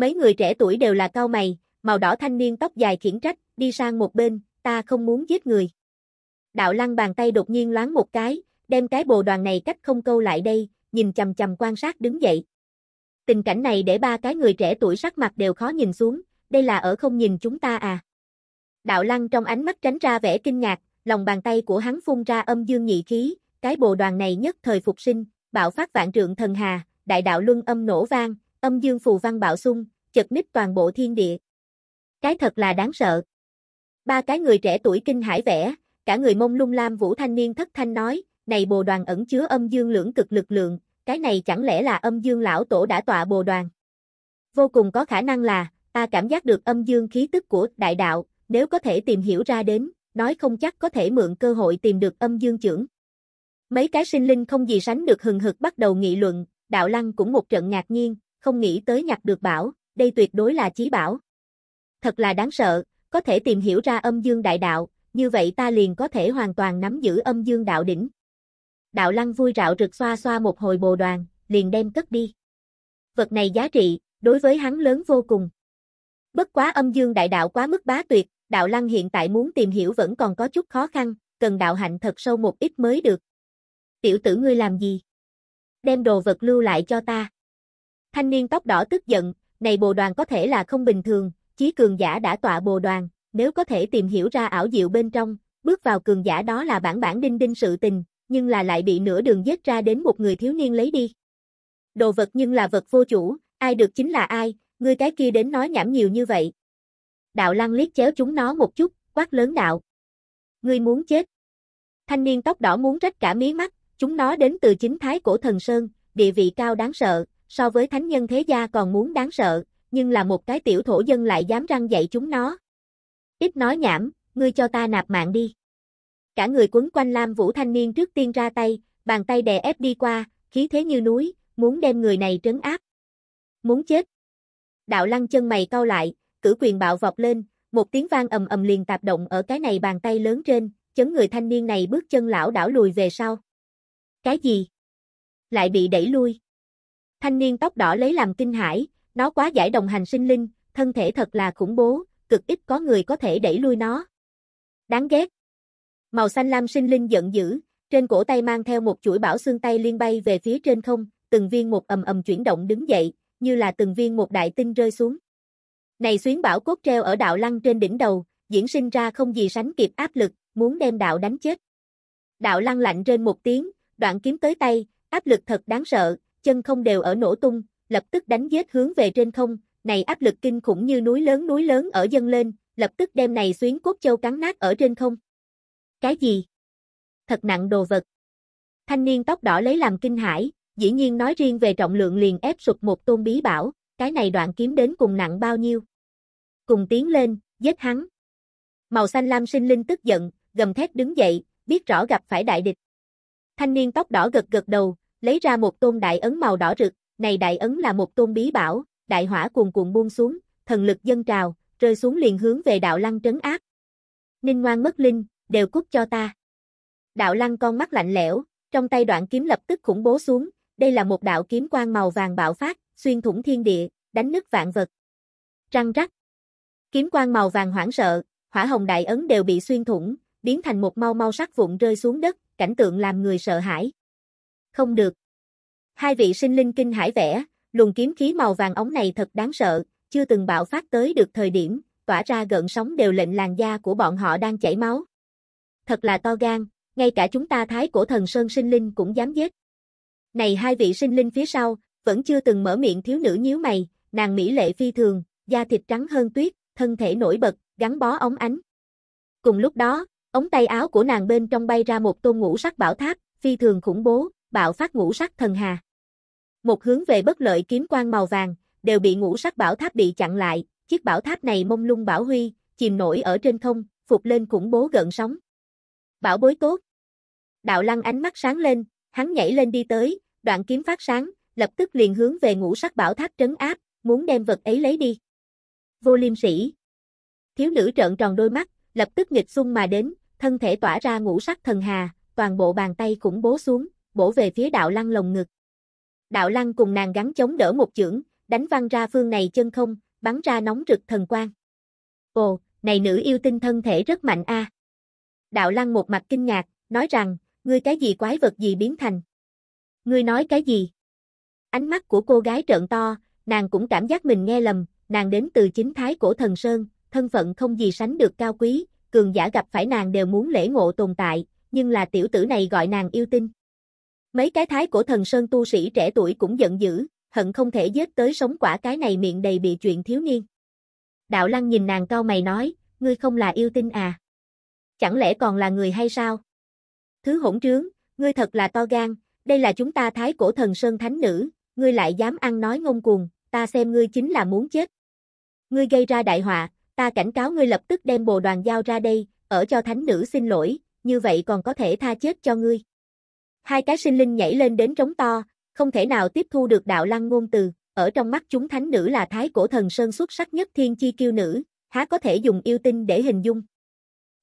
Mấy người trẻ tuổi đều là cao mày, màu đỏ thanh niên tóc dài khiển trách, đi sang một bên, ta không muốn giết người. Đạo lăng bàn tay đột nhiên loáng một cái, đem cái bồ đoàn này cách không câu lại đây, nhìn chầm chầm quan sát đứng dậy. Tình cảnh này để ba cái người trẻ tuổi sắc mặt đều khó nhìn xuống, đây là ở không nhìn chúng ta à. Đạo lăng trong ánh mắt tránh ra vẻ kinh ngạc, lòng bàn tay của hắn phun ra âm dương nhị khí, cái bồ đoàn này nhất thời phục sinh, bạo phát vạn trượng thần hà, đại đạo luân âm nổ vang, Âm dương phù văn bạo sung chật nít toàn bộ thiên địa. Cái thật là đáng sợ. Ba cái người trẻ tuổi kinh hải vẻ, cả người mông lung lam vũ thanh niên thất thanh nói, này bồ đoàn ẩn chứa âm dương lưỡng cực lực lượng, cái này chẳng lẽ là âm dương lão tổ đã tọa bồ đoàn. Vô cùng có khả năng là, ta cảm giác được âm dương khí tức của đại đạo, nếu có thể tìm hiểu ra đến, nói không chắc có thể mượn cơ hội tìm được âm dương trưởng. Mấy cái sinh linh không gì sánh được hừng hực bắt đầu nghị luận, đạo lăng cũng một trận ngạc nhiên, không nghĩ tới nhặt được bảo, đây tuyệt đối là chí bảo. Thật là đáng sợ, có thể tìm hiểu ra âm dương đại đạo, như vậy ta liền có thể hoàn toàn nắm giữ âm dương đạo đỉnh. Đạo lăng vui rạo rực xoa xoa một hồi bồ đoàn, liền đem cất đi. Vật này giá trị, đối với hắn lớn vô cùng. Bất quá âm dương đại đạo quá mức bá tuyệt, đạo lăng hiện tại muốn tìm hiểu vẫn còn có chút khó khăn, cần đạo hạnh thật sâu một ít mới được. Tiểu tử ngươi làm gì? Đem đồ vật lưu lại cho ta. Thanh niên tóc đỏ tức giận, này bồ đoàn có thể là không bình thường, chí cường giả đã tọa bồ đoàn, nếu có thể tìm hiểu ra ảo diệu bên trong, bước vào cường giả đó là bản bản đinh đinh sự tình, nhưng là lại bị nửa đường giết ra đến một người thiếu niên lấy đi. Đồ vật nhưng là vật vô chủ, ai được chính là ai, ngươi cái kia đến nói nhảm nhiều như vậy. Đạo lăng liếc chéo chúng nó một chút, quát lớn đạo. Ngươi muốn chết. Thanh niên tóc đỏ muốn rách cả mí mắt, chúng nó đến từ chính thái cổ thần sơn, địa vị cao đáng sợ, so với thánh nhân thế gia còn muốn đáng sợ, nhưng là một cái tiểu thổ dân lại dám răng dạy chúng nó. Ít nói nhảm, ngươi cho ta nạp mạng đi. Cả người quấn quanh Lam Vũ thanh niên trước tiên ra tay, bàn tay đè ép đi qua, khí thế như núi, muốn đem người này trấn áp. Muốn chết. Đạo lăng chân mày cau lại, cử quyền bạo vọc lên, một tiếng vang ầm ầm liền tạp động ở cái này bàn tay lớn trên, chấn người thanh niên này bước chân lão đảo lùi về sau. Cái gì? Lại bị đẩy lui. Thanh niên tóc đỏ lấy làm kinh hãi, nó quá giải đồng hành sinh linh, thân thể thật là khủng bố, cực ít có người có thể đẩy lui nó. Đáng ghét. Màu xanh lam sinh linh giận dữ, trên cổ tay mang theo một chuỗi bảo xương tay liên bay về phía trên không, từng viên một ầm ầm chuyển động đứng dậy, như là từng viên một đại tinh rơi xuống. Này xuyến bảo cốt treo ở đạo lăng trên đỉnh đầu, diễn sinh ra không gì sánh kịp áp lực, muốn đem đạo đánh chết. Đạo lăng lạnh trên một tiếng, đoạn kiếm tới tay, áp lực thật đáng sợ, chân không đều ở nổ tung, lập tức đánh giết hướng về trên không, này áp lực kinh khủng như núi lớn núi lớn ở dâng lên, lập tức đem này xuyến cốt châu cắn nát ở trên không. Cái gì? Thật nặng đồ vật. Thanh niên tóc đỏ lấy làm kinh hãi, dĩ nhiên nói riêng về trọng lượng liền ép sụt một tôn bí bảo, cái này đoạn kiếm đến cùng nặng bao nhiêu. Cùng tiến lên, giết hắn. Màu xanh lam sinh linh tức giận, gầm thét đứng dậy, biết rõ gặp phải đại địch. Thanh niên tóc đỏ gật gật đầu, lấy ra một tôn đại ấn màu đỏ rực, này đại ấn là một tôn bí bảo, đại hỏa cuồn cuộn buông xuống, thần lực dân trào, rơi xuống liền hướng về đạo lăng trấn áp. Ninh ngoan mất linh, đều cút cho ta. Đạo lăng con mắt lạnh lẽo, trong tay đoạn kiếm lập tức khủng bố xuống, đây là một đạo kiếm quang màu vàng bạo phát, xuyên thủng thiên địa, đánh nứt vạn vật. Răng rắc. Kiếm quang màu vàng hoảng sợ, hỏa hồng đại ấn đều bị xuyên thủng, biến thành một mau mau sắc vụn rơi xuống đất, cảnh tượng làm người sợ hãi. Không được. Hai vị sinh linh kinh hải vẽ, luồng kiếm khí màu vàng ống này thật đáng sợ, chưa từng bạo phát tới được thời điểm, tỏa ra gợn sóng đều lệnh làn da của bọn họ đang chảy máu. Thật là to gan, ngay cả chúng ta thái cổ thần sơn sinh linh cũng dám giết. Này hai vị sinh linh phía sau, vẫn chưa từng mở miệng thiếu nữ nhíu mày, nàng mỹ lệ phi thường, da thịt trắng hơn tuyết, thân thể nổi bật, gắn bó ống ánh. Cùng lúc đó, ống tay áo của nàng bên trong bay ra một tôn ngũ sắc bảo tháp, phi thường khủng bố, bạo phát ngũ sắc thần hà. Một hướng về bất lợi kiếm quang màu vàng, đều bị ngũ sắc bảo tháp bị chặn lại, chiếc bảo tháp này mông lung bảo huy, chìm nổi ở trên không, phục lên khủng bố gần sóng. Bảo bối tốt. Đạo lăng ánh mắt sáng lên, hắn nhảy lên đi tới, đoạn kiếm phát sáng, lập tức liền hướng về ngũ sắc bảo tháp trấn áp, muốn đem vật ấy lấy đi. Vô liêm sĩ. Thiếu nữ trợn tròn đôi mắt, lập tức nghịch xung mà đến, thân thể tỏa ra ngũ sắc thần hà, toàn bộ bàn tay khủng bố xuống, bổ về phía đạo lăng lồng ngực. Đạo lăng cùng nàng gắn chống đỡ một chưởng, đánh văng ra phương này chân không, bắn ra nóng rực thần quang. Ồ, này nữ yêu tinh thân thể rất mạnh a. Đạo lăng một mặt kinh ngạc, nói rằng, ngươi cái gì quái vật gì biến thành? Ngươi nói cái gì? Ánh mắt của cô gái trợn to, nàng cũng cảm giác mình nghe lầm, nàng đến từ chính thái cổ thần Sơn, thân phận không gì sánh được cao quý, cường giả gặp phải nàng đều muốn lễ ngộ tồn tại, nhưng là tiểu tử này gọi nàng yêu tinh. Mấy cái thái của thần sơn tu sĩ trẻ tuổi cũng giận dữ, hận không thể giết tới sống quả cái này miệng đầy bị chuyện thiếu niên. Đạo lăng nhìn nàng cao mày nói, ngươi không là yêu tinh à? Chẳng lẽ còn là người hay sao? Thứ hỗn trướng, ngươi thật là to gan, đây là chúng ta thái cổ thần sơn thánh nữ, ngươi lại dám ăn nói ngông cuồng, ta xem ngươi chính là muốn chết. Ngươi gây ra đại họa, ta cảnh cáo ngươi lập tức đem bồ đoàn giao ra đây, ở cho thánh nữ xin lỗi, như vậy còn có thể tha chết cho ngươi. Hai cái sinh linh nhảy lên đến trống to, không thể nào tiếp thu được đạo lăng ngôn từ, ở trong mắt chúng thánh nữ là thái cổ thần sơn xuất sắc nhất thiên chi kiêu nữ, há có thể dùng yêu tinh để hình dung.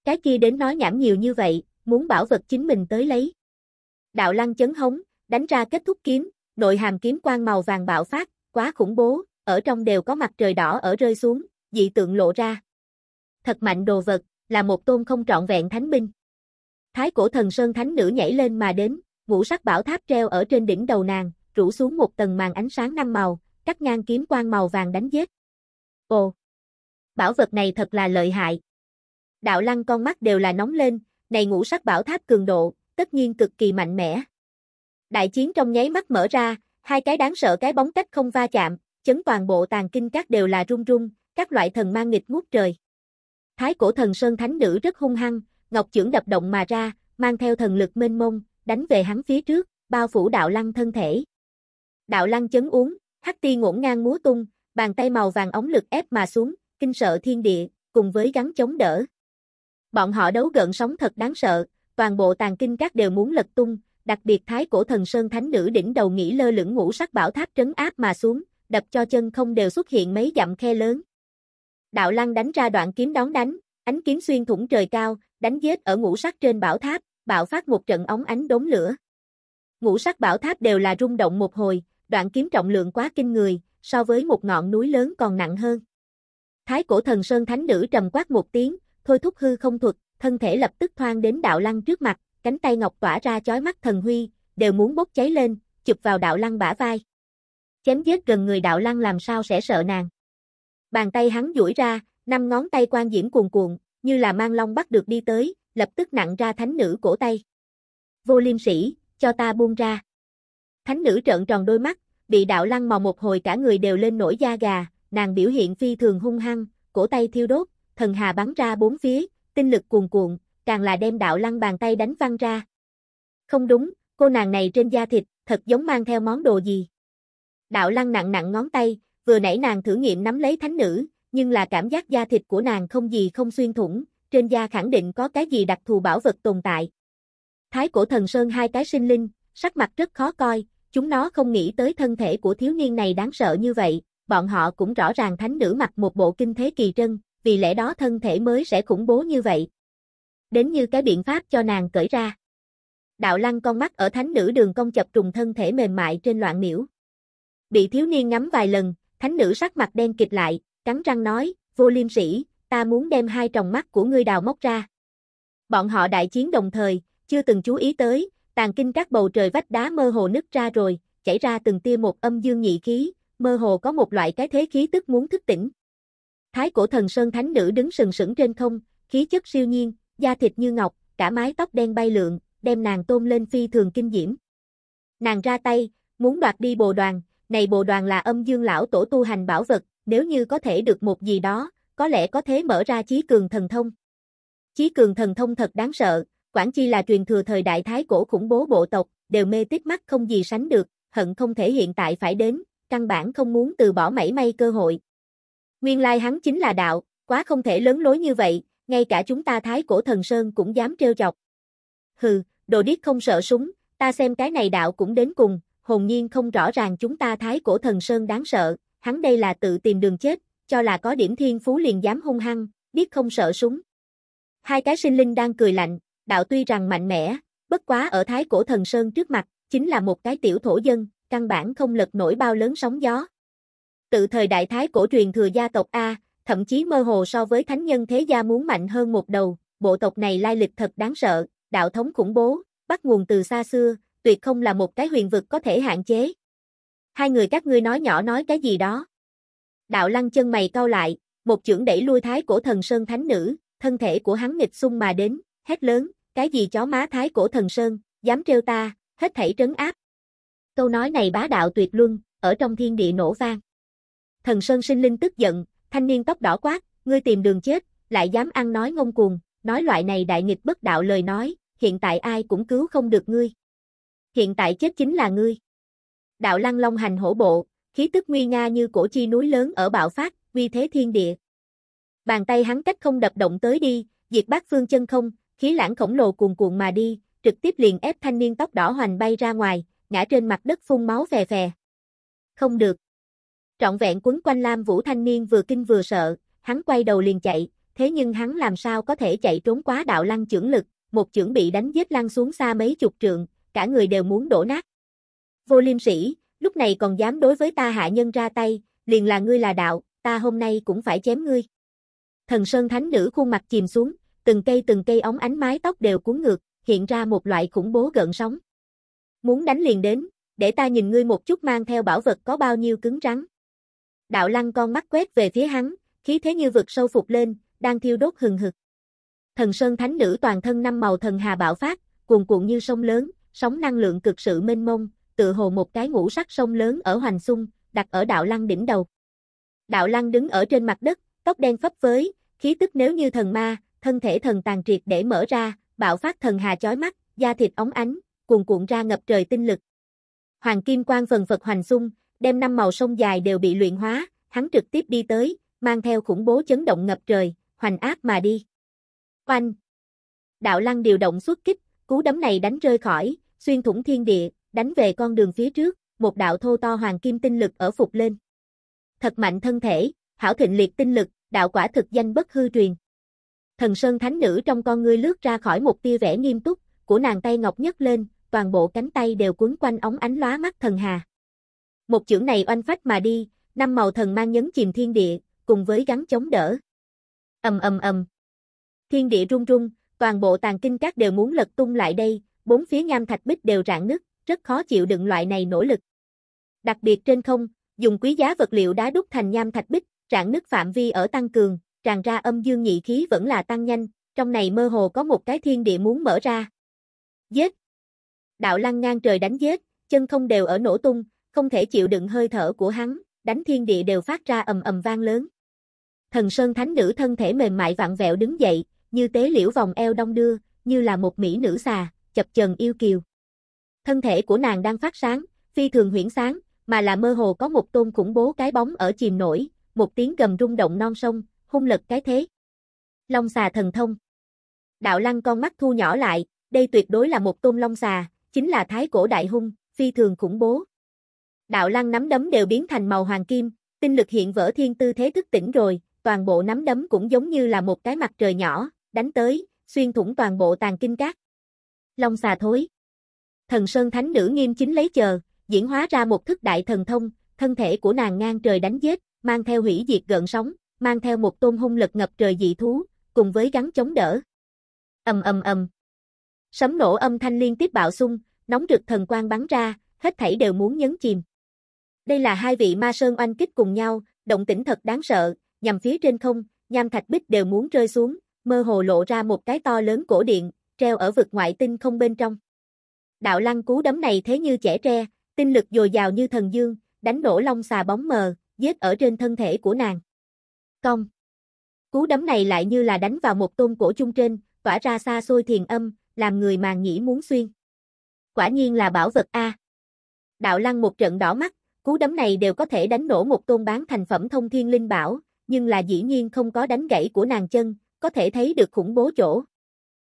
Cái kia đến nói nhảm nhiều như vậy, muốn bảo vật chính mình tới lấy. Đạo lăng chấn hống, đánh ra kết thúc kiếm, nội hàm kiếm quang màu vàng bạo phát, quá khủng bố, ở trong đều có mặt trời đỏ ở rơi xuống, dị tượng lộ ra. Thật mạnh đồ vật, là một tôn không trọn vẹn thánh binh. Thái cổ thần sơn thánh nữ nhảy lên mà đến, Ngũ sắc bảo tháp treo ở trên đỉnh đầu nàng, rủ xuống một tầng màn ánh sáng năm màu, cắt ngang kiếm quang màu vàng đánh giết. Ồ! Bảo vật này thật là lợi hại. Đạo lăng con mắt đều là nóng lên, này ngũ sắc bảo tháp cường độ, tất nhiên cực kỳ mạnh mẽ. Đại chiến trong nháy mắt mở ra, hai cái đáng sợ cái bóng cách không va chạm, chấn toàn bộ tàn kinh các đều là rung rung, các loại thần mang nghịch ngút trời. Thái cổ thần sơn thánh nữ rất hung hăng, ngọc chưởng đập động mà ra, mang theo thần lực mênh mông, đánh về hắn phía trước, bao phủ đạo lăng thân thể. Đạo lăng chấn uống, hắc ti ngổn ngang múa tung, bàn tay màu vàng ống lực ép mà xuống, kinh sợ thiên địa, cùng với gắn chống đỡ. Bọn họ đấu gần sóng thật đáng sợ, toàn bộ tàn kinh các đều muốn lật tung, đặc biệt thái cổ thần sơn thánh nữ đỉnh đầu nghĩ lơ lửng ngũ sắc bảo tháp trấn áp mà xuống, đập cho chân không đều xuất hiện mấy dặm khe lớn. Đạo lăng đánh ra đoạn kiếm đón đánh, ánh kiếm xuyên thủng trời cao, đánh giết ở ngũ sắc trên bảo tháp, bạo phát một trận ống ánh đốn lửa. Ngũ sắc bảo tháp đều là rung động một hồi, đoạn kiếm trọng lượng quá kinh người, so với một ngọn núi lớn còn nặng hơn. Thái cổ thần sơn thánh nữ trầm quát một tiếng, thôi thúc hư không thuật, thân thể lập tức thoang đến đạo lăng trước mặt, cánh tay ngọc tỏa ra chói mắt thần huy, đều muốn bốc cháy lên, chụp vào đạo lăng bả vai. Chém giết gần người đạo lăng làm sao sẽ sợ nàng. Bàn tay hắn duỗi ra, năm ngón tay quan diễm cuồn cuộn, như là mang long bắt được đi tới, lập tức nặng ra thánh nữ cổ tay. Vô liêm sĩ, cho ta buông ra. Thánh nữ trợn tròn đôi mắt, bị đạo lăng mò một hồi cả người đều lên nổi da gà, nàng biểu hiện phi thường hung hăng, cổ tay thiêu đốt, thần hà bắn ra bốn phía, tinh lực cuồn cuộn, càng là đem đạo lăng bàn tay đánh văng ra. Không đúng, cô nàng này trên da thịt, thật giống mang theo món đồ gì. Đạo lăng nặng nặng ngón tay, vừa nãy nàng thử nghiệm nắm lấy thánh nữ, nhưng là cảm giác da thịt của nàng không gì không xuyên thủng, trên da khẳng định có cái gì đặc thù bảo vật tồn tại. Thái cổ thần sơn hai cái sinh linh, sắc mặt rất khó coi, chúng nó không nghĩ tới thân thể của thiếu niên này đáng sợ như vậy, bọn họ cũng rõ ràng thánh nữ mặc một bộ kinh thế kỳ trân, vì lẽ đó thân thể mới sẽ khủng bố như vậy. Đến như cái biện pháp cho nàng cởi ra. Đạo lăng con mắt ở thánh nữ đường công chập trùng thân thể mềm mại trên loạn miễu. Bị thiếu niên ngắm vài lần, thánh nữ sắc mặt đen kịch lại, cắn răng nói, vô liêm sĩ, ta muốn đem hai tròng mắt của ngươi đào móc ra. Bọn họ đại chiến đồng thời, chưa từng chú ý tới, tàn kinh các bầu trời vách đá mơ hồ nứt ra rồi, chảy ra từng tia một âm dương nhị khí, mơ hồ có một loại cái thế khí tức muốn thức tỉnh. Thái cổ thần sơn thánh nữ đứng sừng sững trên không, khí chất siêu nhiên, da thịt như ngọc, cả mái tóc đen bay lượn, đem nàng tôm lên phi thường kinh diễm. Nàng ra tay, muốn đoạt đi bồ đoàn, này bồ đoàn là âm dương lão tổ tu hành bảo vật, nếu như có thể được một gì đó, có lẽ có thế mở ra chí cường thần thông. Chí cường thần thông thật đáng sợ, quản chi là truyền thừa thời đại thái cổ khủng bố bộ tộc, đều mê tít mắt không gì sánh được, hận không thể hiện tại phải đến, căn bản không muốn từ bỏ mảy may cơ hội. Nguyên lai hắn chính là đạo, quá không thể lớn lối như vậy, ngay cả chúng ta thái cổ thần sơn cũng dám trêu chọc. Hừ, đồ điếc không sợ súng, ta xem cái này đạo cũng đến cùng, hồn nhiên không rõ ràng chúng ta thái cổ thần sơn đáng sợ, hắn đây là tự tìm đường chết, cho là có điểm thiên phú liền dám hung hăng, biết không sợ súng. Hai cái sinh linh đang cười lạnh, đạo tuy rằng mạnh mẽ, bất quá ở thái cổ thần sơn trước mặt, chính là một cái tiểu thổ dân, căn bản không lật nổi bao lớn sóng gió. Từ thời đại thái cổ truyền thừa gia tộc A, thậm chí mơ hồ so với thánh nhân thế gia muốn mạnh hơn một đầu, bộ tộc này lai lịch thật đáng sợ, đạo thống khủng bố, bắt nguồn từ xa xưa, tuyệt không là một cái huyền vực có thể hạn chế. Hai người các ngươi nói nhỏ nói cái gì đó. Đạo lăng chân mày cau lại, một chưởng đẩy lui thái cổ thần sơn thánh nữ, thân thể của hắn nghịch xung mà đến, hét lớn, cái gì chó má thái cổ thần sơn, dám trêu ta, hết thảy trấn áp. Câu nói này bá đạo tuyệt luân, ở trong thiên địa nổ vang. Thần sơn sinh linh tức giận, thanh niên tóc đỏ quát, ngươi tìm đường chết, lại dám ăn nói ngông cuồng, nói loại này đại nghịch bất đạo lời nói, hiện tại ai cũng cứu không được ngươi. Hiện tại chết chính là ngươi. Đạo lăng long hành hổ bộ, khí tức nguy nga như cổ chi núi lớn ở bạo phát, uy thế thiên địa. Bàn tay hắn cách không đập động tới đi, diệt bát phương chân không, khí lãng khổng lồ cuồn cuộn mà đi, trực tiếp liền ép thanh niên tóc đỏ hoành bay ra ngoài, ngã trên mặt đất phun máu phè phè. Không được. Trọn vẹn quấn quanh Lam Vũ thanh niên vừa kinh vừa sợ, hắn quay đầu liền chạy, thế nhưng hắn làm sao có thể chạy trốn quá đạo lăng trưởng lực, một chưởng bị đánh giết lăng xuống xa mấy chục trượng, cả người đều muốn đổ nát. Vô liêm sĩ, lúc này còn dám đối với ta hạ nhân ra tay, liền là ngươi là đạo, ta hôm nay cũng phải chém ngươi. Thần Sơn Thánh Nữ khuôn mặt chìm xuống, từng cây từng cây ống ánh mái tóc đều cuốn ngược, hiện ra một loại khủng bố gợn sóng. Muốn đánh liền đến, để ta nhìn ngươi một chút mang theo bảo vật có bao nhiêu cứng rắn. Đạo lăng con mắt quét về phía hắn, khí thế như vực sâu phục lên, đang thiêu đốt hừng hực. Thần Sơn Thánh Nữ toàn thân năm màu thần hà bạo phát, cuồn cuộn như sông lớn, sóng năng lượng cực sự mênh mông, tựa hồ một cái ngũ sắc sông lớn ở Hoành Xung, đặt ở đạo lăng đỉnh đầu. Đạo lăng đứng ở trên mặt đất, tóc đen phấp phới, khí tức nếu như thần ma, thân thể thần tàn triệt để mở ra, bạo phát thần hà chói mắt, da thịt óng ánh, cuồn cuộn ra ngập trời tinh lực. Hoàng kim quang phần Phật Hoành Xung, đem năm màu sông dài đều bị luyện hóa, hắn trực tiếp đi tới, mang theo khủng bố chấn động ngập trời, hoành áp mà đi. Oanh! Đạo lăng điều động xuất kích, cú đấm này đánh rơi khỏi, xuyên thủng thiên địa, đánh về con đường phía trước, một đạo thô to hoàng kim tinh lực ở phục lên. Thật mạnh thân thể, hảo thịnh liệt tinh lực, đạo quả thực danh bất hư truyền. Thần Sơn Thánh Nữ trong con ngươi lướt ra khỏi một tia vẻ nghiêm túc, của nàng tay ngọc nhấc lên, toàn bộ cánh tay đều cuốn quanh ống ánh lóa mắt thần hà. Một chưởng này oanh phách mà đi, năm màu thần mang nhấn chìm thiên địa, cùng với gắn chống đỡ. Ầm ầm ầm. Thiên địa rung rung, toàn bộ tàn kinh các đều muốn lật tung lại đây, bốn phía nham thạch bích đều rạn nứt rất khó chịu đựng loại này nỗ lực. Đặc biệt trên không, dùng quý giá vật liệu đá đúc thành nham thạch bích, trạng nứt phạm vi ở tăng cường, tràn ra âm dương nhị khí vẫn là tăng nhanh, trong này mơ hồ có một cái thiên địa muốn mở ra. Giết! Đạo lăng ngang trời đánh giết, chân không đều ở nổ tung, không thể chịu đựng hơi thở của hắn, đánh thiên địa đều phát ra ầm ầm vang lớn. Thần Sơn Thánh Nữ thân thể mềm mại vặn vẹo đứng dậy, như tế liễu vòng eo đông đưa, như là một mỹ nữ xà, chập chờn yêu kiều. Thân thể của nàng đang phát sáng, phi thường huyễn sáng, mà là mơ hồ có một tôn khủng bố cái bóng ở chìm nổi, một tiếng gầm rung động non sông, hung lực cái thế. Long xà thần thông. Đạo lăng con mắt thu nhỏ lại, đây tuyệt đối là một tôn long xà, chính là thái cổ đại hung, phi thường khủng bố. Đạo lăng nắm đấm đều biến thành màu hoàng kim, tinh lực hiện vỡ thiên tư thế thức tỉnh rồi, toàn bộ nắm đấm cũng giống như là một cái mặt trời nhỏ, đánh tới, xuyên thủng toàn bộ tàn kinh cát. Long xà thối thần sơn thánh nữ nghiêm chính lấy chờ, diễn hóa ra một thức đại thần thông, thân thể của nàng ngang trời đánh giết, mang theo hủy diệt gợn sóng, mang theo một tôn hung lực ngập trời dị thú, cùng với gắn chống đỡ. Ầm ầm ầm. Sấm nổ âm thanh liên tiếp bạo sung nóng rực thần quang bắn ra, hết thảy đều muốn nhấn chìm. Đây là hai vị ma sơn oanh kích cùng nhau, động tĩnh thật đáng sợ, nhằm phía trên không, nham thạch bích đều muốn rơi xuống, mơ hồ lộ ra một cái to lớn cổ điện, treo ở vực ngoại tinh không bên trong. Đạo lăng cú đấm này thế như trẻ tre, tinh lực dồi dào như thần dương, đánh nổ long xà bóng mờ, giết ở trên thân thể của nàng. Công, Cú đấm này lại như là đánh vào một tôn cổ chung trên, tỏa ra xa xôi thiền âm, làm người màng nghĩ muốn xuyên. Quả nhiên là bảo vật A. Đạo lăng một trận đỏ mắt, cú đấm này đều có thể đánh nổ một tôn bán thành phẩm thông thiên linh bảo, nhưng là dĩ nhiên không có đánh gãy của nàng chân, có thể thấy được khủng bố chỗ.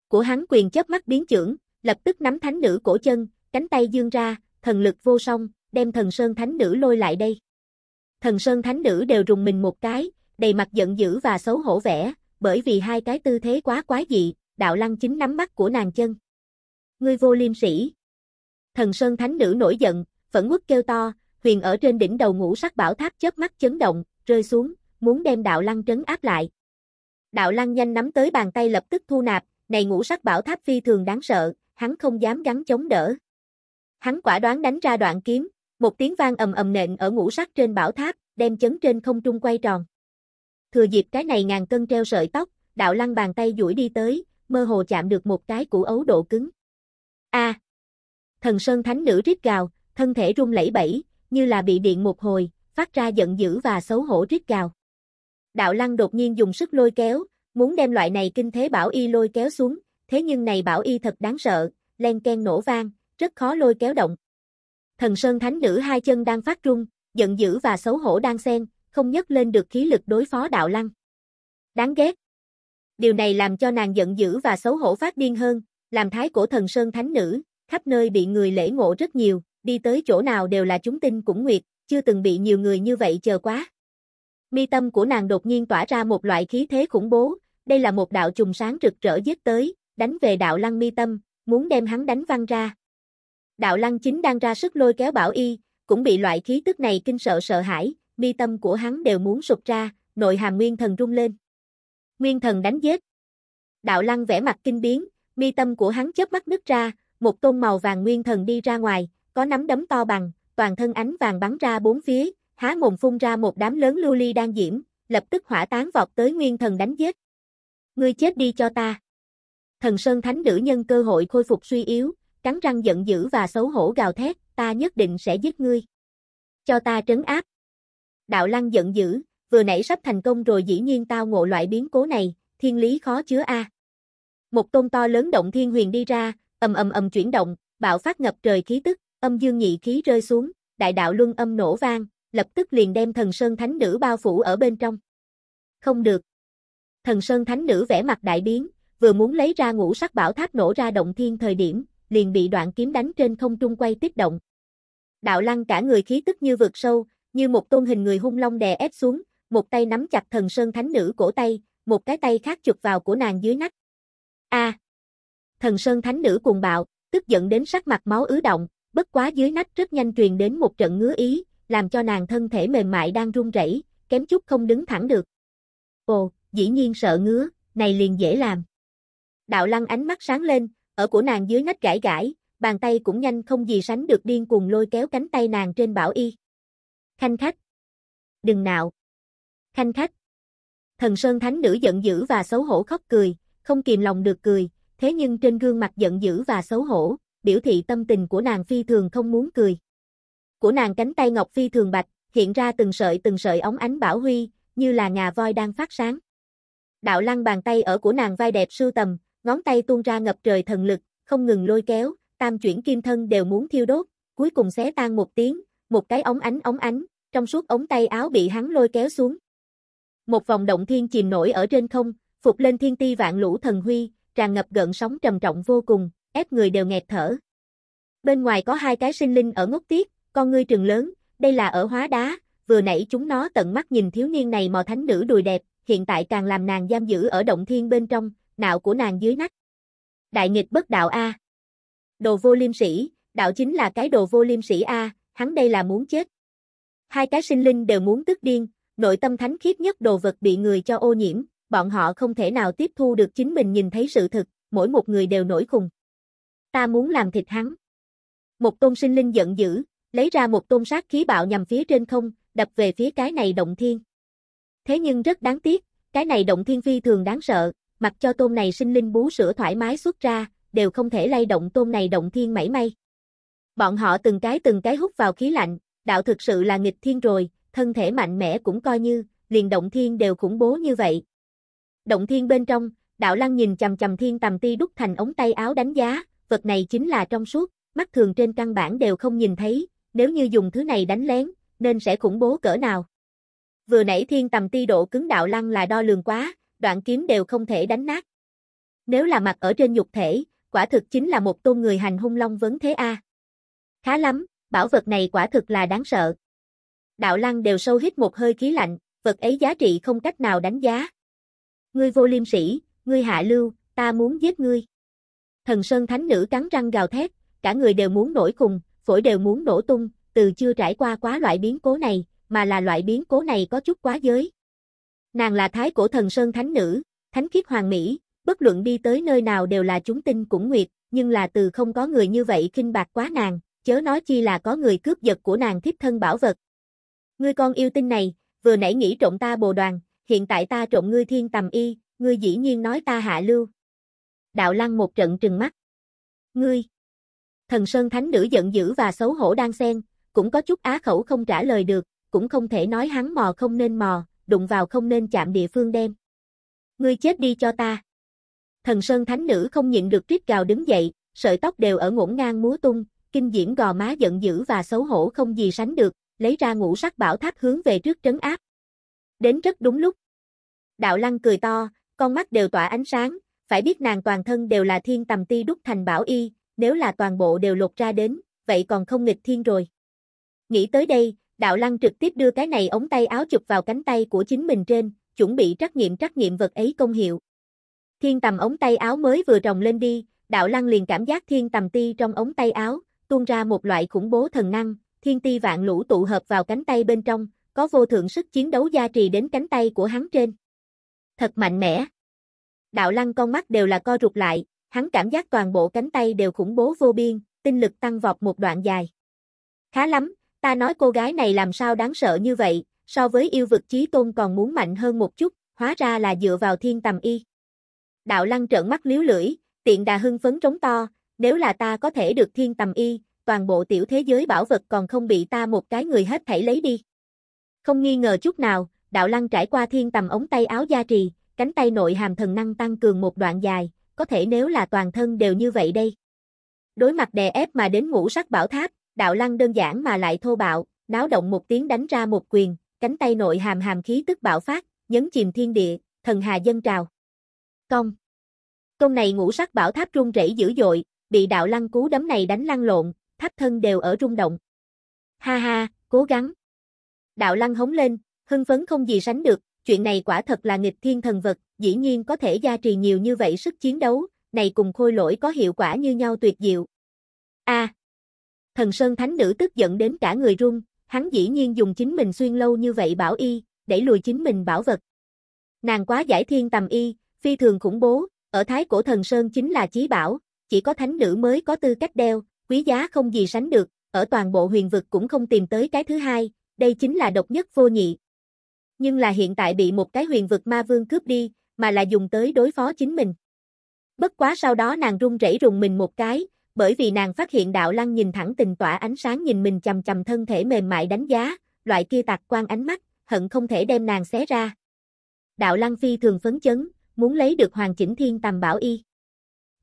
Của hắn quyền chớp mắt biến trưởng, lập tức nắm thánh nữ cổ chân, cánh tay dương ra, thần lực vô song, đem thần sơn thánh nữ lôi lại đây. Thần sơn thánh nữ đều rùng mình một cái, đầy mặt giận dữ và xấu hổ vẻ, bởi vì hai cái tư thế quá quá dị, đạo lăng chính nắm mắt của nàng chân. Ngươi vô liêm sĩ. Thần sơn thánh nữ nổi giận, phẫn quất kêu to, huyền ở trên đỉnh đầu ngũ sắc bảo tháp chớp mắt chấn động, rơi xuống, muốn đem đạo lăng trấn áp lại. Đạo lăng nhanh nắm tới bàn tay lập tức thu nạp, này ngũ sắc bảo tháp phi thường đáng sợ, hắn không dám gắn chống đỡ. Hắn quả đoán đánh ra đoạn kiếm, một tiếng vang ầm ầm nện ở ngũ sắc trên bảo tháp, đem chấn trên không trung quay tròn. Thừa dịp cái này ngàn cân treo sợi tóc, đạo lăng bàn tay duỗi đi tới, mơ hồ chạm được một cái củ ấu độ cứng. A! thần sơn thánh nữ rít gào, thân thể run lẩy bẩy, như là bị điện một hồi, phát ra giận dữ và xấu hổ rít gào. Đạo lăng đột nhiên dùng sức lôi kéo, muốn đem loại này kinh thế bảo y lôi kéo xuống, thế nhưng này bảo y thật đáng sợ, len ken nổ vang, rất khó lôi kéo động. Thần Sơn Thánh Nữ hai chân đang phát rung, giận dữ và xấu hổ đang xen, không nhấc lên được khí lực đối phó đạo lăng. Đáng ghét. Điều này làm cho nàng giận dữ và xấu hổ phát điên hơn, làm thái cổ thần Sơn Thánh Nữ, khắp nơi bị người lễ ngộ rất nhiều, đi tới chỗ nào đều là chúng tinh cũng nguyệt, chưa từng bị nhiều người như vậy chờ quá. Mi tâm của nàng đột nhiên tỏa ra một loại khí thế khủng bố, đây là một đạo trùng sáng rực rỡ giết tới, đánh về đạo lăng mi tâm, muốn đem hắn đánh văng ra. Đạo lăng chính đang ra sức lôi kéo bảo y, cũng bị loại khí tức này kinh sợ sợ hãi, mi tâm của hắn đều muốn sụp ra, nội hàm nguyên thần rung lên. Nguyên thần đánh giết. Đạo lăng vẻ mặt kinh biến, mi tâm của hắn chớp mắt nứt ra, một tôn màu vàng nguyên thần đi ra ngoài, có nắm đấm to bằng, toàn thân ánh vàng bắn ra bốn phía, há mồm phun ra một đám lớn lưu ly đang diễm, lập tức hỏa tán vọt tới nguyên thần đánh giết. Ngươi chết đi cho ta. Thần Sơn Thánh Nữ nhân cơ hội khôi phục suy yếu, cắn răng giận dữ và xấu hổ gào thét, ta nhất định sẽ giết ngươi. Cho ta trấn áp. Đạo Lăng giận dữ, vừa nãy sắp thành công rồi dĩ nhiên tao ngộ loại biến cố này, thiên lý khó chứa a. Một tôn to lớn động thiên huyền đi ra, ầm ầm ầm chuyển động, bạo phát ngập trời khí tức, âm dương nhị khí rơi xuống, đại đạo luân âm nổ vang, lập tức liền đem thần sơn thánh nữ bao phủ ở bên trong. Không được. Thần sơn thánh nữ vẻ mặt đại biến, vừa muốn lấy ra ngũ sắc bảo tháp nổ ra động thiên thời điểm, liền bị đoạn kiếm đánh trên không trung quay tiếp động. Đạo lăng cả người khí tức như vượt sâu, như một tôn hình người hung long đè ép xuống, một tay nắm chặt thần sơn thánh nữ cổ tay, một cái tay khác chụp vào của nàng dưới nách. A! thần sơn thánh nữ cuồng bạo, tức giận đến sắc mặt máu ứ động, bất quá dưới nách rất nhanh truyền đến một trận ngứa ý, làm cho nàng thân thể mềm mại đang run rẩy, kém chút không đứng thẳng được. Ồ, dĩ nhiên sợ ngứa, này liền dễ làm. Đạo lăng ánh mắt sáng lên, ở của nàng dưới nách gãi gãi, bàn tay cũng nhanh không gì sánh được điên cuồng lôi kéo cánh tay nàng trên bảo y. Khanh khách. Đừng nào. Khanh khách. Thần Sơn Thánh Nữ giận dữ và xấu hổ khóc cười, không kìm lòng được cười, thế nhưng trên gương mặt giận dữ và xấu hổ, biểu thị tâm tình của nàng phi thường không muốn cười. Của nàng cánh tay ngọc phi thường bạch, hiện ra từng sợi từng sợi óng ánh bảo huy, như là ngà voi đang phát sáng. Đạo lăng bàn tay ở của nàng vai đẹp sưu tầm, ngón tay tuôn ra ngập trời thần lực, không ngừng lôi kéo, tam chuyển kim thân đều muốn thiêu đốt, cuối cùng xé tan một tiếng, một cái ống ánh ống ánh, trong suốt ống tay áo bị hắn lôi kéo xuống. Một vòng động thiên chìm nổi ở trên không, phục lên thiên ti vạn lũ thần huy, tràn ngập gợn sóng trầm trọng vô cùng, ép người đều nghẹt thở. Bên ngoài có hai cái sinh linh ở ngốc tiết, con ngươi trường lớn, đây là ở hóa đá, vừa nãy chúng nó tận mắt nhìn thiếu niên này mò thánh nữ đùi đẹp, hiện tại càng làm nàng giam giữ ở động thiên bên trong, đạo của nàng dưới nách. Đại nghịch bất đạo A. Đồ vô liêm sĩ, đạo chính là cái đồ vô liêm sĩ A, hắn đây là muốn chết. Hai cái sinh linh đều muốn tức điên, nội tâm thánh khiết nhất đồ vật bị người cho ô nhiễm, bọn họ không thể nào tiếp thu được chính mình nhìn thấy sự thực, mỗi một người đều nổi khùng. Ta muốn làm thịt hắn. Một tôn sinh linh giận dữ, lấy ra một tôn sát khí bạo nhằm phía trên không, đập về phía cái này động thiên. Thế nhưng rất đáng tiếc, cái này động thiên phi thường đáng sợ, mặc cho tôm này sinh linh bú sữa thoải mái xuất ra, đều không thể lay động tôm này động thiên mảy may. Bọn họ từng cái từng cái hút vào khí lạnh, đạo thực sự là nghịch thiên rồi, thân thể mạnh mẽ cũng coi như, liền động thiên đều khủng bố như vậy. Động thiên bên trong, đạo lăng nhìn chầm chầm thiên tầm ti đúc thành ống tay áo đánh giá, vật này chính là trong suốt, mắt thường trên căn bản đều không nhìn thấy, nếu như dùng thứ này đánh lén, nên sẽ khủng bố cỡ nào. Vừa nãy thiên tầm ti độ cứng đạo lăng là đo lường quá, đoạn kiếm đều không thể đánh nát. Nếu là mặt ở trên nhục thể, quả thực chính là một tôn người hành hung long vấn thế A. Khá lắm, bảo vật này quả thực là đáng sợ. Đạo lăng đều sâu hít một hơi khí lạnh, vật ấy giá trị không cách nào đánh giá. Ngươi vô liêm sĩ, ngươi hạ lưu, ta muốn giết ngươi. Thần Sơn Thánh Nữ cắn răng gào thét, cả người đều muốn nổi cùng, phổi đều muốn nổ tung, từ chưa trải qua quá loại biến cố này, mà là loại biến cố này có chút quá giới. Nàng là thái cổ thần sơn thánh nữ, thánh kiết hoàng mỹ, bất luận đi tới nơi nào đều là chúng tinh cũng nguyệt, nhưng là từ không có người như vậy kinh bạc quá nàng, chớ nói chi là có người cướp giật của nàng thiếp thân bảo vật. Ngươi con yêu tinh này, vừa nãy nghĩ trộm ta bồ đoàn, hiện tại ta trộm ngươi thiên tầm y, ngươi dĩ nhiên nói ta hạ lưu. Đạo lăng một trận trừng mắt. Ngươi! Thần Sơn Thánh Nữ giận dữ và xấu hổ đang xen, cũng có chút á khẩu không trả lời được, cũng không thể nói hắn mò không nên mò, đụng vào không nên chạm địa phương đem. Ngươi chết đi cho ta. Thần Sơn Thánh Nữ không nhịn được tuyết gào đứng dậy, sợi tóc đều ở ngổn ngang múa tung, kinh diễm gò má giận dữ và xấu hổ không gì sánh được, lấy ra ngũ sắc bảo tháp hướng về trước trấn áp. Đến rất đúng lúc. Đạo Lăng cười to, con mắt đều tỏa ánh sáng, phải biết nàng toàn thân đều là thiên tầm ti đúc thành bảo y, nếu là toàn bộ đều lột ra đến, vậy còn không nghịch thiên rồi. Nghĩ tới đây, Đạo lăng trực tiếp đưa cái này ống tay áo chụp vào cánh tay của chính mình trên, chuẩn bị trắc nghiệm trắc nghiệm vật ấy công hiệu. Thiên tầm ống tay áo mới vừa trồng lên đi, đạo lăng liền cảm giác thiên tầm ti trong ống tay áo, tuôn ra một loại khủng bố thần năng, thiên ti vạn lũ tụ hợp vào cánh tay bên trong, có vô thượng sức chiến đấu gia trì đến cánh tay của hắn trên. Thật mạnh mẽ. Đạo lăng con mắt đều là co rụt lại, hắn cảm giác toàn bộ cánh tay đều khủng bố vô biên, tinh lực tăng vọt một đoạn dài. Khá lắm, Ta nói cô gái này làm sao đáng sợ như vậy, so với yêu vực chí tôn còn muốn mạnh hơn một chút, hóa ra là dựa vào thiên tầm y. Đạo lăng trợn mắt liếu lưỡi, tiện đà hưng phấn trống to, nếu là ta có thể được thiên tầm y, toàn bộ tiểu thế giới bảo vật còn không bị ta một cái người hết thảy lấy đi. Không nghi ngờ chút nào, đạo lăng trải qua thiên tầm ống tay áo gia trì, cánh tay nội hàm thần năng tăng cường một đoạn dài, có thể nếu là toàn thân đều như vậy đây. Đối mặt đè ép mà đến ngũ sắc bảo tháp, Đạo lăng đơn giản mà lại thô bạo, náo động một tiếng đánh ra một quyền, cánh tay nội hàm hàm khí tức bạo phát, nhấn chìm thiên địa, thần hà dân trào. Công Công này ngũ sắc bảo tháp rung rẩy dữ dội, bị đạo lăng cú đấm này đánh lăn lộn, tháp thân đều ở rung động. Ha ha, cố gắng. Đạo lăng hống lên, hưng phấn không gì sánh được, chuyện này quả thật là nghịch thiên thần vật, dĩ nhiên có thể gia trì nhiều như vậy sức chiến đấu, này cùng khôi lỗi có hiệu quả như nhau tuyệt diệu. A, à, Thần Sơn Thánh Nữ tức giận đến cả người run, hắn dĩ nhiên dùng chính mình xuyên lâu như vậy bảo y, để lùi chính mình bảo vật. Nàng quá giải thiên tầm y, phi thường khủng bố, ở thái cổ thần Sơn chính là chí bảo, chỉ có thánh nữ mới có tư cách đeo, quý giá không gì sánh được, ở toàn bộ huyền vực cũng không tìm tới cái thứ hai, đây chính là độc nhất vô nhị. Nhưng là hiện tại bị một cái huyền vực ma vương cướp đi, mà là dùng tới đối phó chính mình. Bất quá sau đó nàng run rẩy rùng mình một cái, bởi vì nàng phát hiện đạo lăng nhìn thẳng tình tỏa ánh sáng nhìn mình chầm chầm thân thể mềm mại đánh giá, loại kia tạc quan ánh mắt, hận không thể đem nàng xé ra. Đạo lăng phi thường phấn chấn, muốn lấy được hoàng chỉnh thiên tầm bảo y.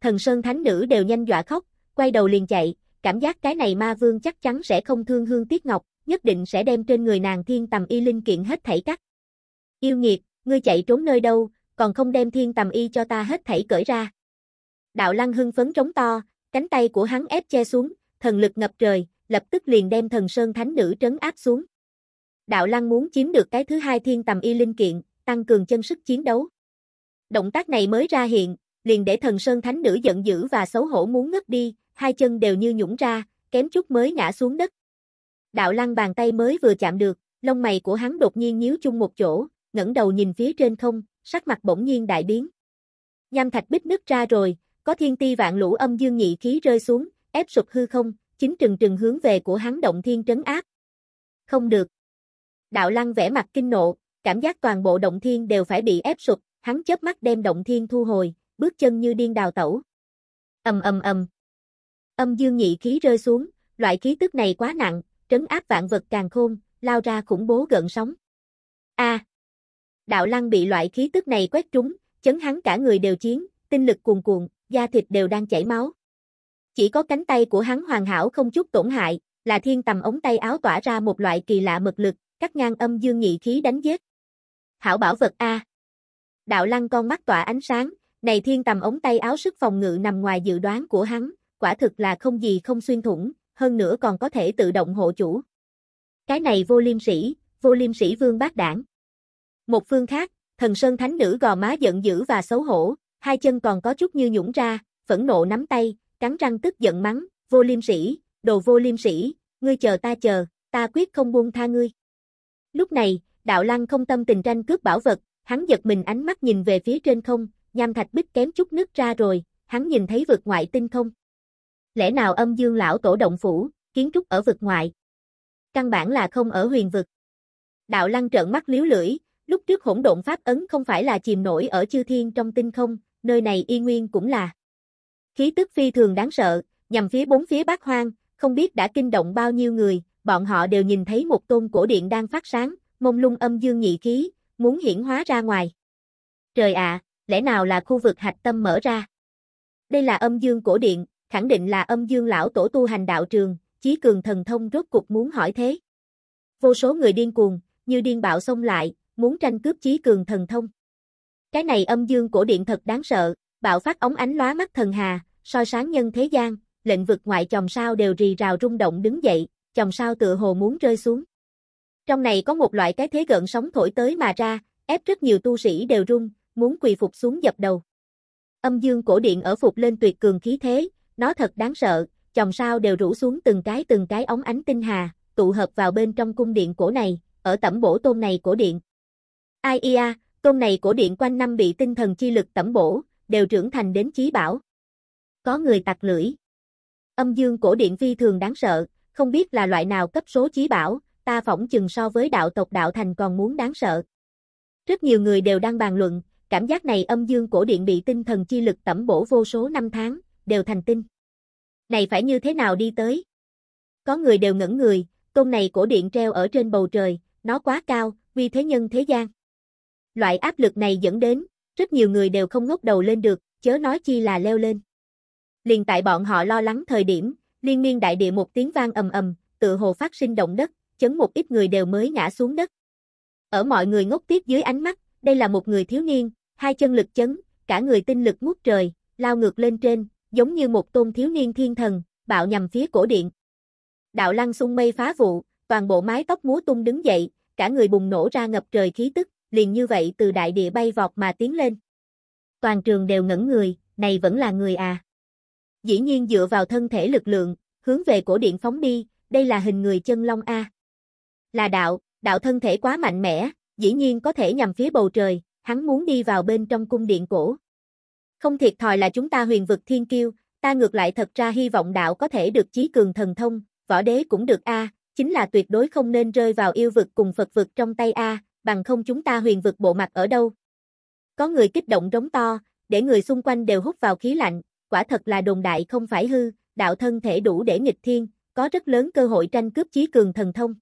Thần sơn thánh nữ đều nhanh dọa khóc, quay đầu liền chạy, cảm giác cái này ma vương chắc chắn sẽ không thương hương tiết ngọc, nhất định sẽ đem trên người nàng thiên tầm y linh kiện hết thảy cắt. Yêu nghiệt, ngươi chạy trốn nơi đâu, còn không đem thiên tầm y cho ta hết thảy cởi ra. Đạo lăng hưng phấn trống to, Cánh tay của hắn ép che xuống, thần lực ngập trời, lập tức liền đem thần sơn thánh nữ trấn áp xuống. Đạo Lăng muốn chiếm được cái thứ hai thiên tầm y linh kiện, tăng cường chân sức chiến đấu. Động tác này mới ra hiện, liền để thần sơn thánh nữ giận dữ và xấu hổ muốn ngất đi, hai chân đều như nhũng ra, kém chút mới ngã xuống đất. Đạo Lăng bàn tay mới vừa chạm được, lông mày của hắn đột nhiên nhíu chung một chỗ, ngẩng đầu nhìn phía trên không, sắc mặt bỗng nhiên đại biến. Nham thạch bích nứt ra rồi, có thiên ti vạn lũ âm dương nhị khí rơi xuống, ép sụp hư không, chính trừng trừng hướng về của hắn động thiên trấn áp. Không được. Đạo lăng vẽ mặt kinh nộ, cảm giác toàn bộ động thiên đều phải bị ép sụp, hắn chớp mắt đem động thiên thu hồi, bước chân như điên đào tẩu. âm âm âm Âm dương nhị khí rơi xuống, loại khí tức này quá nặng, trấn áp vạn vật càng khôn, lao ra khủng bố gần sóng. A. Đạo lăng bị loại khí tức này quét trúng, chấn hắn cả người đều chiến, tinh lực cuồn cuộn, da thịt đều đang chảy máu. Chỉ có cánh tay của hắn hoàn hảo không chút tổn hại, là thiên tầm ống tay áo tỏa ra một loại kỳ lạ mật lực, cắt ngang âm dương nhị khí đánh giết. Hảo bảo vật A. Đạo lăng con mắt tỏa ánh sáng, này thiên tầm ống tay áo sức phòng ngự nằm ngoài dự đoán của hắn, quả thực là không gì không xuyên thủng, hơn nữa còn có thể tự động hộ chủ. Cái này vô liêm sĩ, vô liêm sĩ vương bác đảng. Một phương khác, thần sơn thánh nữ gò má giận dữ và xấu hổ, hai chân còn có chút như nhũng ra, phẫn nộ nắm tay, cắn răng tức giận mắng, vô liêm sĩ, đồ vô liêm sĩ, ngươi chờ ta chờ, ta quyết không buông tha ngươi. Lúc này, đạo lăng không tâm tình tranh cướp bảo vật, hắn giật mình ánh mắt nhìn về phía trên không, nham thạch bích kém chút nứt ra rồi, hắn nhìn thấy vực ngoại tinh không. Lẽ nào âm dương lão tổ động phủ, kiến trúc ở vực ngoại? Căn bản là không ở huyền vực. Đạo lăng trợn mắt liếu lưỡi, lúc trước hỗn độn pháp ấn không phải là chìm nổi ở chư thiên trong tinh không, nơi này y nguyên cũng là khí tức phi thường đáng sợ, nhằm phía bốn phía bát hoang, không biết đã kinh động bao nhiêu người, bọn họ đều nhìn thấy một tôn cổ điện đang phát sáng, mông lung âm dương nhị khí, muốn hiển hóa ra ngoài. Trời ạ, lẽ nào là khu vực hạch tâm mở ra? Đây là âm dương cổ điện, khẳng định là âm dương lão tổ tu hành đạo trường, chí cường thần thông rốt cục muốn hỏi thế. Vô số người điên cuồng, như điên bạo xông lại, muốn tranh cướp chí cường thần thông. Cái này âm dương cổ điện thật đáng sợ, bạo phát ống ánh lóa mắt thần hà, soi sáng nhân thế gian, lệnh vực ngoại chồng sao đều rì rào rung động đứng dậy, chồng sao tựa hồ muốn rơi xuống. Trong này có một loại cái thế gợn sóng thổi tới mà ra, ép rất nhiều tu sĩ đều run muốn quỳ phục xuống dập đầu. Âm dương cổ điện ở phục lên tuyệt cường khí thế, nó thật đáng sợ, chồng sao đều rủ xuống từng cái từng cái ống ánh tinh hà, tụ hợp vào bên trong cung điện cổ này, ở tẩm bổ tôn này cổ điện. Ai ia, Tôn này của điện quanh năm bị tinh thần chi lực tẩm bổ, đều trưởng thành đến chí bảo. Có người tặc lưỡi. Âm dương cổ điện phi thường đáng sợ, không biết là loại nào cấp số chí bảo, ta phỏng chừng so với đạo tộc đạo thành còn muốn đáng sợ. Rất nhiều người đều đang bàn luận, cảm giác này âm dương cổ điện bị tinh thần chi lực tẩm bổ vô số năm tháng, đều thành tinh. Này phải như thế nào đi tới? Có người đều ngẩn người, tôn này cổ điện treo ở trên bầu trời, nó quá cao, vì thế nhân thế gian. Loại áp lực này dẫn đến, rất nhiều người đều không ngóc đầu lên được, chớ nói chi là leo lên. Liền tại bọn họ lo lắng thời điểm, liên miên đại địa một tiếng vang ầm ầm, tự hồ phát sinh động đất, chấn một ít người đều mới ngã xuống đất. Ở mọi người ngốc tiếc dưới ánh mắt, đây là một người thiếu niên, hai chân lực chấn, cả người tinh lực ngút trời, lao ngược lên trên, giống như một tôn thiếu niên thiên thần, bạo nhằm phía cổ điện. Đạo lăng sung mây phá vụ, toàn bộ mái tóc múa tung đứng dậy, cả người bùng nổ ra ngập trời khí tức liền như vậy từ đại địa bay vọt mà tiến lên. Toàn trường đều ngẩn người, này vẫn là người à. Dĩ nhiên dựa vào thân thể lực lượng, hướng về cổ điện phóng đi, đây là hình người chân long A. Là đạo, đạo thân thể quá mạnh mẽ, dĩ nhiên có thể nhằm phía bầu trời, hắn muốn đi vào bên trong cung điện cổ. Không thiệt thòi là chúng ta huyền vực thiên kiêu, ta ngược lại thật ra hy vọng đạo có thể được chí cường thần thông, võ đế cũng được A, chính là tuyệt đối không nên rơi vào yêu vực cùng Phật vực trong tay A, bằng không chúng ta huyền vực bộ mặt ở đâu. Có người kích động rống to, để người xung quanh đều hút vào khí lạnh, quả thật là đồn đại không phải hư, đạo thân thể đủ để nghịch thiên, có rất lớn cơ hội tranh cướp chí cường thần thông.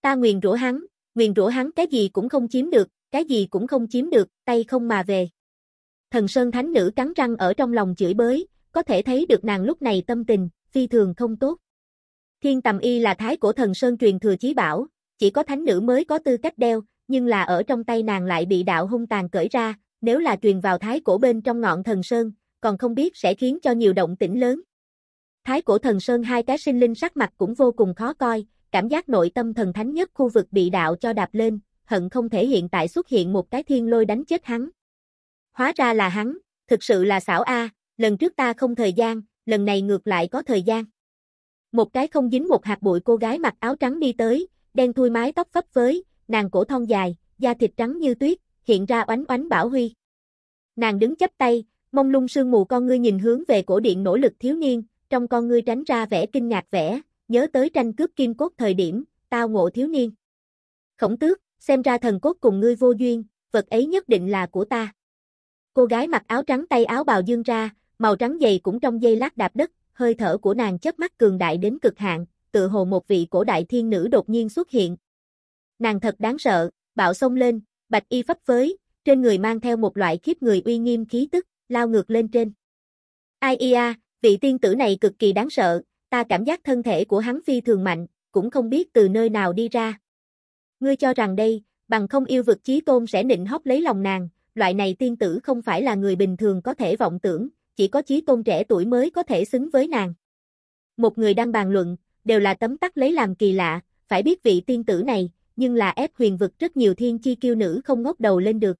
Ta nguyền rủa hắn, nguyền rủa hắn cái gì cũng không chiếm được, cái gì cũng không chiếm được, tay không mà về. Thần Sơn Thánh Nữ cắn răng ở trong lòng chửi bới, có thể thấy được nàng lúc này tâm tình, phi thường không tốt. Thiên Tầm Y là thái của thần Sơn truyền thừa chí bảo, chỉ có thánh nữ mới có tư cách đeo, nhưng là ở trong tay nàng lại bị đạo hung tàn cởi ra, nếu là truyền vào thái cổ bên trong ngọn thần sơn, còn không biết sẽ khiến cho nhiều động tĩnh lớn. Thái cổ thần sơn hai cái sinh linh sắc mặt cũng vô cùng khó coi, cảm giác nội tâm thần thánh nhất khu vực bị đạo cho đạp lên, hận không thể hiện tại xuất hiện một cái thiên lôi đánh chết hắn. Hóa ra là hắn, thực sự là xảo A, lần trước ta không thời gian, lần này ngược lại có thời gian. Một cái không dính một hạt bụi cô gái mặc áo trắng đi tới, đen thui mái tóc phấp phới, nàng cổ thon dài, da thịt trắng như tuyết, hiện ra oánh oánh bảo huy. Nàng đứng chấp tay, mông lung sương mù con ngươi nhìn hướng về cổ điện nỗ lực thiếu niên, trong con ngươi tránh ra vẻ kinh ngạc vẻ, nhớ tới tranh cướp kim cốt thời điểm, tao ngộ thiếu niên. Khổng tước, xem ra thần cốt cùng ngươi vô duyên, vật ấy nhất định là của ta. Cô gái mặc áo trắng tay áo bào dương ra, màu trắng dày cũng trong dây lát đạp đất, hơi thở của nàng chớp mắt cường đại đến cực hạn, tự hồ một vị cổ đại thiên nữ đột nhiên xuất hiện, Nàng thật đáng sợ, bạo xông lên, bạch y phấp phới, trên người mang theo một loại khiếp người uy nghiêm khí tức, lao ngược lên trên. Ai ia, vị tiên tử này cực kỳ đáng sợ, ta cảm giác thân thể của hắn phi thường mạnh, cũng không biết từ nơi nào đi ra. Ngươi cho rằng đây, bằng không yêu vực chí tôn sẽ nịnh hóc lấy lòng nàng, loại này tiên tử không phải là người bình thường có thể vọng tưởng, chỉ có chí tôn trẻ tuổi mới có thể xứng với nàng. Một người đang bàn luận, đều là tấm tắc lấy làm kỳ lạ, phải biết vị tiên tử này, nhưng là ép huyền vực rất nhiều thiên chi kiêu nữ không ngóc đầu lên được.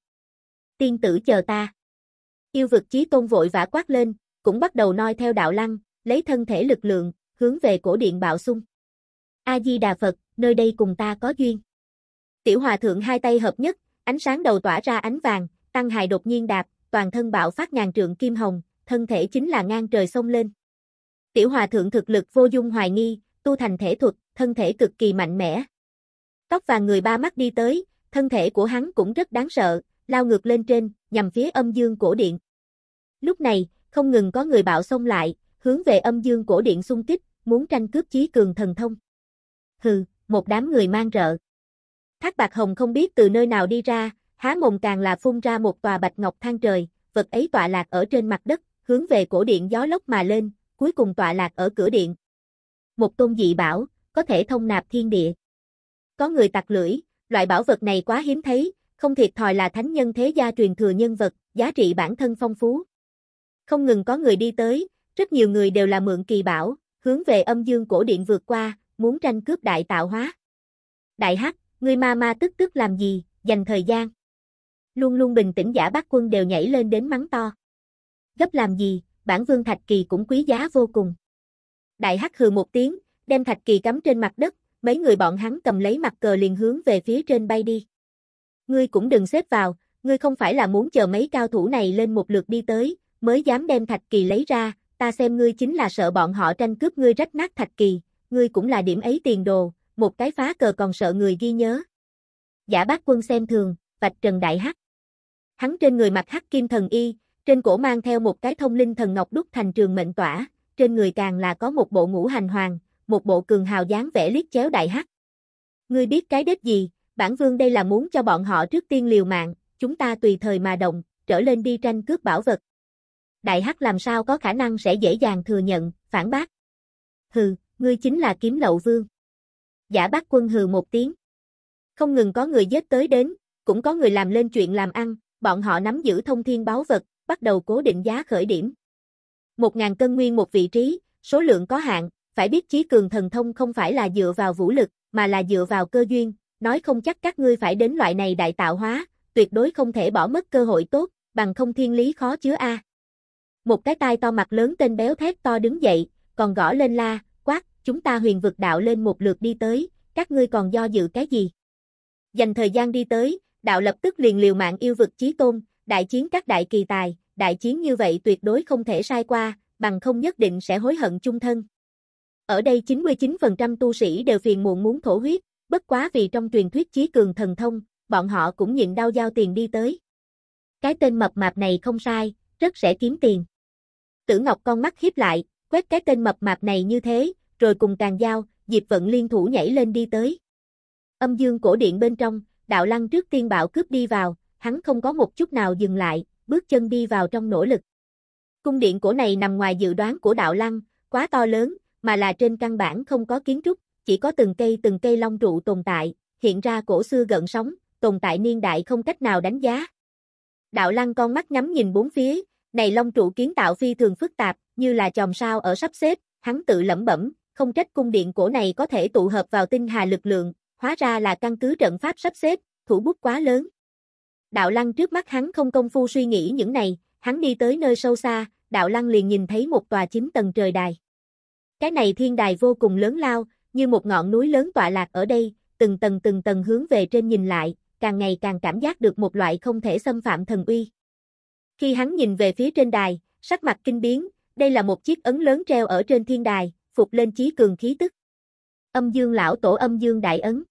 Tiên tử chờ ta. Yêu vực chí tôn vội vã quát lên, cũng bắt đầu noi theo đạo lăng, lấy thân thể lực lượng, hướng về cổ điện bạo xung. A-di-đà Phật, nơi đây cùng ta có duyên. Tiểu hòa thượng hai tay hợp nhất, ánh sáng đầu tỏa ra ánh vàng, tăng hài đột nhiên đạp, toàn thân bạo phát ngàn trượng kim hồng, thân thể chính là ngang trời sông lên. Tiểu hòa thượng thực lực vô dung hoài nghi, tu thành thể thuật, thân thể cực kỳ mạnh mẽ, Tóc vàng người ba mắt đi tới, thân thể của hắn cũng rất đáng sợ, lao ngược lên trên, nhằm phía âm dương cổ điện. Lúc này, không ngừng có người bạo xông lại, hướng về âm dương cổ điện xung kích, muốn tranh cướp chí cường thần thông. Hừ, một đám người mang rợ. Thác Bạc Hồng không biết từ nơi nào đi ra, há mồm càng là phun ra một tòa bạch ngọc thang trời, vật ấy tọa lạc ở trên mặt đất, hướng về cổ điện gió lốc mà lên, cuối cùng tọa lạc ở cửa điện. Một tôn dị bảo, có thể thông nạp thiên địa có người tặc lưỡi, loại bảo vật này quá hiếm thấy, không thiệt thòi là thánh nhân thế gia truyền thừa nhân vật, giá trị bản thân phong phú. Không ngừng có người đi tới, rất nhiều người đều là mượn kỳ bảo, hướng về âm dương cổ điện vượt qua, muốn tranh cướp đại tạo hóa. Đại hắc, ngươi ma ma tức tức làm gì, dành thời gian. Luôn luôn bình tĩnh giả bác quân đều nhảy lên đến mắng to. Gấp làm gì, bản vương thạch kỳ cũng quý giá vô cùng. Đại hắc hừ một tiếng, đem thạch kỳ cắm trên mặt đất, mấy người bọn hắn cầm lấy mặt cờ liền hướng về phía trên bay đi. Ngươi cũng đừng xếp vào, ngươi không phải là muốn chờ mấy cao thủ này lên một lượt đi tới, mới dám đem thạch kỳ lấy ra, ta xem ngươi chính là sợ bọn họ tranh cướp ngươi rách nát thạch kỳ, ngươi cũng là điểm ấy tiền đồ, một cái phá cờ còn sợ người ghi nhớ. Giả bác quân xem thường, vạch trần đại hắc. Hắn trên người mặc hắc kim thần y, trên cổ mang theo một cái thông linh thần ngọc đúc thành trường mệnh tỏa, trên người càng là có một bộ ngũ hành hoàng, một bộ cường hào dáng vẻ liếc chéo đại hắc. Ngươi biết cái đếp gì, bản vương đây là muốn cho bọn họ trước tiên liều mạng, chúng ta tùy thời mà động, trở lên đi tranh cướp bảo vật. Đại hắc làm sao có khả năng sẽ dễ dàng thừa nhận, phản bác. Hừ, ngươi chính là kiếm lậu vương. Giả bác quân hừ một tiếng. Không ngừng có người dết tới đến, cũng có người làm lên chuyện làm ăn, bọn họ nắm giữ thông thiên báo vật, bắt đầu cố định giá khởi điểm. Một ngàn cân nguyên một vị trí, số lượng có hạn, phải biết trí cường thần thông không phải là dựa vào vũ lực, mà là dựa vào cơ duyên, nói không chắc các ngươi phải đến loại này đại tạo hóa, tuyệt đối không thể bỏ mất cơ hội tốt, bằng không thiên lý khó chứa a. Một cái tai to mặt lớn tên béo thét to đứng dậy, còn gõ lên la, quát, chúng ta huyền vực đạo lên một lượt đi tới, các ngươi còn do dự cái gì? Dành thời gian đi tới, đạo lập tức liền liều mạng yêu vực chí tôn, đại chiến các đại kỳ tài, đại chiến như vậy tuyệt đối không thể sai qua, bằng không nhất định sẽ hối hận chung thân. Ở đây 99% tu sĩ đều phiền muộn muốn thổ huyết, bất quá vì trong truyền thuyết chí cường thần thông, bọn họ cũng nhịn đau giao tiền đi tới. Cái tên mập mạp này không sai, rất sẽ kiếm tiền. Tử Ngọc con mắt hiếp lại, quét cái tên mập mạp này như thế, rồi cùng càng giao, Diệp Vận liên thủ nhảy lên đi tới. Âm dương cổ điện bên trong, đạo lăng trước tiên bạo cướp đi vào, hắn không có một chút nào dừng lại, bước chân đi vào trong nỗ lực. Cung điện cổ này nằm ngoài dự đoán của đạo lăng, quá to lớn, mà là trên căn bản không có kiến trúc, chỉ có từng cây từng cây long trụ tồn tại, hiện ra cổ xưa gần sống, tồn tại niên đại không cách nào đánh giá. Đạo lăng con mắt ngắm nhìn bốn phía, này long trụ kiến tạo phi thường phức tạp, như là chòm sao ở sắp xếp, hắn tự lẩm bẩm, không trách cung điện cổ này có thể tụ hợp vào tinh hà lực lượng, hóa ra là căn cứ trận pháp sắp xếp, thủ bút quá lớn. Đạo lăng trước mắt hắn không công phu suy nghĩ những này, hắn đi tới nơi sâu xa, đạo lăng liền nhìn thấy một tòa chín tầng trời đài. Cái này thiên đài vô cùng lớn lao, như một ngọn núi lớn tọa lạc ở đây, từng tầng từng tầng hướng về trên nhìn lại, càng ngày càng cảm giác được một loại không thể xâm phạm thần uy. Khi hắn nhìn về phía trên đài, sắc mặt kinh biến, đây là một chiếc ấn lớn treo ở trên thiên đài, phục lên chí cường khí tức. Âm dương lão tổ âm dương đại ấn.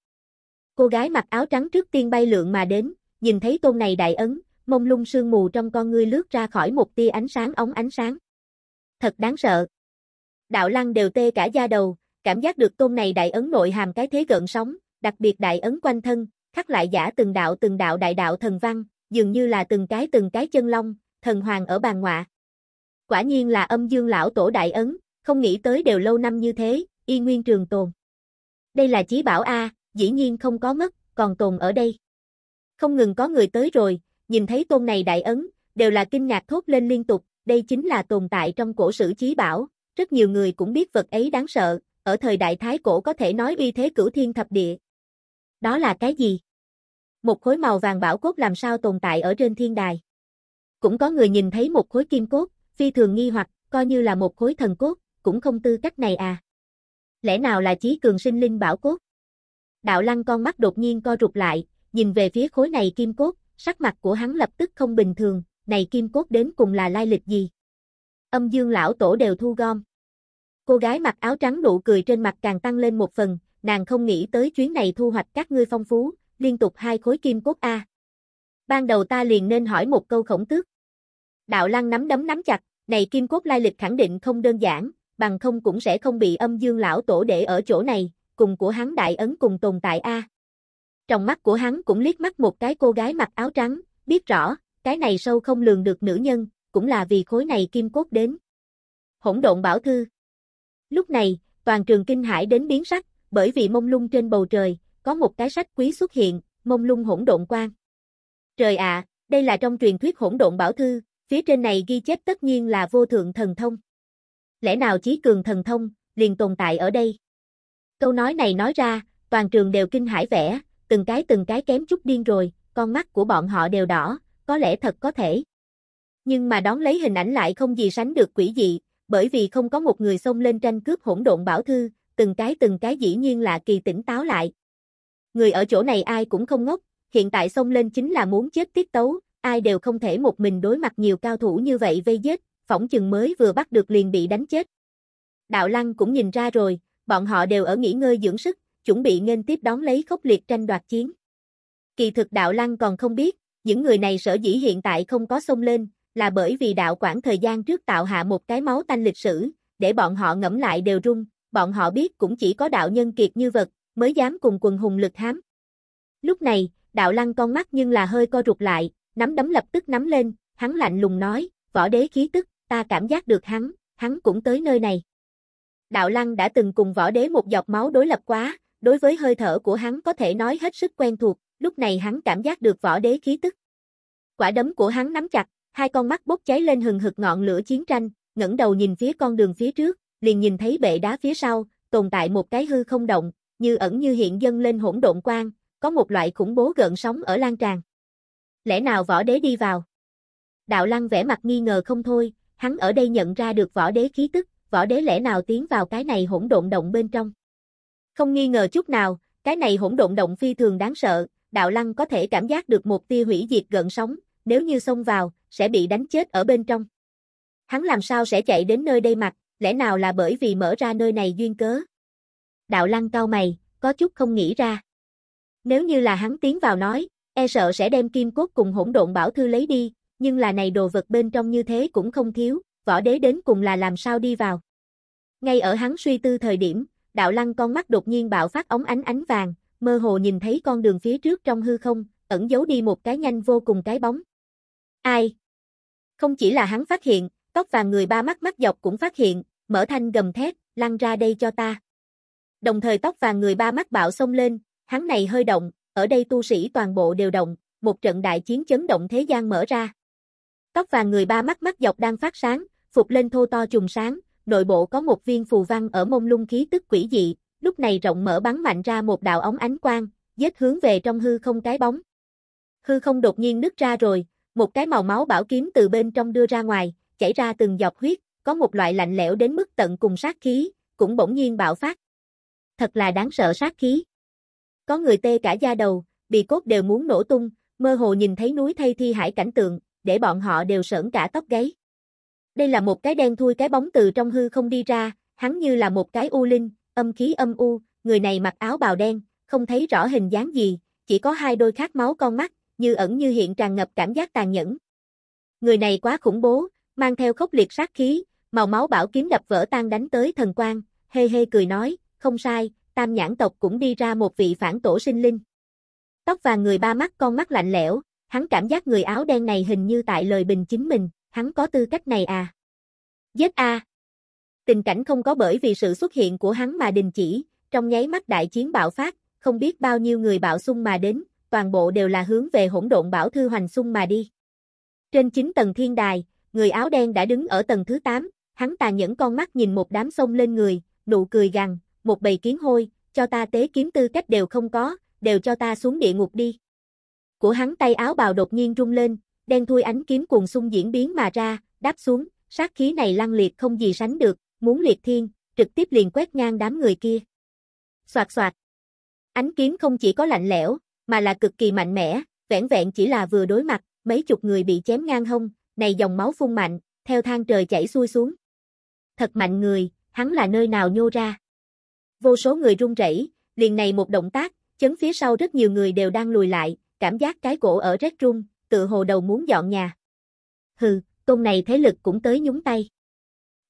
Cô gái mặc áo trắng trước tiên bay lượn mà đến, nhìn thấy tôn này đại ấn, mông lung sương mù trong con ngươi lướt ra khỏi một tia ánh sáng ống ánh sáng. Thật đáng sợ. Đạo lăng đều tê cả da đầu, cảm giác được tôn này đại ấn nội hàm cái thế gợn sóng, đặc biệt đại ấn quanh thân, khắc lại giả từng đạo từng đạo đại đạo thần văn, dường như là từng cái từng cái chân long, thần hoàng ở bàn ngoạ. Quả nhiên là âm dương lão tổ đại ấn, không nghĩ tới đều lâu năm như thế, y nguyên trường tồn. Đây là chí bảo A, dĩ nhiên không có mất, còn tồn ở đây. Không ngừng có người tới rồi, nhìn thấy tôn này đại ấn, đều là kinh ngạc thốt lên liên tục, đây chính là tồn tại trong cổ sử chí bảo rất nhiều người cũng biết vật ấy đáng sợ, ở thời đại thái cổ có thể nói uy thế cửu thiên thập địa. Đó là cái gì? Một khối màu vàng bảo cốt làm sao tồn tại ở trên thiên đài? Cũng có người nhìn thấy một khối kim cốt, phi thường nghi hoặc, coi như là một khối thần cốt, cũng không tư cách này à. Lẽ nào là chí cường sinh linh bảo cốt? Đạo lăng con mắt đột nhiên co rụt lại, nhìn về phía khối này kim cốt, sắc mặt của hắn lập tức không bình thường, này kim cốt đến cùng là lai lịch gì? âm dương lão tổ đều thu gom. Cô gái mặc áo trắng nụ cười trên mặt càng tăng lên một phần, nàng không nghĩ tới chuyến này thu hoạch các ngươi phong phú, liên tục hai khối kim cốt A. Ban đầu ta liền nên hỏi một câu khổng tước. Đạo lăng nắm đấm nắm chặt, này kim cốt lai lịch khẳng định không đơn giản, bằng không cũng sẽ không bị âm dương lão tổ để ở chỗ này, cùng của hắn đại ấn cùng tồn tại A. Trong mắt của hắn cũng liếc mắt một cái cô gái mặc áo trắng, biết rõ, cái này sâu không lường được nữ nhân, cũng là vì khối này kim cốt đến. Hỗn độn bảo thư. Lúc này, toàn trường kinh hải đến biến sắc, bởi vì mông lung trên bầu trời, có một cái sách quý xuất hiện, mông lung hỗn độn quang. Trời ạ, đây là trong truyền thuyết hỗn độn bảo thư, phía trên này ghi chép tất nhiên là vô thượng thần thông. Lẽ nào chí cường thần thông, liền tồn tại ở đây? Câu nói này nói ra, toàn trường đều kinh hải vẻ từng cái từng cái kém chút điên rồi, con mắt của bọn họ đều đỏ, có lẽ thật có thể. Nhưng mà đón lấy hình ảnh lại không gì sánh được quỷ dị, bởi vì không có một người xông lên tranh cướp hỗn độn bảo thư, từng cái từng cái dĩ nhiên là kỳ tỉnh táo lại. Người ở chỗ này ai cũng không ngốc, hiện tại xông lên chính là muốn chết tiết tấu, ai đều không thể một mình đối mặt nhiều cao thủ như vậy vây giết, phỏng chừng mới vừa bắt được liền bị đánh chết. Đạo Lăng cũng nhìn ra rồi, bọn họ đều ở nghỉ ngơi dưỡng sức, chuẩn bị nên tiếp đón lấy khốc liệt tranh đoạt chiến. Kỳ thực Đạo Lăng còn không biết, những người này sở dĩ hiện tại không có xông lên, là bởi vì đạo quản thời gian trước tạo hạ một cái máu tanh lịch sử, để bọn họ ngẫm lại đều rung, bọn họ biết cũng chỉ có đạo nhân kiệt như vật, mới dám cùng quần hùng lực hám. Lúc này, đạo lăng con mắt nhưng là hơi co rụt lại, nắm đấm lập tức nắm lên, hắn lạnh lùng nói, võ đế khí tức, ta cảm giác được hắn, hắn cũng tới nơi này. Đạo lăng đã từng cùng võ đế một dọc máu đối lập quá, đối với hơi thở của hắn có thể nói hết sức quen thuộc, lúc này hắn cảm giác được võ đế khí tức. Quả đấm của hắn nắm chặt, Hai con mắt bốc cháy lên hừng hực ngọn lửa chiến tranh, ngẩng đầu nhìn phía con đường phía trước, liền nhìn thấy bệ đá phía sau, tồn tại một cái hư không động, như ẩn như hiện dâng lên hỗn độn quang, có một loại khủng bố gợn sóng ở lan tràn. Lẽ nào võ đế đi vào? Đạo lăng vẻ mặt nghi ngờ không thôi, hắn ở đây nhận ra được võ đế khí tức, võ đế lẽ nào tiến vào cái này hỗn độn động bên trong. Không nghi ngờ chút nào, cái này hỗn độn động phi thường đáng sợ, đạo lăng có thể cảm giác được một tia hủy diệt gợn sóng, nếu như xông vào, sẽ bị đánh chết ở bên trong. Hắn làm sao sẽ chạy đến nơi đây mặt, lẽ nào là bởi vì mở ra nơi này duyên cớ? Đạo lăng cao mày, có chút không nghĩ ra. Nếu như là hắn tiến vào nói, e sợ sẽ đem kim cốt cùng hỗn độn bảo thư lấy đi, nhưng là này đồ vật bên trong như thế cũng không thiếu, võ đế đến cùng là làm sao đi vào. Ngay ở hắn suy tư thời điểm, đạo lăng con mắt đột nhiên bạo phát ống ánh ánh vàng, mơ hồ nhìn thấy con đường phía trước trong hư không, ẩn giấu đi một cái nhanh vô cùng cái bóng. Ai? Không chỉ là hắn phát hiện, tóc vàng người ba mắt mắt dọc cũng phát hiện, mở thanh gầm thét, lăn ra đây cho ta. Đồng thời tóc vàng người ba mắt bạo xông lên, hắn này hơi động, ở đây tu sĩ toàn bộ đều động, một trận đại chiến chấn động thế gian mở ra. Tóc vàng người ba mắt mắt dọc đang phát sáng, phục lên thô to trùng sáng, nội bộ có một viên phù văn ở mông lung khí tức quỷ dị, lúc này rộng mở bắn mạnh ra một đạo ống ánh quang, giết hướng về trong hư không cái bóng. Hư không đột nhiên nứt ra rồi, một cái màu máu bảo kiếm từ bên trong đưa ra ngoài, chảy ra từng giọt huyết, có một loại lạnh lẽo đến mức tận cùng sát khí, cũng bỗng nhiên bạo phát. Thật là đáng sợ sát khí. Có người tê cả da đầu, bị cốt đều muốn nổ tung, mơ hồ nhìn thấy núi thay thi hải cảnh tượng, để bọn họ đều sởn cả tóc gáy. Đây là một cái đen thui cái bóng từ trong hư không đi ra, hắn như là một cái u linh, âm khí âm u, người này mặc áo bào đen, không thấy rõ hình dáng gì, chỉ có hai đôi khát máu con mắt, như ẩn như hiện tràn ngập cảm giác tàn nhẫn. Người này quá khủng bố, mang theo khốc liệt sát khí, màu máu bảo kiếm đập vỡ tan đánh tới thần quang, hê hê cười nói, không sai, tam nhãn tộc cũng đi ra một vị phản tổ sinh linh. Tóc vàng người ba mắt con mắt lạnh lẽo, hắn cảm giác người áo đen này hình như tại lời bình chính mình, hắn có tư cách này à. Giết a. Tình cảnh không có bởi vì sự xuất hiện của hắn mà đình chỉ, trong nháy mắt đại chiến bạo phát, không biết bao nhiêu người bạo xung mà đến, toàn bộ đều là hướng về hỗn độn bảo thư hoành xung mà đi. Trên 9 tầng thiên đài, người áo đen đã đứng ở tầng thứ 8, hắn tà nhẫn con mắt nhìn một đám sông lên người, nụ cười gằn, một bầy kiến hôi, cho ta tế kiếm tư cách đều không có, đều cho ta xuống địa ngục đi. Của hắn tay áo bào đột nhiên rung lên, đen thui ánh kiếm cuồng xung diễn biến mà ra, đáp xuống, sát khí này lăng liệt không gì sánh được, muốn liệt thiên, trực tiếp liền quét ngang đám người kia. Soạt soạt. Ánh kiếm không chỉ có lạnh lẽo, mà là cực kỳ mạnh mẽ, vẻn vẹn chỉ là vừa đối mặt, mấy chục người bị chém ngang hông, này dòng máu phun mạnh, theo thang trời chảy xuôi xuống. Thật mạnh người, hắn là nơi nào nhô ra. Vô số người run rẩy, liền này một động tác, chấn phía sau rất nhiều người đều đang lùi lại, cảm giác cái cổ ở rét run, tự hồ đầu muốn dọn nhà. Hừ, công này thế lực cũng tới nhúng tay.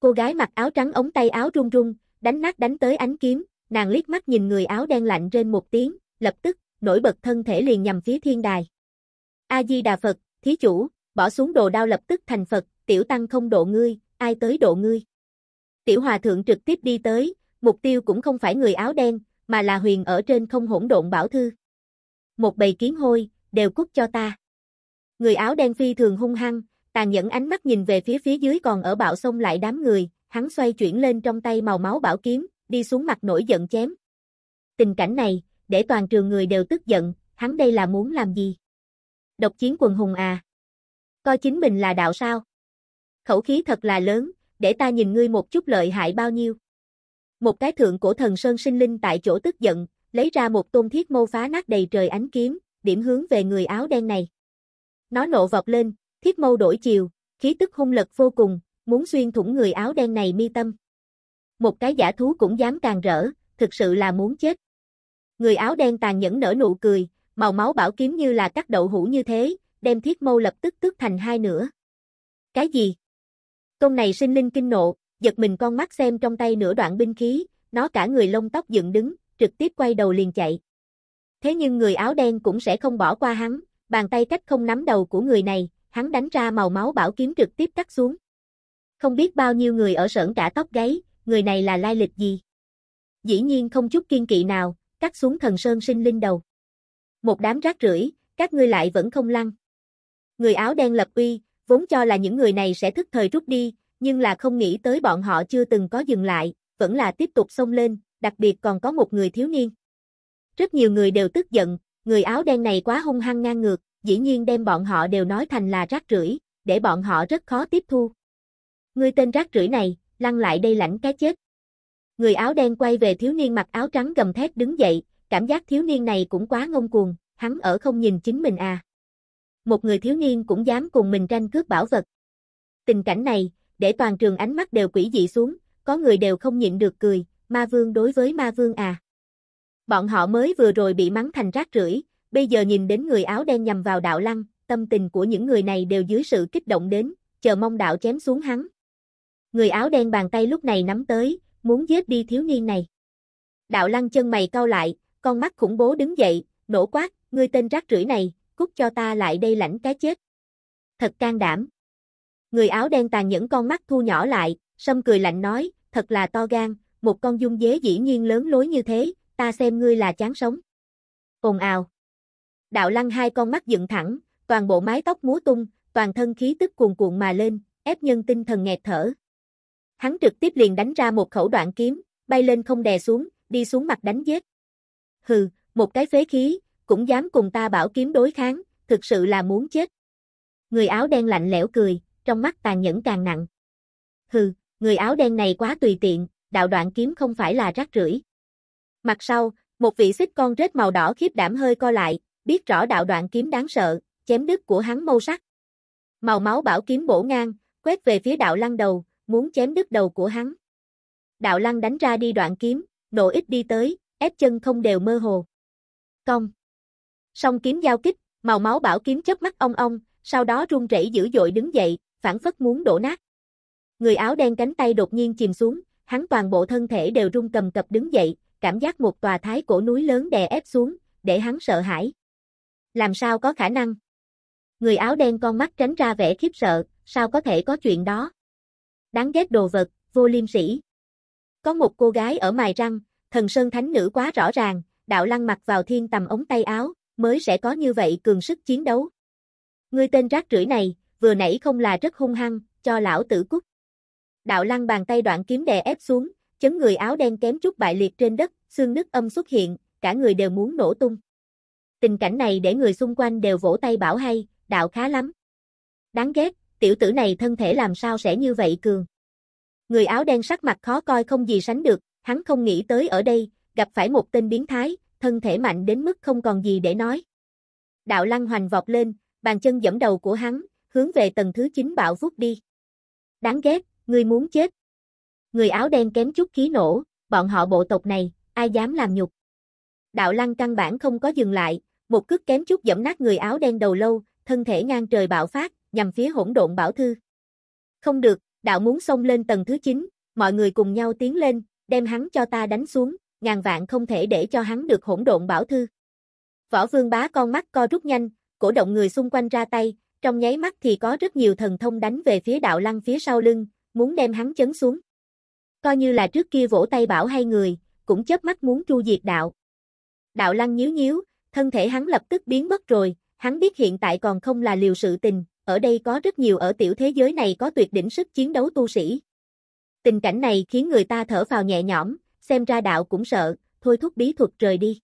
Cô gái mặc áo trắng ống tay áo run run, đánh nát đánh tới ánh kiếm, nàng liếc mắt nhìn người áo đen lạnh trên một tiếng, lập tức, nổi bật thân thể liền nhằm phía thiên đài. A-di-đà Phật, thí chủ, bỏ xuống đồ đao lập tức thành Phật, tiểu tăng không độ ngươi, ai tới độ ngươi. Tiểu hòa thượng trực tiếp đi tới, mục tiêu cũng không phải người áo đen, mà là huyền ở trên không hỗn độn bảo thư. Một bầy kiến hôi, đều cút cho ta. Người áo đen phi thường hung hăng, tàn nhẫn ánh mắt nhìn về phía phía dưới còn ở bạo sông lại đám người, hắn xoay chuyển lên trong tay màu máu bảo kiếm, đi xuống mặt nổi giận chém. Tình cảnh này, để toàn trường người đều tức giận, hắn đây là muốn làm gì? Độc chiến quần hùng à? Coi chính mình là đạo sao? Khẩu khí thật là lớn, để ta nhìn ngươi một chút lợi hại bao nhiêu. Một cái thượng cổ thần sơn sinh linh tại chỗ tức giận, lấy ra một tôn thiết mâu phá nát đầy trời ánh kiếm, điểm hướng về người áo đen này. Nó nộ vọt lên, thiết mâu đổi chiều, khí tức hung lực vô cùng, muốn xuyên thủng người áo đen này mi tâm. Một cái giả thú cũng dám càng rỡ, thực sự là muốn chết. Người áo đen tàn nhẫn nở nụ cười, màu máu bảo kiếm như là cắt đậu hũ như thế, đem thiết mâu lập tức tước thành hai nửa. Cái gì? Công này sinh linh kinh nộ, giật mình con mắt xem trong tay nửa đoạn binh khí, nó cả người lông tóc dựng đứng, trực tiếp quay đầu liền chạy. Thế nhưng người áo đen cũng sẽ không bỏ qua hắn, bàn tay cách không nắm đầu của người này, hắn đánh ra màu máu bảo kiếm trực tiếp cắt xuống. Không biết bao nhiêu người ở sởn cả tóc gáy, người này là lai lịch gì? Dĩ nhiên không chút kiên kỵ nào, cắt xuống thần sơn sinh linh đầu. Một đám rác rưởi, các ngươi lại vẫn không lăn. Người áo đen lập uy, vốn cho là những người này sẽ thức thời rút đi, nhưng là không nghĩ tới bọn họ chưa từng có dừng lại, vẫn là tiếp tục xông lên, đặc biệt còn có một người thiếu niên. Rất nhiều người đều tức giận, người áo đen này quá hung hăng ngang ngược, dĩ nhiên đem bọn họ đều nói thành là rác rưởi, để bọn họ rất khó tiếp thu. Ngươi tên rác rưởi này, lăn lại đây lãnh cái chết. Người áo đen quay về thiếu niên mặc áo trắng gầm thét đứng dậy, cảm giác thiếu niên này cũng quá ngông cuồng, hắn ở không nhìn chính mình à. Một người thiếu niên cũng dám cùng mình tranh cướp bảo vật. Tình cảnh này, để toàn trường ánh mắt đều quỷ dị xuống, có người đều không nhịn được cười, ma vương đối với ma vương à. Bọn họ mới vừa rồi bị mắng thành rác rưởi, bây giờ nhìn đến người áo đen nhằm vào đạo lăng, tâm tình của những người này đều dưới sự kích động đến, chờ mong đạo chém xuống hắn. Người áo đen bàn tay lúc này nắm tới, muốn giết đi thiếu niên này. Đạo lăng chân mày cau lại, con mắt khủng bố đứng dậy, nổ quát, ngươi tên rác rưởi này, cút cho ta lại đây lãnh cái chết. Thật can đảm. Người áo đen tàn những con mắt thu nhỏ lại, sâm cười lạnh nói, thật là to gan, một con dung dế dĩ nhiên lớn lối như thế, ta xem ngươi là chán sống. Ồn ào. Đạo lăng hai con mắt dựng thẳng, toàn bộ mái tóc múa tung, toàn thân khí tức cuồn cuộn mà lên, ép nhân tinh thần nghẹt thở hắn trực tiếp liền đánh ra một khẩu đoạn kiếm, bay lên không đè xuống, đi xuống mặt đánh giết. Hừ, một cái phế khí, cũng dám cùng ta bảo kiếm đối kháng, thực sự là muốn chết. Người áo đen lạnh lẽo cười, trong mắt tàn nhẫn càng nặng. Hừ, người áo đen này quá tùy tiện, đạo đoạn kiếm không phải là rác rưởi. Mặt sau, một vị xích con rết màu đỏ khiếp đảm hơi co lại, biết rõ đạo đoạn kiếm đáng sợ, chém đứt của hắn mâu sắc. Màu máu bảo kiếm bổ ngang, quét về phía đạo lăng đầu, muốn chém đứt đầu của hắn. Đạo lăng đánh ra đi đoạn kiếm, nộ ít đi tới, ép chân không đều mơ hồ. Công. Song kiếm giao kích, màu máu bảo kiếm chớp mắt ong ong, sau đó run rẩy dữ dội đứng dậy, phản phất muốn đổ nát. Người áo đen cánh tay đột nhiên chìm xuống, hắn toàn bộ thân thể đều run cầm cập đứng dậy, cảm giác một tòa thái cổ núi lớn đè ép xuống, để hắn sợ hãi. Làm sao có khả năng? Người áo đen con mắt tránh ra vẻ khiếp sợ, sao có thể có chuyện đó? đáng ghét đồ vật, vô liêm sỉ. Có một cô gái ở mài răng, thần sơn thánh nữ quá rõ ràng, đạo lăng mặc vào thiên tầm ống tay áo, mới sẽ có như vậy cường sức chiến đấu. Người tên rác rưởi này, vừa nãy không là rất hung hăng, cho lão tử cút. Đạo lăng bàn tay đoạn kiếm đè ép xuống, chấn người áo đen kém chút bại liệt trên đất, xương nứt âm xuất hiện, cả người đều muốn nổ tung. Tình cảnh này để người xung quanh đều vỗ tay bảo hay, đạo khá lắm. Đáng ghét, tiểu tử này thân thể làm sao sẽ như vậy cường. Người áo đen sắc mặt khó coi không gì sánh được, hắn không nghĩ tới ở đây, gặp phải một tên biến thái, thân thể mạnh đến mức không còn gì để nói. Đạo lăng hoành vọt lên, bàn chân giẫm đầu của hắn, hướng về tầng thứ 9 bạo vút đi. Đáng ghét, ngươi muốn chết. Người áo đen kém chút khí nổ, bọn họ bộ tộc này, ai dám làm nhục. Đạo lăng căn bản không có dừng lại, một cước kém chút giẫm nát người áo đen đầu lâu, thân thể ngang trời bạo phát, nhằm phía hỗn độn bảo thư. Không được, đạo muốn xông lên tầng thứ 9, mọi người cùng nhau tiến lên, đem hắn cho ta đánh xuống, ngàn vạn không thể để cho hắn được hỗn độn bảo thư. Võ vương bá con mắt co rút nhanh, cổ động người xung quanh ra tay, trong nháy mắt thì có rất nhiều thần thông đánh về phía đạo lăng phía sau lưng, muốn đem hắn chấn xuống. Coi như là trước kia vỗ tay bảo hai người, cũng chớp mắt muốn tru diệt đạo. Đạo lăng nhíu nhíu, thân thể hắn lập tức biến mất rồi, hắn biết hiện tại còn không là liều sự tình, ở đây có rất nhiều ở tiểu thế giới này có tuyệt đỉnh sức chiến đấu tu sĩ. Tình cảnh này khiến người ta thở vào nhẹ nhõm, xem ra đạo cũng sợ, thôi thúc bí thuật rời đi.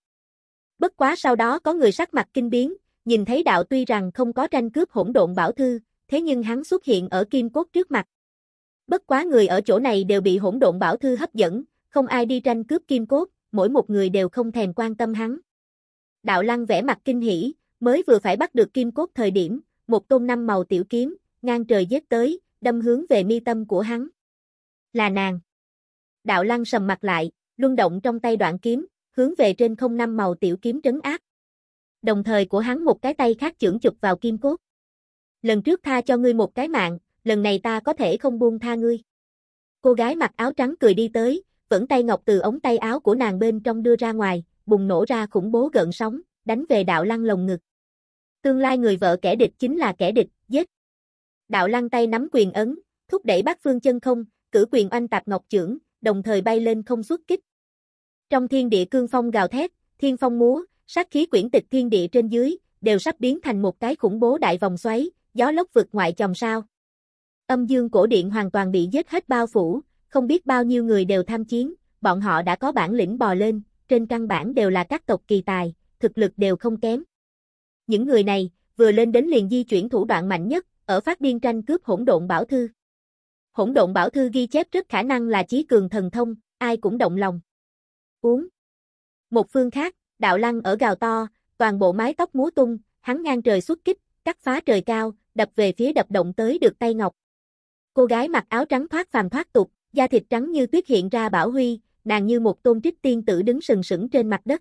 Bất quá sau đó có người sắc mặt kinh biến, nhìn thấy đạo tuy rằng không có tranh cướp hỗn độn bảo thư, thế nhưng hắn xuất hiện ở kim cốt trước mặt. Bất quá người ở chỗ này đều bị hỗn độn bảo thư hấp dẫn, không ai đi tranh cướp kim cốt, mỗi một người đều không thèm quan tâm hắn. Đạo lăng vẻ mặt kinh hỉ, mới vừa phải bắt được kim cốt thời điểm, một tôn năm màu tiểu kiếm, ngang trời giết tới, đâm hướng về mi tâm của hắn. Là nàng. Đạo lăng sầm mặt lại, luân động trong tay đoạn kiếm, hướng về trên không năm màu tiểu kiếm trấn áp. Đồng thời của hắn một cái tay khác chưởng chụp vào kim cốt. Lần trước tha cho ngươi một cái mạng, lần này ta có thể không buông tha ngươi. Cô gái mặc áo trắng cười đi tới, vẫn tay ngọc từ ống tay áo của nàng bên trong đưa ra ngoài, bùng nổ ra khủng bố gợn sóng, đánh về đạo lăng lồng ngực. Tương lai người vợ kẻ địch chính là kẻ địch, giết. Đạo lăng tay nắm quyền ấn, thúc đẩy bác phương chân không, cử quyền oanh tạp ngọc trưởng, đồng thời bay lên không xuất kích. Trong thiên địa cương phong gào thét, thiên phong múa, sát khí quyển tịch thiên địa trên dưới, đều sắp biến thành một cái khủng bố đại vòng xoáy, gió lốc vượt ngoại chòm sao. Âm dương cổ điện hoàn toàn bị giết hết bao phủ, không biết bao nhiêu người đều tham chiến, bọn họ đã có bản lĩnh bò lên, trên căn bản đều là các tộc kỳ tài, thực lực đều không kém. Những người này, vừa lên đến liền di chuyển thủ đoạn mạnh nhất, ở phát điên tranh cướp hỗn độn bảo thư. Hỗn độn bảo thư ghi chép rất khả năng là chí cường thần thông, ai cũng động lòng. Uống. Một phương khác, đạo lăng ở gào to, toàn bộ mái tóc múa tung, hắn ngang trời xuất kích, cắt phá trời cao, đập về phía đập động tới được tay ngọc. Cô gái mặc áo trắng thoát phàm thoát tục, da thịt trắng như tuyết hiện ra bảo huy, nàng như một tôn trích tiên tử đứng sừng sững trên mặt đất.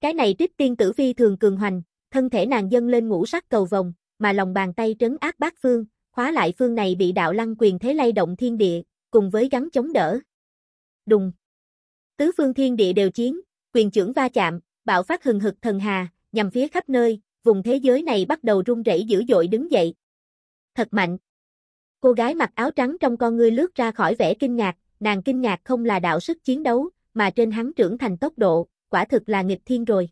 Cái này trích tiên tử phi thường cường hoành, thân thể nàng dâng lên ngũ sắc cầu vòng, mà lòng bàn tay trấn áp bát phương, khóa lại phương này bị đạo lăng quyền thế lay động thiên địa, cùng với gắn chống đỡ. Đùng. Tứ phương thiên địa đều chiến, quyền trưởng va chạm, bạo phát hừng hực thần hà, nhằm phía khắp nơi, vùng thế giới này bắt đầu rung rẩy dữ dội đứng dậy. Thật mạnh. Cô gái mặc áo trắng trong con ngươi lướt ra khỏi vẻ kinh ngạc, nàng kinh ngạc không là đạo sức chiến đấu, mà trên hắn trưởng thành tốc độ, quả thực là nghịch thiên rồi.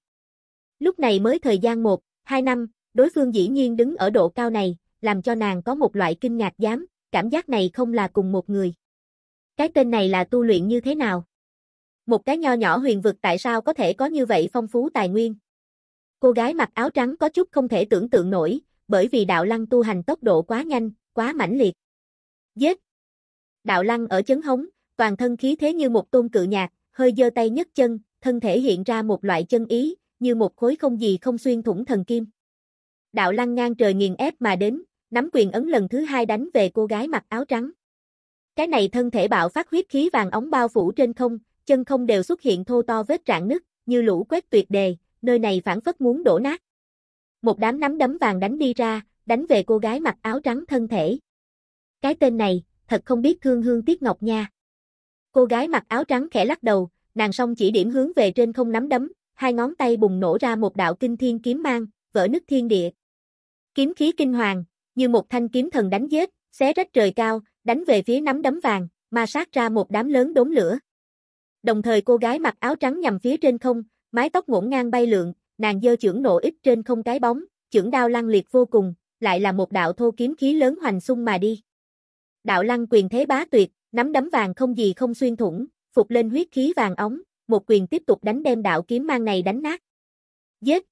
Lúc này mới thời gian 1, 2 năm, đối phương dĩ nhiên đứng ở độ cao này, làm cho nàng có một loại kinh ngạc dám, cảm giác này không là cùng một người. Cái tên này là tu luyện như thế nào? Một cái nho nhỏ huyền vực tại sao có thể có như vậy phong phú tài nguyên? Cô gái mặc áo trắng có chút không thể tưởng tượng nổi, bởi vì đạo lăng tu hành tốc độ quá nhanh, quá mãnh liệt. Giết! Đạo lăng ở chấn hống, toàn thân khí thế như một tôn cự nhạc, hơi giơ tay nhấc chân, thân thể hiện ra một loại chân ý, như một khối không gì không xuyên thủng thần kim. Đạo lăng ngang trời nghiền ép mà đến, nắm quyền ấn lần thứ hai đánh về cô gái mặc áo trắng. Cái này thân thể bạo phát huyết khí vàng ống bao phủ trên không, chân không đều xuất hiện thô to vết rạn nứt, như lũ quét tuyệt đề, nơi này phản phất muốn đổ nát. Một đám nắm đấm vàng đánh đi ra, đánh về cô gái mặc áo trắng thân thể. Cái tên này, thật không biết thương hương tiếc ngọc nha. Cô gái mặc áo trắng khẽ lắc đầu, nàng song chỉ điểm hướng về trên không nắm đấm, hai ngón tay bùng nổ ra một đạo kinh thiên kiếm mang, vỡ nứt thiên địa. Kiếm khí kinh hoàng, như một thanh kiếm thần đánh giết, xé rách trời cao, đánh về phía nắm đấm vàng, ma sát ra một đám lớn đốm lửa. Đồng thời cô gái mặc áo trắng nhằm phía trên không, mái tóc ngổn ngang bay lượn, nàng dơ chưởng nổ ít trên không cái bóng, chưởng đao lăng liệt vô cùng, lại là một đạo thô kiếm khí lớn hoành xung mà đi. Đạo lăng quyền thế bá tuyệt, nắm đấm vàng không gì không xuyên thủng, phục lên huyết khí vàng ống một quyền tiếp tục đánh đem đạo kiếm mang này đánh nát. Giết!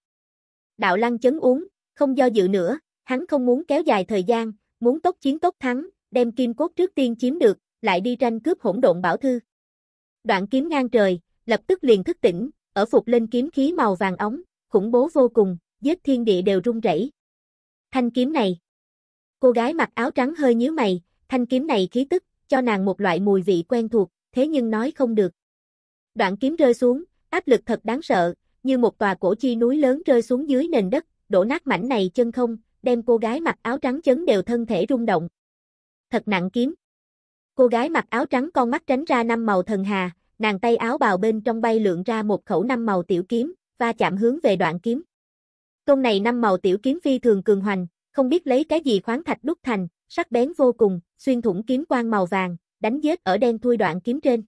Đạo lăng chấn uống, không do dự nữa, hắn không muốn kéo dài thời gian, muốn tốc chiến tốc thắng, đem kim cốt trước tiên chiếm được, lại đi tranh cướp hỗn độn bảo thư. Đoạn kiếm ngang trời, lập tức liền thức tỉnh, ở phục lên kiếm khí màu vàng ống, khủng bố vô cùng, giết thiên địa đều rung rẩy. Thanh kiếm này. Cô gái mặc áo trắng hơi nhíu mày, thanh kiếm này khí tức, cho nàng một loại mùi vị quen thuộc, thế nhưng nói không được. Đoạn kiếm rơi xuống, áp lực thật đáng sợ, như một tòa cổ chi núi lớn rơi xuống dưới nền đất, đổ nát mảnh này chân không, đem cô gái mặc áo trắng chấn đều thân thể rung động. Thật nặng kiếm. Cô gái mặc áo trắng con mắt tránh ra năm màu thần hà, nàng tay áo bào bên trong bay lượn ra một khẩu năm màu tiểu kiếm, va chạm hướng về đoạn kiếm. Công này năm màu tiểu kiếm phi thường cường hoành, không biết lấy cái gì khoáng thạch đúc thành, sắc bén vô cùng, xuyên thủng kiếm quang màu vàng, đánh giết ở đen thui đoạn kiếm trên.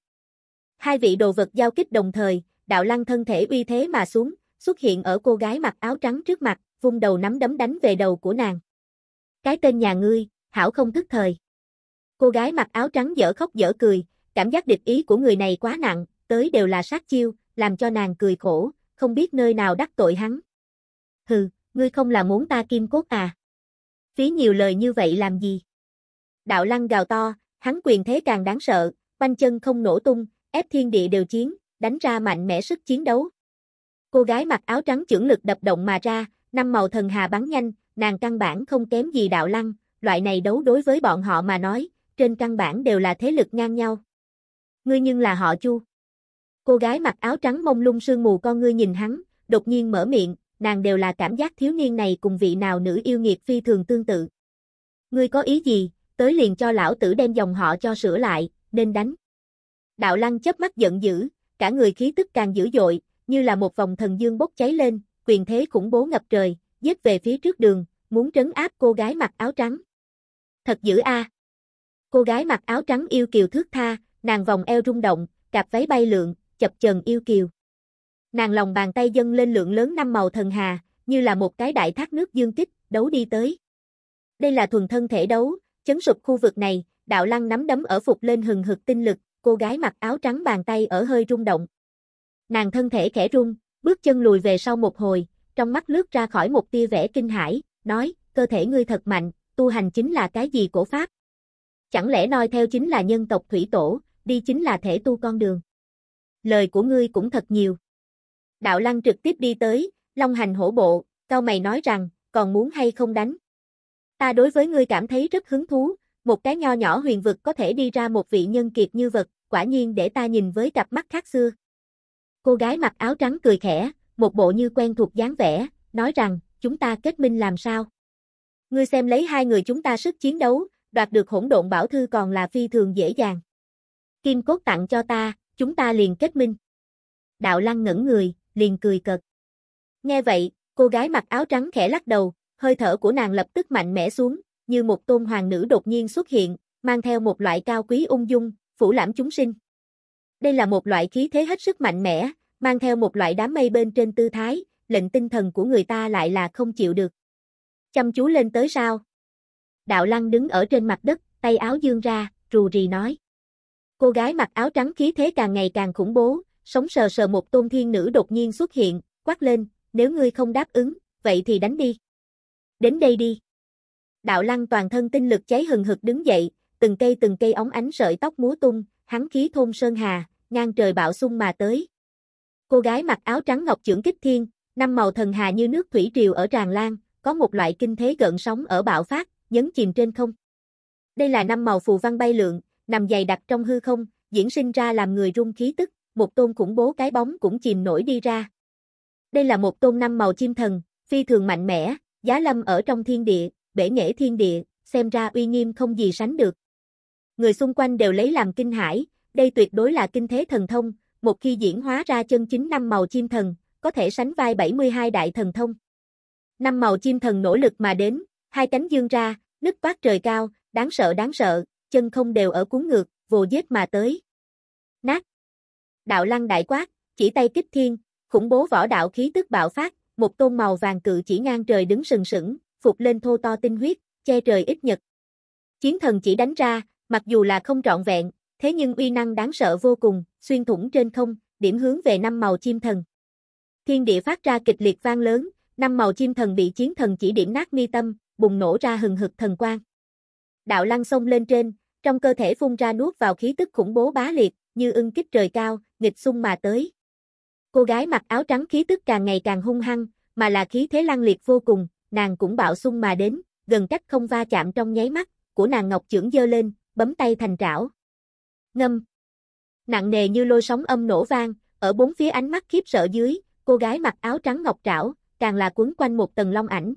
Hai vị đồ vật giao kích đồng thời, đạo lăng thân thể uy thế mà xuống, xuất hiện ở cô gái mặc áo trắng trước mặt, vung đầu nắm đấm đánh về đầu của nàng. Cái tên nhà ngươi, hảo không thức thời. Cô gái mặc áo trắng dở khóc dở cười, cảm giác địch ý của người này quá nặng, tới đều là sát chiêu, làm cho nàng cười khổ, không biết nơi nào đắc tội hắn. Hừ, ngươi không là muốn ta kim cốt à? Phí nhiều lời như vậy làm gì? Đạo lăng gào to, hắn quyền thế càng đáng sợ, quanh chân không nổ tung, ép thiên địa đều chiến, đánh ra mạnh mẽ sức chiến đấu. Cô gái mặc áo trắng chưởng lực đập động mà ra, năm màu thần hà bắn nhanh, nàng căn bản không kém gì đạo lăng, loại này đấu đối với bọn họ mà nói, trên căn bản đều là thế lực ngang nhau. Ngươi nhưng là họ Chu. Cô gái mặc áo trắng mông lung sương mù con ngươi nhìn hắn, đột nhiên mở miệng, nàng đều là cảm giác thiếu niên này cùng vị nào nữ yêu nghiệt phi thường tương tự. Ngươi có ý gì, tới liền cho lão tử đem dòng họ cho sửa lại, nên đánh. Đạo lăng chớp mắt giận dữ, cả người khí tức càng dữ dội, như là một vòng thần dương bốc cháy lên, quyền thế khủng bố ngập trời, giết về phía trước đường, muốn trấn áp cô gái mặc áo trắng. Thật dữ a. Cô gái mặc áo trắng yêu kiều thước tha, nàng vòng eo rung động, cặp váy bay lượn, chập chờn yêu kiều. Nàng lòng bàn tay dâng lên lượng lớn năm màu thần hà, như là một cái đại thác nước dương kích, đấu đi tới. Đây là thuần thân thể đấu, chấn sụp khu vực này, đạo lăng nắm đấm ở phục lên hừng hực tinh lực, cô gái mặc áo trắng bàn tay ở hơi rung động. Nàng thân thể khẽ rung, bước chân lùi về sau một hồi, trong mắt lướt ra khỏi một tia vẻ kinh hãi, nói, cơ thể ngươi thật mạnh, tu hành chính là cái gì cổ pháp? Chẳng lẽ noi theo chính là nhân tộc thủy tổ, đi chính là thể tu con đường? Lời của ngươi cũng thật nhiều. Đạo Lăng trực tiếp đi tới, Long hành hổ bộ, cao mày nói rằng, còn muốn hay không đánh? Ta đối với ngươi cảm thấy rất hứng thú, một cái nho nhỏ huyền vực có thể đi ra một vị nhân kiệt như vật, quả nhiên để ta nhìn với cặp mắt khác xưa. Cô gái mặc áo trắng cười khẽ, một bộ như quen thuộc dáng vẻ, nói rằng, chúng ta kết minh làm sao? Ngươi xem lấy hai người chúng ta sức chiến đấu, đoạt được hỗn độn bảo thư còn là phi thường dễ dàng. Kim cốt tặng cho ta, chúng ta liền kết minh. Đạo lăng ngẩn người, liền cười cợt. Nghe vậy, cô gái mặc áo trắng khẽ lắc đầu, hơi thở của nàng lập tức mạnh mẽ xuống, như một tôn hoàng nữ đột nhiên xuất hiện, mang theo một loại cao quý ung dung, phủ lãm chúng sinh. Đây là một loại khí thế hết sức mạnh mẽ, mang theo một loại đám mây bên trên tư thái, lệnh tinh thần của người ta lại là không chịu được. Chăm chú lên tới sao? Đạo Lăng đứng ở trên mặt đất, tay áo dương ra, rù rì nói. Cô gái mặc áo trắng khí thế càng ngày càng khủng bố, sống sờ sờ một tôn thiên nữ đột nhiên xuất hiện, quát lên, nếu ngươi không đáp ứng, vậy thì đánh đi. Đến đây đi. Đạo Lăng toàn thân tinh lực cháy hừng hực đứng dậy, từng cây từng cây óng ánh sợi tóc múa tung, hắn khí thôn sơn hà, ngang trời bạo xung mà tới. Cô gái mặc áo trắng ngọc trưởng kích thiên, năm màu thần hà như nước thủy triều ở tràn lan, có một loại kinh thế gợn sóng ở bạo phát, nhấn chìm trên không. Đây là năm màu phù văn bay lượn, nằm dày đặc trong hư không, diễn sinh ra làm người rung khí tức, một tôn khủng bố cái bóng cũng chìm nổi đi ra. Đây là một tôn năm màu chim thần, phi thường mạnh mẽ, giá lâm ở trong thiên địa, bể nghệ thiên địa, xem ra uy nghiêm không gì sánh được người xung quanh đều lấy làm kinh hãi, đây tuyệt đối là kinh thế thần thông, một khi diễn hóa ra chân chính năm màu chim thần, có thể sánh vai 72 đại thần thông. Năm màu chim thần nỗ lực mà đến, hai cánh dương ra, nứt toát trời cao, đáng sợ đáng sợ, chân không đều ở cuốn ngược, vồ giết mà tới. Nát. Đạo lăng đại quát, chỉ tay kích thiên, khủng bố võ đạo khí tức bạo phát, một tôn màu vàng cự chỉ ngang trời đứng sừng sững, phục lên thô to tinh huyết, che trời ít nhật. Chiến thần chỉ đánh ra, Mặc dù là không trọn vẹn, thế nhưng uy năng đáng sợ vô cùng, xuyên thủng trên không, điểm hướng về năm màu chim thần. Thiên địa phát ra kịch liệt vang lớn, năm màu chim thần bị chiến thần chỉ điểm nát mi tâm, bùng nổ ra hừng hực thần quang. Đạo lăng sông lên trên, trong cơ thể phun ra nuốt vào khí tức khủng bố bá liệt, như ưng kích trời cao, nghịch xung mà tới. Cô gái mặc áo trắng khí tức càng ngày càng hung hăng, mà là khí thế lăng liệt vô cùng, nàng cũng bạo xung mà đến, gần cách không va chạm trong nháy mắt, của nàng ngọc trưởng dơ lên, bấm tay thành trảo. Ngâm. Nặng nề như lôi sóng âm nổ vang, ở bốn phía ánh mắt khiếp sợ dưới, cô gái mặc áo trắng ngọc trảo, càng là quấn quanh một tầng long ảnh.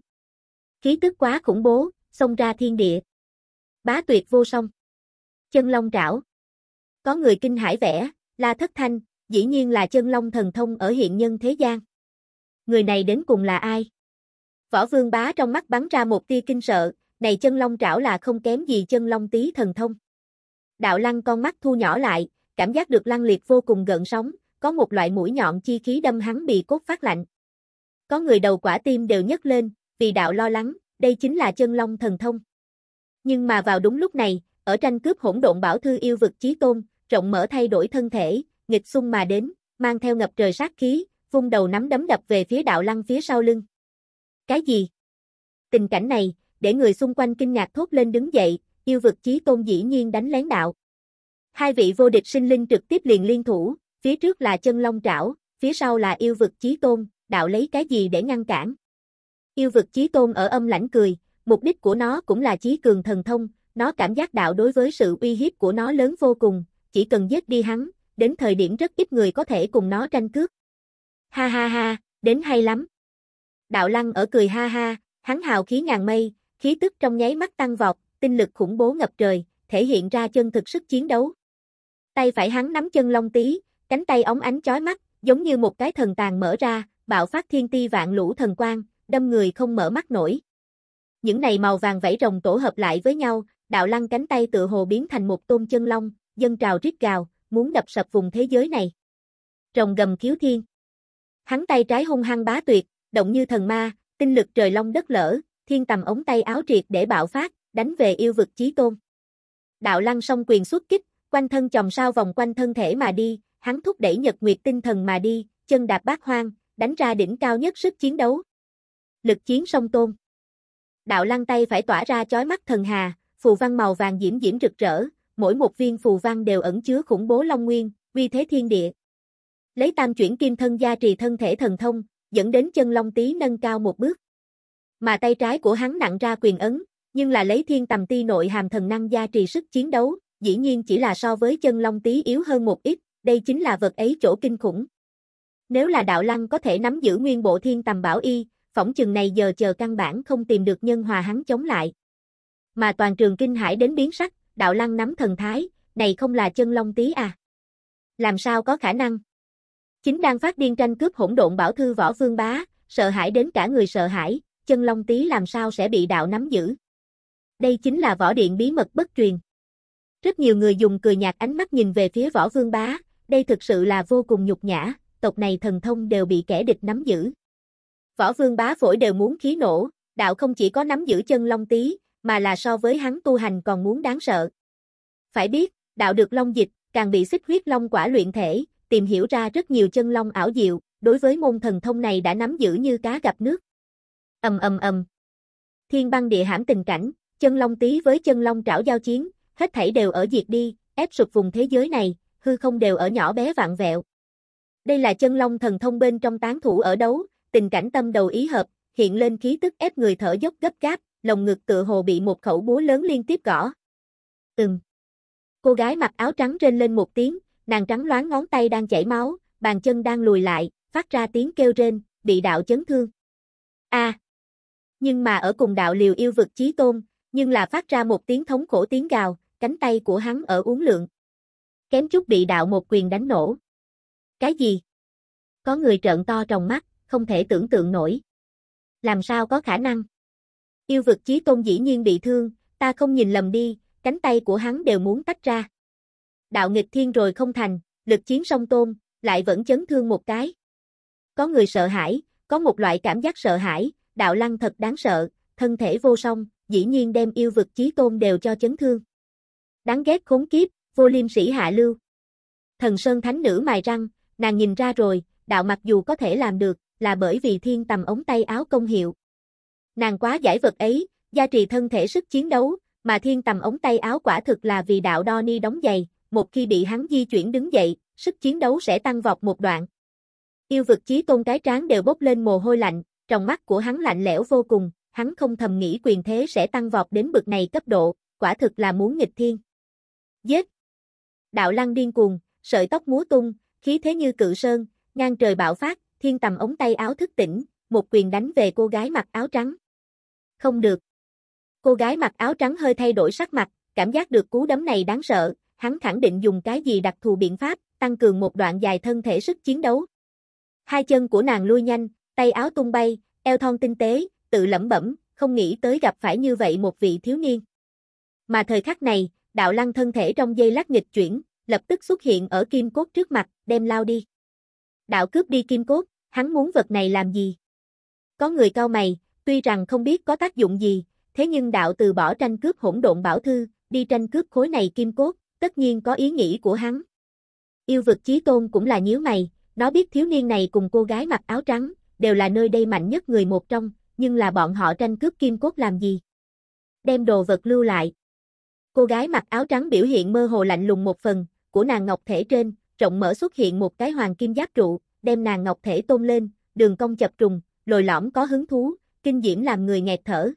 Khí tức quá khủng bố, xông ra thiên địa. Bá tuyệt vô song. Chân long trảo. Có người kinh hải vẽ, La Thất Thanh, dĩ nhiên là chân long thần thông ở hiện nhân thế gian. Người này đến cùng là ai? Võ Vương Bá trong mắt bắn ra một tia kinh sợ, này chân long trảo là không kém gì chân long tí thần thông. Đạo lăng con mắt thu nhỏ lại, cảm giác được lăng liệt vô cùng gần sóng, có một loại mũi nhọn chi khí đâm hắn bị cốt phát lạnh. Có người đầu quả tim đều nhấc lên, vì đạo lo lắng, đây chính là chân long thần thông. Nhưng mà vào đúng lúc này, ở tranh cướp hỗn độn bảo thư yêu vực chí tôn, rộng mở thay đổi thân thể, nghịch xung mà đến, mang theo ngập trời sát khí, vung đầu nắm đấm đập về phía đạo lăng phía sau lưng. Cái gì? Tình cảnh này, để người xung quanh kinh ngạc thốt lên đứng dậy, yêu vực chí tôn dĩ nhiên đánh lén đạo. Hai vị vô địch sinh linh trực tiếp liền liên thủ, phía trước là chân long trảo, phía sau là yêu vực chí tôn, đạo lấy cái gì để ngăn cản. Yêu vực chí tôn ở âm lãnh cười, mục đích của nó cũng là chí cường thần thông, nó cảm giác đạo đối với sự uy hiếp của nó lớn vô cùng, chỉ cần giết đi hắn, đến thời điểm rất ít người có thể cùng nó tranh cướp. Ha ha ha, đến hay lắm. Đạo lăng ở cười ha ha, hắn hào khí ngàn mây, khí tức trong nháy mắt tăng vọt, tinh lực khủng bố ngập trời, thể hiện ra chân thực sức chiến đấu. Tay phải hắn nắm chân long tí, cánh tay óng ánh chói mắt, giống như một cái thần tàn mở ra, bạo phát thiên ti vạn lũ thần quang, đâm người không mở mắt nổi. Những này màu vàng vẫy rồng tổ hợp lại với nhau, đạo lăng cánh tay tựa hồ biến thành một tôn chân long, dân trào rít gào, muốn đập sập vùng thế giới này. Rồng gầm khiếu thiên. Hắn tay trái hung hăng bá tuyệt, động như thần ma, tinh lực trời long đất lở, thiên tầm ống tay áo triệt để bạo phát, đánh về yêu vực chí tôn. Đạo lăng song quyền xuất kích, quanh thân chồng sao vòng quanh thân thể mà đi, hắn thúc đẩy nhật nguyệt tinh thần mà đi, chân đạp bát hoang, đánh ra đỉnh cao nhất sức chiến đấu. Lực chiến song tôn. Đạo lăng tay phải tỏa ra chói mắt thần hà, phù văn màu vàng diễm diễm rực rỡ, mỗi một viên phù văn đều ẩn chứa khủng bố long nguyên, uy thế thiên địa. Lấy tam chuyển kim thân gia trì thân thể thần thông, dẫn đến chân long tí nâng cao một bước mà tay trái của hắn nặng ra quyền ấn, nhưng là lấy thiên tầm ti nội hàm thần năng gia trì sức chiến đấu, dĩ nhiên chỉ là so với chân long tí yếu hơn một ít, đây chính là vật ấy chỗ kinh khủng. Nếu là đạo lăng có thể nắm giữ nguyên bộ thiên tầm bảo y, phỏng chừng này giờ chờ căn bản không tìm được nhân hòa hắn chống lại. Mà toàn trường kinh hải đến biến sắc, đạo lăng nắm thần thái, này không là chân long tí à. Làm sao có khả năng? Chính đang phát điên tranh cướp hỗn độn bảo thư võ vương bá, sợ hãi đến cả người sợ hãi, chân long tí làm sao sẽ bị đạo nắm giữ. Đây chính là võ điện bí mật bất truyền. Rất nhiều người dùng cười nhạt ánh mắt nhìn về phía võ vương bá, đây thực sự là vô cùng nhục nhã, tộc này thần thông đều bị kẻ địch nắm giữ. Võ vương bá phổi đều muốn khí nổ, đạo không chỉ có nắm giữ chân long tí, mà là so với hắn tu hành còn muốn đáng sợ. Phải biết, đạo được long dịch, càng bị xích huyết long quả luyện thể, tìm hiểu ra rất nhiều chân long ảo diệu, đối với môn thần thông này đã nắm giữ như cá gặp nước. Ầm ầm ầm. Thiên băng địa hãm tình cảnh, chân long tí với chân long trảo giao chiến, hết thảy đều ở diệt đi, ép sụp vùng thế giới này, hư không đều ở nhỏ bé vạn vẹo. Đây là chân long thần thông bên trong tán thủ ở đấu, tình cảnh tâm đầu ý hợp, hiện lên khí tức ép người thở dốc gấp gáp, lồng ngực tựa hồ bị một khẩu búa lớn liên tiếp gõ. Ừm. Cô gái mặc áo trắng trên lên một tiếng, nàng trắng loáng ngón tay đang chảy máu, bàn chân đang lùi lại, phát ra tiếng kêu rên, bị đạo chấn thương. A, nhưng mà ở cùng đạo liều yêu vực chí tôn, nhưng là phát ra một tiếng thống khổ tiếng gào, cánh tay của hắn ở uống lượng. Kém chút bị đạo một quyền đánh nổ. Cái gì? Có người trợn to trong mắt, không thể tưởng tượng nổi. Làm sao có khả năng? Yêu vực chí tôn dĩ nhiên bị thương, ta không nhìn lầm đi, cánh tay của hắn đều muốn tách ra. Đạo nghịch thiên rồi không thành, lực chiến song tôn, lại vẫn chấn thương một cái. Có người sợ hãi, có một loại cảm giác sợ hãi, đạo lăng thật đáng sợ, thân thể vô song, dĩ nhiên đem yêu vực chí tôn đều cho chấn thương. Đáng ghét khốn kiếp, vô liêm sĩ hạ lưu. Thần Sơn Thánh Nữ mài răng, nàng nhìn ra rồi, đạo mặc dù có thể làm được, là bởi vì thiên tầm ống tay áo công hiệu. Nàng quá giải vật ấy, gia trì thân thể sức chiến đấu, mà thiên tầm ống tay áo quả thực là vì đạo đo ni đóng giày, một khi bị hắn di chuyển đứng dậy, sức chiến đấu sẽ tăng vọt một đoạn. Yêu vực chí tôn cái tráng đều bốc lên mồ hôi lạnh, trong mắt của hắn lạnh lẽo vô cùng, hắn không thầm nghĩ quyền thế sẽ tăng vọt đến bực này cấp độ, quả thực là muốn nghịch thiên. Giết! Đạo lăng điên cuồng, sợi tóc múa tung, khí thế như cự sơn, ngang trời bạo phát, thiên tầm ống tay áo thức tỉnh, một quyền đánh về cô gái mặc áo trắng. Không được. Cô gái mặc áo trắng hơi thay đổi sắc mặt, cảm giác được cú đấm này đáng sợ, hắn khẳng định dùng cái gì đặc thù biện pháp, tăng cường một đoạn dài thân thể sức chiến đấu. Hai chân của nàng lui nhanh, tay áo tung bay, eo thon tinh tế, tự lẩm bẩm, không nghĩ tới gặp phải như vậy một vị thiếu niên. Mà thời khắc này, đạo lăng thân thể trong dây lát nghịch chuyển, lập tức xuất hiện ở kim cốt trước mặt, đem lao đi. Đạo cướp đi kim cốt, hắn muốn vật này làm gì? Có người cao mày, tuy rằng không biết có tác dụng gì, thế nhưng đạo từ bỏ tranh cướp hỗn độn bảo thư, đi tranh cướp khối này kim cốt, tất nhiên có ý nghĩ của hắn. Yêu vực chí tôn cũng là nhíu mày, nó biết thiếu niên này cùng cô gái mặc áo trắng, đều là nơi đây mạnh nhất người một trong, nhưng là bọn họ tranh cướp kim cốt làm gì? Đem đồ vật lưu lại. Cô gái mặc áo trắng biểu hiện mơ hồ lạnh lùng một phần, của nàng ngọc thể trên, rộng mở xuất hiện một cái hoàng kim giáp trụ, đem nàng ngọc thể tôn lên, đường cong chập trùng, lồi lõm có hứng thú, kinh diễm làm người nghẹt thở.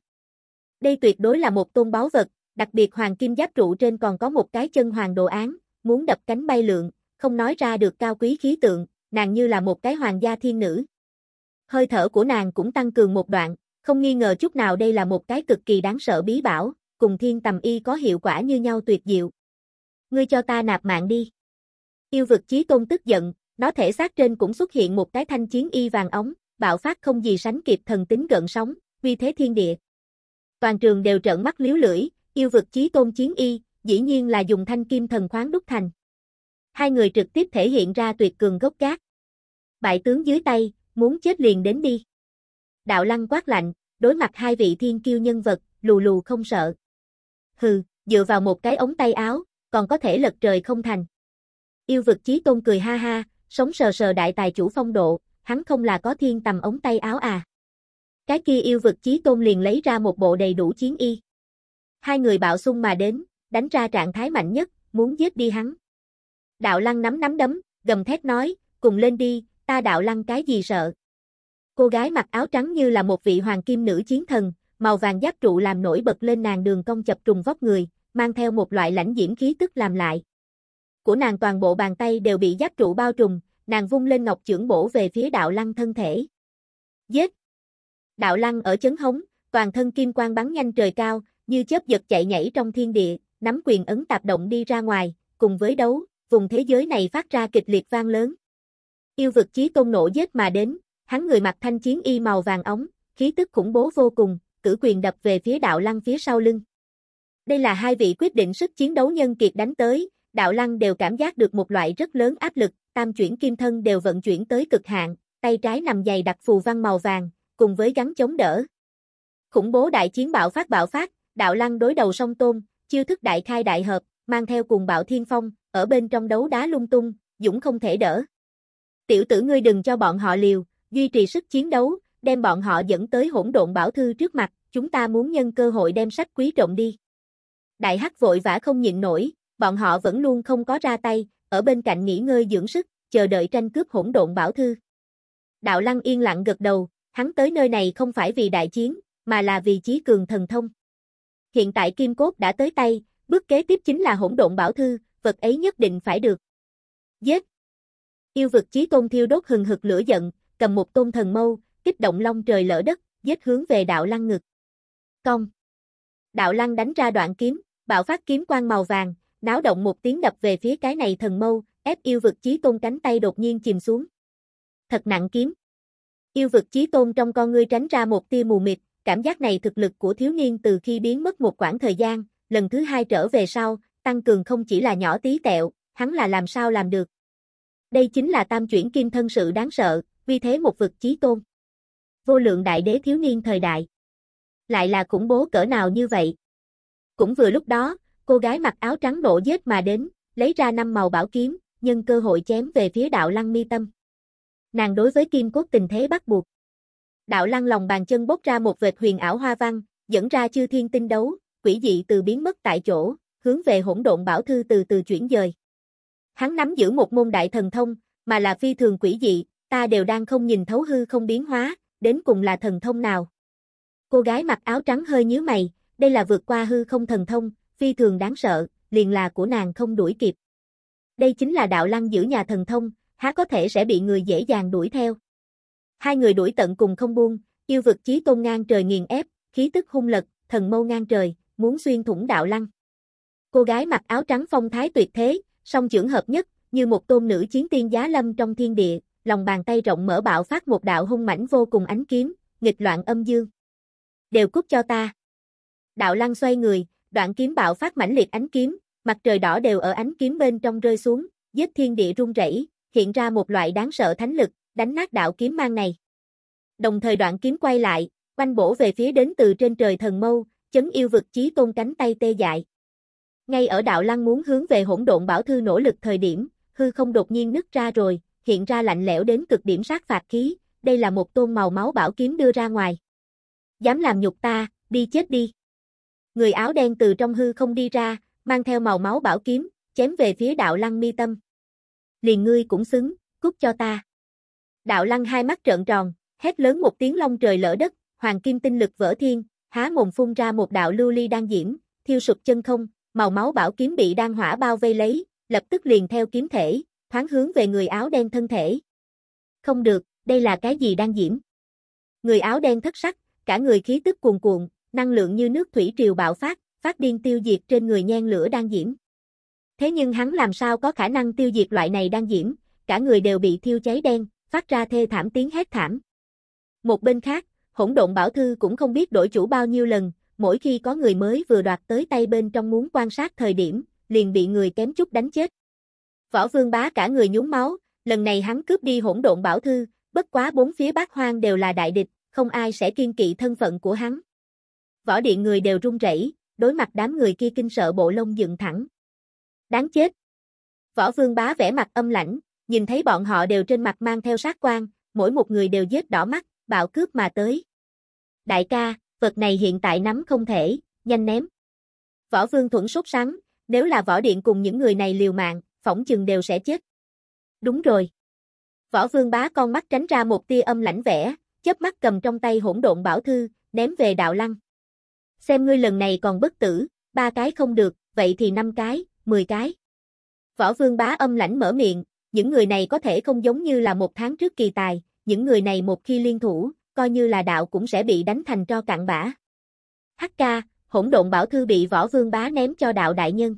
Đây tuyệt đối là một tôn báu vật, đặc biệt hoàng kim giáp trụ trên còn có một cái chân hoàng đồ án, muốn đập cánh bay lượn, không nói ra được cao quý khí tượng, nàng như là một cái hoàng gia thiên nữ hơi thở của nàng cũng tăng cường một đoạn, không nghi ngờ chút nào đây là một cái cực kỳ đáng sợ bí bảo, cùng thiên tầm y có hiệu quả như nhau tuyệt diệu. Ngươi cho ta nạp mạng đi. Yêu vực chí tôn tức giận, nó thể xác trên cũng xuất hiện một cái thanh chiến y vàng ống, bạo phát không gì sánh kịp thần tính gợn sóng, vì thế thiên địa. Toàn trường đều trợn mắt liếu lưỡi, yêu vực chí tôn chiến y, dĩ nhiên là dùng thanh kim thần khoáng đúc thành. Hai người trực tiếp thể hiện ra tuyệt cường gốc cát, Bại tướng dưới tay, muốn chết liền đến đi. Đạo lăng quát lạnh, đối mặt hai vị thiên kiêu nhân vật, lù lù không sợ. Hừ, dựa vào một cái ống tay áo, còn có thể lật trời không thành. Yêu vực chí tôn cười ha ha, sống sờ sờ đại tài chủ phong độ, hắn không là có thiên tầm ống tay áo à. Cái kia yêu vực chí tôn liền lấy ra một bộ đầy đủ chiến y. Hai người bạo sung mà đến, đánh ra trạng thái mạnh nhất, muốn giết đi hắn. Đạo lăng nắm nắm đấm, gầm thét nói, cùng lên đi, ta đạo lăng cái gì sợ. Cô gái mặc áo trắng như là một vị hoàng kim nữ chiến thần, màu vàng giáp trụ làm nổi bật lên nàng đường cong chập trùng vóc người, mang theo một loại lãnh diễm khí tức làm lại. Của nàng toàn bộ bàn tay đều bị giáp trụ bao trùm, nàng vung lên ngọc trưởng bổ về phía đạo lăng thân thể. Giết! Đạo lăng ở chấn hống, toàn thân kim quang bắn nhanh trời cao, như chớp giật chạy nhảy trong thiên địa, nắm quyền ấn tạp động đi ra ngoài, cùng với đấu, vùng thế giới này phát ra kịch liệt vang lớn. Yêu vực chí tôn nổ giết mà đến, hắn người mặc thanh chiến y màu vàng ống, khí tức khủng bố vô cùng, cử quyền đập về phía đạo lăng phía sau lưng. Đây là hai vị quyết định sức chiến đấu nhân kiệt đánh tới, đạo lăng đều cảm giác được một loại rất lớn áp lực, tam chuyển kim thân đều vận chuyển tới cực hạn, tay trái nằm dày đặc phù văn màu vàng, cùng với gắn chống đỡ. Khủng bố đại chiến bạo phát bạo phát, đạo lăng đối đầu song tôn, chiêu thức đại khai đại hợp, mang theo cùng bạo thiên phong, ở bên trong đấu đá lung tung, dũng không thể đỡ. Tiểu tử ngươi đừng cho bọn họ liều, duy trì sức chiến đấu, đem bọn họ dẫn tới hỗn độn bảo thư trước mặt, chúng ta muốn nhân cơ hội đem sách quý trộm đi. Đại hắc vội vã không nhịn nổi, bọn họ vẫn luôn không có ra tay, ở bên cạnh nghỉ ngơi dưỡng sức, chờ đợi tranh cướp hỗn độn bảo thư. Đạo Lăng yên lặng gật đầu, hắn tới nơi này không phải vì đại chiến, mà là vì chí cường thần thông. Hiện tại kim cốt đã tới tay, bước kế tiếp chính là hỗn độn bảo thư, vật ấy nhất định phải được. Giết, Yêu vực chí tôn thiêu đốt hừng hực lửa giận, cầm một tôn thần mâu, kích động long trời lỡ đất, giết hướng về đạo lăng ngực. Công. Đạo lăng đánh ra đoạn kiếm, bạo phát kiếm quang màu vàng, náo động một tiếng đập về phía cái này thần mâu, ép yêu vực chí tôn cánh tay đột nhiên chìm xuống. Thật nặng kiếm. Yêu vực chí tôn trong con ngươi tránh ra một tia mù mịt, cảm giác này thực lực của thiếu niên từ khi biến mất một khoảng thời gian, lần thứ hai trở về sau, tăng cường không chỉ là nhỏ tí tẹo, hắn là làm sao làm được, đây chính là tam chuyển kim thân sự đáng sợ, vì thế một vực chí tôn. Vô lượng đại đế thiếu niên thời đại. Lại là khủng bố cỡ nào như vậy? Cũng vừa lúc đó, cô gái mặc áo trắng nổ dết mà đến, lấy ra năm màu bảo kiếm, nhân cơ hội chém về phía đạo lăng mi tâm. Nàng đối với kim cốt tình thế bắt buộc. Đạo lăng lòng bàn chân bốc ra một vệt huyền ảo hoa văn, dẫn ra chư thiên tinh đấu, quỷ dị từ biến mất tại chỗ, hướng về hỗn độn bảo thư từ từ chuyển dời. Hắn nắm giữ một môn đại thần thông, mà là phi thường quỷ dị, ta đều đang không nhìn thấu hư không biến hóa, đến cùng là thần thông nào. Cô gái mặc áo trắng hơi nhíu mày, đây là vượt qua hư không thần thông, phi thường đáng sợ, liền là của nàng không đuổi kịp. Đây chính là đạo lăng giữ nhà thần thông, há có thể sẽ bị người dễ dàng đuổi theo. Hai người đuổi tận cùng không buông, yêu vực chí tôn ngang trời nghiền ép, khí tức hung lực thần mâu ngang trời, muốn xuyên thủng đạo lăng. Cô gái mặc áo trắng phong thái tuyệt thế, song trưởng hợp nhất, như một tôn nữ chiến tiên giá lâm trong thiên địa, lòng bàn tay rộng mở bạo phát một đạo hung mãnh vô cùng ánh kiếm, nghịch loạn âm dương. Đều cút cho ta. Đạo lăng xoay người, đoạn kiếm bạo phát mãnh liệt ánh kiếm, mặt trời đỏ đều ở ánh kiếm bên trong rơi xuống, giết thiên địa rung rẩy, hiện ra một loại đáng sợ thánh lực, đánh nát đạo kiếm mang này. Đồng thời đoạn kiếm quay lại, quanh bổ về phía đến từ trên trời thần mâu, chấn yêu vực chí tôn cánh tay tê dại. Ngay ở đạo lăng muốn hướng về hỗn độn bảo thư nỗ lực thời điểm, hư không đột nhiên nứt ra rồi, hiện ra lạnh lẽo đến cực điểm sát phạt khí, đây là một tôn màu máu bảo kiếm đưa ra ngoài. Dám làm nhục ta, đi chết đi. Người áo đen từ trong hư không đi ra, mang theo màu máu bảo kiếm, chém về phía đạo lăng mi tâm. Liền ngươi cũng xứng, cút cho ta. Đạo lăng hai mắt trợn tròn, hét lớn một tiếng long trời lỡ đất, hoàng kim tinh lực vỡ thiên, há mồm phun ra một đạo lưu ly đang diễm, thiêu sụp chân không, màu máu bảo kiếm bị đan hỏa bao vây lấy, lập tức liền theo kiếm thể, thoáng hướng về người áo đen thân thể. Không được, đây là cái gì đang diễm? Người áo đen thất sắc, cả người khí tức cuồn cuộn, năng lượng như nước thủy triều bạo phát, phát điên tiêu diệt trên người nhen lửa đang diễm. Thế nhưng hắn làm sao có khả năng tiêu diệt loại này đang diễm, cả người đều bị thiêu cháy đen, phát ra thê thảm tiếng hét thảm. Một bên khác, hỗn độn bảo thư cũng không biết đổi chủ bao nhiêu lần, mỗi khi có người mới vừa đoạt tới tay bên trong muốn quan sát thời điểm, liền bị người kém chút đánh chết. Võ Vương Bá cả người nhúng máu, lần này hắn cướp đi hỗn độn bảo thư, bất quá bốn phía bát hoang đều là đại địch, không ai sẽ kiên kỵ thân phận của hắn. Võ điện người đều run rẩy, đối mặt đám người kia kinh sợ bộ lông dựng thẳng. Đáng chết. Võ Vương Bá vẻ mặt âm lãnh, nhìn thấy bọn họ đều trên mặt mang theo sát quan, mỗi một người đều vết đỏ mắt, bạo cướp mà tới. Đại ca, vật này hiện tại nắm không thể, nhanh ném. Võ Vương Thuẫn sốt sắng, nếu là võ điện cùng những người này liều mạng, phỏng chừng đều sẽ chết. Đúng rồi. Võ Vương bá con mắt tránh ra một tia âm lãnh vẻ, chớp mắt cầm trong tay hỗn độn bảo thư, ném về đạo lăng. Xem ngươi lần này còn bất tử, ba cái không được, vậy thì năm cái, mười cái. Võ Vương bá âm lãnh mở miệng, những người này có thể không giống như là một tháng trước kỳ tài, những người này một khi liên thủ, coi như là đạo cũng sẽ bị đánh thành cho cạn bã. Hắc ca, hỗn độn bảo thư bị võ vương bá ném cho đạo đại nhân.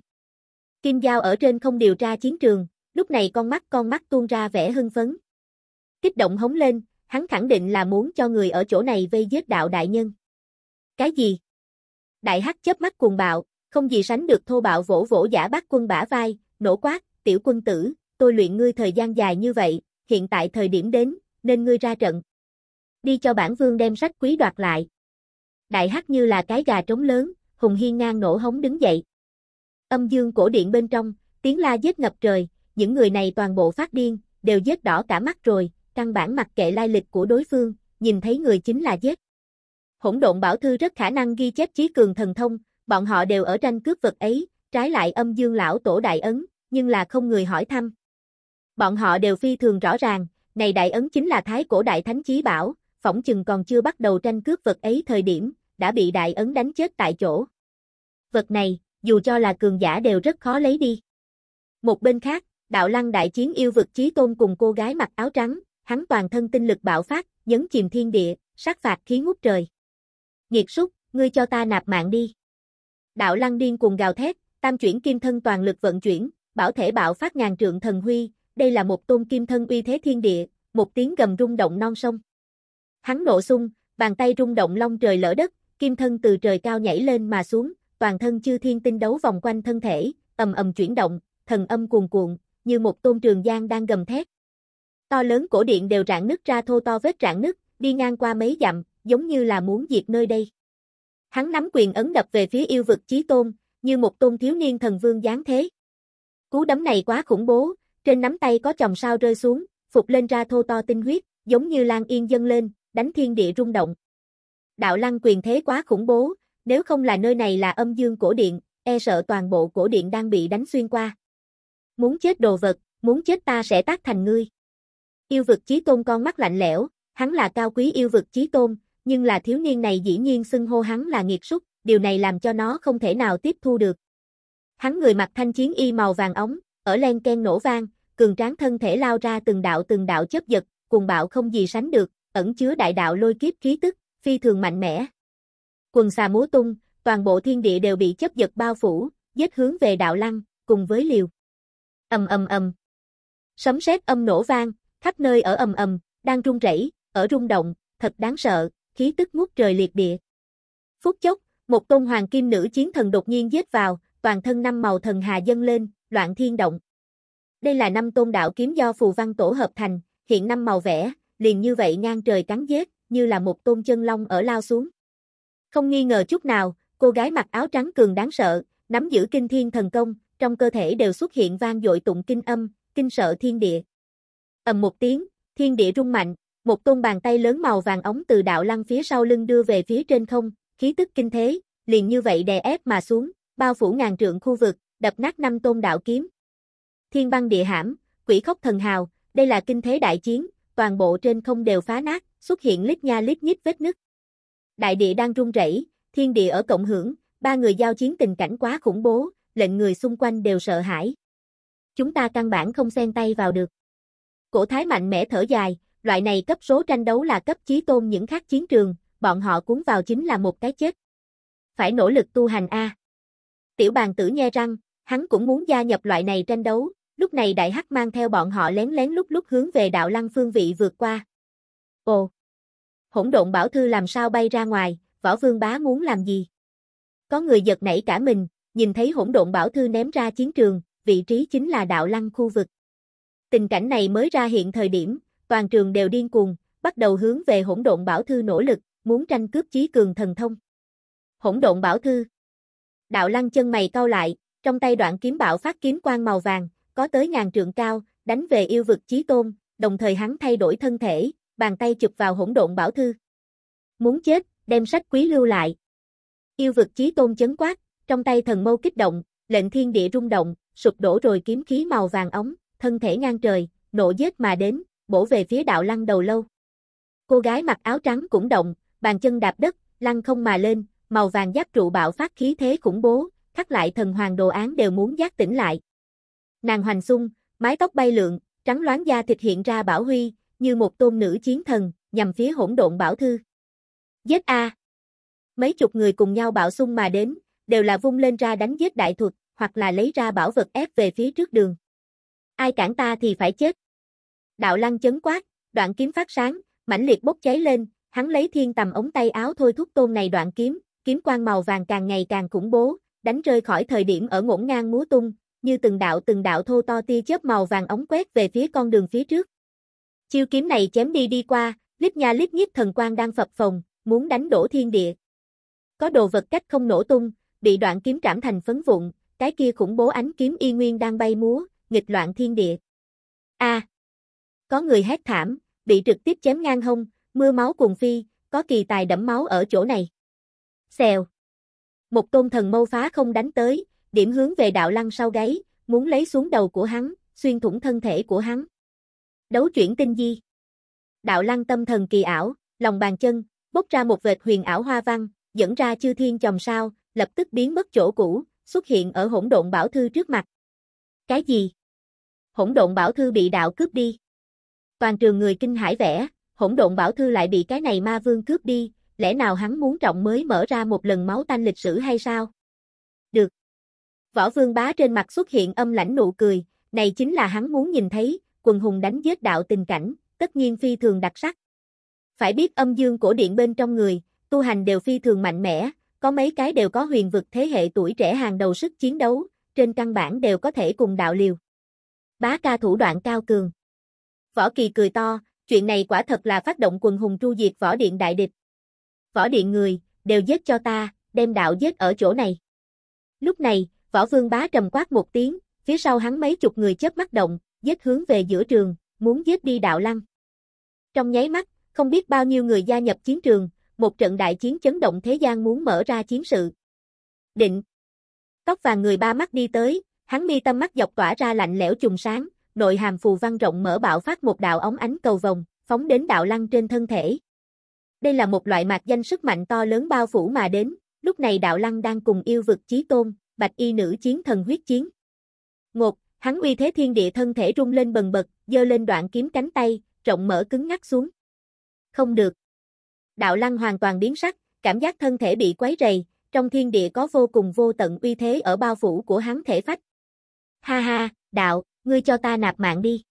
Kim Giao ở trên không điều tra chiến trường, lúc này con mắt con mắt tuôn ra vẻ hưng phấn. Kích động hống lên, hắn khẳng định là muốn cho người ở chỗ này vây giết đạo đại nhân. Cái gì? Đại hắc chớp mắt cuồng bạo, không gì sánh được thô bạo vỗ vỗ giả bác quân bả vai, nổ quát, tiểu quân tử, tôi luyện ngươi thời gian dài như vậy, hiện tại thời điểm đến, nên ngươi ra trận, đi cho bản vương đem sách quý đoạt lại. Đại hắc như là cái gà trống lớn, Hùng Hiên ngang nổ hống đứng dậy. Âm dương cổ điện bên trong, tiếng la giết ngập trời, những người này toàn bộ phát điên, đều giết đỏ cả mắt rồi, căn bản mặc kệ lai lịch của đối phương, nhìn thấy người chính là giết. Hỗn độn bảo thư rất khả năng ghi chép chí cường thần thông, bọn họ đều ở tranh cướp vật ấy, trái lại âm dương lão tổ đại ấn, nhưng là không người hỏi thăm. Bọn họ đều phi thường rõ ràng, này đại ấn chính là thái cổ đại thánh chí bảo, phỏng chừng còn chưa bắt đầu tranh cướp vật ấy thời điểm, đã bị đại ấn đánh chết tại chỗ. Vật này, dù cho là cường giả đều rất khó lấy đi. Một bên khác, đạo lăng đại chiến yêu vực trí tôn cùng cô gái mặc áo trắng, hắn toàn thân tinh lực bạo phát, nhấn chìm thiên địa, sát phạt khí ngút trời. Nghiệt súc, ngươi cho ta nạp mạng đi. Đạo lăng điên cùng gào thét, tam chuyển kim thân toàn lực vận chuyển, bảo thể bạo phát ngàn trượng thần huy, đây là một tôn kim thân uy thế thiên địa, một tiếng gầm rung động non sông. Hắn nộ sung, bàn tay rung động long trời lỡ đất, kim thân từ trời cao nhảy lên mà xuống, toàn thân chư thiên tinh đấu vòng quanh thân thể, ầm ầm chuyển động, thần âm cuồn cuộn, như một tôn trường giang đang gầm thét. To lớn cổ điện đều rạn nứt ra thô to vết rạn nứt, đi ngang qua mấy dặm, giống như là muốn diệt nơi đây. Hắn nắm quyền ấn đập về phía yêu vực chí tôn, như một tôn thiếu niên thần vương dáng thế. Cú đấm này quá khủng bố, trên nắm tay có chồng sao rơi xuống, phục lên ra thô to tinh huyết, giống như lan yên dâng lên, đánh thiên địa rung động. Đạo lăng quyền thế quá khủng bố, nếu không là nơi này là âm dương cổ điện, e sợ toàn bộ cổ điện đang bị đánh xuyên qua. Muốn chết đồ vật, muốn chết ta sẽ tác thành ngươi. Yêu vực chí tôn con mắt lạnh lẽo, hắn là cao quý yêu vực chí tôn, nhưng là thiếu niên này dĩ nhiên xưng hô hắn là nghiệt súc, điều này làm cho nó không thể nào tiếp thu được. Hắn người mặc thanh chiến y màu vàng ống, ở len ken nổ vang, cường tráng thân thể lao ra từng đạo từng đạo chớp giật, cùng bạo không gì sánh được, ẩn chứa đại đạo lôi kiếp khí tức, phi thường mạnh mẽ. Quần xà múa tung, toàn bộ thiên địa đều bị chấp giật bao phủ, giết hướng về đạo lăng, cùng với liều. âm âm âm Sấm sét âm nổ vang, khắp nơi ở âm âm đang rung rẩy, ở rung động, thật đáng sợ, khí tức ngút trời liệt địa. Phút chốc, một tôn hoàng kim nữ chiến thần đột nhiên giết vào, toàn thân năm màu thần hà dâng lên, loạn thiên động. Đây là năm tôn đạo kiếm do phù văn tổ hợp thành, hiện năm màu vẽ, liền như vậy ngang trời cắn giết, như là một tôn chân long ở lao xuống. Không nghi ngờ chút nào, cô gái mặc áo trắng cường đáng sợ, nắm giữ kinh thiên thần công, trong cơ thể đều xuất hiện vang dội tụng kinh âm, kinh sợ thiên địa. ầm một tiếng, thiên địa rung mạnh, một tôn bàn tay lớn màu vàng ống từ đạo lăng phía sau lưng đưa về phía trên không, khí tức kinh thế, liền như vậy đè ép mà xuống, bao phủ ngàn trượng khu vực, đập nát năm tôn đạo kiếm. Thiên băng địa hãm, quỷ khốc thần hào, đây là kinh thế đại chiến, toàn bộ trên không đều phá nát, xuất hiện lít nha lít nhít vết nứt. Đại địa đang rung rẩy, thiên địa ở cộng hưởng, ba người giao chiến tình cảnh quá khủng bố, lệnh người xung quanh đều sợ hãi. Chúng ta căn bản không xen tay vào được. Cổ thái mạnh mẽ thở dài, loại này cấp số tranh đấu là cấp chí tôn những khác chiến trường, bọn họ cuốn vào chính là một cái chết. Phải nỗ lực tu hành A. Tiểu bàn tử nhe răng, hắn cũng muốn gia nhập loại này tranh đấu, lúc này đại hắc mang theo bọn họ lén lén lúc lúc hướng về đạo lăng phương vị vượt qua. Ồ! Hỗn độn bảo thư làm sao bay ra ngoài, võ vương bá muốn làm gì? Có người giật nảy cả mình, nhìn thấy hỗn độn bảo thư ném ra chiến trường, vị trí chính là đạo lăng khu vực. Tình cảnh này mới ra hiện thời điểm, toàn trường đều điên cuồng, bắt đầu hướng về hỗn độn bảo thư nỗ lực, muốn tranh cướp chí cường thần thông. Hỗn độn bảo thư Đạo lăng chân mày cau lại, trong tay đoạn kiếm bảo phát kiếm quang màu vàng, có tới ngàn trượng cao, đánh về yêu vực chí tôn, đồng thời hắn thay đổi thân thể, bàn tay chụp vào hỗn độn bảo thư. Muốn chết, đem sách quý lưu lại. Yêu vực chí tôn chấn quát, trong tay thần mâu kích động, lệnh thiên địa rung động, sụp đổ rồi kiếm khí màu vàng ống, thân thể ngang trời, nổ giết mà đến, bổ về phía đạo lăng đầu lâu. Cô gái mặc áo trắng cũng động, bàn chân đạp đất, lăng không mà lên, màu vàng giáp trụ bạo phát khí thế khủng bố, khắc lại thần hoàng đồ án đều muốn giác tỉnh lại. Nàng hoành sung, mái tóc bay lượn, trắng loáng da thịt hiện ra bảo huy, như một tôn nữ chiến thần, nhằm phía hỗn độn bảo thư. Giết a. Mấy chục người cùng nhau bạo sung mà đến, đều là vung lên ra đánh giết đại thuật, hoặc là lấy ra bảo vật ép về phía trước đường. Ai cản ta thì phải chết. Đạo lăng chấn quát, đoạn kiếm phát sáng, mãnh liệt bốc cháy lên, hắn lấy thiên tầm ống tay áo thôi thúc tôn này đoạn kiếm, kiếm quang màu vàng càng ngày càng khủng bố, đánh rơi khỏi thời điểm ở ngổn ngang múa tung, như từng đạo từng đạo thô to tia chớp màu vàng ống quét về phía con đường phía trước. Chiêu kiếm này chém đi đi qua, lít nha lít nhíp thần quang đang phập phồng, muốn đánh đổ thiên địa. Có đồ vật cách không nổ tung, bị đoạn kiếm trảm thành phấn vụn, cái kia khủng bố ánh kiếm y nguyên đang bay múa, nghịch loạn thiên địa. A! có người hét thảm, bị trực tiếp chém ngang hông, mưa máu cuồng phi, có kỳ tài đẫm máu ở chỗ này. Xèo! Một tôn thần mâu phá không đánh tới, điểm hướng về đạo lăng sau gáy, muốn lấy xuống đầu của hắn, xuyên thủng thân thể của hắn. Đấu chuyển tinh di. Đạo lăng tâm thần kỳ ảo, lòng bàn chân, bốc ra một vệt huyền ảo hoa văn, dẫn ra chư thiên chòm sao, lập tức biến mất chỗ cũ, xuất hiện ở hỗn độn bảo thư trước mặt. Cái gì? Hỗn độn bảo thư bị đạo cướp đi. Toàn trường người kinh hãi vẽ, hỗn độn bảo thư lại bị cái này ma vương cướp đi, lẽ nào hắn muốn trọng mới mở ra một lần máu tanh lịch sử hay sao? Võ Vương Bá trên mặt xuất hiện âm lãnh nụ cười, này chính là hắn muốn nhìn thấy, quần hùng đánh giết đạo tình cảnh, tất nhiên phi thường đặc sắc. Phải biết âm dương cổ điện bên trong người, tu hành đều phi thường mạnh mẽ, có mấy cái đều có huyền vực thế hệ tuổi trẻ hàng đầu sức chiến đấu, trên căn bản đều có thể cùng đạo liều. Bá ca thủ đoạn cao cường. Võ Kỳ cười to, chuyện này quả thật là phát động quần hùng tru diệt võ điện đại địch. Võ điện người, đều giết cho ta, đem đạo giết ở chỗ này. Lúc này, Võ Vương Bá trầm quát một tiếng, phía sau hắn mấy chục người chớp mắt động, giết hướng về giữa trường, muốn giết đi đạo lăng. Trong nháy mắt, không biết bao nhiêu người gia nhập chiến trường, một trận đại chiến chấn động thế gian muốn mở ra chiến sự. Định. Tóc vàng người ba mắt đi tới, hắn mi tâm mắt dọc tỏa ra lạnh lẽo trùng sáng, nội hàm phù văn rộng mở bạo phát một đạo ống ánh cầu vồng, phóng đến đạo lăng trên thân thể. Đây là một loại mạc danh sức mạnh to lớn bao phủ mà đến, lúc này đạo lăng đang cùng yêu vực chí tôn, bạch y nữ chiến thần huyết chiến. Ngột, hắn uy thế thiên địa thân thể rung lên bần bật, giơ lên đoạn kiếm cánh tay, rộng mở cứng ngắt xuống. Không được. Đạo lăng hoàn toàn biến sắc, cảm giác thân thể bị quấy rầy, trong thiên địa có vô cùng vô tận uy thế ở bao phủ của hắn thể phách. Ha ha, đạo, ngươi cho ta nạp mạng đi.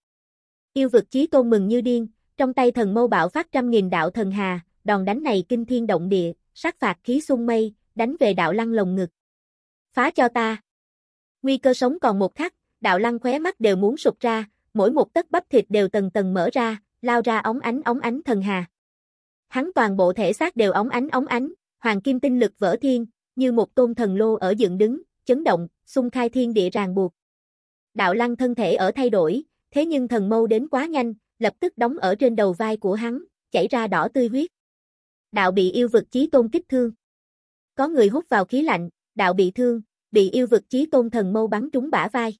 Yêu vực chí tôn mừng như điên, trong tay thần mâu bạo phát trăm nghìn đạo thần hà, đòn đánh này kinh thiên động địa, sát phạt khí xung mây, đánh về đạo lăng lồng ngực phá cho ta. Nguy cơ sống còn một khắc, đạo lăng khóe mắt đều muốn sụt ra, mỗi một tấc bắp thịt đều tầng tầng mở ra, lao ra ống ánh ống ánh thần hà. Hắn toàn bộ thể xác đều ống ánh ống ánh, hoàng kim tinh lực vỡ thiên, như một tôn thần lô ở dựng đứng, chấn động, xung khai thiên địa ràng buộc. Đạo lăng thân thể ở thay đổi, thế nhưng thần mâu đến quá nhanh, lập tức đóng ở trên đầu vai của hắn, chảy ra đỏ tươi huyết. Đạo bị yêu vực chí tôn kích thương. Có người hút vào khí lạnh, đạo bị thương, bị yêu vực chí tôn thần mâu bắn trúng bả vai.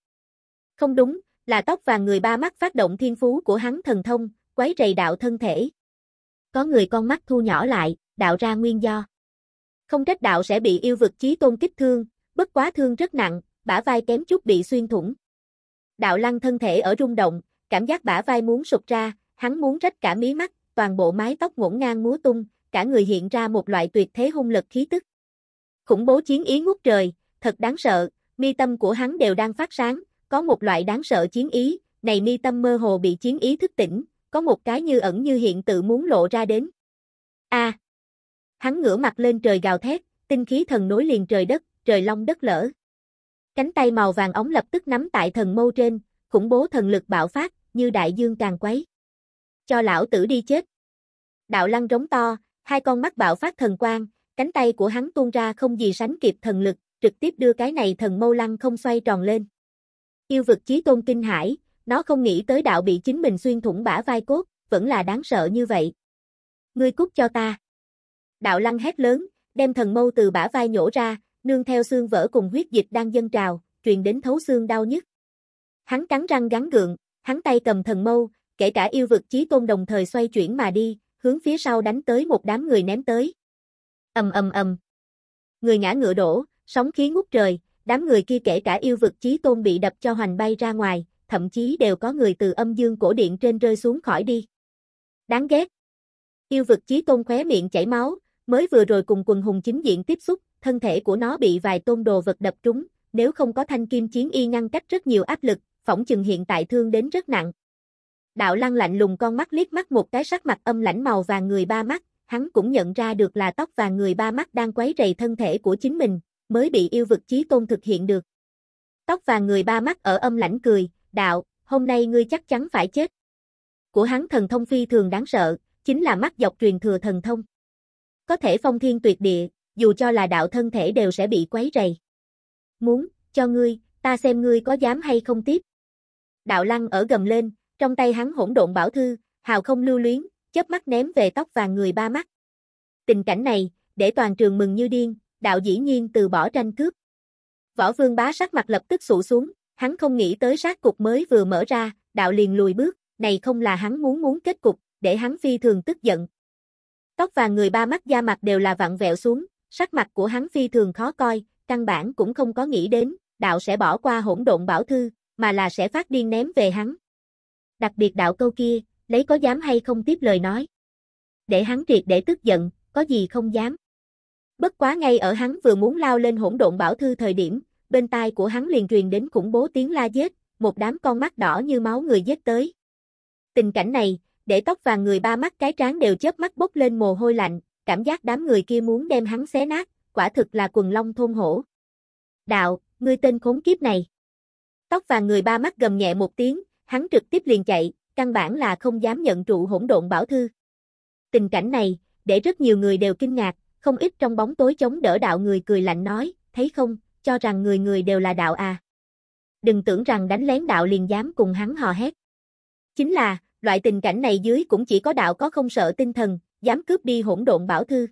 Không đúng, là tóc và người ba mắt phát động thiên phú của hắn thần thông, quấy rầy đạo thân thể. Có người con mắt thu nhỏ lại, đạo ra nguyên do. Không trách đạo sẽ bị yêu vực chí tôn kích thương, bất quá thương rất nặng, bả vai kém chút bị xuyên thủng. Đạo lăng thân thể ở rung động, cảm giác bả vai muốn sụp ra, hắn muốn rách cả mí mắt, toàn bộ mái tóc ngổn ngang múa tung, cả người hiện ra một loại tuyệt thế hung lực khí tức. Khủng bố chiến ý ngút trời, thật đáng sợ, mi tâm của hắn đều đang phát sáng, có một loại đáng sợ chiến ý, này mi tâm mơ hồ bị chiến ý thức tỉnh, có một cái như ẩn như hiện tự muốn lộ ra đến. A. hắn ngửa mặt lên trời gào thét, tinh khí thần nối liền trời đất, trời long đất lở. Cánh tay màu vàng ống lập tức nắm tại thần mâu trên, khủng bố thần lực bạo phát, như đại dương càng quấy. Cho lão tử đi chết. Đạo lăng rống to, hai con mắt bạo phát thần quang, Cánh tay của hắn tuôn ra không gì sánh kịp thần lực, trực tiếp đưa cái này thần mâu lăng không xoay tròn lên. Yêu vực chí tôn kinh hải, nó không nghĩ tới đạo bị chính mình xuyên thủng bả vai cốt, vẫn là đáng sợ như vậy. Ngươi cút cho ta. Đạo lăng hét lớn, đem thần mâu từ bả vai nhổ ra, nương theo xương vỡ cùng huyết dịch đang dâng trào, truyền đến thấu xương đau nhức. Hắn cắn răng gắn gượng, hắn tay cầm thần mâu, kể cả yêu vực chí tôn đồng thời xoay chuyển mà đi, hướng phía sau đánh tới một đám người ném tới ầm ầm ầm. Người ngã ngựa đổ, sóng khí ngút trời, đám người kia kể cả yêu vực chí tôn bị đập cho hoành bay ra ngoài, thậm chí đều có người từ âm dương cổ điện trên rơi xuống khỏi đi. Đáng ghét. Yêu vực chí tôn khóe miệng chảy máu, mới vừa rồi cùng quần hùng chính diện tiếp xúc, thân thể của nó bị vài tôn đồ vật đập trúng, nếu không có thanh kim chiến y ngăn cách rất nhiều áp lực, phỏng chừng hiện tại thương đến rất nặng. Đạo lăng lạnh lùng con mắt liếc mắt một cái sắc mặt âm lãnh màu vàng người ba mắt, hắn cũng nhận ra được là tóc và người ba mắt đang quấy rầy thân thể của chính mình, mới bị yêu vực chí tôn thực hiện được. Tóc và người ba mắt ở âm lãnh cười, đạo, hôm nay ngươi chắc chắn phải chết. Của hắn thần thông phi thường đáng sợ, chính là mắt dọc truyền thừa thần thông. Có thể phong thiên tuyệt địa, dù cho là đạo thân thể đều sẽ bị quấy rầy. Muốn, cho ngươi, ta xem ngươi có dám hay không tiếp. Đạo lăng ở gầm lên, trong tay hắn hỗn độn bảo thư, hào không lưu luyến, chớp mắt ném về tóc vàng người ba mắt. Tình cảnh này, để toàn trường mừng như điên, đạo dĩ nhiên từ bỏ tranh cướp. Võ vương bá sắc mặt lập tức sụ xuống, hắn không nghĩ tới sát cục mới vừa mở ra, đạo liền lùi bước, này không là hắn muốn muốn kết cục, để hắn phi thường tức giận. Tóc vàng người ba mắt da mặt đều là vặn vẹo xuống, sắc mặt của hắn phi thường khó coi, căn bản cũng không có nghĩ đến, đạo sẽ bỏ qua hỗn độn bảo thư, mà là sẽ phát điên ném về hắn. Đặc biệt đạo câu kia, lấy có dám hay không tiếp lời nói. Để hắn triệt để tức giận, có gì không dám. Bất quá ngay ở hắn vừa muốn lao lên hỗn độn bảo thư thời điểm, bên tai của hắn liền truyền đến khủng bố tiếng la giết, một đám con mắt đỏ như máu người giết tới. Tình cảnh này, để tóc vàng người ba mắt cái trán đều chớp mắt bốc lên mồ hôi lạnh, cảm giác đám người kia muốn đem hắn xé nát, quả thực là quần long thôn hổ. Đạo, ngươi tên khốn kiếp này. Tóc vàng người ba mắt gầm nhẹ một tiếng, hắn trực tiếp liền chạy, căn bản là không dám nhận trụ hỗn độn bảo thư. Tình cảnh này, để rất nhiều người đều kinh ngạc, không ít trong bóng tối chống đỡ đạo người cười lạnh nói, thấy không, cho rằng người người đều là đạo à. Đừng tưởng rằng đánh lén đạo liền dám cùng hắn hò hét. Chính là, loại tình cảnh này dưới cũng chỉ có đạo có không sợ tinh thần, dám cướp đi hỗn độn bảo thư.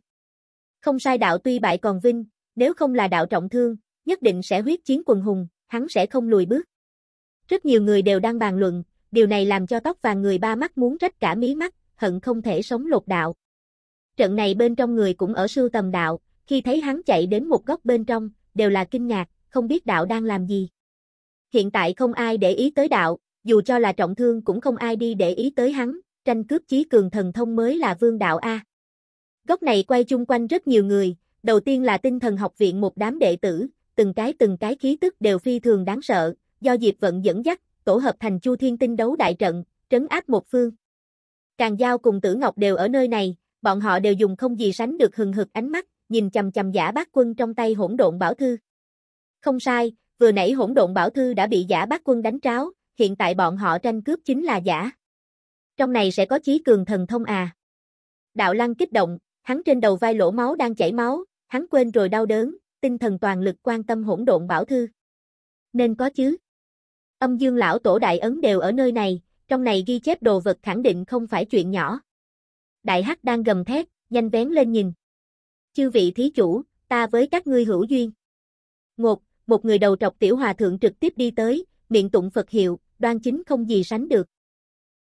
Không sai đạo tuy bại còn vinh, nếu không là đạo trọng thương, nhất định sẽ huyết chiến quần hùng, hắn sẽ không lùi bước. Rất nhiều người đều đang bàn luận, điều này làm cho tóc vàng người ba mắt muốn rách cả mí mắt, hận không thể sống lột đạo. Trận này bên trong người cũng ở sưu tầm đạo, khi thấy hắn chạy đến một góc bên trong, đều là kinh ngạc, không biết đạo đang làm gì. Hiện tại không ai để ý tới đạo, dù cho là trọng thương cũng không ai đi để ý tới hắn, tranh cướp chí cường thần thông mới là vương đạo A. Góc này quay chung quanh rất nhiều người, đầu tiên là tinh thần học viện một đám đệ tử, từng cái từng cái khí tức đều phi thường đáng sợ, do Diệp Vận dẫn dắt, tổ hợp thành Chu Thiên Tinh đấu đại trận, trấn áp một phương. Càng Giao cùng Tử Ngọc đều ở nơi này, bọn họ đều dùng không gì sánh được hừng hực ánh mắt, nhìn chầm chầm giả bác quân trong tay hỗn độn bảo thư. Không sai, vừa nãy hỗn độn bảo thư đã bị giả bác quân đánh tráo, hiện tại bọn họ tranh cướp chính là giả. Trong này sẽ có chí cường thần thông à. Đạo lăng kích động, hắn trên đầu vai lỗ máu đang chảy máu, hắn quên rồi đau đớn, tinh thần toàn lực quan tâm hỗn độn bảo thư. Nên có chứ. Âm dương lão tổ đại ấn đều ở nơi này, trong này ghi chép đồ vật khẳng định không phải chuyện nhỏ. Đại hắc đang gầm thét, nhanh vén lên nhìn. Chư vị thí chủ, ta với các ngươi hữu duyên. Ngột, một người đầu trọc tiểu hòa thượng trực tiếp đi tới, miệng tụng Phật hiệu, đoan chính không gì sánh được.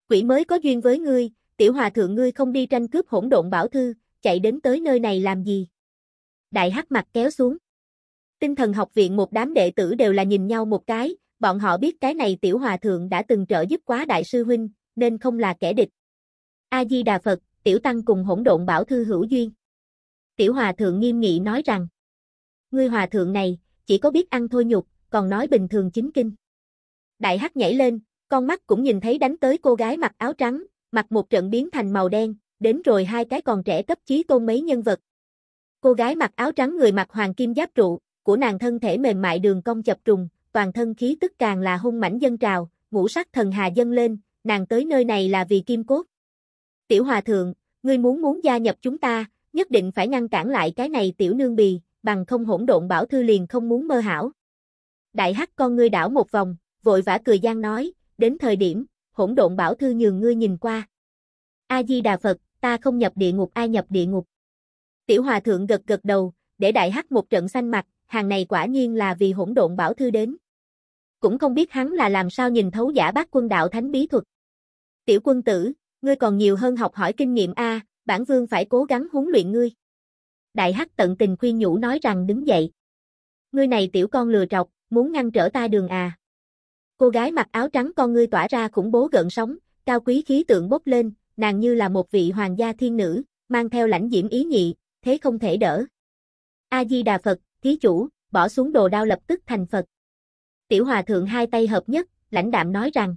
Quỷ mới có duyên với ngươi, tiểu hòa thượng ngươi không đi tranh cướp hỗn độn bảo thư, chạy đến tới nơi này làm gì? Đại hắc mặt kéo xuống. Tinh thần học viện một đám đệ tử đều là nhìn nhau một cái, Bọn họ biết cái này tiểu hòa thượng đã từng trợ giúp quá đại sư huynh, nên không là kẻ địch. A-di-đà Phật, tiểu tăng cùng hỗn độn bảo thư hữu duyên. Tiểu hòa thượng nghiêm nghị nói rằng, ngươi hòa thượng này, chỉ có biết ăn thôi nhục, còn nói bình thường chính kinh. Đại hắc nhảy lên, con mắt cũng nhìn thấy đánh tới cô gái mặc áo trắng, mặc một trận biến thành màu đen, đến rồi hai cái còn trẻ cấp chí tôn mấy nhân vật. Cô gái mặc áo trắng người mặc hoàng kim giáp trụ, của nàng thân thể mềm mại đường cong chập trùng, toàn thân khí tức càng là hung mãnh dân trào, ngũ sắc thần hà dâng lên, nàng tới nơi này là vì kim cốt. Tiểu hòa thượng, ngươi muốn muốn gia nhập chúng ta, nhất định phải ngăn cản lại cái này tiểu nương bì, bằng không hỗn độn bảo thư liền không muốn mơ hảo. Đại hắc con ngươi đảo một vòng, vội vã cười gian nói, đến thời điểm, hỗn độn bảo thư nhường ngươi nhìn qua. A-di-đà Phật, ta không nhập địa ngục ai nhập địa ngục. Tiểu hòa thượng gật gật đầu, để đại hắc một trận xanh mặt, hàng này quả nhiên là vì hỗn độn bảo thư đến cũng không biết hắn là làm sao nhìn thấu giả bác quân đạo thánh bí thuật. Tiểu quân tử, ngươi còn nhiều hơn học hỏi kinh nghiệm A, bản vương phải cố gắng huấn luyện ngươi. Đại hắc tận tình khuyên nhủ nói rằng đứng dậy. Ngươi này tiểu con lừa trọc, muốn ngăn trở ta đường à. Cô gái mặc áo trắng con ngươi tỏa ra khủng bố gợn sóng, cao quý khí tượng bốc lên, nàng như là một vị hoàng gia thiên nữ, mang theo lãnh diễm ý nhị, thế không thể đỡ. A-di-đà Phật, thí chủ, bỏ xuống đồ đao lập tức thành Phật. Tiểu hòa thượng hai tay hợp nhất, lãnh đạm nói rằng.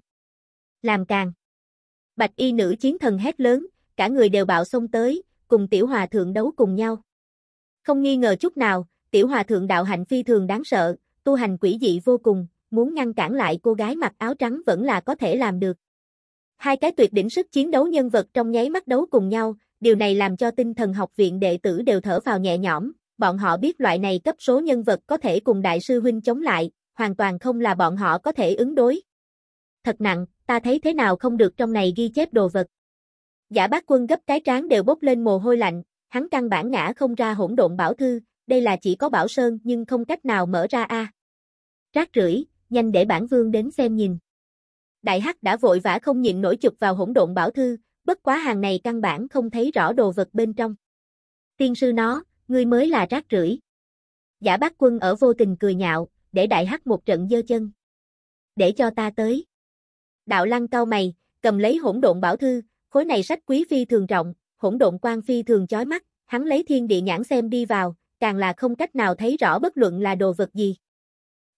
Làm càng. Bạch y nữ chiến thần hét lớn, cả người đều bạo xông tới, cùng tiểu hòa thượng đấu cùng nhau. Không nghi ngờ chút nào, tiểu hòa thượng đạo hạnh phi thường đáng sợ, tu hành quỷ dị vô cùng, muốn ngăn cản lại cô gái mặc áo trắng vẫn là có thể làm được. Hai cái tuyệt đỉnh sức chiến đấu nhân vật trong nháy mắt đấu cùng nhau, điều này làm cho tinh thần học viện đệ tử đều thở vào nhẹ nhõm, bọn họ biết loại này cấp số nhân vật có thể cùng đại sư huynh chống lại, hoàn toàn không là bọn họ có thể ứng đối. Thật nặng, ta thấy thế nào không được trong này ghi chép đồ vật. Giả bác quân gấp cái trán đều bốc lên mồ hôi lạnh, hắn căn bản ngã không ra hỗn độn bảo thư, đây là chỉ có bảo sơn nhưng không cách nào mở ra a. Rác rưởi, nhanh để bản vương đến xem nhìn. Đại hắc đã vội vã không nhịn nổi chụp vào hỗn độn bảo thư, bất quá hàng này căn bản không thấy rõ đồ vật bên trong. Tiên sư nó, ngươi mới là rác rưởi. Giả bác quân ở vô tình cười nhạo, để đại hắc một trận dơ chân. Để cho ta tới. Đạo lăng cau mày, cầm lấy hỗn độn bảo thư, khối này sách quý phi thường trọng, hỗn độn quan phi thường chói mắt, hắn lấy thiên địa nhãn xem đi vào, càng là không cách nào thấy rõ bất luận là đồ vật gì.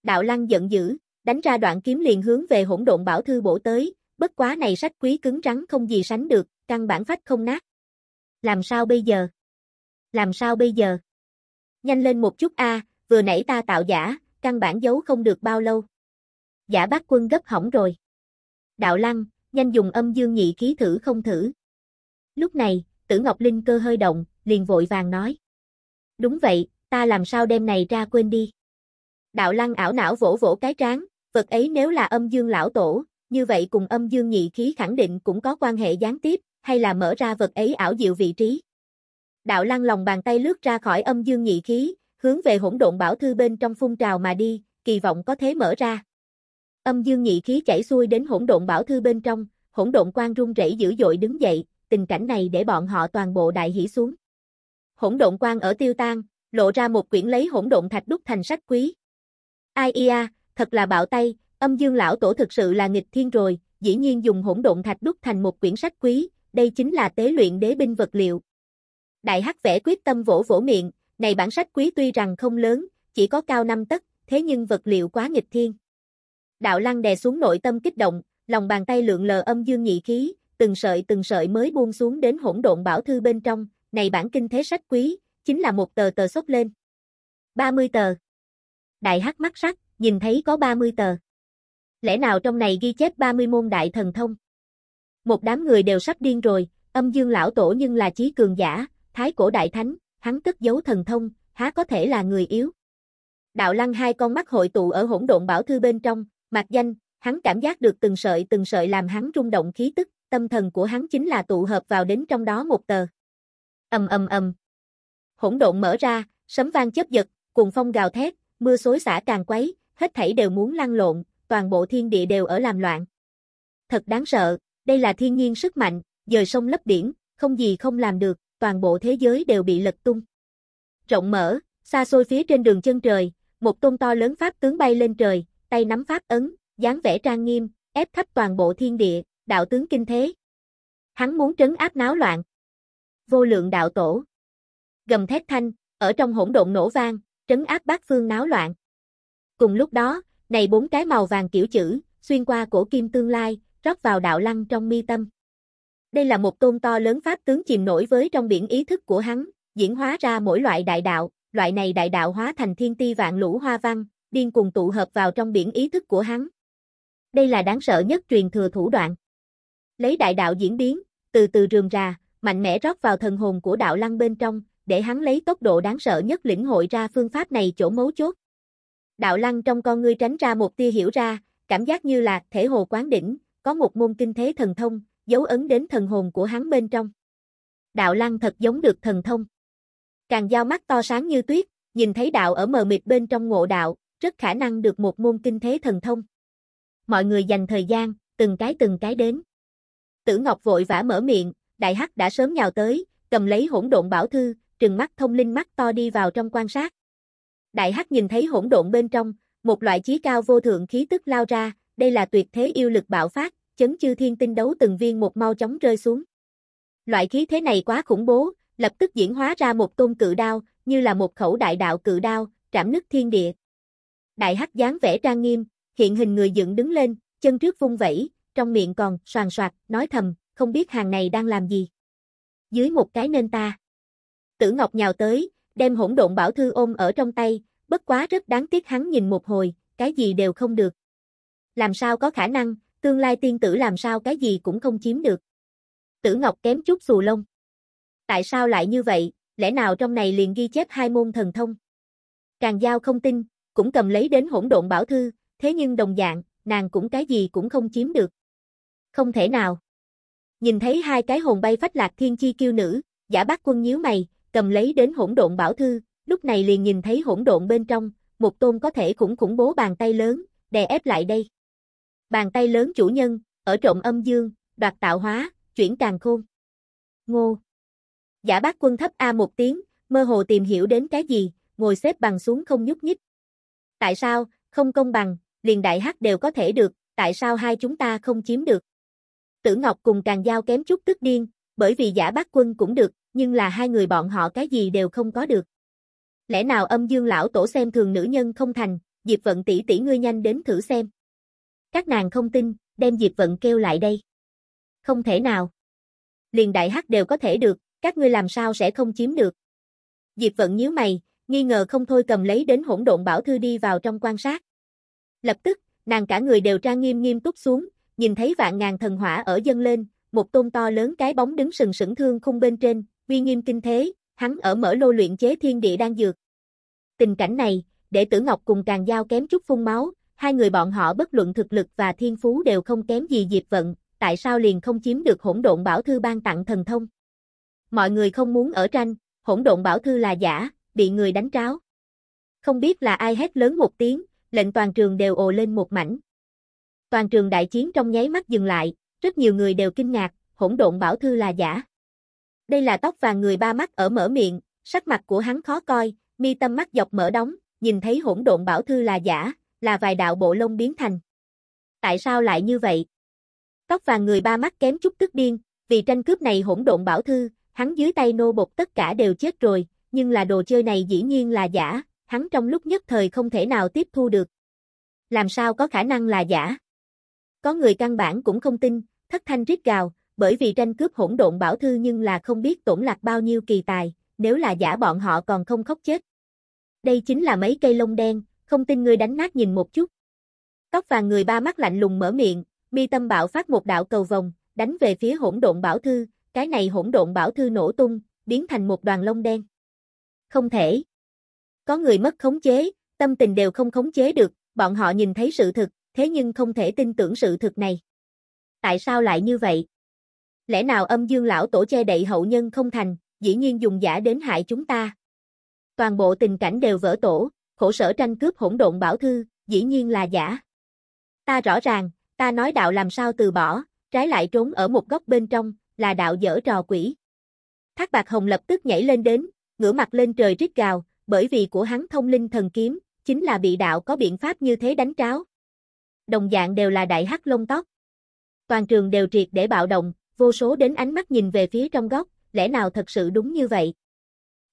Đạo lăng giận dữ, đánh ra đoạn kiếm liền hướng về hỗn độn bảo thư bổ tới, bất quá này sách quý cứng rắn không gì sánh được, căn bản phách không nát. Làm sao bây giờ? Làm sao bây giờ? Nhanh lên một chút a, vừa nãy ta tạo giả, căn bản giấu không được bao lâu. Giả bác quân gấp hỏng rồi. Đạo lăng, nhanh dùng âm dương nhị khí thử không thử. Lúc này, tử Ngọc Linh cơ hơi động, liền vội vàng nói. Đúng vậy, ta làm sao đem này ra quên đi. Đạo lăng ảo não vỗ vỗ cái trán, vật ấy nếu là âm dương lão tổ, như vậy cùng âm dương nhị khí khẳng định cũng có quan hệ gián tiếp, hay là mở ra vật ấy ảo diệu vị trí. Đạo lăng lòng bàn tay lướt ra khỏi âm dương nhị khí, hướng về hỗn độn bảo thư bên trong phun trào mà đi, kỳ vọng có thế mở ra. Âm dương nhị khí chảy xuôi đến hỗn độn bảo thư bên trong, hỗn độn quan rung rẩy dữ dội đứng dậy, tình cảnh này để bọn họ toàn bộ đại hỉ xuống. Hỗn độn quan ở tiêu tan, lộ ra một quyển lấy hỗn độn thạch đúc thành sách quý. Ai ia, thật là bạo tay, âm dương lão tổ thực sự là nghịch thiên rồi, dĩ nhiên dùng hỗn độn thạch đúc thành một quyển sách quý, đây chính là tế luyện đế binh vật liệu. Đại hắc vẽ quyết tâm vỗ vỗ miệng, này bản sách quý tuy rằng không lớn, chỉ có cao năm tấc, thế nhưng vật liệu quá nghịch thiên. Đạo lăng đè xuống nội tâm kích động, lòng bàn tay lượng lờ âm dương nhị khí, từng sợi từng sợi mới buông xuống đến hỗn độn bảo thư bên trong, này bản kinh thế sách quý, chính là một tờ tờ xốc lên. 30 tờ. Đại hắc mắt sắc, nhìn thấy có 30 tờ. Lẽ nào trong này ghi chép 30 môn đại thần thông? Một đám người đều sắp điên rồi, âm dương lão tổ nhưng là chí cường giả, thái cổ đại thánh, hắn tức giấu thần thông, há có thể là người yếu. Đạo lăng hai con mắt hội tụ ở hỗn độn bảo thư bên trong, mặt danh, hắn cảm giác được từng sợi từng sợi làm hắn rung động khí tức, tâm thần của hắn chính là tụ hợp vào đến trong đó một tờ. Ầm ầm ầm. Hỗn độn mở ra, sấm vang chớp giật, cuồng phong gào thét, mưa xối xả càng quấy, hết thảy đều muốn lăn lộn, toàn bộ thiên địa đều ở làm loạn. Thật đáng sợ, đây là thiên nhiên sức mạnh, dời sông lấp biển, không gì không làm được toàn bộ thế giới đều bị lật tung. Rộng mở, xa xôi phía trên đường chân trời, một tôn to lớn pháp tướng bay lên trời, tay nắm pháp ấn, dáng vẻ trang nghiêm, ép thấp toàn bộ thiên địa, đạo tướng kinh thế. Hắn muốn trấn áp náo loạn. Vô lượng đạo tổ. Gầm thét thanh, ở trong hỗn độn nổ vang, trấn áp bát phương náo loạn. Cùng lúc đó, này bốn cái màu vàng kiểu chữ, xuyên qua cổ kim tương lai, rót vào đạo lăng trong mi tâm. Đây là một tôn to lớn pháp tướng chìm nổi với trong biển ý thức của hắn, diễn hóa ra mỗi loại đại đạo, loại này đại đạo hóa thành thiên ti vạn lũ hoa văn, điên cùng tụ hợp vào trong biển ý thức của hắn. Đây là đáng sợ nhất truyền thừa thủ đoạn. Lấy đại đạo diễn biến, từ từ rườm rà, mạnh mẽ rót vào thần hồn của đạo lăng bên trong, để hắn lấy tốc độ đáng sợ nhất lĩnh hội ra phương pháp này chỗ mấu chốt. Đạo lăng trong con ngươi tránh ra một tia hiểu ra, cảm giác như là thể hồ quán đỉnh, có một môn kinh thế thần thông, dấu ấn đến thần hồn của hắn bên trong. Đạo lăng thật giống được thần thông. Càng giao mắt to sáng như tuyết, nhìn thấy đạo ở mờ mịt bên trong ngộ đạo, rất khả năng được một môn kinh thế thần thông. Mọi người dành thời gian, từng cái từng cái đến. Tử Ngọc vội vã mở miệng, đại hắc đã sớm nhào tới, cầm lấy hỗn độn bảo thư, trừng mắt thông linh mắt to đi vào trong quan sát. Đại hắc nhìn thấy hỗn độn bên trong, một loại chí cao vô thượng khí tức lao ra, đây là tuyệt thế yêu lực bạo phát, chấn chư thiên tinh đấu từng viên một mau chóng rơi xuống. Loại khí thế này quá khủng bố, lập tức diễn hóa ra một tôn cự đao, như là một khẩu đại đạo cự đao, trảm nứt thiên địa. Đại hắc dáng vẻ trang nghiêm, hiện hình người dựng đứng lên, chân trước vung vẩy, trong miệng còn soàn soạt, nói thầm, không biết hàng này đang làm gì. Dưới một cái nên ta. Tử Ngọc nhào tới, đem hỗn độn bảo thư ôm ở trong tay, bất quá rất đáng tiếc hắn nhìn một hồi, cái gì đều không được. Làm sao có khả năng, tương lai tiên tử làm sao cái gì cũng không chiếm được. Tử Ngọc kém chút xù lông. Tại sao lại như vậy, lẽ nào trong này liền ghi chép hai môn thần thông? Càng giao không tin, cũng cầm lấy đến hỗn độn bảo thư, thế nhưng đồng dạng, nàng cũng cái gì cũng không chiếm được. Không thể nào. Nhìn thấy hai cái hồn bay phách lạc thiên chi kiêu nữ, giả bác quân nhíu mày, cầm lấy đến hỗn độn bảo thư, lúc này liền nhìn thấy hỗn độn bên trong, một tôn có thể cũng khủng bố bàn tay lớn, đè ép lại đây. Bàn tay lớn chủ nhân, ở trộm âm dương, đoạt tạo hóa, chuyển càng khôn. Ngô. Giả bác quân thấp A một tiếng, mơ hồ tìm hiểu đến cái gì, ngồi xếp bằng xuống không nhúc nhích. Tại sao, không công bằng, liền đại hắc đều có thể được, tại sao hai chúng ta không chiếm được? Tử Ngọc cùng càng giao kém chút tức điên, bởi vì giả bác quân cũng được, nhưng là hai người bọn họ cái gì đều không có được. Lẽ nào âm dương lão tổ xem thường nữ nhân không thành, Diệp vận tỷ tỷ ngươi nhanh đến thử xem. Các nàng không tin, đem Diệp Vận kêu lại đây. Không thể nào. Liền đại hắc đều có thể được, các ngươi làm sao sẽ không chiếm được. Diệp Vận nhíu mày, nghi ngờ không thôi cầm lấy đến hỗn độn bảo thư đi vào trong quan sát. Lập tức, nàng cả người đều trang nghiêm nghiêm túc xuống, nhìn thấy vạn ngàn thần hỏa ở dâng lên, một tôn to lớn cái bóng đứng sừng sững thương khung bên trên, uy nghiêm kinh thế, hắn ở mở lô luyện chế thiên địa đang dược. Tình cảnh này, để tử Ngọc cùng càng giao kém chút phun máu, hai người bọn họ bất luận thực lực và thiên phú đều không kém gì Diệp Vận, tại sao liền không chiếm được hỗn độn bảo thư ban tặng thần thông? Mọi người không muốn ở tranh, hỗn độn bảo thư là giả, bị người đánh tráo. Không biết là ai hét lớn một tiếng, lệnh toàn trường đều ồ lên một mảnh. Toàn trường đại chiến trong nháy mắt dừng lại, rất nhiều người đều kinh ngạc, hỗn độn bảo thư là giả. Đây là tóc vàng người ba mắt ở mở miệng, sắc mặt của hắn khó coi, mi tâm mắt dọc mở đóng, nhìn thấy hỗn độn bảo thư là giả, là vài đạo bộ lông biến thành. Tại sao lại như vậy? Tóc vàng người ba mắt kém chút tức điên, vì tranh cướp này hỗn độn bảo thư, hắn dưới tay nô bột tất cả đều chết rồi, nhưng là đồ chơi này dĩ nhiên là giả, hắn trong lúc nhất thời không thể nào tiếp thu được. Làm sao có khả năng là giả? Có người căn bản cũng không tin, thất thanh rít gào, bởi vì tranh cướp hỗn độn bảo thư nhưng là không biết tổn lạc bao nhiêu kỳ tài, nếu là giả bọn họ còn không khóc chết. Đây chính là mấy cây lông đen, không tin ngươi đánh nát nhìn một chút. Tóc vàng người ba mắt lạnh lùng mở miệng, mi tâm bạo phát một đạo cầu vòng, đánh về phía hỗn độn bảo thư, cái này hỗn độn bảo thư nổ tung, biến thành một đoàn lông đen. Không thể. Có người mất khống chế, tâm tình đều không khống chế được, bọn họ nhìn thấy sự thực, thế nhưng không thể tin tưởng sự thực này. Tại sao lại như vậy? Lẽ nào âm dương lão tổ che đậy hậu nhân không thành, dĩ nhiên dùng giả đến hại chúng ta? Toàn bộ tình cảnh đều vỡ tổ, khổ sở tranh cướp hỗn độn bảo thư, dĩ nhiên là giả. Ta rõ ràng, ta nói đạo làm sao từ bỏ, trái lại trốn ở một góc bên trong, là đạo dở trò quỷ. Thác bạc hồng lập tức nhảy lên đến, ngửa mặt lên trời rít gào, bởi vì của hắn thông linh thần kiếm, chính là bị đạo có biện pháp như thế đánh tráo. Đồng dạng đều là đại hắc lông tóc. Toàn trường đều triệt để bạo động, vô số đến ánh mắt nhìn về phía trong góc, lẽ nào thật sự đúng như vậy?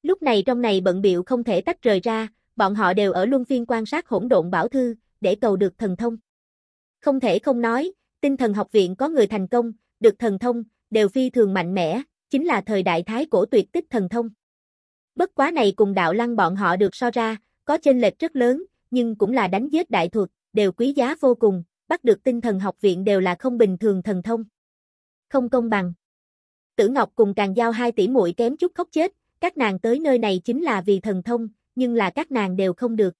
Lúc này trong này bận biệu không thể tách rời ra, bọn họ đều ở luân phiên quan sát hỗn độn bảo thư, để cầu được thần thông. Không thể không nói, tinh thần học viện có người thành công, được thần thông, đều phi thường mạnh mẽ, chính là thời đại thái cổ tuyệt tích thần thông. Bất quá này cùng đạo lăng bọn họ được so ra, có chênh lệch rất lớn, nhưng cũng là đánh giết đại thuật, đều quý giá vô cùng, bắt được tinh thần học viện đều là không bình thường thần thông. Không công bằng. Tử Ngọc cùng Càng Giao hai tỷ muội kém chút khóc chết, các nàng tới nơi này chính là vì thần thông, nhưng là các nàng đều không được.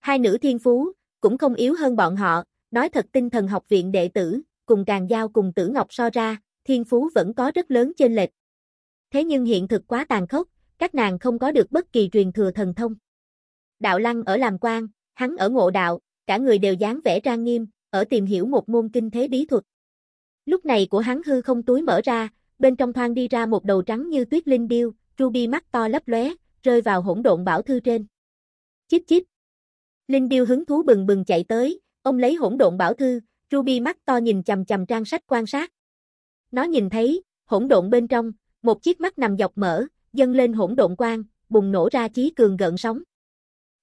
Hai nữ thiên phú, cũng không yếu hơn bọn họ, nói thật tinh thần học viện đệ tử, cùng càng giao cùng tử ngọc so ra, thiên phú vẫn có rất lớn trên lệch. Thế nhưng hiện thực quá tàn khốc, các nàng không có được bất kỳ truyền thừa thần thông. Đạo lăng ở làm quan, hắn ở ngộ đạo, cả người đều dáng vẻ trang nghiêm, ở tìm hiểu một môn kinh thế bí thuật. Lúc này của hắn hư không túi mở ra, bên trong thoang đi ra một đầu trắng như tuyết linh điêu, ruby mắt to lấp lóe, rơi vào hỗn độn bảo thư trên. Chíp chíp. Linh Điêu hứng thú bừng bừng chạy tới, ông lấy hỗn độn bảo thư, Ruby mắt to nhìn chầm chầm trang sách quan sát. Nó nhìn thấy, hỗn độn bên trong, một chiếc mắt nằm dọc mở, dâng lên hỗn độn quang, bùng nổ ra chí cường gợn sóng.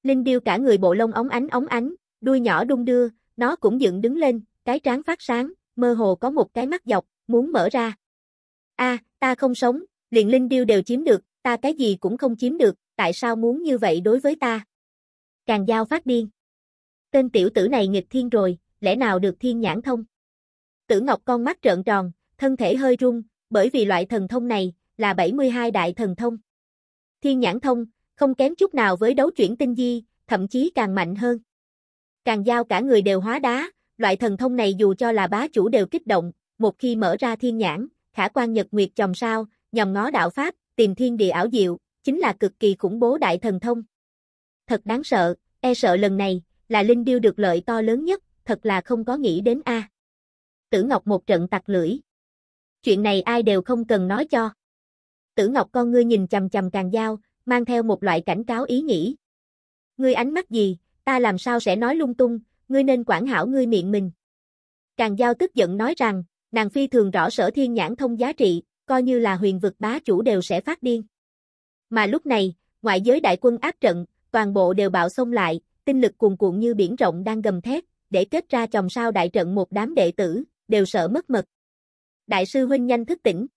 Linh Điêu cả người bộ lông ống ánh ống ánh, đuôi nhỏ đung đưa, nó cũng dựng đứng lên, cái trán phát sáng, mơ hồ có một cái mắt dọc, muốn mở ra. A, à, ta không sống, liền Linh Điêu đều chiếm được, ta cái gì cũng không chiếm được, tại sao muốn như vậy đối với ta? Càng giao phát điên. Tên tiểu tử này nghịch thiên rồi, lẽ nào được thiên nhãn thông? Tử Ngọc con mắt trợn tròn, thân thể hơi rung, bởi vì loại thần thông này là 72 đại thần thông. Thiên nhãn thông, không kém chút nào với đấu chuyển tinh di, thậm chí càng mạnh hơn. Càng giao cả người đều hóa đá, loại thần thông này dù cho là bá chủ đều kích động, một khi mở ra thiên nhãn, khả quan nhật nguyệt chồng sao, nhầm ngó đạo pháp, tìm thiên địa ảo diệu, chính là cực kỳ khủng bố đại thần thông. Thật đáng sợ, e sợ lần này, là Linh Điêu được lợi to lớn nhất, thật là không có nghĩ đến a. Tử Ngọc một trận tặc lưỡi. Chuyện này ai đều không cần nói cho. Tử Ngọc con ngươi nhìn chầm chầm càng dao, mang theo một loại cảnh cáo ý nghĩ. Ngươi ánh mắt gì, ta làm sao sẽ nói lung tung, ngươi nên quản hảo ngươi miệng mình. Càng dao tức giận nói rằng, nàng phi thường rõ sở thiên nhãn thông giá trị, coi như là huyền vực bá chủ đều sẽ phát điên. Mà lúc này, ngoại giới đại quân áp trận, toàn bộ đều bạo xông lại, tinh lực cuồn cuộn như biển rộng đang gầm thét, để kết ra chồng sao đại trận một đám đệ tử, đều sợ mất mật. Đại sư huynh nhanh thức tỉnh.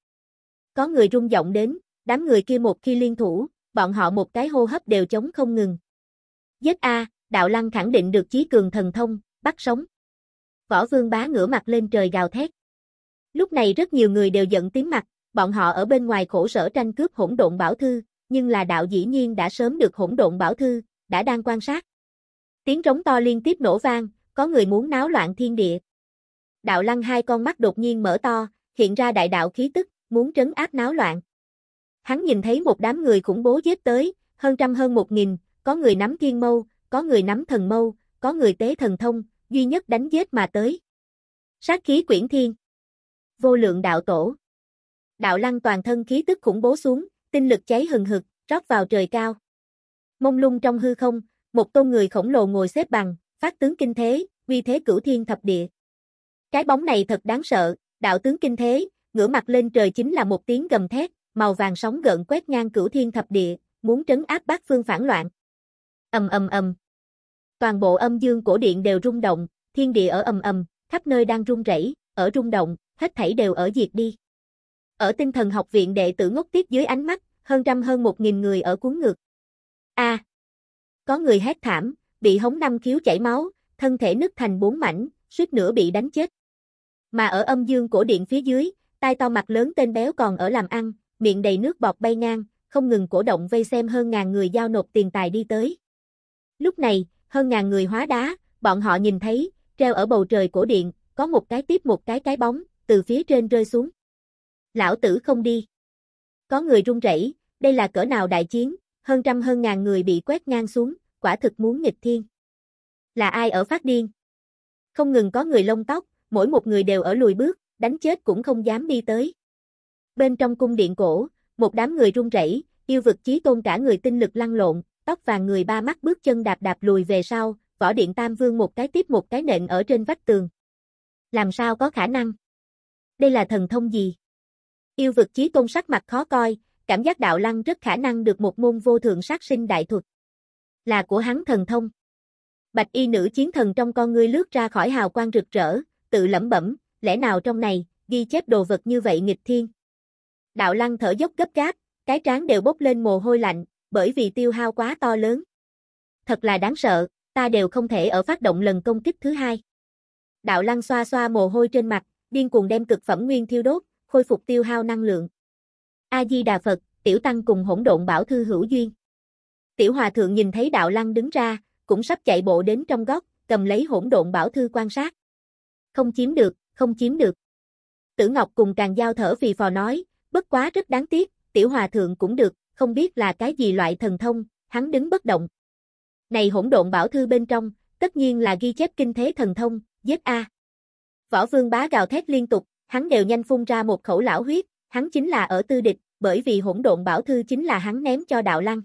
Có người rung giọng đến, đám người kia một khi liên thủ, bọn họ một cái hô hấp đều chống không ngừng. Giết A, đạo lăng khẳng định được chí cường thần thông, bắt sống. Võ vương bá ngửa mặt lên trời gào thét. Lúc này rất nhiều người đều giận tím mặt, bọn họ ở bên ngoài khổ sở tranh cướp hỗn độn bảo thư, nhưng là đạo dĩ nhiên đã sớm được hỗn độn bảo thư, đã đang quan sát. Tiếng rống to liên tiếp nổ vang, có người muốn náo loạn thiên địa. Đạo lăng hai con mắt đột nhiên mở to, hiện ra đại đạo khí tức, muốn trấn áp náo loạn. Hắn nhìn thấy một đám người khủng bố giết tới, hơn trăm hơn một nghìn, có người nắm thiên mâu, có người nắm thần mâu, có người tế thần thông, duy nhất đánh giết mà tới. Sát khí quyển thiên. Vô lượng đạo tổ đạo lăng toàn thân khí tức khủng bố xuống, tinh lực cháy hừng hực, rót vào trời cao. Mông lung trong hư không, một tôn người khổng lồ ngồi xếp bằng, phát tướng kinh thế, uy thế cửu thiên thập địa. Cái bóng này thật đáng sợ, đạo tướng kinh thế, ngửa mặt lên trời chính là một tiếng gầm thét, màu vàng sóng gợn quét ngang cửu thiên thập địa, muốn trấn áp bát phương phản loạn. Ầm ầm ầm. Toàn bộ âm dương cổ điện đều rung động, thiên địa ở ầm ầm, khắp nơi đang rung rẩy, ở rung động, hết thảy đều ở diệt đi. Ở tinh thần học viện đệ tử ngốc tiếp dưới ánh mắt, hơn trăm hơn một nghìn người ở cuốn ngược. A. có người hét thảm, bị hống năm khiếu chảy máu, thân thể nứt thành bốn mảnh, suýt nữa bị đánh chết. Mà ở âm dương cổ điện phía dưới, tai to mặt lớn tên béo còn ở làm ăn, miệng đầy nước bọt bay ngang, không ngừng cổ động vây xem hơn ngàn người giao nộp tiền tài đi tới. Lúc này, hơn ngàn người hóa đá, bọn họ nhìn thấy, treo ở bầu trời cổ điện, có một cái tiếp một cái cái bóng, từ phía trên rơi xuống lão tử không đi. Có người run rẩy, đây là cỡ nào đại chiến, hơn trăm hơn ngàn người bị quét ngang xuống, quả thực muốn nghịch thiên. Là ai ở phát điên? Không ngừng có người lông tóc, mỗi một người đều ở lùi bước, đánh chết cũng không dám đi tới. Bên trong cung điện cổ, một đám người run rẩy, yêu vực chí tôn cả người tinh lực lăn lộn, tóc vàng người ba mắt bước chân đạp đạp lùi về sau, võ điện Tam Vương một cái tiếp một cái nện ở trên vách tường. Làm sao có khả năng? Đây là thần thông gì? Yêu vực chí tôn sắc mặt khó coi, cảm giác đạo lăng rất khả năng được một môn vô thượng sát sinh đại thuật. Là của hắn thần thông. Bạch y nữ chiến thần trong con ngươi lướt ra khỏi hào quang rực rỡ, tự lẩm bẩm, lẽ nào trong này, ghi chép đồ vật như vậy nghịch thiên. Đạo lăng thở dốc gấp gáp, cái trán đều bốc lên mồ hôi lạnh, bởi vì tiêu hao quá to lớn. Thật là đáng sợ, ta đều không thể ở phát động lần công kích thứ hai. Đạo lăng xoa xoa mồ hôi trên mặt, điên cuồng đem cực phẩm nguyên thiêu đốt, khôi phục tiêu hao năng lượng. A-di-đà Phật, tiểu tăng cùng hỗn độn bảo thư hữu duyên. Tiểu hòa thượng nhìn thấy đạo lăng đứng ra, cũng sắp chạy bộ đến trong góc, cầm lấy hỗn độn bảo thư quan sát. Không chiếm được, không chiếm được. Tử Ngọc cùng càng giao thở vì phò nói, bất quá rất đáng tiếc, tiểu hòa thượng cũng được, không biết là cái gì loại thần thông, hắn đứng bất động. Này hỗn độn bảo thư bên trong, tất nhiên là ghi chép kinh thế thần thông, giết A. Võ vương bá gào thét liên tục, hắn đều nhanh phun ra một khẩu lão huyết, hắn chính là ở tư địch, bởi vì hỗn độn bảo thư chính là hắn ném cho đạo lăng.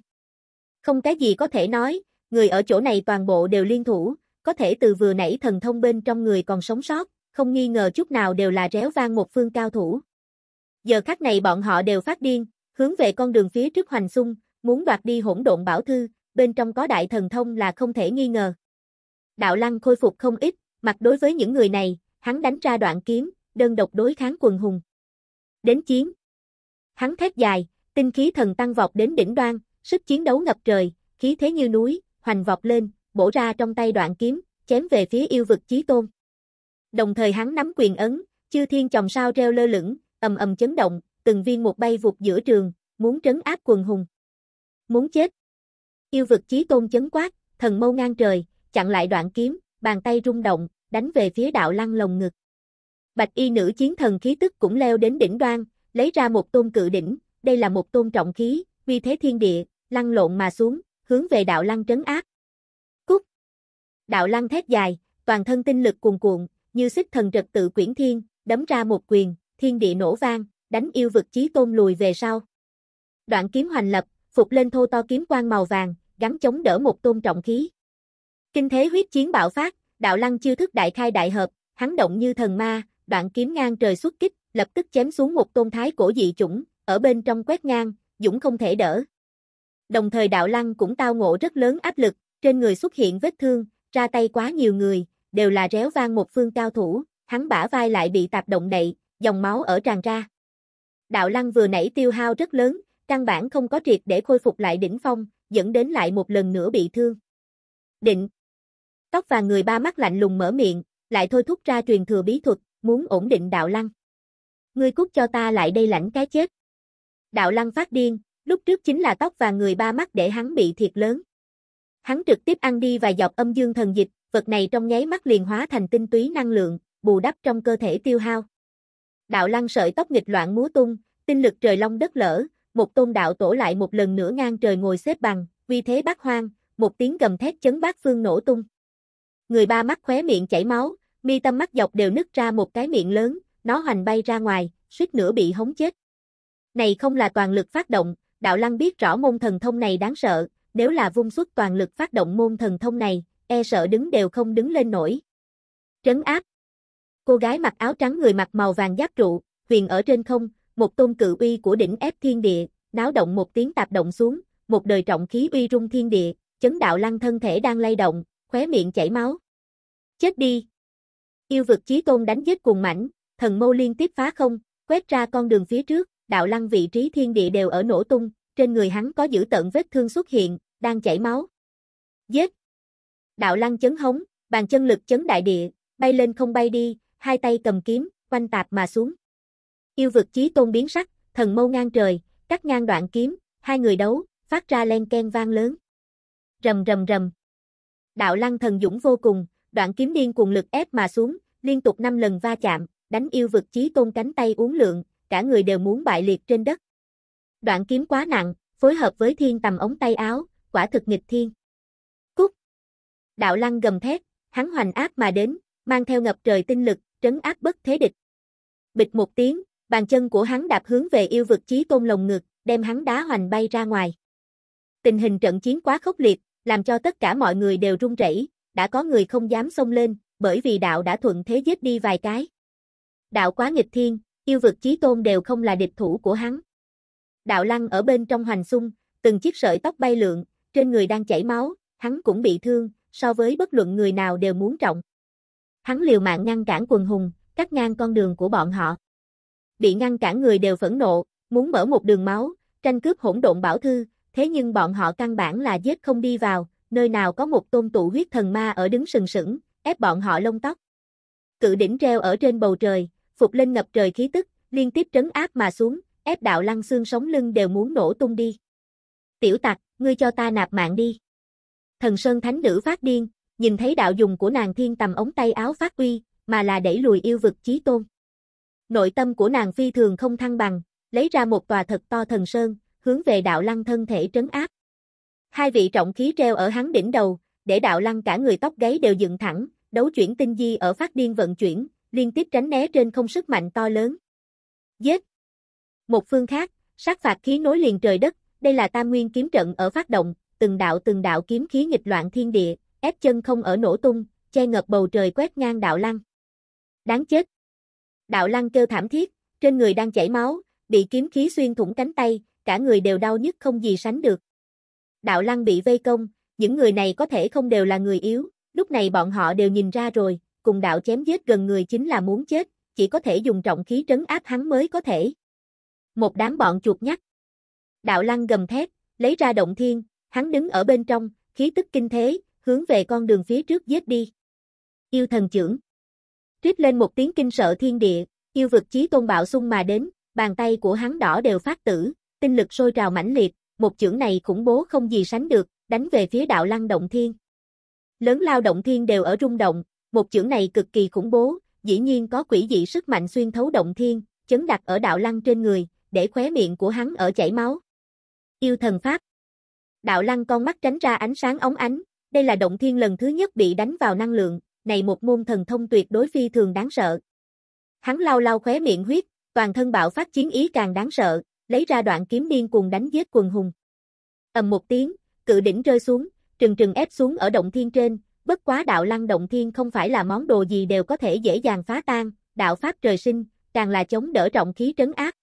Không cái gì có thể nói, người ở chỗ này toàn bộ đều liên thủ, có thể từ vừa nãy thần thông bên trong người còn sống sót, không nghi ngờ chút nào đều là réo vang một phương cao thủ. Giờ khắc này bọn họ đều phát điên, hướng về con đường phía trước hoành xung, muốn đoạt đi hỗn độn bảo thư, bên trong có đại thần thông là không thể nghi ngờ. Đạo lăng khôi phục không ít, mặt đối với những người này, hắn đánh ra đoạn kiếm, đơn độc đối kháng quần hùng. Đến chiến. Hắn thét dài, tinh khí thần tăng vọt đến đỉnh đoan, sức chiến đấu ngập trời, khí thế như núi, hoành vọt lên, bổ ra trong tay đoạn kiếm, chém về phía yêu vực chí tôn. Đồng thời hắn nắm quyền ấn, chư thiên chồng sao treo lơ lửng, ầm ầm chấn động, từng viên một bay vụt giữa trường, muốn trấn áp quần hùng. Muốn chết. Yêu vực chí tôn chấn quát, thần mâu ngang trời, chặn lại đoạn kiếm, bàn tay rung động, đánh về phía đạo lăng lồng ngực. Bạch y nữ chiến thần khí tức cũng leo đến đỉnh đoan, lấy ra một tôn cự đỉnh, đây là một tôn trọng khí, vì thế thiên địa, lăn lộn mà xuống, hướng về đạo lăng trấn ác. Cúc! Đạo lăng thét dài, toàn thân tinh lực cuồn cuộn, như xích thần trật tự quyển thiên, đấm ra một quyền, thiên địa nổ vang, đánh yêu vực chí tôn lùi về sau. Đoạn kiếm hoành lập, phục lên thô to kiếm quang màu vàng, gắn chống đỡ một tôn trọng khí. Kinh thế huyết chiến bạo phát, đạo lăng chiêu thức đại khai đại hợp, hắn động như thần ma, đoạn kiếm ngang trời xuất kích, lập tức chém xuống một tôn thái cổ dị chủng, ở bên trong quét ngang, dũng không thể đỡ. Đồng thời đạo lăng cũng tao ngộ rất lớn áp lực, trên người xuất hiện vết thương, ra tay quá nhiều người, đều là réo vang một phương cao thủ, hắn bả vai lại bị tạp động đậy, dòng máu ở tràn ra. Đạo lăng vừa nãy tiêu hao rất lớn, căn bản không có triệt để khôi phục lại đỉnh phong, dẫn đến lại một lần nữa bị thương. Định. Tóc và người ba mắt lạnh lùng mở miệng, lại thôi thúc ra truyền thừa bí thuật, muốn ổn định đạo lăng. Ngươi cút cho ta lại đây lãnh cái chết. Đạo lăng phát điên, lúc trước chính là tóc và người ba mắt để hắn bị thiệt lớn. Hắn trực tiếp ăn đi vài dọc âm dương thần dịch, vật này trong nháy mắt liền hóa thành tinh túy năng lượng, bù đắp trong cơ thể tiêu hao. Đạo lăng sợi tóc nghịch loạn múa tung, tinh lực trời long đất lở, một tôn đạo tổ lại một lần nữa ngang trời ngồi xếp bằng, vì thế bác hoang, một tiếng gầm thét chấn bát phương nổ tung. Người ba mắt khóe miệng chảy máu, mi tâm mắt dọc đều nứt ra một cái miệng lớn, nó hoành bay ra ngoài, suýt nữa bị hống chết. Này không là toàn lực phát động, đạo lăng biết rõ môn thần thông này đáng sợ, nếu là vung xuất toàn lực phát động môn thần thông này, e sợ đứng đều không đứng lên nổi. Trấn áp Cô gái mặc áo trắng người mặc màu vàng giáp trụ, huyền ở trên không, một tôn cự uy của đỉnh ép thiên địa, náo động một tiếng tạp động xuống, một đời trọng khí uy rung thiên địa, chấn đạo lăng thân thể đang lay động, khóe miệng chảy máu. Chết đi! Yêu vực chí tôn đánh giết cuồng mảnh, thần mâu liên tiếp phá không, quét ra con đường phía trước, đạo lăng vị trí thiên địa đều ở nổ tung, trên người hắn có giữ tận vết thương xuất hiện, đang chảy máu. Giết! Đạo lăng chấn hống, bàn chân lực chấn đại địa, bay lên không bay đi, hai tay cầm kiếm, quanh tạp mà xuống. Yêu vực chí tôn biến sắc, thần mâu ngang trời, cắt ngang đoạn kiếm, hai người đấu, phát ra len ken vang lớn. Rầm rầm rầm. Đạo lăng thần dũng vô cùng, Đoạn kiếm điên cuồng lực ép mà xuống, liên tục 5 lần va chạm, đánh yêu vực chí tôn cánh tay uống lượng, cả người đều muốn bại liệt trên đất. Đoạn kiếm quá nặng, phối hợp với thiên tầm ống tay áo, quả thực nghịch thiên. Cúc! Đạo lăng gầm thét, hắn hoành áp mà đến, mang theo ngập trời tinh lực, trấn áp bất thế địch. Bịch một tiếng, bàn chân của hắn đạp hướng về yêu vực chí tôn lồng ngực, đem hắn đá hoành bay ra ngoài. Tình hình trận chiến quá khốc liệt, làm cho tất cả mọi người đều run rẩy, đã có người không dám xông lên, bởi vì đạo đã thuận thế giết đi vài cái. Đạo quá nghịch thiên, yêu vực chí tôn đều không là địch thủ của hắn. Đạo lăng ở bên trong hoành xung, từng chiếc sợi tóc bay lượn, trên người đang chảy máu, hắn cũng bị thương, so với bất luận người nào đều muốn trọng. Hắn liều mạng ngăn cản quần hùng, cắt ngang con đường của bọn họ. Bị ngăn cản người đều phẫn nộ, muốn mở một đường máu, tranh cướp hỗn độn bảo thư, thế nhưng bọn họ căn bản là giết không đi vào, nơi nào có một tôn tụ huyết thần ma ở đứng sừng sững, ép bọn họ lông tóc. Cự đỉnh treo ở trên bầu trời, phục lên ngập trời khí tức, liên tiếp trấn áp mà xuống, ép đạo lăng xương sống lưng đều muốn nổ tung đi. Tiểu tặc, ngươi cho ta nạp mạng đi. Thần Sơn Thánh Nữ phát điên, nhìn thấy đạo dùng của nàng thiên tầm ống tay áo phát uy, mà là đẩy lùi yêu vực chí tôn. Nội tâm của nàng phi thường không thăng bằng, lấy ra một tòa thật to thần sơn, hướng về đạo lăng thân thể trấn áp. Hai vị trọng khí treo ở hắn đỉnh đầu, để đạo lăng cả người tóc gáy đều dựng thẳng, đấu chuyển tinh di ở phát điên vận chuyển, liên tiếp tránh né trên không sức mạnh to lớn. Giết! Một phương khác, sát phạt khí nối liền trời đất, đây là tam nguyên kiếm trận ở phát động, từng đạo từng đạo kiếm khí nghịch loạn thiên địa, ép chân không ở nổ tung, che ngợp bầu trời quét ngang đạo lăng. Đáng chết! Đạo lăng kêu thảm thiết, trên người đang chảy máu, bị kiếm khí xuyên thủng cánh tay, cả người đều đau nhức không gì sánh được đạo lăng bị vây công, những người này có thể không đều là người yếu, lúc này bọn họ đều nhìn ra rồi, cùng đạo chém giết gần người chính là muốn chết, chỉ có thể dùng trọng khí trấn áp hắn mới có thể. Một đám bọn chuột nhắt. Đạo lăng gầm thét, lấy ra động thiên, hắn đứng ở bên trong, khí tức kinh thế, hướng về con đường phía trước giết đi. Yêu thần trưởng. trích lên một tiếng kinh sợ thiên địa, yêu vực chí tôn bạo sung mà đến, bàn tay của hắn đỏ đều phát tử, tinh lực sôi trào mãnh liệt, một chưởng này khủng bố không gì sánh được, đánh về phía đạo lăng động thiên. Lớn lao động thiên đều ở rung động, một chưởng này cực kỳ khủng bố, dĩ nhiên có quỷ dị sức mạnh xuyên thấu động thiên, chấn đặt ở đạo lăng trên người, để khóe miệng của hắn ở chảy máu. Yêu thần pháp. Đạo lăng con mắt tránh ra ánh sáng ống ánh, đây là động thiên lần thứ nhất bị đánh vào năng lượng, này một môn thần thông tuyệt đối phi thường đáng sợ. Hắn lao lao khóe miệng huyết, toàn thân bạo phát chiến ý càng đáng sợ, lấy ra đoạn kiếm điên cuồng đánh giết quần hùng. ầm một tiếng, cự đỉnh rơi xuống, trừng trừng ép xuống ở động thiên trên, bất quá đạo lăng động thiên không phải là món đồ gì đều có thể dễ dàng phá tan, đạo pháp trời sinh, càng là chống đỡ trọng khí trấn áp.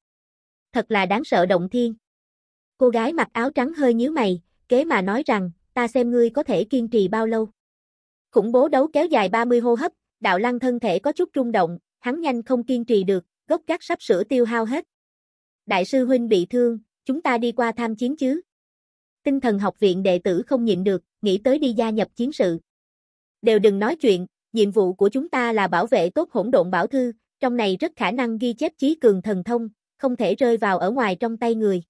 Thật là đáng sợ động thiên. Cô gái mặc áo trắng hơi nhíu mày, kế mà nói rằng, ta xem ngươi có thể kiên trì bao lâu. Khủng bố đấu kéo dài 30 hô hấp, đạo lăng thân thể có chút rung động, hắn nhanh không kiên trì được, gốc gác sắp sửa tiêu hao hết đại sư huynh bị thương, chúng ta đi qua tham chiến chứ. Tinh thần học viện đệ tử không nhịn được, nghĩ tới đi gia nhập chiến sự. Đều đừng nói chuyện, nhiệm vụ của chúng ta là bảo vệ tốt hỗn độn bảo thư, trong này rất khả năng ghi chép trí cường thần thông, không thể rơi vào ở ngoài trong tay người.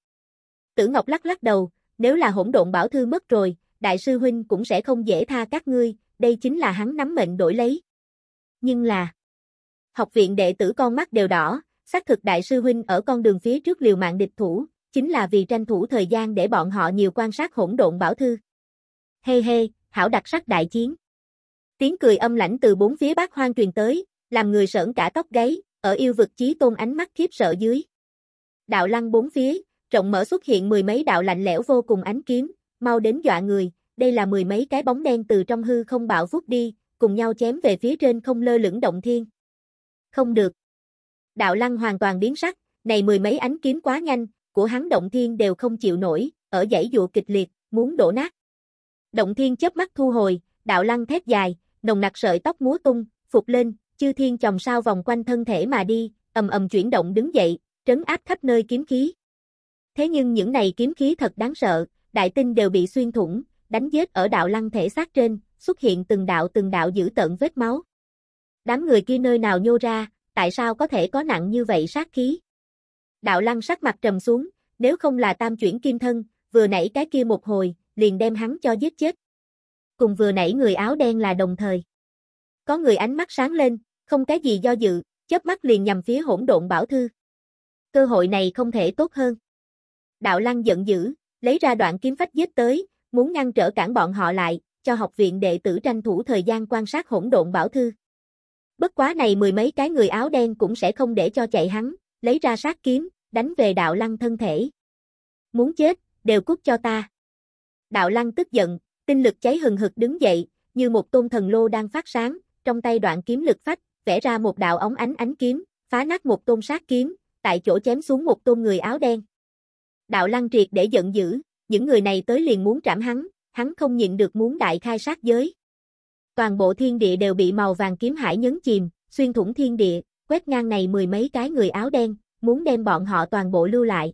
Tử Ngọc lắc lắc đầu, nếu là hỗn độn bảo thư mất rồi, đại sư huynh cũng sẽ không dễ tha các ngươi, đây chính là hắn nắm mệnh đổi lấy. Nhưng là, học viện đệ tử con mắt đều đỏ, xác thực đại sư huynh ở con đường phía trước liều mạng địch thủ, chính là vì tranh thủ thời gian để bọn họ nhiều quan sát hỗn độn bảo thư. Hê hey hê, hảo đặc sắc đại chiến. Tiếng cười âm lãnh từ bốn phía bác hoang truyền tới, làm người sởn cả tóc gáy, ở yêu vực chí tôn ánh mắt khiếp sợ dưới. Đạo lăng bốn phía, rộng mở xuất hiện mười mấy đạo lạnh lẽo vô cùng ánh kiếm, mau đến dọa người, đây là mười mấy cái bóng đen từ trong hư không bạo vút đi, cùng nhau chém về phía trên không lơ lửng động thiên. Không được. Đạo lăng hoàn toàn biến sắc, này mười mấy ánh kiếm quá nhanh, của hắn động thiên đều không chịu nổi, ở dãy dụa kịch liệt, muốn đổ nát. Động thiên chớp mắt thu hồi, đạo lăng thét dài, nồng nặc sợi tóc múa tung, phục lên, chư thiên chồng sao vòng quanh thân thể mà đi, ầm ầm chuyển động đứng dậy, trấn áp khắp nơi kiếm khí. Thế nhưng những này kiếm khí thật đáng sợ, đại tinh đều bị xuyên thủng, đánh giết ở đạo lăng thể xác trên, xuất hiện từng đạo từng đạo giữ tận vết máu. Đám người kia nơi nào nhô ra, tại sao có thể có nặng như vậy sát khí? Đạo lăng sắc mặt trầm xuống, nếu không là tam chuyển kim thân, vừa nãy cái kia một hồi, liền đem hắn cho giết chết. Cùng vừa nãy người áo đen là đồng thời. Có người ánh mắt sáng lên, không cái gì do dự, chớp mắt liền nhằm phía hỗn độn bảo thư. Cơ hội này không thể tốt hơn. Đạo lăng giận dữ, lấy ra đoạn kiếm phách giết tới, muốn ngăn trở cản bọn họ lại, cho học viện đệ tử tranh thủ thời gian quan sát hỗn độn bảo thư. Bất quá này mười mấy cái người áo đen cũng sẽ không để cho chạy hắn, lấy ra sát kiếm, đánh về đạo lăng thân thể. Muốn chết, đều cút cho ta. Đạo lăng tức giận, tinh lực cháy hừng hực đứng dậy, như một tôn thần lô đang phát sáng, trong tay đoạn kiếm lực phách, vẽ ra một đạo ống ánh ánh kiếm, phá nát một tôn sát kiếm, tại chỗ chém xuống một tôn người áo đen. Đạo lăng triệt để giận dữ, những người này tới liền muốn trảm hắn, hắn không nhịn được muốn đại khai sát giới toàn bộ thiên địa đều bị màu vàng kiếm hải nhấn chìm, xuyên thủng thiên địa, quét ngang này mười mấy cái người áo đen, muốn đem bọn họ toàn bộ lưu lại.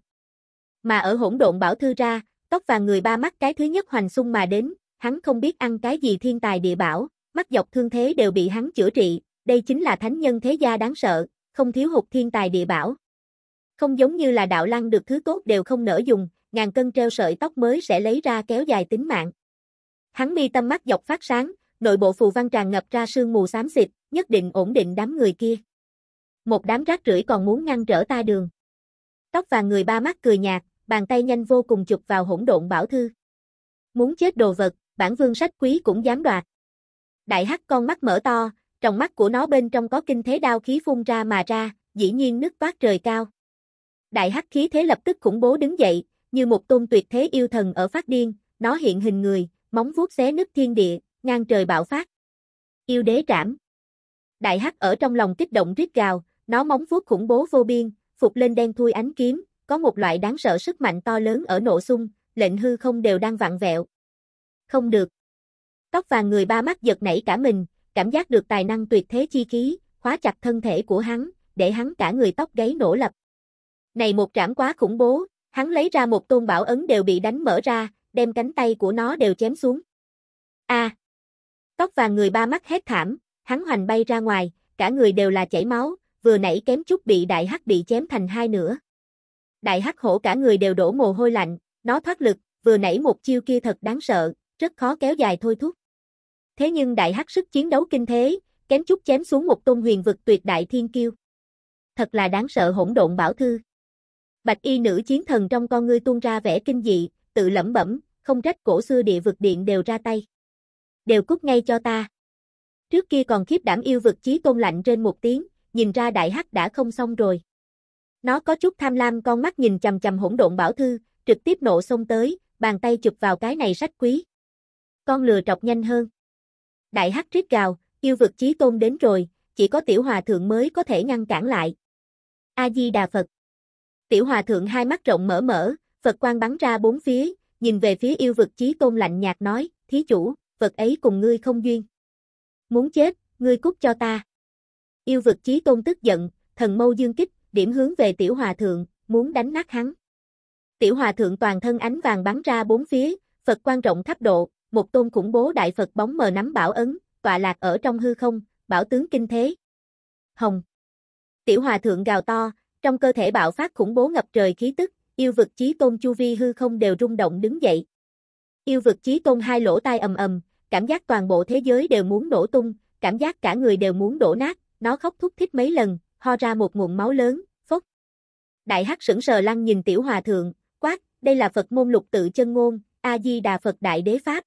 Mà ở hỗn độn bảo thư ra, tóc vàng người ba mắt cái thứ nhất hoành xung mà đến, hắn không biết ăn cái gì thiên tài địa bảo, mắt dọc thương thế đều bị hắn chữa trị, đây chính là thánh nhân thế gia đáng sợ, không thiếu hụt thiên tài địa bảo. Không giống như là đạo lăng được thứ tốt đều không nỡ dùng, ngàn cân treo sợi tóc mới sẽ lấy ra kéo dài tính mạng. Hắn mi tâm mắt dọc phát sáng, nội bộ phù văn tràn ngập ra sương mù xám xịt, nhất định ổn định đám người kia. Một đám rác rưởi còn muốn ngăn trở ta đường. Tóc vàng người ba mắt cười nhạt, bàn tay nhanh vô cùng chụp vào hỗn độn bảo thư. Muốn chết đồ vật, bản vương sách quý cũng dám đoạt. Đại hắc con mắt mở to, trong mắt của nó bên trong có kinh thế đao khí phun ra mà ra, dĩ nhiên nứt toát trời cao. Đại hắc khí thế lập tức khủng bố đứng dậy, như một tôn tuyệt thế yêu thần ở phát điên, nó hiện hình người, móng vuốt xé nứt thiên địa, ngang trời bạo phát. Yêu đế trảm. Đại hắc ở trong lòng kích động rít gào, nó móng vuốt khủng bố vô biên, phục lên đen thui ánh kiếm, có một loại đáng sợ sức mạnh to lớn ở nổ sung, lệnh hư không đều đang vặn vẹo. Không được. Tóc vàng người ba mắt giật nảy cả mình, cảm giác được tài năng tuyệt thế chi khí, khóa chặt thân thể của hắn, để hắn cả người tóc gáy nổ lập. Này một trảm quá khủng bố, hắn lấy ra một tôn bảo ấn đều bị đánh mở ra, đem cánh tay của nó đều chém xuống. A. À. Tóc vàng người ba mắt hét thảm, hắn hoành bay ra ngoài, cả người đều là chảy máu, vừa nãy kém chút bị đại hắc bị chém thành hai nửa. Đại hắc hổ cả người đều đổ mồ hôi lạnh, nó thoát lực, vừa nãy một chiêu kia thật đáng sợ, rất khó kéo dài thôi thúc. Thế nhưng đại hắc sức chiến đấu kinh thế, kém chút chém xuống một tôn huyền vực tuyệt đại thiên kiêu. Thật là đáng sợ hỗn độn bảo thư. Bạch y nữ chiến thần trong con ngươi tuôn ra vẻ kinh dị, tự lẩm bẩm, không trách cổ xưa địa vực điện đều ra tay đều cút ngay cho ta. Trước kia còn khiếp đảm yêu vực chí tôn lạnh trên một tiếng, nhìn ra đại hắc đã không xong rồi. Nó có chút tham lam con mắt nhìn chầm chầm hỗn độn bảo thư, trực tiếp nộ xông tới, bàn tay chụp vào cái này sách quý. Con lừa trọc nhanh hơn. Đại hắc rít gào, yêu vực chí tôn đến rồi, chỉ có tiểu hòa thượng mới có thể ngăn cản lại. A-di-đà Phật Tiểu hòa thượng hai mắt rộng mở mở, Phật quan bắn ra bốn phía, nhìn về phía yêu vực chí tôn lạnh nhạt nói, thí chủ, vật ấy cùng ngươi không duyên. Muốn chết, ngươi cút cho ta. Yêu vực chí tôn tức giận, thần mâu dương kích, điểm hướng về tiểu hòa thượng, muốn đánh nát hắn. Tiểu hòa thượng toàn thân ánh vàng bắn ra bốn phía, Phật quan rộng khắp độ, một tôn khủng bố đại Phật bóng mờ nắm bảo ấn, tọa lạc ở trong hư không, bảo tướng kinh thế. Hồng. Tiểu hòa thượng gào to, trong cơ thể bạo phát khủng bố ngập trời khí tức, yêu vực chí tôn chu vi hư không đều rung động đứng dậy. Yêu vực chí tôn hai lỗ tai ầm ầm, cảm giác toàn bộ thế giới đều muốn nổ tung, cảm giác cả người đều muốn đổ nát, nó khóc thúc thích mấy lần, ho ra một nguồn máu lớn, phốc. Đại hắc sững sờ lăng nhìn tiểu hòa thượng, quát, đây là Phật môn lục tự chân ngôn, A-di-đà Phật đại đế Pháp.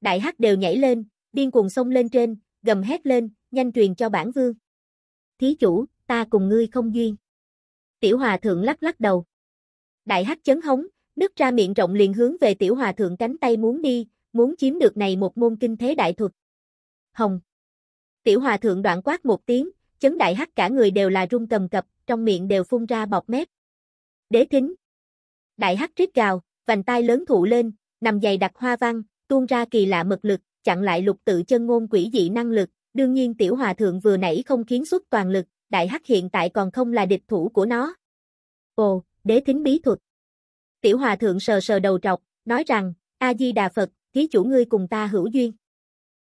Đại hắc đều nhảy lên, điên cuồng xông lên trên, gầm hét lên, nhanh truyền cho bản vương. Thí chủ, ta cùng ngươi không duyên. Tiểu hòa thượng lắc lắc đầu. Đại hắc chấn hống, nứt ra miệng rộng liền hướng về tiểu hòa thượng cánh tay muốn đi, muốn chiếm được này một môn kinh thế đại thuật. Hồng. Tiểu hòa thượng đoạn quát một tiếng, chấn đại hắc cả người đều là rung cầm cập, trong miệng đều phun ra bọt mép. Đế thính. Đại hắc rít gào, vành tai lớn thụ lên, nằm dày đặt hoa văn, tuôn ra kỳ lạ mật lực, chặn lại lục tự chân ngôn quỷ dị năng lực, đương nhiên tiểu hòa thượng vừa nãy không khiến xuất toàn lực, đại hắc hiện tại còn không là địch thủ của nó. Ồ, đế thính bí thuật. Tiểu hòa thượng sờ sờ đầu trọc, nói rằng, A-di-đà Phật, thí chủ ngươi cùng ta hữu duyên.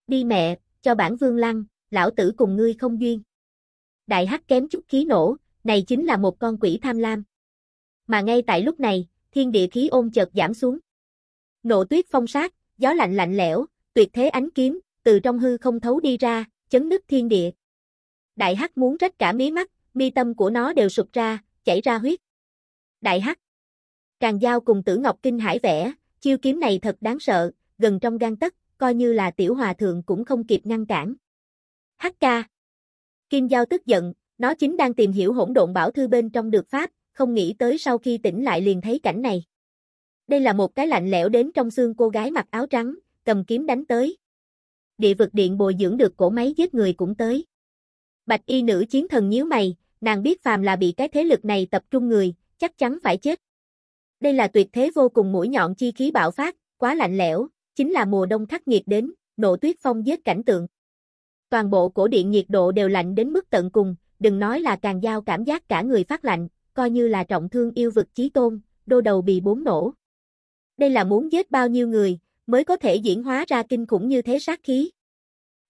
Đi mẹ, cho bản vương lăng, lão tử cùng ngươi không duyên. Đại hắc kém chút khí nổ, này chính là một con quỷ tham lam. Mà ngay tại lúc này, thiên địa khí ôn chợt giảm xuống. Nộ tuyết phong sát, gió lạnh lạnh lẽo, tuyệt thế ánh kiếm, từ trong hư không thấu đi ra, chấn nứt thiên địa. Đại hắc muốn rách cả mí mắt, mi tâm của nó đều sụp ra, chảy ra huyết. Đại hắc. Càng giao cùng Tử Ngọc kinh hải vẽ, chiêu kiếm này thật đáng sợ, gần trong gan tất coi như là tiểu hòa thượng cũng không kịp ngăn cản. Hắc ca. Kim Giao tức giận, nó chính đang tìm hiểu hỗn độn bảo thư bên trong được pháp, không nghĩ tới sau khi tỉnh lại liền thấy cảnh này. Đây là một cái lạnh lẽo đến trong xương cô gái mặc áo trắng, cầm kiếm đánh tới. Địa vực điện bồi dưỡng được cổ máy giết người cũng tới. Bạch y nữ chiến thần nhíu mày, nàng biết phàm là bị cái thế lực này tập trung người, chắc chắn phải chết. Đây là tuyệt thế vô cùng mũi nhọn chi khí bạo phát, quá lạnh lẽo, chính là mùa đông khắc nghiệt đến, nộ tuyết phong giết cảnh tượng. Toàn bộ cổ điện nhiệt độ đều lạnh đến mức tận cùng, đừng nói là càng giao cảm giác cả người phát lạnh, coi như là trọng thương yêu vực chí tôn, đô đầu bị bốn nổ. Đây là muốn giết bao nhiêu người, mới có thể diễn hóa ra kinh khủng như thế sát khí.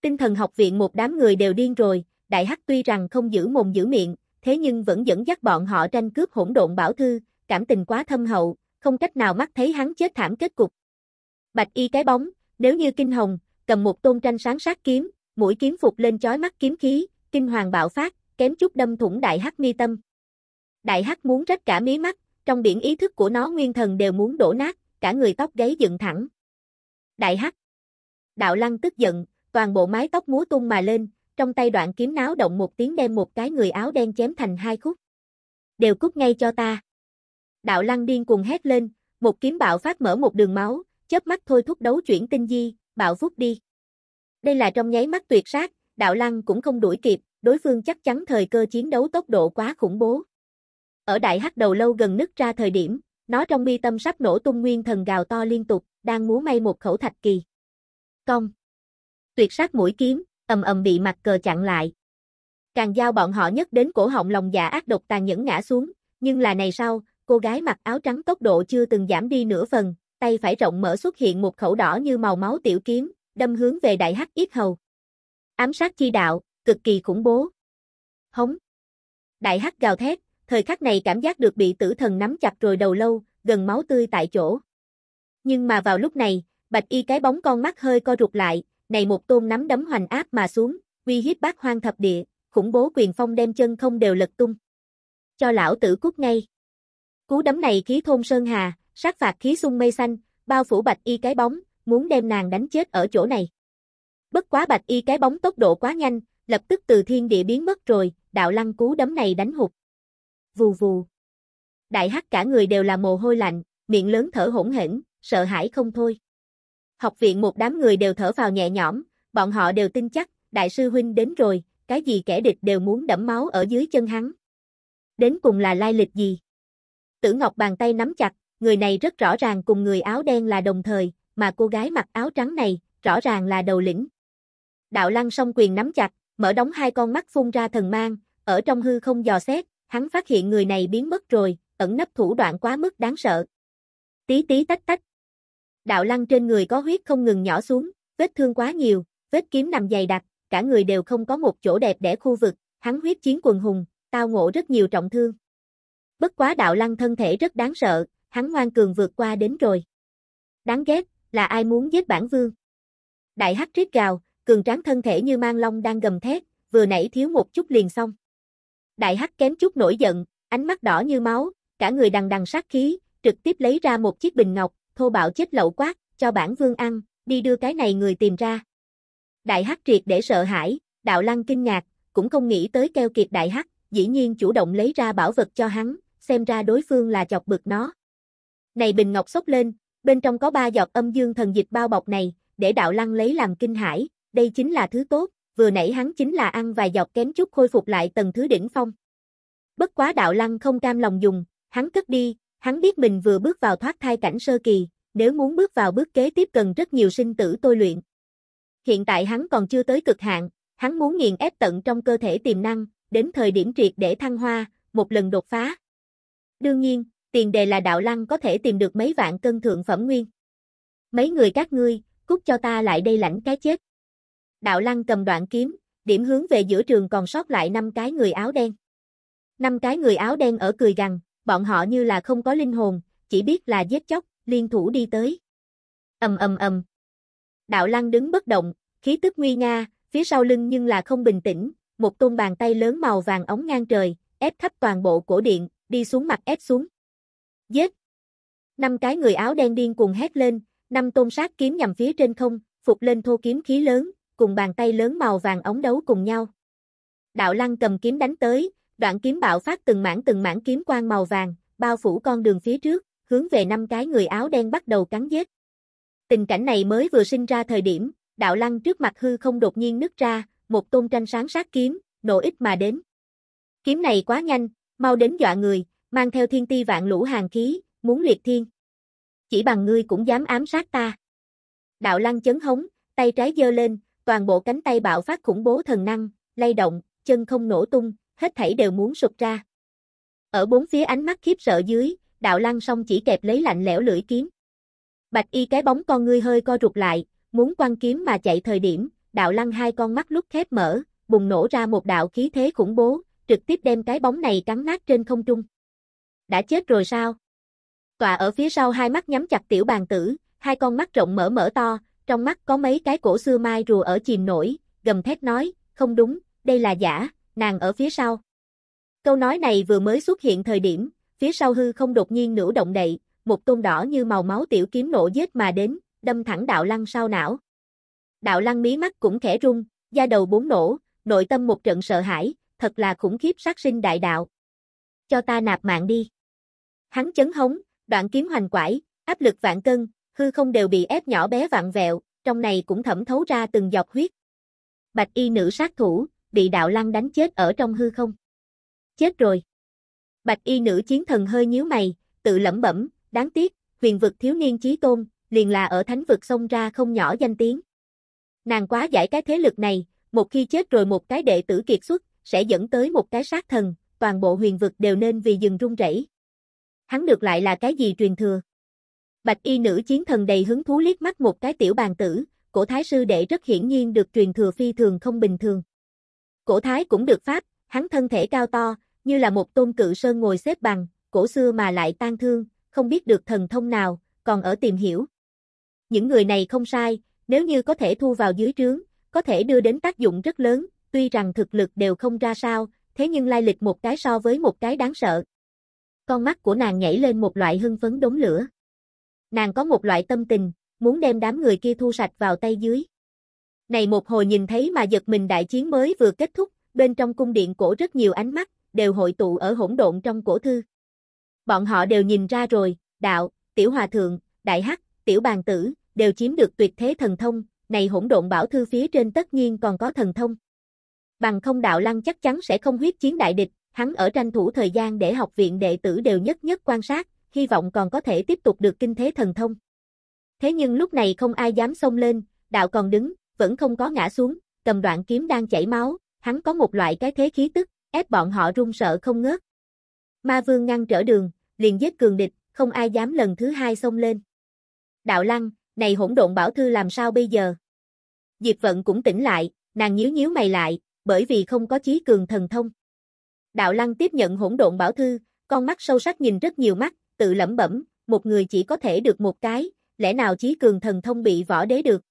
Tinh thần học viện một đám người đều điên rồi, đại hắc tuy rằng không giữ mồm giữ miệng, thế nhưng vẫn dẫn dắt bọn họ tranh cướp hỗn độn bảo thư, cảm tình quá thâm hậu, không cách nào mắt thấy hắn chết thảm kết cục. Bạch y cái bóng, nếu như kinh hồng, cầm một tôn tranh sáng sát kiếm, mũi kiếm phục lên chói mắt kiếm khí, kinh hoàng bạo phát, kém chút đâm thủng đại hắc mi tâm. Đại hắc muốn rách cả mí mắt, trong biển ý thức của nó nguyên thần đều muốn đổ nát, cả người tóc gáy dựng thẳng. Đại hắc. Đạo Lăng tức giận, toàn bộ mái tóc múa tung mà lên, trong tay đoạn kiếm náo động một tiếng đem một cái người áo đen chém thành hai khúc. Đều cút ngay cho ta. Đạo Lăng điên cuồng hét lên, một kiếm bạo phát mở một đường máu, chớp mắt thôi thúc đấu chuyển tinh di, bạo vút đi. Đây là trong nháy mắt tuyệt sát, đạo lăng cũng không đuổi kịp, đối phương chắc chắn thời cơ chiến đấu tốc độ quá khủng bố. Ở đại hắc đầu lâu gần nứt ra thời điểm, nó trong mi tâm sắp nổ tung nguyên thần gào to liên tục, đang múa may một khẩu thạch kỳ. Cong. Tuyệt sát mũi kiếm, ầm ầm bị mặt cờ chặn lại. Càng giao bọn họ nhất đến cổ họng lòng dạ ác độc tàn nhẫn ngã xuống, nhưng là này sau, cô gái mặc áo trắng tốc độ chưa từng giảm đi nửa phần, tay phải rộng mở xuất hiện một khẩu đỏ như màu máu tiểu kiếm, đâm hướng về đại hắc yết hầu. Ám sát chi đạo, cực kỳ khủng bố. Hống. Đại hắc gào thét, thời khắc này cảm giác được bị tử thần nắm chặt rồi đầu lâu, gần máu tươi tại chỗ. Nhưng mà vào lúc này, bạch y cái bóng con mắt hơi co rụt lại, này một tôn nắm đấm hoành áp mà xuống, uy hiếp bát hoang thập địa, khủng bố quyền phong đem chân không đều lật tung. Cho lão tử cút ngay. Cú đấm này khí thôn sơn hà, sát phạt khí xung mây xanh, bao phủ bạch y cái bóng, muốn đem nàng đánh chết ở chỗ này. Bất quá bạch y cái bóng tốc độ quá nhanh, lập tức từ thiên địa biến mất rồi, đạo lăng cú đấm này đánh hụt. Vù vù. Đại hắc cả người đều là mồ hôi lạnh, miệng lớn thở hỗn hển, sợ hãi không thôi. Học viện một đám người đều thở vào nhẹ nhõm, bọn họ đều tin chắc, đại sư huynh đến rồi, cái gì kẻ địch đều muốn đẫm máu ở dưới chân hắn. Đến cùng là lai lịch gì? Tử Ngọc bàn tay nắm chặt, người này rất rõ ràng cùng người áo đen là đồng thời, mà cô gái mặc áo trắng này, rõ ràng là đầu lĩnh. Đạo lăng song quyền nắm chặt, mở đóng hai con mắt phun ra thần mang, ở trong hư không dò xét, hắn phát hiện người này biến mất rồi, ẩn nấp thủ đoạn quá mức đáng sợ. Tí tí tách tách. Đạo lăng trên người có huyết không ngừng nhỏ xuống, vết thương quá nhiều, vết kiếm nằm dày đặc, cả người đều không có một chỗ đẹp để khu vực, hắn huyết chiến quần hùng, tao ngộ rất nhiều trọng thương. Bất quá đạo lăng thân thể rất đáng sợ, hắn ngoan cường vượt qua đến rồi. Đáng ghét, là ai muốn giết bản vương? Đại hắc rít gào, cường tráng thân thể như mang long đang gầm thét, vừa nãy thiếu một chút liền xong. Đại hắc kém chút nổi giận, ánh mắt đỏ như máu, cả người đằng đằng sát khí, trực tiếp lấy ra một chiếc bình ngọc, thô bạo chết lậu quát, cho bản vương ăn, đi đưa cái này người tìm ra. Đại hắc triệt để sợ hãi, đạo lăng kinh ngạc, cũng không nghĩ tới keo kiệt đại hắc, dĩ nhiên chủ động lấy ra bảo vật cho hắn, xem ra đối phương là chọc bực nó. Này bình ngọc sốc lên, bên trong có ba giọt âm dương thần dịch bao bọc này, để đạo lăng lấy làm kinh hải đây chính là thứ tốt, vừa nãy hắn chính là ăn vài giọt kém chút khôi phục lại tầng thứ đỉnh phong. Bất quá đạo lăng không cam lòng dùng, hắn cất đi, hắn biết mình vừa bước vào thoát thai cảnh sơ kỳ, nếu muốn bước vào bước kế tiếp cần rất nhiều sinh tử tôi luyện. Hiện tại hắn còn chưa tới cực hạn, hắn muốn nghiền ép tận trong cơ thể tiềm năng, đến thời điểm triệt để thăng hoa, một lần đột phá. Đương nhiên, tiền đề là đạo lăng có thể tìm được mấy vạn cân thượng phẩm nguyên. Mấy người các ngươi, cút cho ta lại đây lãnh cái chết. Đạo lăng cầm đoạn kiếm, điểm hướng về giữa trường còn sót lại năm cái người áo đen. Năm cái người áo đen ở cười gằn, bọn họ như là không có linh hồn, chỉ biết là giết chóc, liên thủ đi tới. Ầm ầm ầm. Đạo Lăng đứng bất động, khí tức nguy nga, phía sau lưng nhưng là không bình tĩnh, một tôn bàn tay lớn màu vàng ống ngang trời, ép khắp toàn bộ cổ điện, đi xuống mặt ép xuống. Giết! Năm cái người áo đen điên cuồng hét lên, năm tôn sát kiếm nhằm phía trên không, phục lên thô kiếm khí lớn, cùng bàn tay lớn màu vàng ống đấu cùng nhau. Đạo lăng cầm kiếm đánh tới, đoạn kiếm bạo phát từng mảng từng mảng kiếm quang màu vàng, bao phủ con đường phía trước, hướng về năm cái người áo đen bắt đầu cắn giết. Tình cảnh này mới vừa sinh ra thời điểm, đạo lăng trước mặt hư không đột nhiên nứt ra, một tôn tranh sáng sát kiếm, nổ ít mà đến. Kiếm này quá nhanh, mau đến dọa người, mang theo thiên ti vạn lũ hàng khí, muốn liệt thiên. Chỉ bằng ngươi cũng dám ám sát ta. Đạo lăng chấn hống, tay trái giơ lên, toàn bộ cánh tay bạo phát khủng bố thần năng, lay động, chân không nổ tung, hết thảy đều muốn sụp ra. Ở bốn phía ánh mắt khiếp sợ dưới, đạo lăng song chỉ kẹp lấy lạnh lẽo lưỡi kiếm. Bạch y cái bóng con ngươi hơi co rụt lại, muốn quăng kiếm mà chạy thời điểm, đạo lăng hai con mắt lúc khép mở, bùng nổ ra một đạo khí thế khủng bố, trực tiếp đem cái bóng này cắn nát trên không trung đã chết rồi sao? Tọa ở phía sau hai mắt nhắm chặt tiểu bàn tử, hai con mắt rộng mở mở to, trong mắt có mấy cái cổ xưa mai rùa ở chìm nổi, gầm thét nói, không đúng, đây là giả, nàng ở phía sau. Câu nói này vừa mới xuất hiện thời điểm, phía sau hư không đột nhiên nửa động đậy, một tôn đỏ như màu máu tiểu kiếm nổ giết mà đến, đâm thẳng đạo lăng sau não. Đạo lăng mí mắt cũng khẽ rung, da đầu bốn nổ, nội tâm một trận sợ hãi, thật là khủng khiếp sát sinh đại đạo cho ta nạp mạng đi. Hắn chấn hống, đoạn kiếm hoành quải, áp lực vạn cân, hư không đều bị ép nhỏ bé vạn vẹo, trong này cũng thẩm thấu ra từng giọt huyết. Bạch y nữ sát thủ, bị đạo lăng đánh chết ở trong hư không. Chết rồi. Bạch y nữ chiến thần hơi nhíu mày, tự lẩm bẩm, đáng tiếc, huyền vực thiếu niên chí tôn, liền là ở thánh vực xông ra không nhỏ danh tiếng. Nàng quá giải cái thế lực này, một khi chết rồi một cái đệ tử kiệt xuất, sẽ dẫn tới một cái sát thần, toàn bộ huyền vực đều nên vì dừng rung rẩy. Hắn được lại là cái gì truyền thừa? Bạch y nữ chiến thần đầy hứng thú liếc mắt một cái tiểu bàn tử, cổ thái sư đệ rất hiển nhiên được truyền thừa phi thường không bình thường. Cổ thái cũng được pháp, hắn thân thể cao to, như là một tôn cự sơn ngồi xếp bằng, cổ xưa mà lại tan thương, không biết được thần thông nào, còn ở tìm hiểu. Những người này không sai, nếu như có thể thu vào dưới trướng, có thể đưa đến tác dụng rất lớn, tuy rằng thực lực đều không ra sao, thế nhưng lai lịch một cái so với một cái đáng sợ. Con mắt của nàng nhảy lên một loại hưng phấn đống lửa. Nàng có một loại tâm tình, muốn đem đám người kia thu sạch vào tay dưới. Này một hồi nhìn thấy mà giật mình đại chiến mới vừa kết thúc, bên trong cung điện cổ rất nhiều ánh mắt, đều hội tụ ở hỗn độn trong cổ thư. Bọn họ đều nhìn ra rồi, đạo, tiểu hòa thượng, đại hắc, tiểu bàn tử, đều chiếm được tuyệt thế thần thông, này hỗn độn bảo thư phía trên tất nhiên còn có thần thông bằng không đạo lăng chắc chắn sẽ không huyết chiến đại địch, hắn ở tranh thủ thời gian để học viện đệ tử đều nhất nhất quan sát, hy vọng còn có thể tiếp tục được kinh thế thần thông. Thế nhưng lúc này không ai dám xông lên, đạo còn đứng, vẫn không có ngã xuống, cầm đoạn kiếm đang chảy máu, hắn có một loại cái thế khí tức, ép bọn họ run sợ không ngớt. Ma vương ngăn trở đường, liền giết cường địch, không ai dám lần thứ hai xông lên. Đạo lăng, này hỗn độn bảo thư làm sao bây giờ? Diệp vận cũng tỉnh lại, nàng nhíu nhíu mày lại, bởi vì không có chí cường thần thông. Đạo Lăng tiếp nhận hỗn độn bảo thư, con mắt sâu sắc nhìn rất nhiều mắt, tự lẩm bẩm, một người chỉ có thể được một cái, lẽ nào chí cường thần thông bị võ đế được.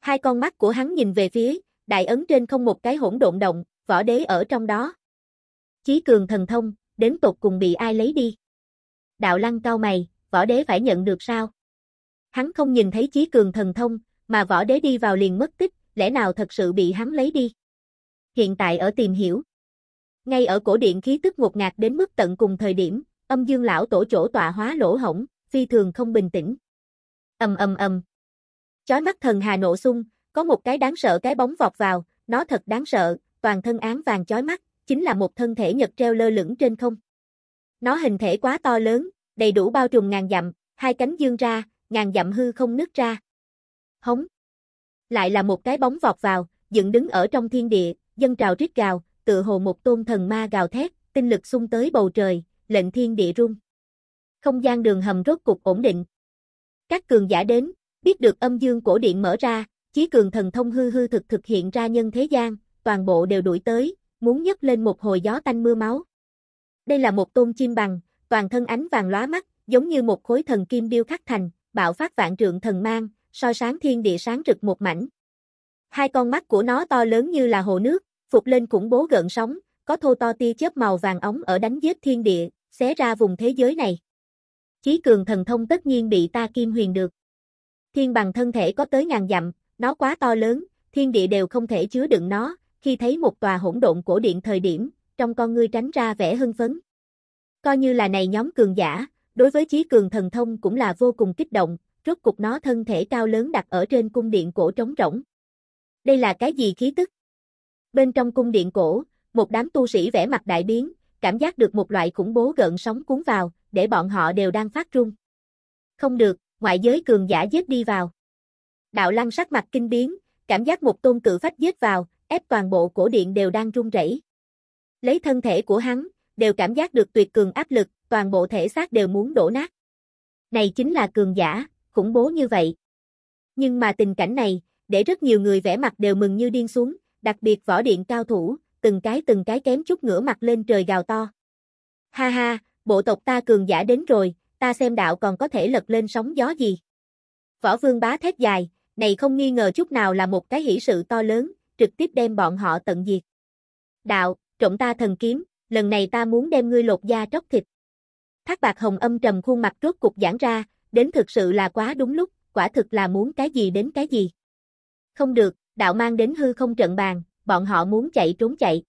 Hai con mắt của hắn nhìn về phía, đại ấn trên không một cái hỗn độn động, võ đế ở trong đó. Chí cường thần thông, đến tột cùng bị ai lấy đi. Đạo Lăng cao mày, võ đế phải nhận được sao? Hắn không nhìn thấy chí cường thần thông, mà võ đế đi vào liền mất tích, lẽ nào thật sự bị hắn lấy đi? hiện tại ở tìm hiểu. Ngay ở cổ điện khí tức ngột ngạt đến mức tận cùng thời điểm, âm dương lão tổ chỗ tọa hóa lỗ hổng, phi thường không bình tĩnh. Âm âm âm. Chói mắt thần hà nộ sung, có một cái đáng sợ cái bóng vọt vào, nó thật đáng sợ, toàn thân án vàng chói mắt, chính là một thân thể nhật treo lơ lửng trên không. Nó hình thể quá to lớn, đầy đủ bao trùm ngàn dặm, hai cánh dương ra, ngàn dặm hư không nứt ra. Hống. Lại là một cái bóng vọt vào, dựng đứng ở trong thiên địa, dân trào rít gào, tự hồ một tôn thần ma gào thét, tinh lực xung tới bầu trời, lệnh thiên địa rung. Không gian đường hầm rốt cục ổn định. Các cường giả đến, biết được âm dương cổ điện mở ra, chí cường thần thông hư hư thực thực hiện ra nhân thế gian, toàn bộ đều đuổi tới, muốn nhấc lên một hồi gió tanh mưa máu. Đây là một tôn chim bằng, toàn thân ánh vàng lóa mắt, giống như một khối thần kim điêu khắc thành, bạo phát vạn trượng thần mang, soi sáng thiên địa sáng rực một mảnh. Hai con mắt của nó to lớn như là hồ nước, phục lên khủng bố gợn sóng, có thô to tia chớp màu vàng ống ở đánh giết thiên địa, xé ra vùng thế giới này. Chí cường thần thông tất nhiên bị ta kim huyền được. Thiên bằng thân thể có tới ngàn dặm, nó quá to lớn, thiên địa đều không thể chứa đựng nó, khi thấy một tòa hỗn độn cổ điện thời điểm, trong con ngươi tránh ra vẻ hưng phấn. Coi như là này nhóm cường giả, đối với chí cường thần thông cũng là vô cùng kích động, rốt cục nó thân thể cao lớn đặt ở trên cung điện cổ trống rỗng. Đây là cái gì khí tức? Bên trong cung điện cổ, một đám tu sĩ vẽ mặt đại biến, cảm giác được một loại khủng bố gợn sóng cuốn vào, để bọn họ đều đang phát run. Không được, ngoại giới cường giả giết đi vào. Đạo lăng sắc mặt kinh biến, cảm giác một tôn cự phách giết vào, ép toàn bộ cổ điện đều đang run rẩy. Lấy thân thể của hắn, đều cảm giác được tuyệt cường áp lực, toàn bộ thể xác đều muốn đổ nát. Này chính là cường giả, khủng bố như vậy. Nhưng mà tình cảnh này, để rất nhiều người vẽ mặt đều mừng như điên xuống, đặc biệt võ điện cao thủ, từng cái từng cái kém chút ngửa mặt lên trời gào to. Ha ha, bộ tộc ta cường giả đến rồi, ta xem đạo còn có thể lật lên sóng gió gì. Võ vương bá thét dài, này không nghi ngờ chút nào là một cái hỷ sự to lớn, trực tiếp đem bọn họ tận diệt. Đạo, trộm ta thần kiếm, lần này ta muốn đem ngươi lột da tróc thịt. Thác bạc hồng âm trầm khuôn mặt rốt cục giãn ra, đến thực sự là quá đúng lúc, quả thực là muốn cái gì đến cái gì. Không được, đạo mang đến hư không trận bàn, bọn họ muốn chạy trốn chạy.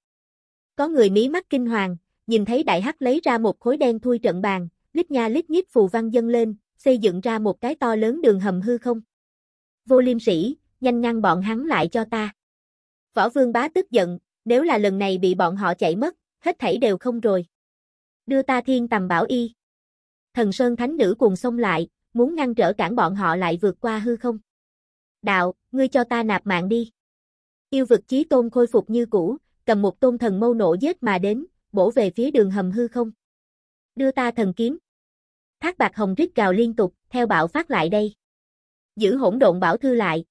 Có người mí mắt kinh hoàng, nhìn thấy đại hắc lấy ra một khối đen thui trận bàn, lít nha lít nhít phù văn dâng lên, xây dựng ra một cái to lớn đường hầm hư không. Vô liêm sĩ, nhanh ngăn bọn hắn lại cho ta. Võ vương bá tức giận, nếu là lần này bị bọn họ chạy mất, hết thảy đều không rồi. Đưa ta thiên tầm bảo y. Thần Sơn Thánh Nữ cùng xông lại, muốn ngăn trở cản bọn họ lại vượt qua hư không đạo, ngươi cho ta nạp mạng đi. Yêu vực chí tôn khôi phục như cũ, cầm một tôn thần mâu nổ giết mà đến, bổ về phía đường hầm hư không. Đưa ta thần kiếm. Thác bạc hồng rít gào liên tục, theo bạo phát lại đây. Giữ hỗn độn bảo thư lại.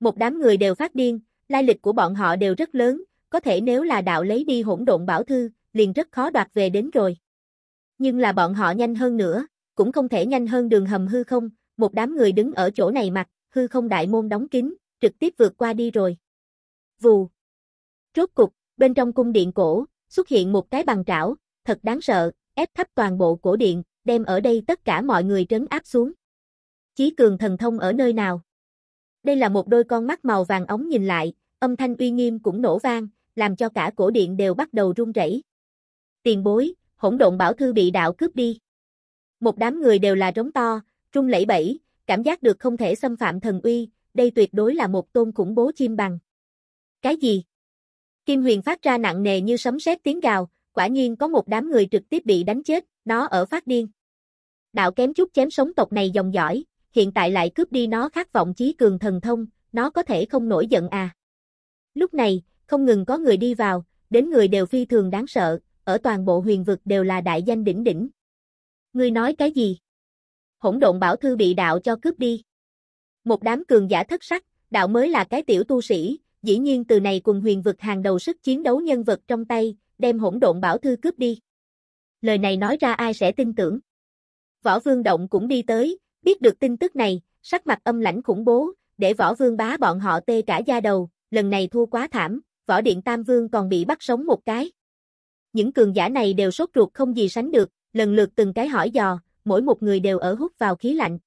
Một đám người đều phát điên, lai lịch của bọn họ đều rất lớn, có thể nếu là đạo lấy đi hỗn độn bảo thư, liền rất khó đoạt về đến rồi. Nhưng là bọn họ nhanh hơn nữa, cũng không thể nhanh hơn đường hầm hư không, một đám người đứng ở chỗ này mặt, hư không đại môn đóng kín, trực tiếp vượt qua đi rồi. Vù. Rốt cục, bên trong cung điện cổ, xuất hiện một cái bằng trảo, thật đáng sợ, ép thấp toàn bộ cổ điện, đem ở đây tất cả mọi người trấn áp xuống. Chí cường thần thông ở nơi nào? Đây là một đôi con mắt màu vàng ống nhìn lại, âm thanh uy nghiêm cũng nổ vang, làm cho cả cổ điện đều bắt đầu run rẩy. Tiền bối, hỗn độn bảo thư bị đạo cướp đi. Một đám người đều là trống to, trung lẫy bẫy, cảm giác được không thể xâm phạm thần uy, đây tuyệt đối là một tôn khủng bố chim bằng. Cái gì? Kim Huyền phát ra nặng nề như sấm sét tiếng gào, quả nhiên có một đám người trực tiếp bị đánh chết, nó ở phát điên. Đạo kém chút chém sống tộc này dòng dõi, hiện tại lại cướp đi nó khát vọng chí cường thần thông, nó có thể không nổi giận à. Lúc này, không ngừng có người đi vào, đến người đều phi thường đáng sợ, ở toàn bộ huyền vực đều là đại danh đỉnh đỉnh. người nói cái gì? hỗn độn bảo thư bị đạo cho cướp đi. Một đám cường giả thất sắc, đạo mới là cái tiểu tu sĩ, dĩ nhiên từ này quần huyền vực hàng đầu sức chiến đấu nhân vật trong tay, đem hỗn độn bảo thư cướp đi. Lời này nói ra ai sẽ tin tưởng. Võ Vương Động cũng đi tới, biết được tin tức này, sắc mặt âm lãnh khủng bố, để Võ Vương bá bọn họ tê cả da đầu, lần này thua quá thảm, Võ Điện Tam Vương còn bị bắt sống một cái. Những cường giả này đều sốt ruột không gì sánh được, lần lượt từng cái hỏi dò, mỗi một người đều ở hút vào khí lạnh.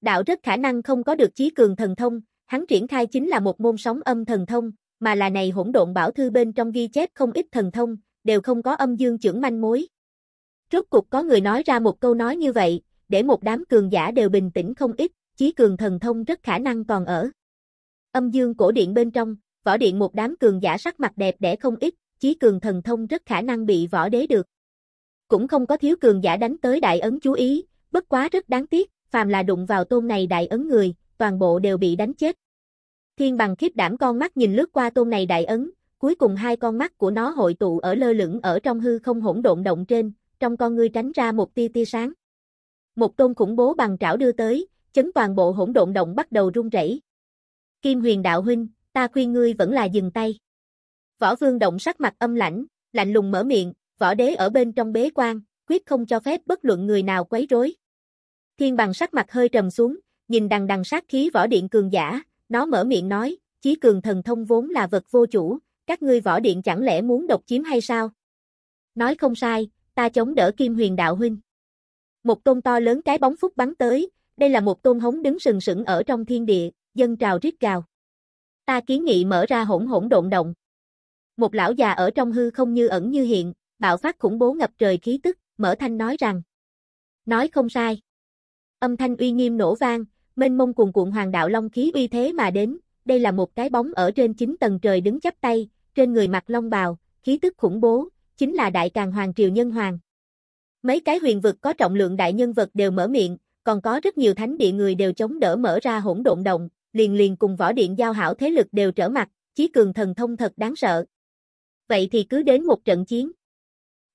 Đạo rất khả năng không có được chí cường thần thông, hắn triển khai chính là một môn sóng âm thần thông, mà là này hỗn độn bảo thư bên trong ghi chép không ít thần thông, đều không có âm dương trưởng manh mối. Rốt cục có người nói ra một câu nói như vậy, để một đám cường giả đều bình tĩnh không ít, chí cường thần thông rất khả năng còn ở. Âm dương cổ điện bên trong, võ điện một đám cường giả sắc mặt đẹp đẽ không ít, chí cường thần thông rất khả năng bị võ đế được cũng không có thiếu cường giả đánh tới đại ấn chú ý, bất quá rất đáng tiếc, phàm là đụng vào tôn này đại ấn người, toàn bộ đều bị đánh chết. Thiên bằng khiếp đảm con mắt nhìn lướt qua tôn này đại ấn, cuối cùng hai con mắt của nó hội tụ ở lơ lửng ở trong hư không hỗn độn động trên, trong con ngươi tránh ra một tia tia sáng. Một tôn khủng bố bằng trảo đưa tới, chấn toàn bộ hỗn độn động bắt đầu rung rẩy. Kim huyền đạo huynh, ta khuyên ngươi vẫn là dừng tay. Võ vương động sắc mặt âm lãnh, lạnh lùng mở miệng, võ đế ở bên trong bế quan, quyết không cho phép bất luận người nào quấy rối. Thiên bằng sắc mặt hơi trầm xuống, nhìn đằng đằng sát khí võ điện cường giả, nó mở miệng nói, chí cường thần thông vốn là vật vô chủ, các ngươi võ điện chẳng lẽ muốn độc chiếm hay sao? Nói không sai, ta chống đỡ kim huyền đạo huynh. Một tôn to lớn cái bóng phúc bắn tới, đây là một tôn hống đứng sừng sững ở trong thiên địa, dân trào rít gào. Ta kiến nghị mở ra hỗn hỗn độn động. Một lão già ở trong hư không như ẩn như hiện, bạo phát khủng bố ngập trời khí tức, mở thanh nói rằng. Nói không sai. Âm thanh uy nghiêm nổ vang, mênh mông cuồn cuộn hoàng đạo long khí uy thế mà đến, đây là một cái bóng ở trên 9 tầng trời đứng chắp tay, trên người mặt long bào, khí tức khủng bố, chính là đại càng hoàng triều nhân hoàng. Mấy cái huyền vực có trọng lượng đại nhân vật đều mở miệng, còn có rất nhiều thánh địa người đều chống đỡ mở ra hỗn độn động, liền liền cùng võ điện giao hảo thế lực đều trở mặt, chí cường thần thông thật đáng sợ. Vậy thì cứ đến một trận chiến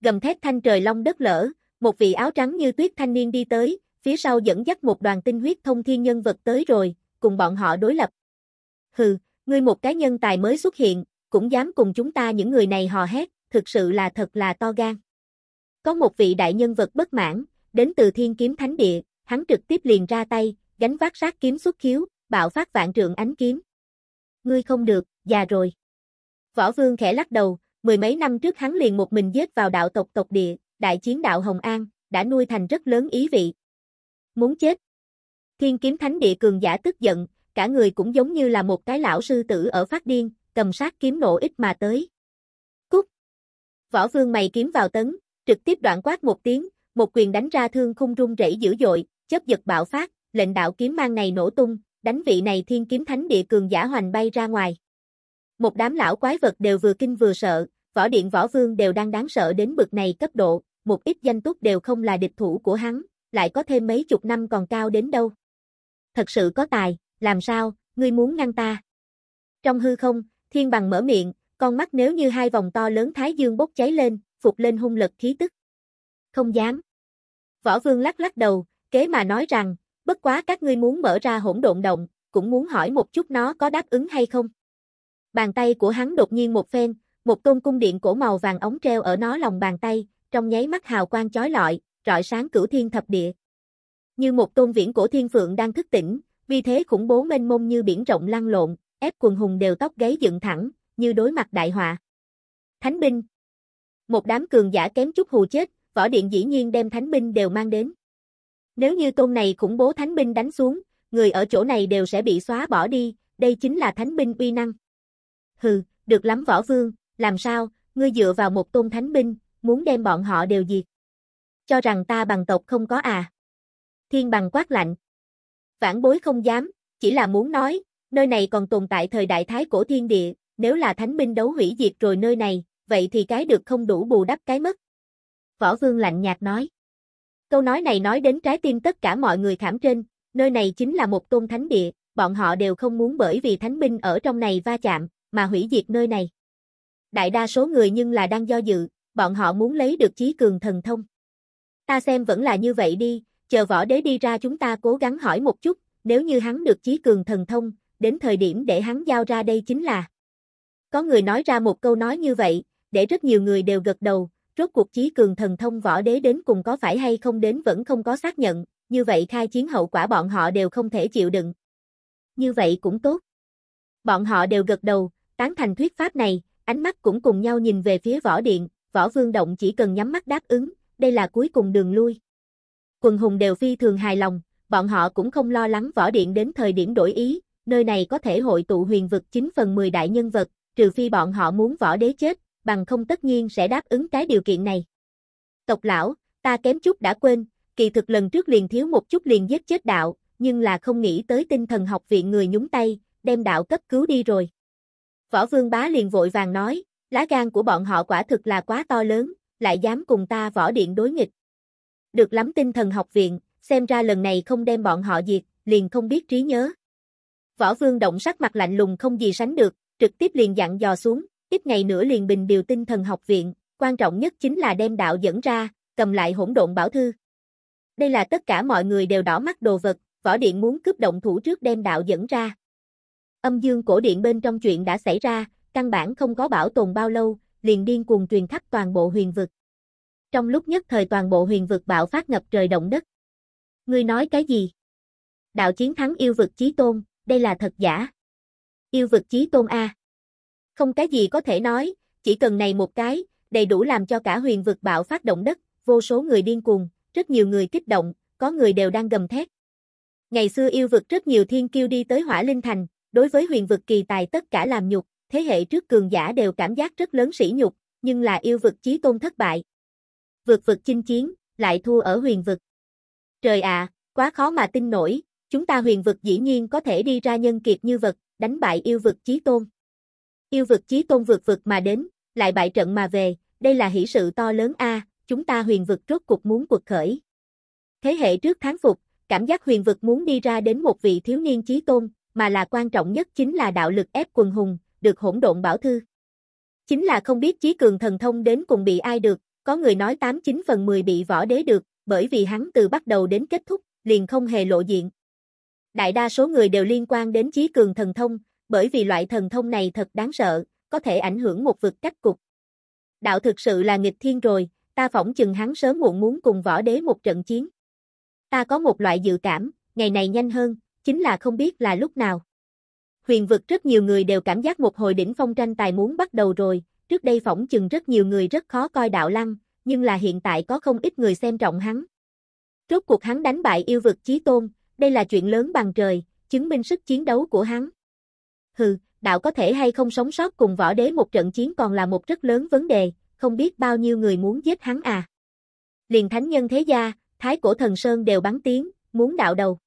gầm thét thanh trời long đất lở, một vị áo trắng như tuyết thanh niên đi tới, phía sau dẫn dắt một đoàn tinh huyết thông thiên nhân vật tới rồi, cùng bọn họ đối lập. Hừ, ngươi một cá nhân tài mới xuất hiện, cũng dám cùng chúng ta những người này hò hét, thực sự là thật là to gan. Có một vị đại nhân vật bất mãn, đến từ thiên kiếm thánh địa, hắn trực tiếp liền ra tay, gánh vác sát kiếm xuất khiếu, bạo phát vạn trượng ánh kiếm. Ngươi không được, già rồi. Võ vương khẽ lắc đầu, Mười mấy năm trước hắn liền một mình giết vào đạo tộc tộc địa, đại chiến đạo Hồng An, đã nuôi thành rất lớn ý vị. Muốn chết. Thiên kiếm thánh địa cường giả tức giận, cả người cũng giống như là một cái lão sư tử ở phát điên, cầm sát kiếm nộ ít mà tới. Cút. Võ vương mày kiếm vào tấn, trực tiếp đoạn quát một tiếng, một quyền đánh ra thương khung rung rẩy dữ dội, chấp giật bạo phát, lệnh đạo kiếm mang này nổ tung, đánh vị này thiên kiếm thánh địa cường giả hoành bay ra ngoài. Một đám lão quái vật đều vừa kinh vừa sợ, võ điện võ vương đều đang đáng sợ đến bực này cấp độ, một ít danh túc đều không là địch thủ của hắn, lại có thêm mấy chục năm còn cao đến đâu. Thật sự có tài, làm sao, ngươi muốn ngăn ta. Trong hư không, thiên bằng mở miệng, con mắt nếu như hai vòng to lớn thái dương bốc cháy lên, phục lên hung lực khí tức. Không dám. Võ vương lắc lắc đầu, kế mà nói rằng, bất quá các ngươi muốn mở ra hỗn độn động, cũng muốn hỏi một chút nó có đáp ứng hay không. Bàn tay của hắn đột nhiên một phen, một tôn cung điện cổ màu vàng ống treo ở nó lòng bàn tay, trong nháy mắt hào quang chói lọi, rọi sáng cửu thiên thập địa. Như một tôn viễn cổ thiên phượng đang thức tỉnh, vì thế khủng bố mênh mông như biển rộng lăn lộn, ép quần hùng đều tóc gáy dựng thẳng, như đối mặt đại họa. Thánh binh Một đám cường giả kém chút hù chết, võ điện dĩ nhiên đem thánh binh đều mang đến. Nếu như tôn này khủng bố thánh binh đánh xuống, người ở chỗ này đều sẽ bị xóa bỏ đi, đây chính là thánh binh uy năng. Hừ, được lắm võ vương, làm sao, ngươi dựa vào một tôn thánh binh, muốn đem bọn họ đều diệt. Cho rằng ta bằng tộc không có à. Thiên bằng quát lạnh. Vãn bối không dám, chỉ là muốn nói, nơi này còn tồn tại thời đại thái cổ thiên địa, nếu là thánh binh đấu hủy diệt rồi nơi này, vậy thì cái được không đủ bù đắp cái mất. Võ Vương lạnh nhạt nói. Câu nói này nói đến trái tim tất cả mọi người khảm trên, nơi này chính là một tôn thánh địa, bọn họ đều không muốn bởi vì thánh binh ở trong này va chạm, mà hủy diệt nơi này đại đa số người nhưng là đang do dự, bọn họ muốn lấy được trí cường thần thông. Ta xem vẫn là như vậy đi, chờ võ đế đi ra chúng ta cố gắng hỏi một chút, nếu như hắn được trí cường thần thông, đến thời điểm để hắn giao ra đây chính là. Có người nói ra một câu nói như vậy, để rất nhiều người đều gật đầu, rốt cuộc trí cường thần thông võ đế đến cùng có phải hay không đến vẫn không có xác nhận, như vậy khai chiến hậu quả bọn họ đều không thể chịu đựng. Như vậy cũng tốt. Bọn họ đều gật đầu, tán thành thuyết pháp này, ánh mắt cũng cùng nhau nhìn về phía võ điện, võ vương động chỉ cần nhắm mắt đáp ứng, đây là cuối cùng đường lui. Quần hùng đều phi thường hài lòng, bọn họ cũng không lo lắng võ điện đến thời điểm đổi ý, nơi này có thể hội tụ huyền vực 9 phần 10 đại nhân vật, trừ phi bọn họ muốn võ đế chết, bằng không tất nhiên sẽ đáp ứng cái điều kiện này. Tộc lão, ta kém chút đã quên, kỳ thực lần trước liền thiếu một chút liền giết chết đạo, nhưng là không nghĩ tới tinh thần học viện người nhúng tay, đem đạo cấp cứu đi rồi. Võ Vương Bá liền vội vàng nói, lá gan của bọn họ quả thực là quá to lớn, lại dám cùng ta võ điện đối nghịch. Được lắm tinh thần học viện, xem ra lần này không đem bọn họ diệt, liền không biết trí nhớ. Võ Vương động sắc mặt lạnh lùng không gì sánh được, trực tiếp liền dặn dò xuống, tiếp ngày nữa liền bình điều tinh thần học viện, quan trọng nhất chính là đem đạo dẫn ra, cầm lại hỗn độn bảo thư. Đây là tất cả mọi người đều đỏ mắt đồ vật, võ điện muốn cướp động thủ trước đem đạo dẫn ra. Âm dương cổ điện bên trong chuyện đã xảy ra, căn bản không có bảo tồn bao lâu, liền điên cuồng truyền khắp toàn bộ huyền vực. Trong lúc nhất thời toàn bộ huyền vực bạo phát ngập trời động đất. Ngươi nói cái gì? Đạo chiến thắng yêu vực chí tôn, đây là thật giả. Yêu vực chí tôn A. Không cái gì có thể nói, chỉ cần này một cái, đầy đủ làm cho cả huyền vực bạo phát động đất, vô số người điên cuồng, rất nhiều người kích động, có người đều đang gầm thét. Ngày xưa yêu vực rất nhiều thiên kiêu đi tới hỏa linh thành, Đối với huyền vực kỳ tài tất cả làm nhục, thế hệ trước cường giả đều cảm giác rất lớn sỉ nhục, nhưng là yêu vực chí tôn thất bại. Vượt vực chinh chiến, lại thua ở huyền vực. Trời ạ, à, quá khó mà tin nổi, chúng ta huyền vực dĩ nhiên có thể đi ra nhân kiệt như vật, đánh bại yêu vực chí tôn. Yêu vực chí tôn vượt vực mà đến, lại bại trận mà về, đây là hỷ sự to lớn a, chúng ta huyền vực rốt cuộc muốn cuộc khởi. Thế hệ trước tháng phục, cảm giác huyền vực muốn đi ra đến một vị thiếu niên chí tôn, mà là quan trọng nhất chính là đạo lực ép quần hùng, được hỗn độn bảo thư. Chính là không biết chí cường thần thông đến cùng bị ai được, có người nói 89 phần 10 bị võ đế được, bởi vì hắn từ bắt đầu đến kết thúc, liền không hề lộ diện. Đại đa số người đều liên quan đến chí cường thần thông, bởi vì loại thần thông này thật đáng sợ, có thể ảnh hưởng một vực cách cục. Đạo thực sự là nghịch thiên rồi, ta phỏng chừng hắn sớm muộn muốn cùng võ đế một trận chiến. Ta có một loại dự cảm, ngày này nhanh hơn, chính là không biết là lúc nào. Huyền vực rất nhiều người đều cảm giác một hồi đỉnh phong tranh tài muốn bắt đầu rồi, trước đây phỏng chừng rất nhiều người rất khó coi đạo lăng, nhưng là hiện tại có không ít người xem trọng hắn. Rốt cuộc hắn đánh bại yêu vực chí tôn, đây là chuyện lớn bằng trời, chứng minh sức chiến đấu của hắn. Hừ, đạo có thể hay không sống sót cùng võ đế một trận chiến còn là một rất lớn vấn đề, không biết bao nhiêu người muốn giết hắn à. Liền thánh nhân thế gia, thái cổ thần sơn đều bắn tiếng, muốn đạo đầu.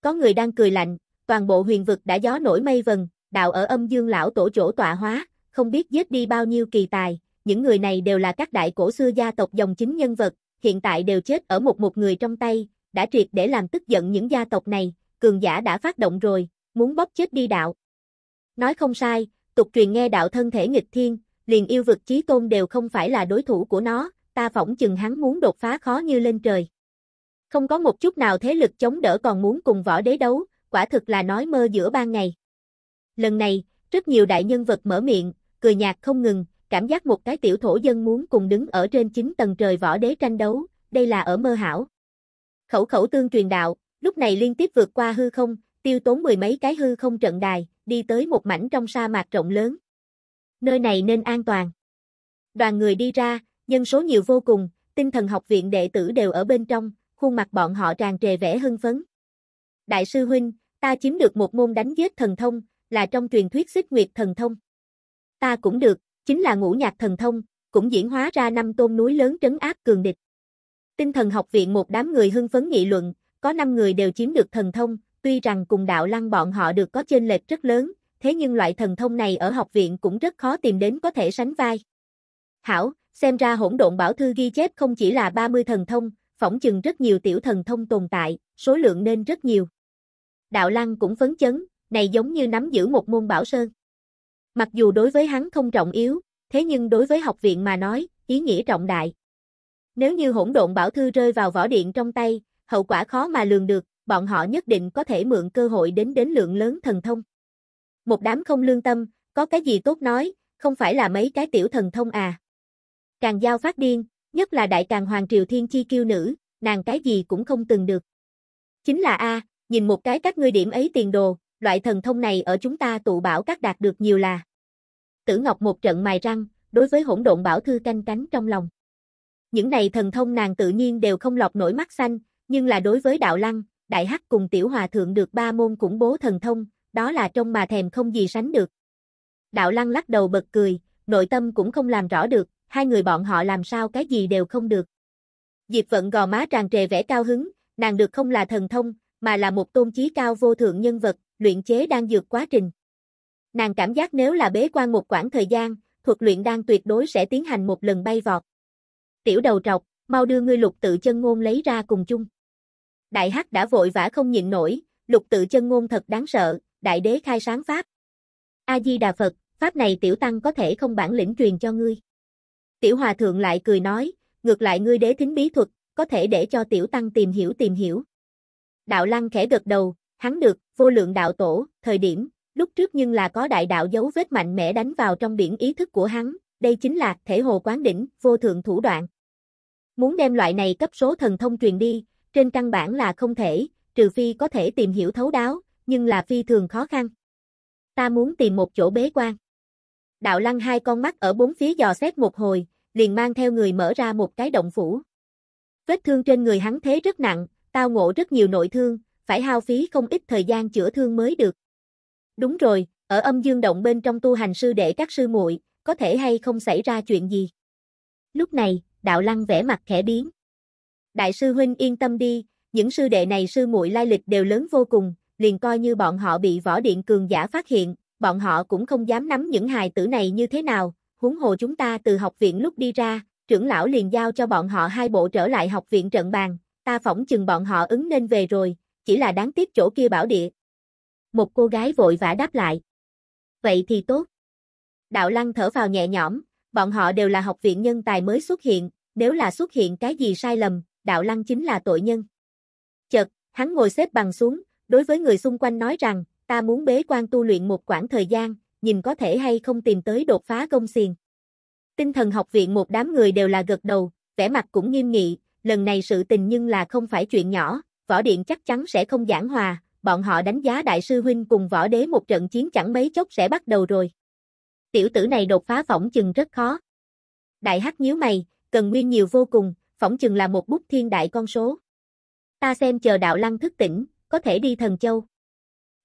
Có người đang cười lạnh, toàn bộ huyền vực đã gió nổi mây vần, đạo ở âm dương lão tổ chỗ tọa hóa, không biết giết đi bao nhiêu kỳ tài, những người này đều là các đại cổ xưa gia tộc dòng chính nhân vật, hiện tại đều chết ở một một người trong tay, đã triệt để làm tức giận những gia tộc này, cường giả đã phát động rồi, muốn bóp chết đi đạo. Nói không sai, tục truyền nghe đạo thân thể nghịch thiên, liền yêu vực chí tôn đều không phải là đối thủ của nó, ta phỏng chừng hắn muốn đột phá khó như lên trời. Không có một chút nào thế lực chống đỡ còn muốn cùng võ đế đấu, quả thực là nói mơ giữa ban ngày. Lần này, rất nhiều đại nhân vật mở miệng, cười nhạt không ngừng, cảm giác một cái tiểu thổ dân muốn cùng đứng ở trên chính tầng trời võ đế tranh đấu, đây là ở mơ hảo. Khẩu khẩu tương truyền đạo, lúc này liên tiếp vượt qua hư không, tiêu tốn mười mấy cái hư không trận đài, đi tới một mảnh trong sa mạc rộng lớn. Nơi này nên an toàn. Đoàn người đi ra, nhân số nhiều vô cùng, tinh thần học viện đệ tử đều ở bên trong, khuôn mặt bọn họ tràn trề vẻ hưng phấn. Đại sư huynh, ta chiếm được một môn đánh giết thần thông, là trong truyền thuyết xích nguyệt thần thông. Ta cũng được, chính là ngũ nhạc thần thông, cũng diễn hóa ra năm tôn núi lớn trấn áp cường địch. Tinh thần học viện một đám người hưng phấn nghị luận, có năm người đều chiếm được thần thông, tuy rằng cùng đạo lăng bọn họ được có chênh lệch rất lớn, thế nhưng loại thần thông này ở học viện cũng rất khó tìm đến có thể sánh vai. Hảo, xem ra hỗn độn bảo thư ghi chép không chỉ là 30 thần thông, phỏng chừng rất nhiều tiểu thần thông tồn tại, số lượng nên rất nhiều. Đạo Lăng cũng phấn chấn, này giống như nắm giữ một môn bảo sơn. Mặc dù đối với hắn không trọng yếu, thế nhưng đối với học viện mà nói, ý nghĩa trọng đại. Nếu như hỗn độn bảo thư rơi vào võ điện trong tay, hậu quả khó mà lường được, bọn họ nhất định có thể mượn cơ hội đến đến lượng lớn thần thông. Một đám không lương tâm, có cái gì tốt nói, không phải là mấy cái tiểu thần thông à. Càng giao phát điên, nhất là đại càng hoàng triều thiên chi kiêu nữ, nàng cái gì cũng không từng được. Chính là A, nhìn một cái các ngươi điểm ấy tiền đồ, loại thần thông này ở chúng ta tụ bảo các đạt được nhiều là. Tử Ngọc một trận mài răng, đối với hỗn độn bảo thư canh cánh trong lòng. Những này thần thông nàng tự nhiên đều không lọc nổi mắt xanh, nhưng là đối với đạo lăng, đại hắc cùng tiểu hòa thượng được ba môn củng bố thần thông, đó là trong mà thèm không gì sánh được. Đạo lăng lắc đầu bật cười, nội tâm cũng không làm rõ được, hai người bọn họ làm sao cái gì đều không được. Diệp Vận gò má tràn trề vẻ cao hứng, nàng được không là thần thông, mà là một tôn chí cao vô thượng nhân vật, luyện chế đang dược quá trình. Nàng cảm giác nếu là bế quan một quãng thời gian, thuật luyện đang tuyệt đối sẽ tiến hành một lần bay vọt. Tiểu đầu trọc, mau đưa ngươi lục tự chân ngôn lấy ra cùng chung. Đại hắc đã vội vã không nhịn nổi, lục tự chân ngôn thật đáng sợ, đại đế khai sáng pháp. A Di Đà Phật, pháp này tiểu tăng có thể không bản lĩnh truyền cho ngươi. Tiểu hòa thượng lại cười nói, ngược lại ngươi đế thính bí thuật, có thể để cho tiểu tăng tìm hiểu tìm hiểu. Đạo lăng khẽ gật đầu, hắn được, vô lượng đạo tổ, thời điểm, lúc trước nhưng là có đại đạo dấu vết mạnh mẽ đánh vào trong biển ý thức của hắn, đây chính là thể hồ quán đỉnh, vô thượng thủ đoạn. Muốn đem loại này cấp số thần thông truyền đi, trên căn bản là không thể, trừ phi có thể tìm hiểu thấu đáo, nhưng là phi thường khó khăn. Ta muốn tìm một chỗ bế quan. Đạo lăng hai con mắt ở bốn phía dò xét một hồi, liền mang theo người mở ra một cái động phủ. Vết thương trên người hắn thế rất nặng, tao ngộ rất nhiều nội thương, phải hao phí không ít thời gian chữa thương mới được. Đúng rồi, ở âm dương động bên trong tu hành sư đệ các sư muội, có thể hay không xảy ra chuyện gì. Lúc này, đạo lăng vẽ mặt khẽ biến. Đại sư huynh yên tâm đi, những sư đệ này sư muội lai lịch đều lớn vô cùng, liền coi như bọn họ bị võ điện cường giả phát hiện, bọn họ cũng không dám nắm những hài tử này như thế nào, huống hồ chúng ta từ học viện lúc đi ra, trưởng lão liền giao cho bọn họ hai bộ trở lại học viện trận bàn, ta phỏng chừng bọn họ ứng nên về rồi, chỉ là đáng tiếc chỗ kia bảo địa. Một cô gái vội vã đáp lại. Vậy thì tốt. Đạo lăng thở vào nhẹ nhõm, bọn họ đều là học viện nhân tài mới xuất hiện, nếu là xuất hiện cái gì sai lầm, đạo lăng chính là tội nhân. Chợt, hắn ngồi xếp bằng xuống, đối với người xung quanh nói rằng, ta muốn bế quan tu luyện một quãng thời gian, nhìn có thể hay không tìm tới đột phá công xiền. Tinh thần học viện một đám người đều là gật đầu, vẻ mặt cũng nghiêm nghị, lần này sự tình nhưng là không phải chuyện nhỏ, võ điện chắc chắn sẽ không giảng hòa, bọn họ đánh giá đại sư huynh cùng võ đế một trận chiến chẳng mấy chốc sẽ bắt đầu rồi. Tiểu tử này đột phá phỏng chừng rất khó. Đại hắc nhíu mày, cần nguyên nhiều vô cùng, phỏng chừng là một bút thiên đại con số. Ta xem chờ đạo lăng thức tỉnh, có thể đi thần châu.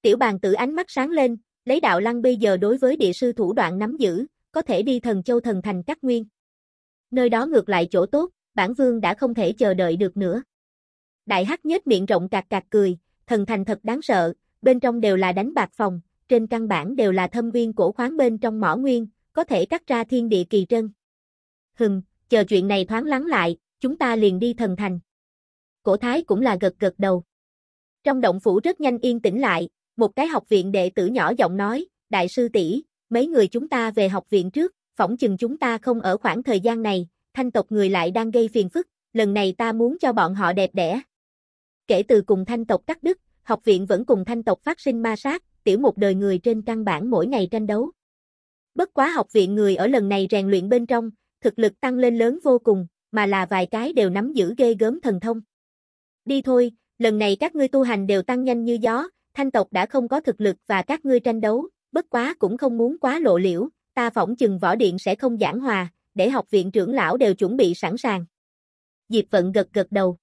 Tiểu bàn tử ánh mắt sáng lên, lấy đạo lăng bây giờ đối với địa sư thủ đoạn nắm giữ, có thể đi thần châu thần thành các nguyên. Nơi đó ngược lại chỗ tốt, bản vương đã không thể chờ đợi được nữa. Đại hắc nhếch miệng rộng cạc cạc cười, thần thành thật đáng sợ, bên trong đều là đánh bạc phòng, trên căn bản đều là thâm nguyên cổ khoáng bên trong mỏ nguyên, có thể cắt ra thiên địa kỳ trân. Hừng, chờ chuyện này thoáng lắng lại, chúng ta liền đi thần thành. Cổ thái cũng là gật gật đầu. Trong động phủ rất nhanh yên tĩnh lại, một cái học viện đệ tử nhỏ giọng nói, đại sư tỷ, mấy người chúng ta về học viện trước, phỏng chừng chúng ta không ở khoảng thời gian này, thanh tộc người lại đang gây phiền phức, lần này ta muốn cho bọn họ đẹp đẽ. Kể từ cùng thanh tộc cắt đứt, học viện vẫn cùng thanh tộc phát sinh ma sát, tiểu một đời người trên căn bản mỗi ngày tranh đấu. Bất quá học viện người ở lần này rèn luyện bên trong, thực lực tăng lên lớn vô cùng, mà là vài cái đều nắm giữ ghê gớm thần thông. Đi thôi, lần này các ngươi tu hành đều tăng nhanh như gió, thanh tộc đã không có thực lực và các ngươi tranh đấu, bất quá cũng không muốn quá lộ liễu, ta phỏng chừng võ điện sẽ không giảng hòa, để học viện trưởng lão đều chuẩn bị sẵn sàng. Diệp Vận gật gật đầu.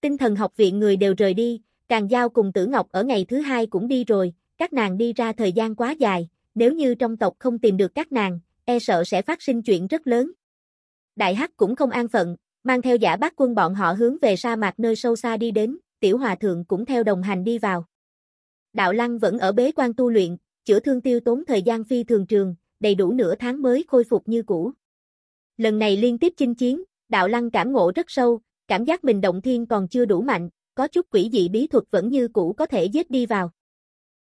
Tinh thần học viện người đều rời đi, Càng Giao cùng Tử Ngọc ở ngày thứ hai cũng đi rồi, các nàng đi ra thời gian quá dài, nếu như trong tộc không tìm được các nàng, e sợ sẽ phát sinh chuyện rất lớn. Đại Hắc cũng không an phận, mang theo giả bác quân bọn họ hướng về sa mạc nơi sâu xa đi đến, Tiểu Hòa Thượng cũng theo đồng hành đi vào. Đạo Lăng vẫn ở bế quan tu luyện, chữa thương tiêu tốn thời gian phi thường trường, đầy đủ nửa tháng mới khôi phục như cũ. Lần này liên tiếp chinh chiến, Đạo Lăng cảm ngộ rất sâu, cảm giác mình động thiên còn chưa đủ mạnh, có chút quỷ dị bí thuật vẫn như cũ có thể giết đi vào.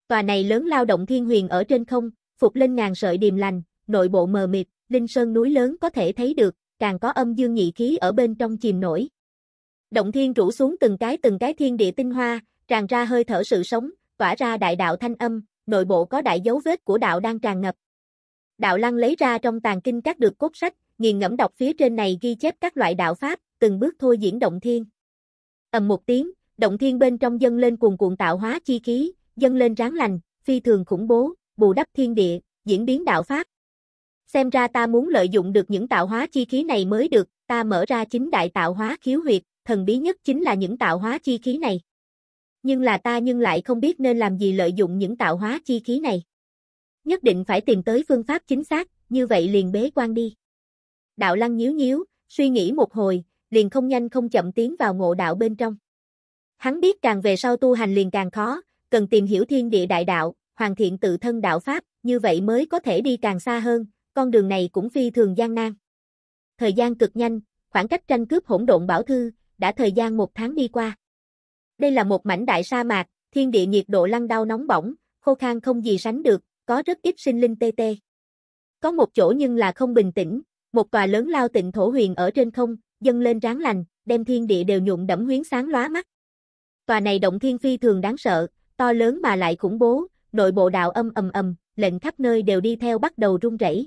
Tòa này lớn lao động thiên huyền ở trên không, phục lên ngàn sợi điềm lành, nội bộ mờ mịt, linh sơn núi lớn có thể thấy được, càng có âm dương nhị khí ở bên trong chìm nổi. Động thiên rủ xuống từng cái từng cái thiên địa tinh hoa, tràn ra hơi thở sự sống, tỏa ra đại đạo thanh âm, nội bộ có đại dấu vết của đạo đang tràn ngập. Đạo lăng lấy ra trong tàn kinh các được cốt sách, nghiền ngẫm đọc phía trên này ghi chép các loại đạo pháp, từng bước thôi diễn động thiên. Ầm một tiếng, động thiên bên trong dâng lên cuồn cuộn tạo hóa chi khí, dâng lên ráng lành, phi thường khủng bố, bù đắp thiên địa, diễn biến đạo pháp. Xem ra ta muốn lợi dụng được những tạo hóa chi khí này mới được, ta mở ra chính đại tạo hóa khiếu huyệt, thần bí nhất chính là những tạo hóa chi khí này nhưng là ta nhưng lại không biết nên làm gì lợi dụng những tạo hóa chi khí này. Nhất định phải tìm tới phương pháp chính xác, như vậy liền bế quan đi. Đạo lăng nhíu nhíu, suy nghĩ một hồi, liền không nhanh không chậm tiến vào ngộ đạo bên trong. Hắn biết càng về sau tu hành liền càng khó, cần tìm hiểu thiên địa đại đạo, hoàn thiện tự thân đạo pháp, như vậy mới có thể đi càng xa hơn, con đường này cũng phi thường gian nan. Thời gian cực nhanh, khoảng cách tranh cướp hỗn độn bảo thư, đã thời gian một tháng đi qua. Đây là một mảnh đại sa mạc, thiên địa nhiệt độ lăn đau nóng bỏng, khô khan không gì sánh được, có rất ít sinh linh tê tê. Có một chỗ nhưng là không bình tĩnh, một tòa lớn lao tịnh thổ huyền ở trên không, dâng lên ráng lành, đem thiên địa đều nhuộm đẫm huyến sáng lóa mắt. Tòa này động thiên phi thường đáng sợ, to lớn mà lại khủng bố, nội bộ đạo âm ầm ầm, lệnh khắp nơi đều đi theo bắt đầu rung rẩy.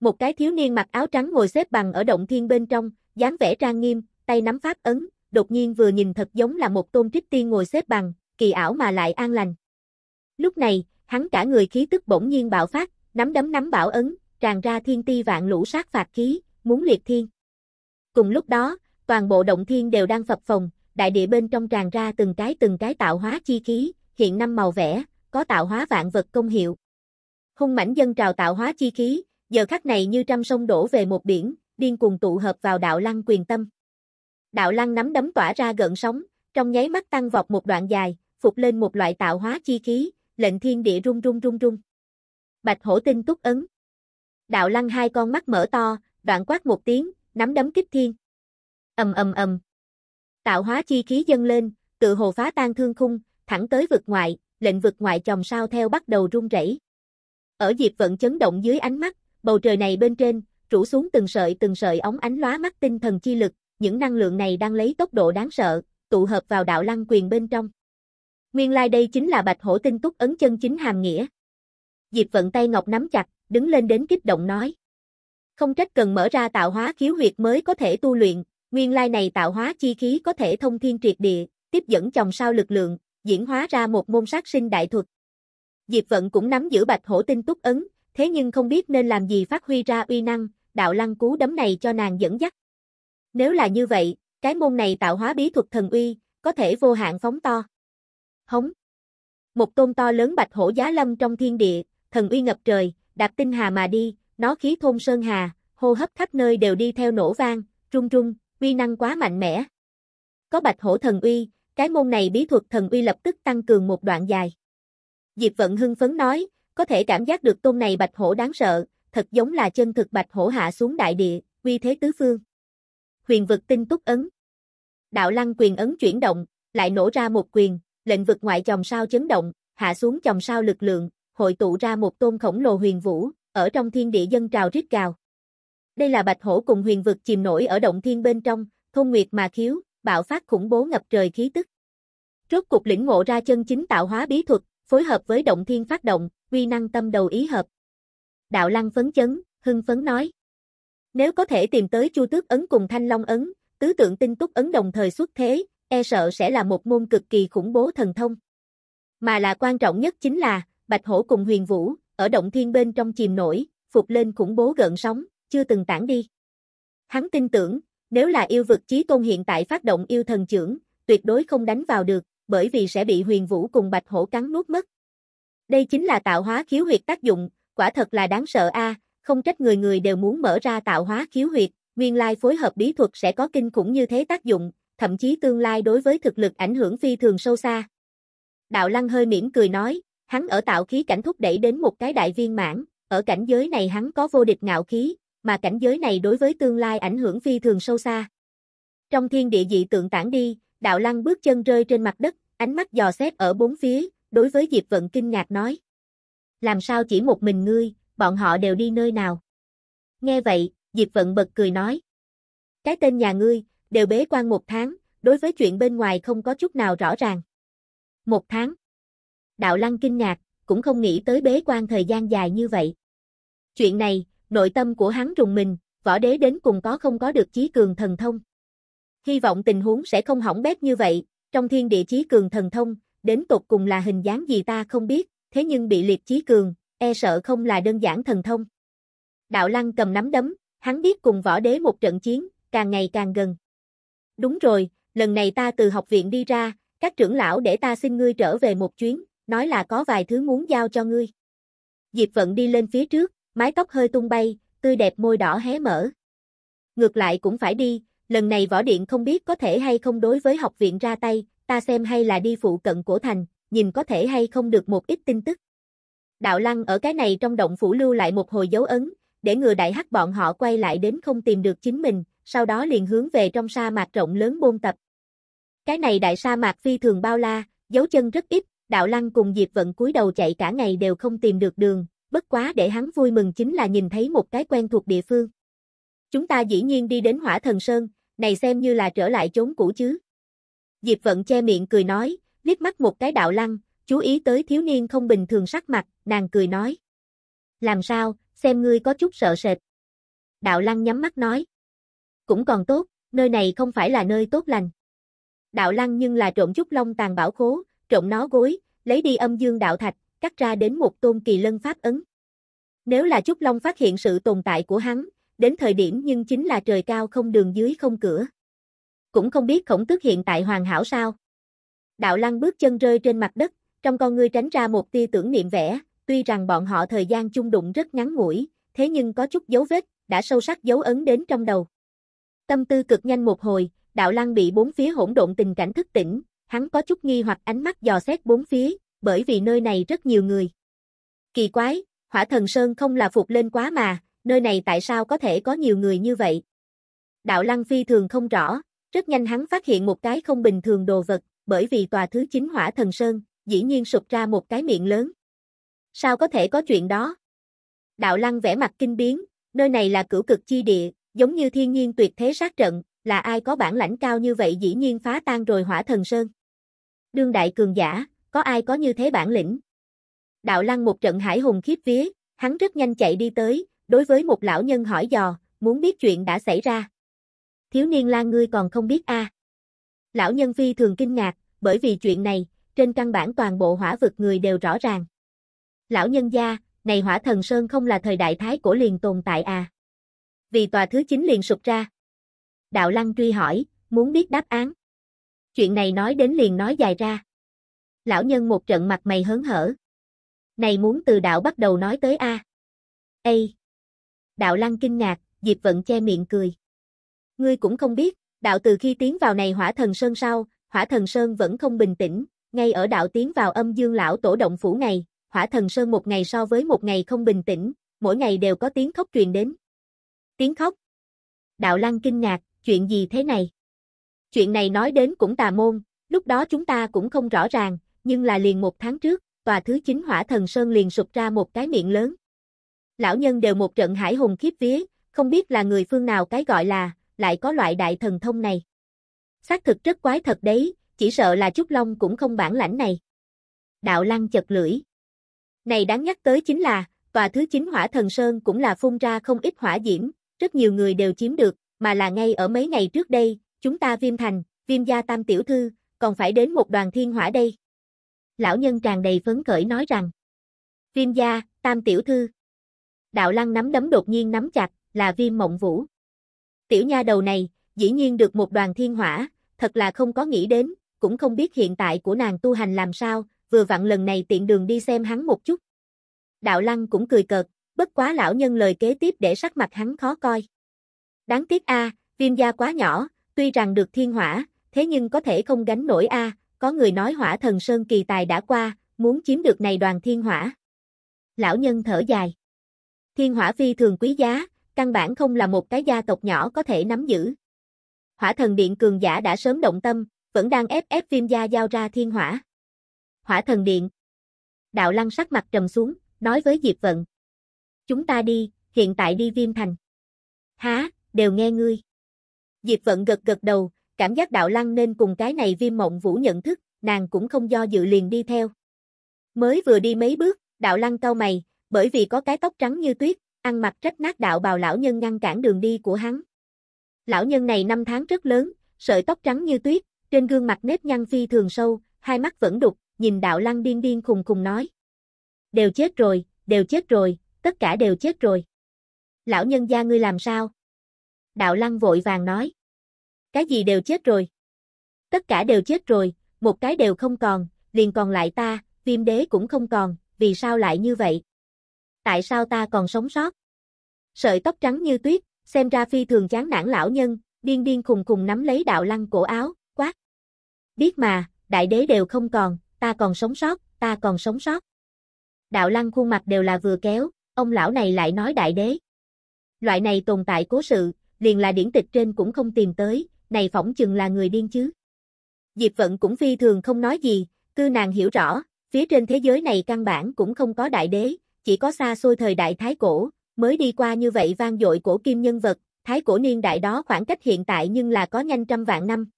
Một cái thiếu niên mặc áo trắng ngồi xếp bằng ở động thiên bên trong, dáng vẻ trang nghiêm, tay nắm pháp ấn, đột nhiên vừa nhìn thật giống là một tôn tiên ngồi xếp bằng, kỳ ảo mà lại an lành. Lúc này, hắn cả người khí tức bỗng nhiên bạo phát, nắm đấm nắm bảo ấn, tràn ra thiên ti vạn lũ sát phạt khí, muốn liệt thiên. Cùng lúc đó, toàn bộ động thiên đều đang phập phồng, đại địa bên trong tràn ra từng cái từng cái tạo hóa chi khí, hiện năm màu vẽ, có tạo hóa vạn vật công hiệu. Hung mãnh dân trào tạo hóa chi khí, giờ khắc này như trăm sông đổ về một biển, điên cuồng tụ hợp vào đạo lăng quyền tâm. Đạo lăng nắm đấm tỏa ra gợn sóng, trong nháy mắt tăng vọt một đoạn dài, phục lên một loại tạo hóa chi khí, lệnh thiên địa rung rung rung rung. Bạch hổ tinh túc ấn. Đạo lăng hai con mắt mở to, đoạn quát một tiếng, nắm đấm kích thiên. ầm ầm ầm. Tạo hóa chi khí dâng lên, tự hồ phá tan thương khung, thẳng tới vực ngoại, lệnh vực ngoại chồng sao theo bắt đầu rung rẩy. Ở diệp vận chấn động dưới ánh mắt, bầu trời này bên trên, rủ xuống từng sợi từng sợi ống ánh lóa mắt tinh thần chi lực, những năng lượng này đang lấy tốc độ đáng sợ, tụ hợp vào đạo lăng quyền bên trong. Nguyên lai like đây chính là bạch hổ tinh túc ấn chân chính hàm nghĩa. Diệp vận tay ngọc nắm chặt, đứng lên đến kích động nói. Không trách cần mở ra tạo hóa khiếu huyệt mới có thể tu luyện, nguyên lai like này tạo hóa chi khí có thể thông thiên triệt địa, tiếp dẫn chồng sao lực lượng, diễn hóa ra một môn sát sinh đại thuật. Diệp vận cũng nắm giữ bạch hổ tinh túc ấn, thế nhưng không biết nên làm gì phát huy ra uy năng, đạo lăng cú đấm này cho nàng dẫn dắt. Nếu là như vậy, cái môn này tạo hóa bí thuật thần uy, có thể vô hạn phóng to. Hống. Một tôn to lớn bạch hổ giá lâm trong thiên địa, thần uy ngập trời, đạp tinh hà mà đi, nó khí thôn sơn hà, hô hấp khắp nơi đều đi theo nổ vang, trung trung, uy năng quá mạnh mẽ. Có bạch hổ thần uy, cái môn này bí thuật thần uy lập tức tăng cường một đoạn dài. Diệp Vận hưng phấn nói, có thể cảm giác được tôn này bạch hổ đáng sợ, thật giống là chân thực bạch hổ hạ xuống đại địa, uy thế tứ phương huyền vực tinh túc ấn. Đạo lăng quyền ấn chuyển động, lại nổ ra một quyền, lệnh vực ngoại chồng sao chấn động, hạ xuống chồng sao lực lượng, hội tụ ra một tôn khổng lồ huyền vũ, ở trong thiên địa dân trào rít gào. Đây là bạch hổ cùng huyền vực chìm nổi ở động thiên bên trong, thôn nguyệt mà khiếu, bạo phát khủng bố ngập trời khí tức. Rốt cục lĩnh ngộ ra chân chính tạo hóa bí thuật, phối hợp với động thiên phát động, quy năng tâm đầu ý hợp. Đạo lăng phấn chấn, hưng phấn nói. Nếu có thể tìm tới Chu Tước Ấn cùng Thanh Long Ấn, tứ tượng tinh túc Ấn đồng thời xuất thế, e sợ sẽ là một môn cực kỳ khủng bố thần thông. Mà là quan trọng nhất chính là, Bạch Hổ cùng Huyền Vũ, ở động thiên bên trong chìm nổi, phục lên khủng bố gợn sóng, chưa từng tản đi. Hắn tin tưởng, nếu là yêu vực chí tôn hiện tại phát động yêu thần trưởng, tuyệt đối không đánh vào được, bởi vì sẽ bị huyền vũ cùng bạch hổ cắn nuốt mất. Đây chính là tạo hóa khiếu huyệt tác dụng, quả thật là đáng sợ a không trách người người đều muốn mở ra tạo hóa khiếu huyệt, nguyên lai phối hợp bí thuật sẽ có kinh khủng như thế tác dụng, thậm chí tương lai đối với thực lực ảnh hưởng phi thường sâu xa. Đạo Lăng hơi mỉm cười nói, hắn ở tạo khí cảnh thúc đẩy đến một cái đại viên mãn, ở cảnh giới này hắn có vô địch ngạo khí, mà cảnh giới này đối với tương lai ảnh hưởng phi thường sâu xa. Trong thiên địa dị tượng tản đi, Đạo Lăng bước chân rơi trên mặt đất, ánh mắt dò xét ở bốn phía, đối với Diệp Vận kinh ngạc nói. Làm sao chỉ một mình ngươi, bọn họ đều đi nơi nào. Nghe vậy, Diệp Vận bật cười nói. Cái tên nhà ngươi, đều bế quan một tháng, đối với chuyện bên ngoài không có chút nào rõ ràng. Một tháng. Đạo Lăng kinh ngạc, cũng không nghĩ tới bế quan thời gian dài như vậy. Chuyện này, nội tâm của hắn rùng mình, võ đế đến cùng có không có được chí cường thần thông. Hy vọng tình huống sẽ không hỏng bét như vậy, trong thiên địa chí cường thần thông, đến tột cùng là hình dáng gì ta không biết, thế nhưng bị liệt chí cường, e sợ không là đơn giản thần thông. Đạo Lăng cầm nắm đấm, hắn biết cùng võ đế một trận chiến, càng ngày càng gần. Đúng rồi, lần này ta từ học viện đi ra, các trưởng lão để ta xin ngươi trở về một chuyến, nói là có vài thứ muốn giao cho ngươi. Diệp Vận đi lên phía trước, mái tóc hơi tung bay, tươi đẹp môi đỏ hé mở. Ngược lại cũng phải đi, lần này võ điện không biết có thể hay không đối với học viện ra tay, ta xem hay là đi phụ cận cổ thành, nhìn có thể hay không được một ít tin tức. Đạo Lăng ở cái này trong động phủ lưu lại một hồi dấu ấn, để ngừa đại hắc bọn họ quay lại đến không tìm được chính mình, sau đó liền hướng về trong sa mạc rộng lớn buôn tập. Cái này đại sa mạc phi thường bao la, dấu chân rất ít, Đạo Lăng cùng Diệp Vận cúi đầu chạy cả ngày đều không tìm được đường, bất quá để hắn vui mừng chính là nhìn thấy một cái quen thuộc địa phương. Chúng ta dĩ nhiên đi đến Hỏa Thần Sơn, này xem như là trở lại chốn cũ chứ. Diệp Vận che miệng cười nói, liếc mắt một cái Đạo Lăng, chú ý tới thiếu niên không bình thường sắc mặt, nàng cười nói. Làm sao, xem ngươi có chút sợ sệt. Đạo lăng nhắm mắt nói. Cũng còn tốt, nơi này không phải là nơi tốt lành. Đạo lăng nhưng là trộm chút long tàn bảo khố, trộm nó gối, lấy đi âm dương đạo thạch, cắt ra đến một tôn kỳ lân pháp ấn. Nếu là chút Long phát hiện sự tồn tại của hắn, đến thời điểm nhưng chính là trời cao không đường dưới không cửa. Cũng không biết khổng tước hiện tại hoàn hảo sao. Đạo lăng bước chân rơi trên mặt đất, trong con ngươi tránh ra một tia tưởng niệm vẽ, tuy rằng bọn họ thời gian chung đụng rất ngắn ngủi, thế nhưng có chút dấu vết, đã sâu sắc dấu ấn đến trong đầu. Tâm tư cực nhanh một hồi, đạo lăng bị bốn phía hỗn độn tình cảnh thức tỉnh, hắn có chút nghi hoặc ánh mắt dò xét bốn phía, bởi vì nơi này rất nhiều người. Kỳ quái, hỏa thần sơn không là phục lên quá mà, nơi này tại sao có thể có nhiều người như vậy? Đạo lăng phi thường không rõ, rất nhanh hắn phát hiện một cái không bình thường đồ vật, bởi vì tòa thứ 9 hỏa thần sơn, dĩ nhiên sụp ra một cái miệng lớn. Sao có thể có chuyện đó? Đạo lăng vẽ mặt kinh biến, nơi này là cửu cực chi địa, giống như thiên nhiên tuyệt thế sát trận, là ai có bản lãnh cao như vậy dĩ nhiên phá tan rồi hỏa thần sơn. Đương đại cường giả, có ai có như thế bản lĩnh? Đạo lăng một trận hải hùng khiếp vía, hắn rất nhanh chạy đi tới, đối với một lão nhân hỏi dò, muốn biết chuyện đã xảy ra. Thiếu niên lang ngươi còn không biết a Lão nhân phi thường kinh ngạc, bởi vì chuyện này, trên căn bản toàn bộ hỏa vực người đều rõ ràng. Lão nhân gia, này hỏa thần sơn không là thời đại thái cổ liền tồn tại à? Vì tòa thứ 9 liền sụp ra. Đạo Lăng truy hỏi, muốn biết đáp án. Chuyện này nói đến liền nói dài ra. Lão nhân một trận mặt mày hớn hở. Này muốn từ đạo bắt đầu nói tới a. a Đạo Lăng kinh ngạc, Diệp Vận che miệng cười. Ngươi cũng không biết, đạo từ khi tiến vào này Hỏa Thần Sơn sau, Hỏa Thần Sơn vẫn không bình tĩnh, ngay ở đạo tiến vào âm dương lão tổ động phủ này, hỏa thần sơn một ngày so với một ngày không bình tĩnh, mỗi ngày đều có tiếng khóc truyền đến. Tiếng khóc. Đạo lăng kinh ngạc, chuyện gì thế này? Chuyện này nói đến cũng tà môn, lúc đó chúng ta cũng không rõ ràng, nhưng là liền một tháng trước, tòa thứ chính hỏa thần sơn liền sụp ra một cái miệng lớn. Lão nhân đều một trận hải hùng khiếp vía, không biết là người phương nào cái gọi là, lại có loại đại thần thông này. Xác thực rất quái thật đấy, chỉ sợ là Trúc Long cũng không bản lãnh này. Đạo Lăng chật lưỡi. Này đáng nhắc tới chính là, tòa thứ chính hỏa thần sơn cũng là phun ra không ít hỏa diễm, rất nhiều người đều chiếm được, mà là ngay ở mấy ngày trước đây, chúng ta viêm thành, viêm gia tam tiểu thư, còn phải đến một đoàn thiên hỏa đây. Lão nhân tràn đầy phấn khởi nói rằng, viêm gia, tam tiểu thư. Đạo lăng nắm đấm đột nhiên nắm chặt, là viêm mộng vũ. Tiểu nha đầu này, dĩ nhiên được một đoàn thiên hỏa, thật là không có nghĩ đến, cũng không biết hiện tại của nàng tu hành làm sao, vừa vặn lần này tiện đường đi xem hắn một chút. Đạo lăng cũng cười cợt, bất quá lão nhân lời kế tiếp để sắc mặt hắn khó coi. Đáng tiếc a, viêm gia quá nhỏ, tuy rằng được thiên hỏa, thế nhưng có thể không gánh nổi a, có người nói hỏa thần sơn kỳ tài đã qua, muốn chiếm được này đoàn thiên hỏa. Lão nhân thở dài. Thiên hỏa phi thường quý giá, căn bản không là một cái gia tộc nhỏ có thể nắm giữ. Hỏa thần điện cường giả đã sớm động tâm, vẫn đang ép ép viêm gia giao ra thiên hỏa. Hỏa thần điện. Đạo lăng sắc mặt trầm xuống, nói với Diệp Vận. Chúng ta đi, hiện tại đi viêm thành. Há, đều nghe ngươi. Diệp Vận gật gật đầu, cảm giác đạo lăng nên cùng cái này viêm mộng vũ nhận thức, nàng cũng không do dự liền đi theo. Mới vừa đi mấy bước, đạo lăng cau mày, bởi vì có cái tóc trắng như tuyết, ăn mặc trách nát đạo bào lão nhân ngăn cản đường đi của hắn. Lão nhân này năm tháng rất lớn, sợi tóc trắng như tuyết, trên gương mặt nếp nhăn phi thường sâu, hai mắt vẫn đục, nhìn đạo lăng điên điên khùng khùng nói. Đều chết rồi, đều chết rồi, tất cả đều chết rồi. Lão nhân gia ngươi làm sao? Đạo lăng vội vàng nói. Cái gì đều chết rồi? Tất cả đều chết rồi, một cái đều không còn, liền còn lại ta, viêm đế cũng không còn, vì sao lại như vậy? Tại sao ta còn sống sót? Sợi tóc trắng như tuyết, xem ra phi thường chán nản lão nhân, điên điên khùng khùng nắm lấy đạo lăng cổ áo, biết mà, đại đế đều không còn, ta còn sống sót, ta còn sống sót. Đạo lăng khuôn mặt đều là vừa kéo, ông lão này lại nói đại đế. Loại này tồn tại cố sự, liền là điển tịch trên cũng không tìm tới, này phỏng chừng là người điên chứ. Diệp Vận cũng phi thường không nói gì, cư nàng hiểu rõ, phía trên thế giới này căn bản cũng không có đại đế, chỉ có xa xôi thời đại thái cổ, mới đi qua như vậy vang dội cổ kim nhân vật, thái cổ niên đại đó khoảng cách hiện tại nhưng là có nhanh trăm vạn năm.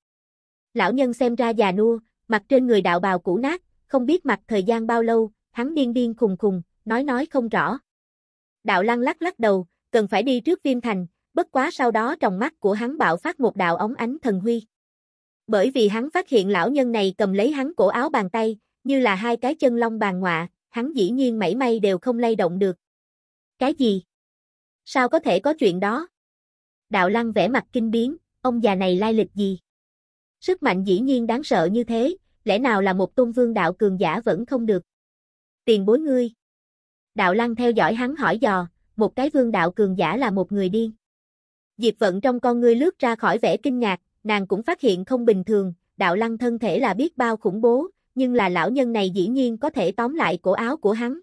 Lão nhân xem ra già nua, mặt trên người đạo bào cũ nát, không biết mặt thời gian bao lâu, hắn điên điên khùng khùng, nói nói không rõ. Đạo lăng lắc lắc đầu, cần phải đi trước viêm thành, bất quá sau đó trong mắt của hắn bạo phát một đạo ống ánh thần huy. Bởi vì hắn phát hiện lão nhân này cầm lấy hắn cổ áo bàn tay, như là hai cái chân long bàn ngoạ, hắn dĩ nhiên mảy may đều không lay động được. Cái gì? Sao có thể có chuyện đó? Đạo lăng vẽ mặt kinh biến, ông già này lai lịch gì? Sức mạnh dĩ nhiên đáng sợ như thế, lẽ nào là một tôn vương đạo cường giả vẫn không được. Tiền bối ngươi. Đạo lăng theo dõi hắn hỏi dò, một cái vương đạo cường giả là một người điên. Diệp vận trong con ngươi lướt ra khỏi vẻ kinh ngạc, nàng cũng phát hiện không bình thường, đạo lăng thân thể là biết bao khủng bố, nhưng là lão nhân này dĩ nhiên có thể tóm lại cổ áo của hắn.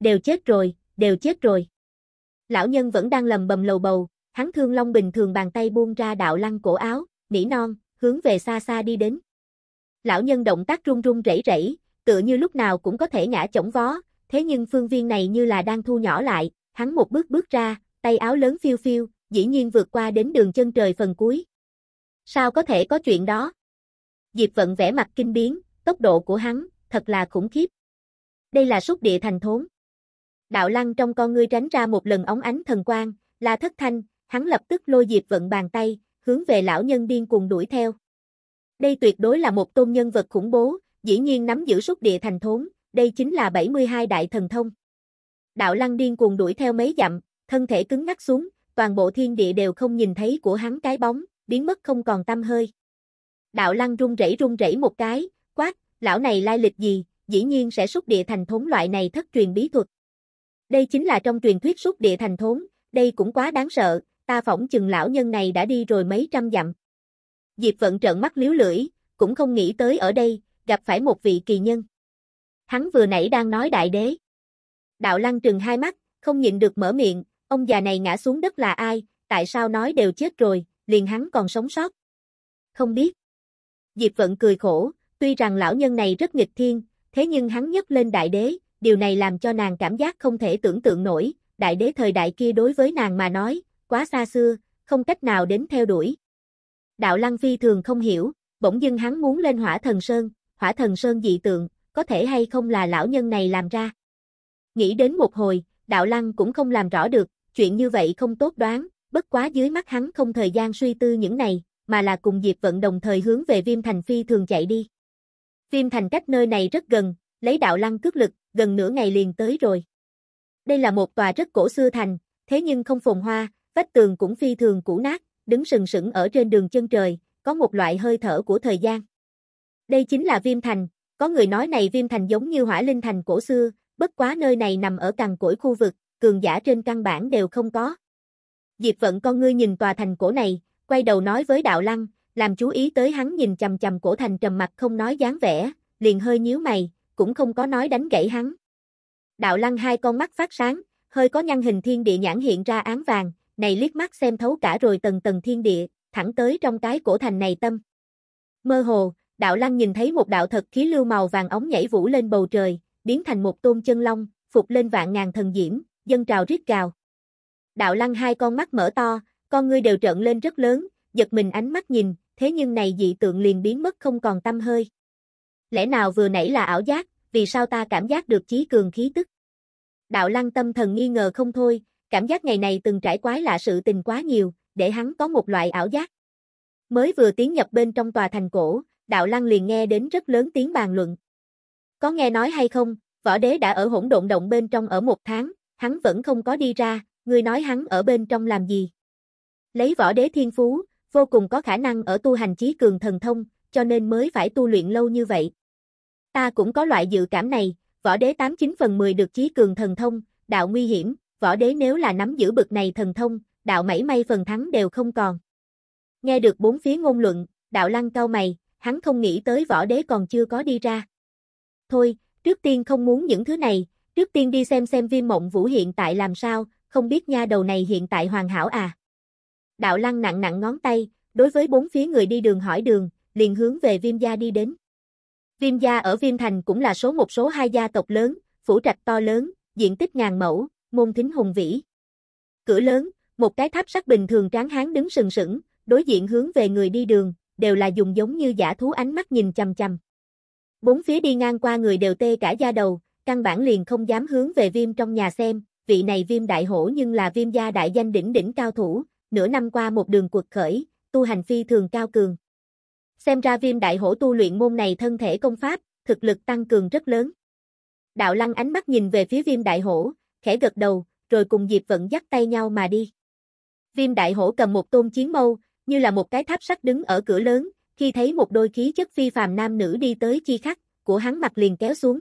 Đều chết rồi, đều chết rồi. Lão nhân vẫn đang lầm bầm lầu bầu, hắn thương long bình thường bàn tay buông ra đạo lăng cổ áo, nỉ non, hướng về xa xa đi đến. Lão nhân động tác run run rẩy rẩy, tựa như lúc nào cũng có thể ngã chổng vó, thế nhưng phương viên này như là đang thu nhỏ lại, hắn một bước bước ra, tay áo lớn phiêu phiêu, dĩ nhiên vượt qua đến đường chân trời phần cuối. Sao có thể có chuyện đó? Diệp Vận vẽ mặt kinh biến, tốc độ của hắn, thật là khủng khiếp. Đây là xúc địa thành thốn. Đạo lăng trong con ngươi tránh ra một lần ống ánh thần quang, là thất thanh, hắn lập tức lôi Diệp Vận bàn tay, hướng về lão nhân điên cuồng đuổi theo. Đây tuyệt đối là một tôn nhân vật khủng bố, dĩ nhiên nắm giữ xúc địa thành thốn, đây chính là 72 đại thần thông. Đạo lăng điên cuồng đuổi theo mấy dặm, thân thể cứng ngắc xuống, toàn bộ thiên địa đều không nhìn thấy của hắn cái bóng, biến mất không còn tâm hơi. Đạo lăng run rẩy run rẩy một cái, quát, lão này lai lịch gì, dĩ nhiên sẽ xúc địa thành thốn loại này thất truyền bí thuật. Đây chính là trong truyền thuyết xúc địa thành thốn, đây cũng quá đáng sợ, ta phỏng chừng lão nhân này đã đi rồi mấy trăm dặm. Diệp Vận trợn mắt liếu lưỡi, cũng không nghĩ tới ở đây, gặp phải một vị kỳ nhân. Hắn vừa nãy đang nói đại đế. Đạo lăng trừng hai mắt, không nhịn được mở miệng, ông già này ngã xuống đất là ai, tại sao nói đều chết rồi, liền hắn còn sống sót. Không biết. Diệp Vận cười khổ, tuy rằng lão nhân này rất nghịch thiên, thế nhưng hắn nhấc lên đại đế, điều này làm cho nàng cảm giác không thể tưởng tượng nổi, đại đế thời đại kia đối với nàng mà nói, quá xa xưa, không cách nào đến theo đuổi. Đạo Lăng Phi thường không hiểu, bỗng dưng hắn muốn lên hỏa thần sơn, hỏa thần sơn dị tượng, có thể hay không là lão nhân này làm ra. Nghĩ đến một hồi, Đạo Lăng cũng không làm rõ được, chuyện như vậy không tốt đoán, bất quá dưới mắt hắn không thời gian suy tư những này, mà là cùng Diệp Vận đồng thời hướng về Viêm Thành Phi thường chạy đi. Viêm Thành cách nơi này rất gần, lấy Đạo Lăng cước lực, gần nửa ngày liền tới rồi. Đây là một tòa rất cổ xưa thành, thế nhưng không phồn hoa, vách tường cũng phi thường cũ nát, đứng sừng sững ở trên đường chân trời, có một loại hơi thở của thời gian. Đây chính là Viêm Thành, có người nói này Viêm Thành giống như Hỏa Linh Thành cổ xưa, bất quá nơi này nằm ở cằn cỗi khu vực, cường giả trên căn bản đều không có. Diệp Vận con ngươi nhìn tòa thành cổ này, quay đầu nói với Đạo Lăng, làm chú ý tới hắn nhìn chầm chầm cổ thành trầm mặt không nói dáng vẻ, liền hơi nhíu mày, cũng không có nói đánh gãy hắn. Đạo Lăng hai con mắt phát sáng, hơi có nhăn hình thiên địa nhãn hiện ra án vàng, này liếc mắt xem thấu cả rồi tầng tầng thiên địa, thẳng tới trong cái cổ thành này tâm. Mơ hồ, đạo lăng nhìn thấy một đạo thật khí lưu màu vàng ống nhảy vũ lên bầu trời, biến thành một tôn chân long, phục lên vạn ngàn thần diễm, dân trào riết gào. Đạo lăng hai con mắt mở to, con ngươi đều trợn lên rất lớn, giật mình ánh mắt nhìn, thế nhưng này dị tượng liền biến mất không còn tâm hơi. Lẽ nào vừa nãy là ảo giác, vì sao ta cảm giác được chí cường khí tức? Đạo lăng tâm thần nghi ngờ không thôi, Cảm giác ngày này từng trải quái lạ sự tình quá nhiều, để hắn có một loại ảo giác. Mới vừa tiến nhập bên trong tòa thành cổ, đạo lăng liền nghe đến rất lớn tiếng bàn luận. Có nghe nói hay không, võ đế đã ở hỗn độn động bên trong ở một tháng, hắn vẫn không có đi ra, người nói hắn ở bên trong làm gì. Lấy võ đế thiên phú, vô cùng có khả năng ở tu hành chí cường thần thông, cho nên mới phải tu luyện lâu như vậy. Ta cũng có loại dự cảm này, võ đế 89 phần 10 được chí cường thần thông, đạo nguy hiểm, võ đế nếu là nắm giữ bực này thần thông, đạo mảy may phần thắng đều không còn. Nghe được bốn phía ngôn luận, đạo lăng cau mày, hắn không nghĩ tới võ đế còn chưa có đi ra. Thôi, trước tiên không muốn những thứ này, trước tiên đi xem xem viêm mộng vũ hiện tại làm sao, không biết nha đầu này hiện tại hoàn hảo à. Đạo lăng nặng nặng ngón tay, đối với bốn phía người đi đường hỏi đường, liền hướng về viêm gia đi đến. Viêm gia ở Viêm Thành cũng là số một số hai gia tộc lớn, phủ trạch to lớn, diện tích ngàn mẫu, môn thính hùng vĩ. Cửa lớn, một cái tháp sắt bình thường tráng hán đứng sừng sững, đối diện hướng về người đi đường, đều là dùng giống như giả thú ánh mắt nhìn chằm chằm. Bốn phía đi ngang qua người đều tê cả da đầu, căn bản liền không dám hướng về viêm trong nhà xem, vị này viêm đại hổ nhưng là viêm gia đại danh đỉnh đỉnh cao thủ, nửa năm qua một đường cuộc khởi, tu hành phi thường cao cường. Xem ra viêm đại hổ tu luyện môn này thân thể công pháp, thực lực tăng cường rất lớn. Đạo lăng ánh mắt nhìn về phía viêm đại hổ, khẽ gật đầu, rồi cùng Diệp Vận dắt tay nhau mà đi. Viêm đại hổ cầm một tôn chiến mâu, như là một cái tháp sắt đứng ở cửa lớn, khi thấy một đôi khí chất phi phàm nam nữ đi tới chi khắc, của hắn mặt liền kéo xuống.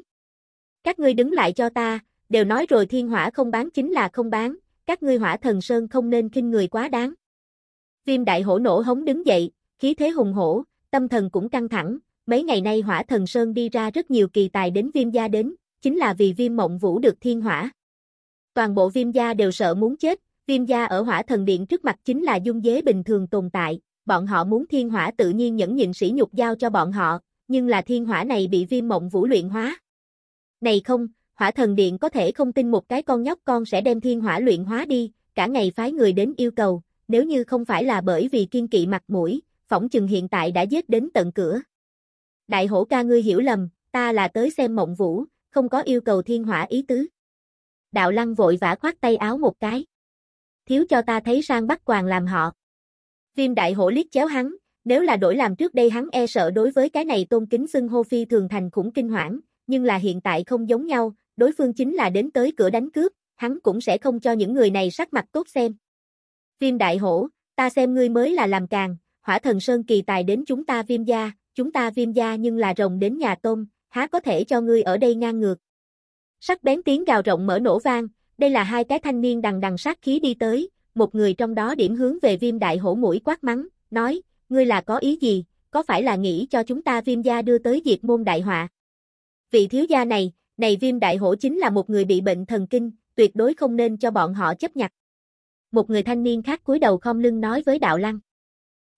Các ngươi đứng lại cho ta, đều nói rồi thiên hỏa không bán chính là không bán, các ngươi hỏa thần sơn không nên khinh người quá đáng. Viêm đại hổ nổ hống đứng dậy, khí thế hùng hổ, tâm thần cũng căng thẳng, mấy ngày nay hỏa thần sơn đi ra rất nhiều kỳ tài đến viêm gia đến, chính là vì viêm mộng vũ được thiên hỏa toàn bộ viêm gia đều sợ muốn chết, viêm gia ở hỏa thần điện trước mặt chính là dung dế bình thường tồn tại, bọn họ muốn thiên hỏa tự nhiên nhẫn nhịn sỉ nhục giao cho bọn họ, nhưng là thiên hỏa này bị viêm mộng vũ luyện hóa. Này không, hỏa thần điện có thể không tin một cái con nhóc con sẽ đem thiên hỏa luyện hóa đi, cả ngày phái người đến yêu cầu, nếu như không phải là bởi vì kiên kỵ mặt mũi, phỏng chừng hiện tại đã giết đến tận cửa. Đại hổ ca ngươi hiểu lầm, ta là tới xem mộng vũ, không có yêu cầu thiên hỏa ý tứ đạo lăng vội vã khoát tay áo một cái. Thiếu cho ta thấy sang bắt quàng làm họ. Viêm đại hổ liếc chéo hắn, nếu là đổi làm trước đây hắn e sợ đối với cái này tôn kính xưng hô phi thường thành cũng kinh hoảng, nhưng là hiện tại không giống nhau, đối phương chính là đến tới cửa đánh cướp, hắn cũng sẽ không cho những người này sắc mặt tốt xem. Viêm đại hổ, ta xem ngươi mới là làm càng, hỏa thần sơn kỳ tài đến chúng ta viêm gia, chúng ta viêm gia nhưng là rồng đến nhà tôm, há có thể cho ngươi ở đây ngang ngược. Sắc bén tiếng gào rộng mở nổ vang, đây là hai cái thanh niên đằng đằng sát khí đi tới, một người trong đó điểm hướng về viêm đại hổ mũi quát mắng, nói, ngươi là có ý gì, có phải là nghĩ cho chúng ta viêm gia đưa tới diệt môn đại họa? Vị thiếu gia này, này viêm đại hổ chính là một người bị bệnh thần kinh, tuyệt đối không nên cho bọn họ chấp nhặt. Một người thanh niên khác cúi đầu không lưng nói với đạo lăng.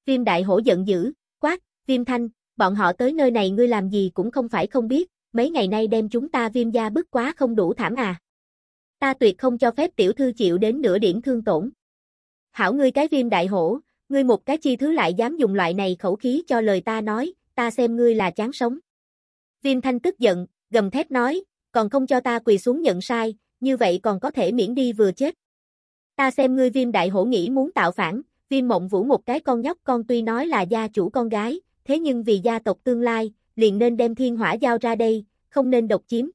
Viêm đại hổ giận dữ, quát, viêm thanh, bọn họ tới nơi này ngươi làm gì cũng không phải không biết, mấy ngày nay đem chúng ta viêm gia bức quá không đủ thảm à. Ta tuyệt không cho phép tiểu thư chịu đến nửa điểm thương tổn. Hảo ngươi cái viêm đại hổ, ngươi một cái chi thứ lại dám dùng loại này khẩu khí cho lời ta nói, ta xem ngươi là chán sống. Viêm thanh tức giận, gầm thét nói, còn không cho ta quỳ xuống nhận sai, như vậy còn có thể miễn đi vừa chết. Ta xem ngươi viêm đại hổ nghĩ muốn tạo phản, viêm mộng vũ một cái con nhóc con tuy nói là gia chủ con gái, thế nhưng vì gia tộc tương lai, liền nên đem thiên hỏa giao ra đây, không nên độc chiếm.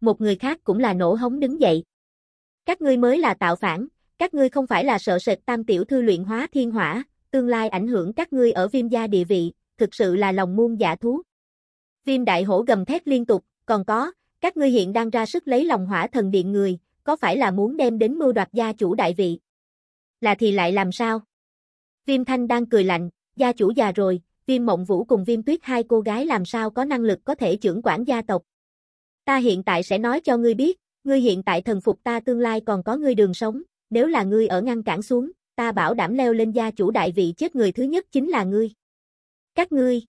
Một người khác cũng là nổ hống đứng dậy. Các ngươi mới là tạo phản, các ngươi không phải là sợ sệt tam tiểu thư luyện hóa thiên hỏa, tương lai ảnh hưởng các ngươi ở viêm gia địa vị, thực sự là lòng muôn giả thú. Viêm đại hổ gầm thét liên tục, còn có, các ngươi hiện đang ra sức lấy lòng hỏa thần điện người, có phải là muốn đem đến mưu đoạt gia chủ đại vị? Là thì lại làm sao? Viêm thanh đang cười lạnh, gia chủ già rồi, Viêm Mộng Vũ cùng Viêm Tuyết hai cô gái làm sao có năng lực có thể trưởng quản gia tộc. Ta hiện tại sẽ nói cho ngươi biết, ngươi hiện tại thần phục ta tương lai còn có ngươi đường sống, nếu là ngươi ở ngăn cản xuống, ta bảo đảm leo lên gia chủ đại vị chết người thứ nhất chính là ngươi. Các ngươi.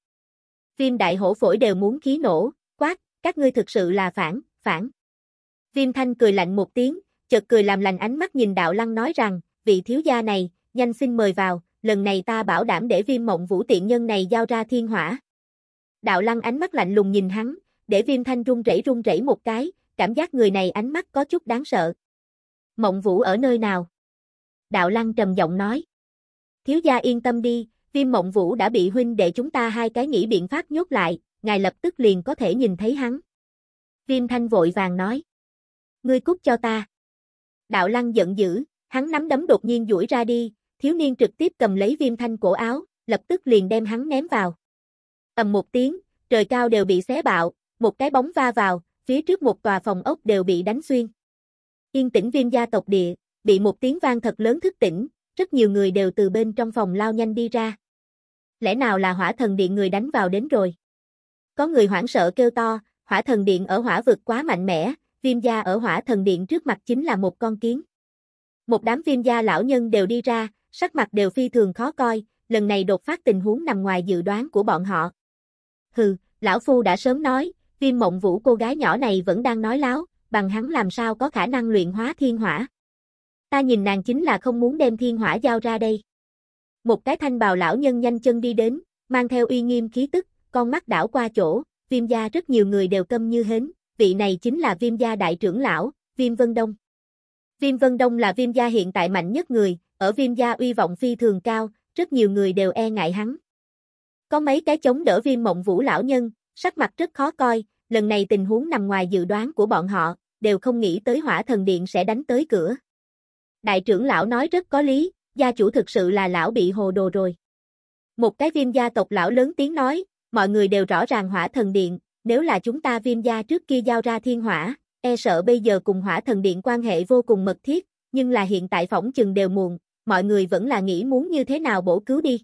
Viêm đại hổ phổi đều muốn khí nổ, quát, các ngươi thực sự là phản, phản. Viêm thanh cười lạnh một tiếng, chợt cười làm lành ánh mắt nhìn đạo lăng nói rằng, vị thiếu gia này, nhanh xin mời vào, lần này ta bảo đảm để viêm mộng vũ tiện nhân này giao ra thiên hỏa. Đạo lăng ánh mắt lạnh lùng nhìn hắn, để viêm thanh run rẩy run rẩy một cái, cảm giác người này ánh mắt có chút đáng sợ. Mộng vũ ở nơi nào? Đạo lăng trầm giọng nói. Thiếu gia yên tâm đi, viêm mộng vũ đã bị huynh để chúng ta hai cái nghĩ biện pháp nhốt lại, ngài lập tức liền có thể nhìn thấy hắn. Viêm thanh vội vàng nói. Ngươi cút cho ta. Đạo lăng giận dữ, hắn nắm đấm đột nhiên duỗi ra đi, thiếu niên trực tiếp cầm lấy viêm thanh cổ áo, lập tức liền đem hắn ném vào. ầm một tiếng, trời cao đều bị xé bạo, một cái bóng va vào, phía trước một tòa phòng ốc đều bị đánh xuyên. Yên tĩnh viêm gia tộc địa, bị một tiếng vang thật lớn thức tỉnh, rất nhiều người đều từ bên trong phòng lao nhanh đi ra. Lẽ nào là hỏa thần điện người đánh vào đến rồi? Có người hoảng sợ kêu to, hỏa thần điện ở hỏa vực quá mạnh mẽ, viêm gia ở hỏa thần điện trước mặt chính là một con kiến. Một đám viêm gia lão nhân đều đi ra, sắc mặt đều phi thường khó coi, lần này đột phát tình huống nằm ngoài dự đoán của bọn họ. Hừ, lão phu đã sớm nói, Viêm Mộng Vũ cô gái nhỏ này vẫn đang nói láo, bằng hắn làm sao có khả năng luyện hóa thiên hỏa. Ta nhìn nàng chính là không muốn đem thiên hỏa giao ra đây. Một cái thanh bào lão nhân nhanh chân đi đến, mang theo uy nghiêm khí tức, con mắt đảo qua chỗ, viêm gia rất nhiều người đều câm như hến, vị này chính là viêm gia đại trưởng lão, viêm vân đông. Viêm vân đông là viêm gia hiện tại mạnh nhất người, ở viêm gia uy vọng phi thường cao, rất nhiều người đều e ngại hắn. Có mấy cái chống đỡ viêm mộng vũ lão nhân, sắc mặt rất khó coi, lần này tình huống nằm ngoài dự đoán của bọn họ, đều không nghĩ tới hỏa thần điện sẽ đánh tới cửa. Đại trưởng lão nói rất có lý, gia chủ thực sự là lão bị hồ đồ rồi. Một cái viêm gia tộc lão lớn tiếng nói, mọi người đều rõ ràng hỏa thần điện, nếu là chúng ta viêm gia trước kia giao ra thiên hỏa, e sợ bây giờ cùng hỏa thần điện quan hệ vô cùng mật thiết, nhưng là hiện tại phỏng chừng đều muộn, mọi người vẫn là nghĩ muốn như thế nào bổ cứu đi.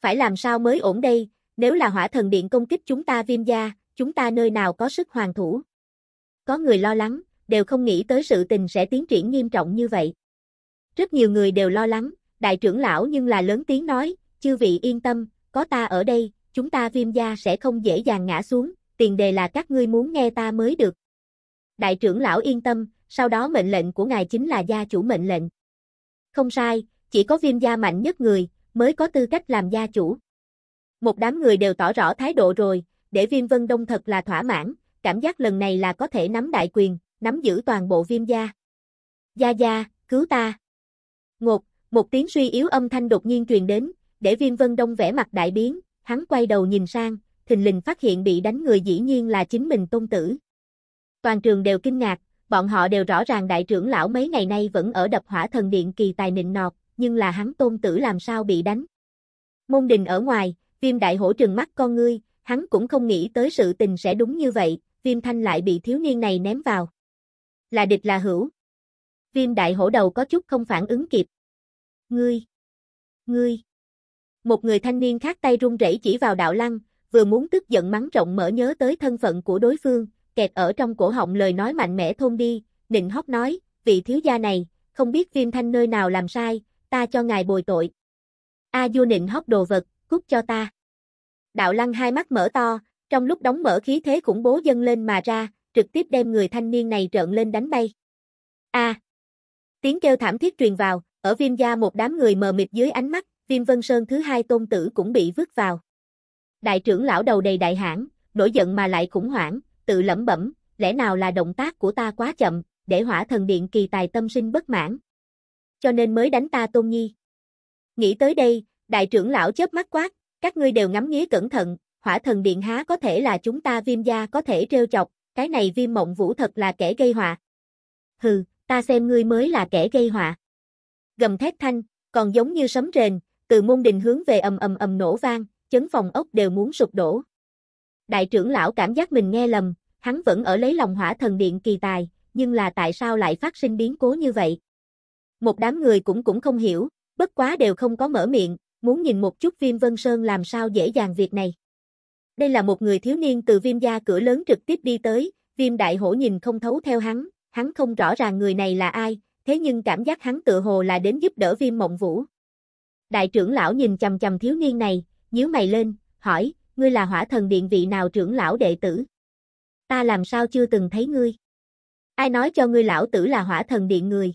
Phải làm sao mới ổn đây, nếu là hỏa thần điện công kích chúng ta viêm gia, chúng ta nơi nào có sức hoàn thủ. Có người lo lắng, đều không nghĩ tới sự tình sẽ tiến triển nghiêm trọng như vậy. Rất nhiều người đều lo lắng, đại trưởng lão nhưng là lớn tiếng nói, chư vị yên tâm, có ta ở đây, chúng ta viêm gia sẽ không dễ dàng ngã xuống, tiền đề là các ngươi muốn nghe ta mới được. Đại trưởng lão yên tâm, sau đó mệnh lệnh của ngài chính là gia chủ mệnh lệnh không sai, chỉ có viêm gia mạnh nhất người, mới có tư cách làm gia chủ. Một đám người đều tỏ rõ thái độ rồi, để viêm vân đông thật là thỏa mãn, cảm giác lần này là có thể nắm đại quyền, nắm giữ toàn bộ viêm gia. Gia gia, cứu ta. Ngột, một tiếng suy yếu âm thanh đột nhiên truyền đến, để viêm vân đông vẽ mặt đại biến, hắn quay đầu nhìn sang, thình lình phát hiện bị đánh người dĩ nhiên là chính mình tôn tử. Toàn trường đều kinh ngạc, bọn họ đều rõ ràng đại trưởng lão mấy ngày nay vẫn ở đập hỏa thần điện kỳ tài nịnh nọt, nhưng là hắn tôn tử làm sao bị đánh. Môn đình ở ngoài, viêm đại hổ trừng mắt con ngươi, hắn cũng không nghĩ tới sự tình sẽ đúng như vậy, viêm thanh lại bị thiếu niên này ném vào. Là địch là hữu. Viêm đại hổ đầu có chút không phản ứng kịp. Ngươi! Ngươi! Một người thanh niên khác tay run rẩy chỉ vào đạo lăng, vừa muốn tức giận mắng rộng mở nhớ tới thân phận của đối phương, kẹt ở trong cổ họng lời nói mạnh mẽ thôn đi, nịnh hót nói, vị thiếu gia này, không biết viêm thanh nơi nào làm sai, ta cho ngài bồi tội. A du nịnh hót đồ vật, cút cho ta. Đạo lăng hai mắt mở to, trong lúc đóng mở khí thế khủng bố dâng lên mà ra, trực tiếp đem người thanh niên này trợn lên đánh bay. A. Tiếng kêu thảm thiết truyền vào, ở viêm gia một đám người mờ mịt dưới ánh mắt, viêm vân sơn thứ hai tôn tử cũng bị vứt vào. Đại trưởng lão đầu đầy đại hãng nổi giận mà lại khủng hoảng, tự lẩm bẩm, lẽ nào là động tác của ta quá chậm, để hỏa thần điện kỳ tài tâm sinh bất mãn. Cho nên mới đánh ta tôn nhi. Nghĩ tới đây, đại trưởng lão chớp mắt quát, các ngươi đều ngắm nghía cẩn thận, hỏa thần điện há có thể là chúng ta viêm gia có thể trêu chọc, cái này viêm mộng vũ thật là kẻ gây họa. Hừ, ta xem ngươi mới là kẻ gây họa. Gầm thét thanh, còn giống như sấm rền, từ môn đình hướng về ầm ầm ầm nổ vang, chấn phòng ốc đều muốn sụp đổ. Đại trưởng lão cảm giác mình nghe lầm, hắn vẫn ở lấy lòng hỏa thần điện kỳ tài, nhưng là tại sao lại phát sinh biến cố như vậy? Một đám người cũng cũng không hiểu, bất quá đều không có mở miệng, muốn nhìn một chút Viêm Vân Sơn làm sao dễ dàng việc này. Đây là một người thiếu niên từ Viêm gia cửa lớn trực tiếp đi tới, Viêm Đại Hổ nhìn không thấu theo hắn, hắn không rõ ràng người này là ai, thế nhưng cảm giác hắn tự hồ là đến giúp đỡ Viêm Mộng Vũ. Đại trưởng lão nhìn chằm chằm thiếu niên này, nhíu mày lên, hỏi, ngươi là hỏa thần điện vị nào trưởng lão đệ tử? Ta làm sao chưa từng thấy ngươi? Ai nói cho ngươi lão tử là hỏa thần điện người?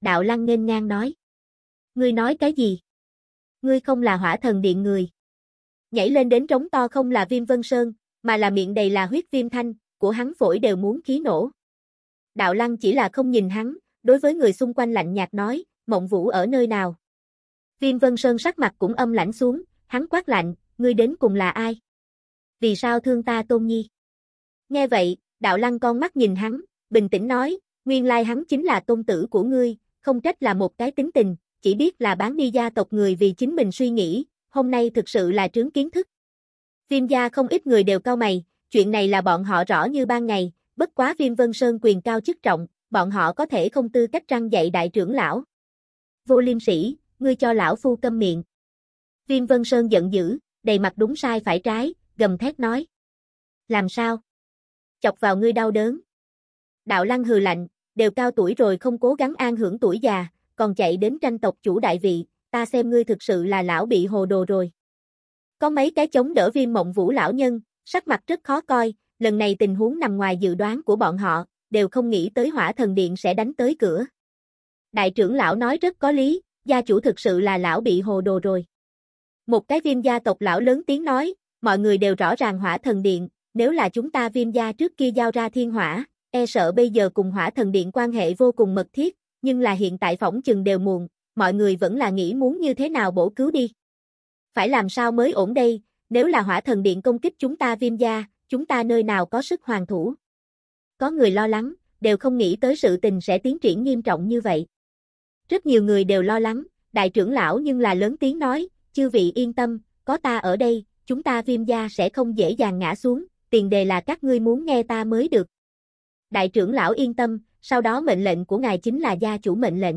Đạo lăng nghênh ngang nói. Ngươi nói cái gì? Ngươi không là hỏa thần điện người. Nhảy lên đến trống to không là viêm vân sơn, mà là miệng đầy là huyết viêm thanh, của hắn phổi đều muốn khí nổ. Đạo lăng chỉ là không nhìn hắn, đối với người xung quanh lạnh nhạt nói, mộng vũ ở nơi nào? Viêm vân sơn sắc mặt cũng âm lãnh xuống, hắn quát lạnh, ngươi đến cùng là ai? Vì sao thương ta Tôn Nhi? Nghe vậy, đạo lăng con mắt nhìn hắn, bình tĩnh nói, nguyên lai hắn chính là tôn tử của ngươi, không trách là một cái tính tình, chỉ biết là bán đi gia tộc người vì chính mình suy nghĩ, hôm nay thực sự là trướng kiến thức. Viêm gia không ít người đều cao mày, chuyện này là bọn họ rõ như ban ngày, bất quá viêm vân sơn quyền cao chức trọng, bọn họ có thể không tư cách răng dạy đại trưởng lão. Vô liêm sĩ, ngươi cho lão phu câm miệng. Viêm vân sơn giận dữ đầy mặt đúng sai phải trái, gầm thét nói. Làm sao? Chọc vào ngươi đau đớn. Đạo lăng hừ lạnh, đều cao tuổi rồi không cố gắng an hưởng tuổi già, còn chạy đến tranh tộc chủ đại vị, ta xem ngươi thực sự là lão bị hồ đồ rồi. Có mấy cái chống đỡ viêm mộng vũ lão nhân, sắc mặt rất khó coi, lần này tình huống nằm ngoài dự đoán của bọn họ, đều không nghĩ tới hỏa thần điện sẽ đánh tới cửa. Đại trưởng lão nói rất có lý, gia chủ thực sự là lão bị hồ đồ rồi. Một cái viêm gia tộc lão lớn tiếng nói, mọi người đều rõ ràng hỏa thần điện, nếu là chúng ta viêm gia trước kia giao ra thiên hỏa, e sợ bây giờ cùng hỏa thần điện quan hệ vô cùng mật thiết, nhưng là hiện tại phỏng chừng đều muộn, mọi người vẫn là nghĩ muốn như thế nào bổ cứu đi. Phải làm sao mới ổn đây, nếu là hỏa thần điện công kích chúng ta viêm gia, chúng ta nơi nào có sức hoàn thủ. Có người lo lắng, đều không nghĩ tới sự tình sẽ tiến triển nghiêm trọng như vậy. Rất nhiều người đều lo lắng, đại trưởng lão nhưng là lớn tiếng nói, chư vị yên tâm, có ta ở đây, chúng ta viêm gia sẽ không dễ dàng ngã xuống, tiền đề là các ngươi muốn nghe ta mới được. Đại trưởng lão yên tâm, sau đó mệnh lệnh của ngài chính là gia chủ mệnh lệnh.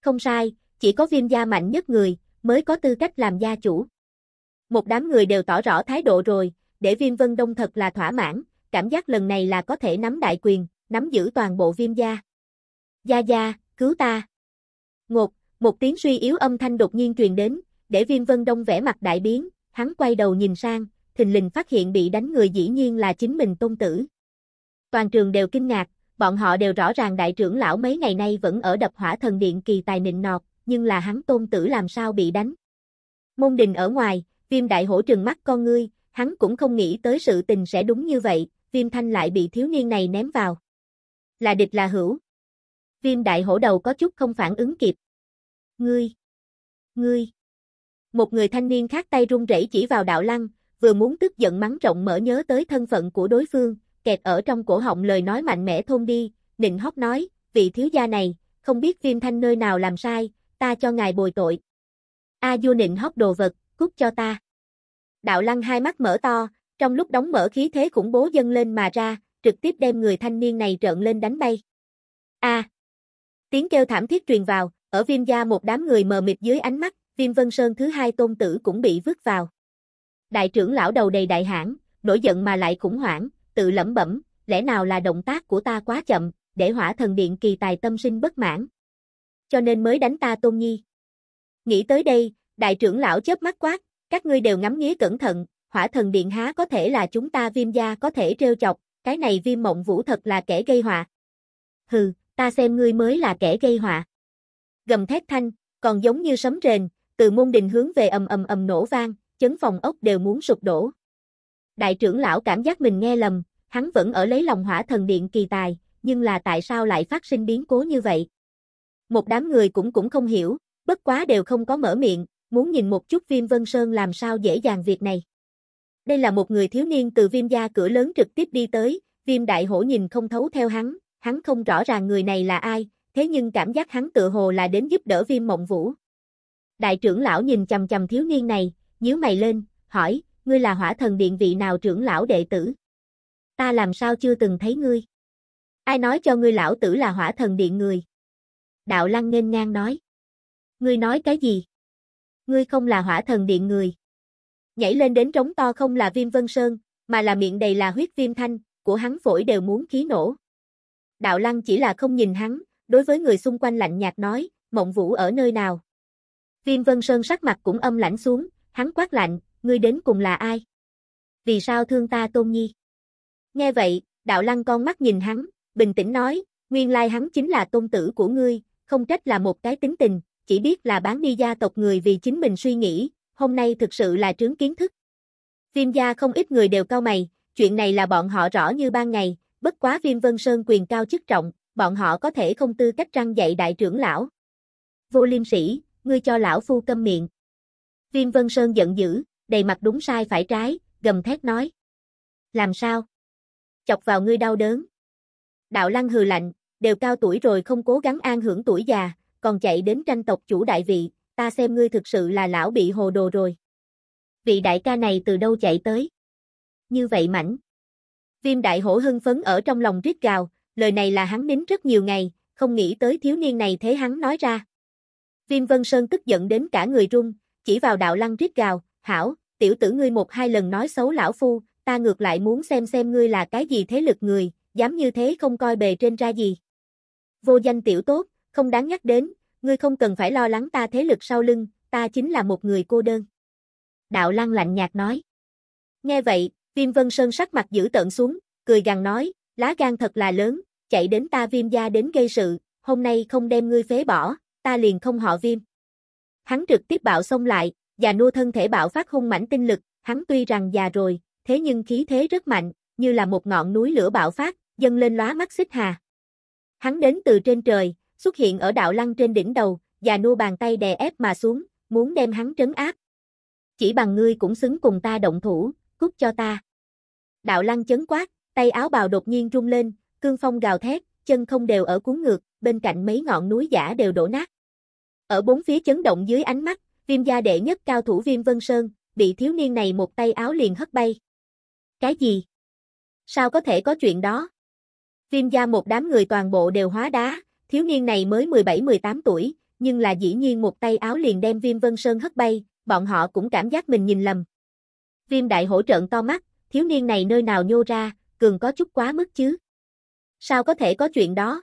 Không sai, chỉ có viêm gia mạnh nhất người, mới có tư cách làm gia chủ. Một đám người đều tỏ rõ thái độ rồi, để viêm vân đông thật là thỏa mãn, cảm giác lần này là có thể nắm đại quyền, nắm giữ toàn bộ viêm gia. Gia gia, cứu ta. Ngột, một tiếng suy yếu âm thanh đột nhiên truyền đến, để Viên Vân Đông vẽ mặt đại biến, hắn quay đầu nhìn sang, thình lình phát hiện bị đánh người dĩ nhiên là chính mình tôn tử. Toàn trường đều kinh ngạc, bọn họ đều rõ ràng đại trưởng lão mấy ngày nay vẫn ở đập hỏa thần điện kỳ tài nịnh nọt, nhưng là hắn tôn tử làm sao bị đánh. Môn đình ở ngoài, viêm đại hổ trừng mắt con ngươi, hắn cũng không nghĩ tới sự tình sẽ đúng như vậy, viêm thanh lại bị thiếu niên này ném vào. Là địch là hữu. Viêm đại hổ đầu có chút không phản ứng kịp. Ngươi! Ngươi! Một người thanh niên khác tay run rẩy chỉ vào đạo lăng, vừa muốn tức giận mắng rộng mở nhớ tới thân phận của đối phương, kẹt ở trong cổ họng lời nói mạnh mẽ thôn đi, nịnh hót nói, vị thiếu gia này, không biết viêm thanh nơi nào làm sai, ta cho ngài bồi tội. A du nịnh hót đồ vật, cút cho ta. Đạo lăng hai mắt mở to, trong lúc đóng mở khí thế khủng bố dâng lên mà ra, trực tiếp đem người thanh niên này trợn lên đánh bay. A. tiếng kêu thảm thiết truyền vào, ở viêm gia một đám người mờ mịt dưới ánh mắt, Viêm Vân Sơn thứ hai tôn tử cũng bị vứt vào. Đại trưởng lão đầu đầy đại hãn, nổi giận mà lại khủng hoảng, tự lẩm bẩm, lẽ nào là động tác của ta quá chậm, để hỏa thần điện kỳ tài tâm sinh bất mãn. Cho nên mới đánh ta tôn nhi. Nghĩ tới đây, đại trưởng lão chớp mắt quát, các ngươi đều ngắm nghía cẩn thận, hỏa thần điện há có thể là chúng ta viêm gia có thể trêu chọc, cái này viêm mộng vũ thật là kẻ gây họa. Hừ, ta xem ngươi mới là kẻ gây họa. Gầm thét thanh, còn giống như sấm rền, từ môn đình hướng về ầm ầm ầm nổ vang, chấn phòng ốc đều muốn sụp đổ. Đại trưởng lão cảm giác mình nghe lầm, hắn vẫn ở lấy lòng hỏa thần điện kỳ tài, nhưng là tại sao lại phát sinh biến cố như vậy? Một đám người cũng cũng không hiểu, bất quá đều không có mở miệng, muốn nhìn một chút Viêm Vân Sơn làm sao dễ dàng việc này. Đây là một người thiếu niên từ Viêm gia cửa lớn trực tiếp đi tới, Viêm Đại Hổ nhìn không thấu theo hắn, hắn không rõ ràng người này là ai, thế nhưng cảm giác hắn tự hồ là đến giúp đỡ Viêm Mộng Vũ. Đại trưởng lão nhìn chầm chầm thiếu niên này, nhíu mày lên, hỏi, ngươi là hỏa thần điện vị nào trưởng lão đệ tử? Ta làm sao chưa từng thấy ngươi? Ai nói cho ngươi lão tử là hỏa thần điện người? Đạo lăng nghênh ngang nói. Ngươi nói cái gì? Ngươi không là hỏa thần điện người. Nhảy lên đến trống to không là viêm vân sơn, mà là miệng đầy là huyết viêm thanh, của hắn phổi đều muốn khí nổ. Đạo lăng chỉ là không nhìn hắn, đối với người xung quanh lạnh nhạt nói, mộng vũ ở nơi nào? Viêm Vân Sơn sắc mặt cũng âm lãnh xuống, hắn quát lạnh, ngươi đến cùng là ai? Vì sao thương ta Tôn Nhi? Nghe vậy, đạo lăng con mắt nhìn hắn, bình tĩnh nói, nguyên lai hắn chính là tôn tử của ngươi, không trách là một cái tính tình, chỉ biết là bán đi gia tộc người vì chính mình suy nghĩ, hôm nay thực sự là trướng kiến thức. Viêm gia không ít người đều cao mày, chuyện này là bọn họ rõ như ban ngày, bất quá viêm vân sơn quyền cao chức trọng, bọn họ có thể không tư cách răng dạy đại trưởng lão. Vô liêm sĩ, ngươi cho lão phu câm miệng. Viêm Vân Sơn giận dữ, đầy mặt đúng sai phải trái, gầm thét nói. Làm sao? Chọc vào ngươi đau đớn. Đạo lăng hừ lạnh, đều cao tuổi rồi không cố gắng an hưởng tuổi già, còn chạy đến tranh tộc chủ đại vị, ta xem ngươi thực sự là lão bị hồ đồ rồi. Vị đại ca này từ đâu chạy tới? Như vậy mảnh. Viêm đại hổ hưng phấn ở trong lòng rít gào, lời này là hắn nín rất nhiều ngày, không nghĩ tới thiếu niên này thế hắn nói ra. Viêm Vân Sơn tức giận đến cả người run, chỉ vào đạo lăng rít gào, hảo, tiểu tử ngươi một hai lần nói xấu lão phu, ta ngược lại muốn xem xem ngươi là cái gì thế lực người, dám như thế không coi bề trên ra gì. Vô danh tiểu tốt, không đáng nhắc đến, ngươi không cần phải lo lắng ta thế lực sau lưng, ta chính là một người cô đơn. Đạo lăng lạnh nhạt nói. Nghe vậy, viêm vân sơn sắc mặt giữ tợn xuống, cười gằn nói, lá gan thật là lớn, chạy đến ta viêm gia đến gây sự, hôm nay không đem ngươi phế bỏ, ta liền không họ viêm. Hắn trực tiếp bạo xông lại, già nua thân thể bạo phát hung mãnh tinh lực, hắn tuy rằng già rồi, thế nhưng khí thế rất mạnh, như là một ngọn núi lửa bạo phát, dâng lên lóa mắt xích hà. Hắn đến từ trên trời, xuất hiện ở đạo lăng trên đỉnh đầu, già nua bàn tay đè ép mà xuống, muốn đem hắn trấn áp. Chỉ bằng ngươi cũng xứng cùng ta động thủ, cút cho ta. Đạo lăng chấn quát, tay áo bào đột nhiên rung lên, cương phong gào thét, chân không đều ở cuốn ngược, bên cạnh mấy ngọn núi giả đều đổ nát. Ở bốn phía chấn động dưới ánh mắt, viêm gia đệ nhất cao thủ viêm Vân Sơn, bị thiếu niên này một tay áo liền hất bay. Cái gì? Sao có thể có chuyện đó? Viêm gia một đám người toàn bộ đều hóa đá, thiếu niên này mới 17-18 tuổi, nhưng là dĩ nhiên một tay áo liền đem viêm Vân Sơn hất bay, bọn họ cũng cảm giác mình nhìn lầm. Viêm đại hỗ trợn to mắt, thiếu niên này nơi nào nhô ra, cường có chút quá mức chứ. Sao có thể có chuyện đó?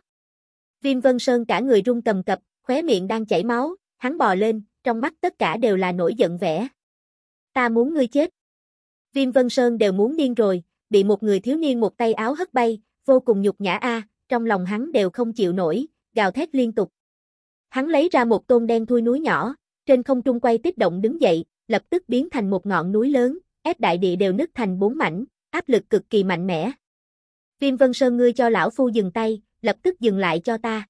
Viêm Vân Sơn cả người rung cầm cập, khóe miệng đang chảy máu, hắn bò lên, trong mắt tất cả đều là nổi giận vẻ. Ta muốn ngươi chết. Viêm Vân Sơn đều muốn điên rồi, bị một người thiếu niên một tay áo hất bay, vô cùng nhục nhã a, trong lòng hắn đều không chịu nổi, gào thét liên tục. Hắn lấy ra một tôn đen thui núi nhỏ, trên không trung quay tích động đứng dậy, lập tức biến thành một ngọn núi lớn, ép đại địa đều nứt thành bốn mảnh, áp lực cực kỳ mạnh mẽ. Viêm Vân Sơn ngươi cho lão phu dừng tay, lập tức dừng lại cho ta.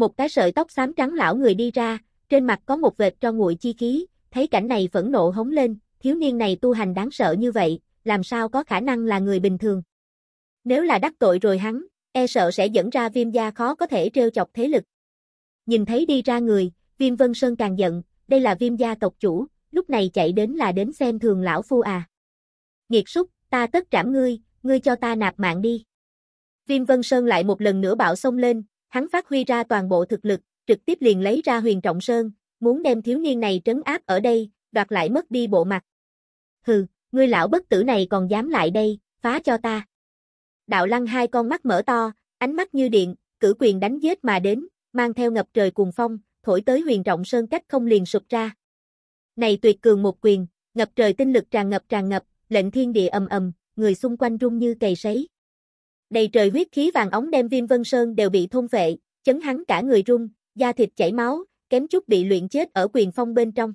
Một cái sợi tóc xám trắng lão người đi ra, trên mặt có một vệt cho nguội chi khí, thấy cảnh này phẫn nộ hống lên, thiếu niên này tu hành đáng sợ như vậy, làm sao có khả năng là người bình thường. Nếu là đắc tội rồi hắn, e sợ sẽ dẫn ra viêm gia khó có thể trêu chọc thế lực. Nhìn thấy đi ra người, viêm vân sơn càng giận, đây là viêm gia tộc chủ, lúc này chạy đến là đến xem thường lão phu à. Nghiệt súc, ta tất trảm ngươi, ngươi cho ta nạp mạng đi. Viêm vân sơn lại một lần nữa bạo xông lên, Hắn phát huy ra toàn bộ thực lực, trực tiếp liền lấy ra huyền trọng sơn, muốn đem thiếu niên này trấn áp ở đây, đoạt lại mất đi bộ mặt. Hừ, ngươi lão bất tử này còn dám lại đây, phá cho ta. Đạo lăng hai con mắt mở to, ánh mắt như điện, cử quyền đánh giết mà đến, mang theo ngập trời cuồng phong, thổi tới huyền trọng sơn cách không liền sụp ra. Này tuyệt cường một quyền, ngập trời tinh lực tràn ngập tràn ngập, lệnh thiên địa ầm ầm, người xung quanh rung như cày sấy. Đầy trời huyết khí vàng ống đem Viêm Vân Sơn đều bị thôn vệ, chấn hắn cả người rung, da thịt chảy máu, kém chút bị luyện chết ở quyền phong bên trong.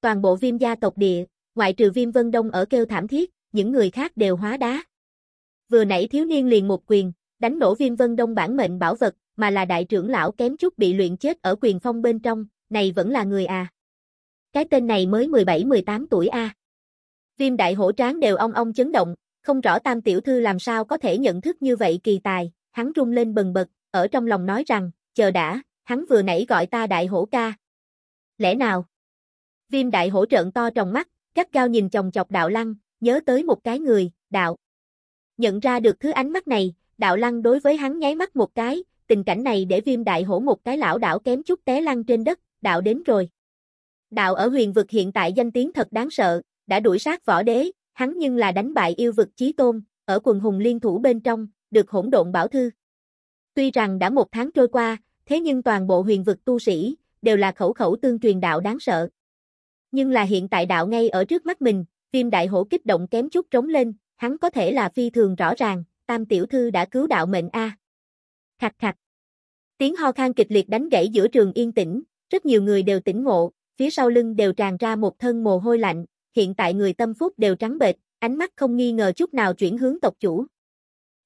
Toàn bộ viêm gia tộc địa, ngoại trừ viêm vân đông ở kêu thảm thiết, những người khác đều hóa đá. Vừa nãy thiếu niên liền một quyền, đánh nổ viêm vân đông bản mệnh bảo vật, mà là đại trưởng lão kém chút bị luyện chết ở quyền phong bên trong, này vẫn là người à. Cái tên này mới 17-18 tuổi a. À. Viêm đại hổ tráng đều ong ong chấn động, không rõ tam tiểu thư làm sao có thể nhận thức như vậy kỳ tài, hắn rung lên bần bật, ở trong lòng nói rằng, chờ đã, hắn vừa nãy gọi ta đại hổ ca. Lẽ nào? Viêm đại hổ trợn to trong mắt, gắt gao nhìn chồng chọc đạo lăng, nhớ tới một cái người, đạo. Nhận ra được thứ ánh mắt này, đạo lăng đối với hắn nháy mắt một cái, tình cảnh này để viêm đại hổ một cái lão đảo kém chút té lăn trên đất, đạo đến rồi. Đạo ở huyền vực hiện tại danh tiếng thật đáng sợ, đã đuổi sát võ đế, hắn nhưng là đánh bại yêu vực chí tôn, ở quần hùng liên thủ bên trong, được hỗn độn bảo thư. Tuy rằng đã một tháng trôi qua, thế nhưng toàn bộ huyền vực tu sĩ, đều là khẩu khẩu tương truyền đạo đáng sợ. Nhưng là hiện tại đạo ngay ở trước mắt mình, viêm đại hổ kích động kém chút trống lên, hắn có thể là phi thường rõ ràng, tam tiểu thư đã cứu đạo mệnh A. Khặt khặt. Tiếng ho khan kịch liệt đánh gãy giữa trường yên tĩnh, rất nhiều người đều tỉnh ngộ, phía sau lưng đều tràn ra một thân mồ hôi lạnh, hiện tại người tâm phúc đều trắng bệch, ánh mắt không nghi ngờ chút nào chuyển hướng tộc chủ.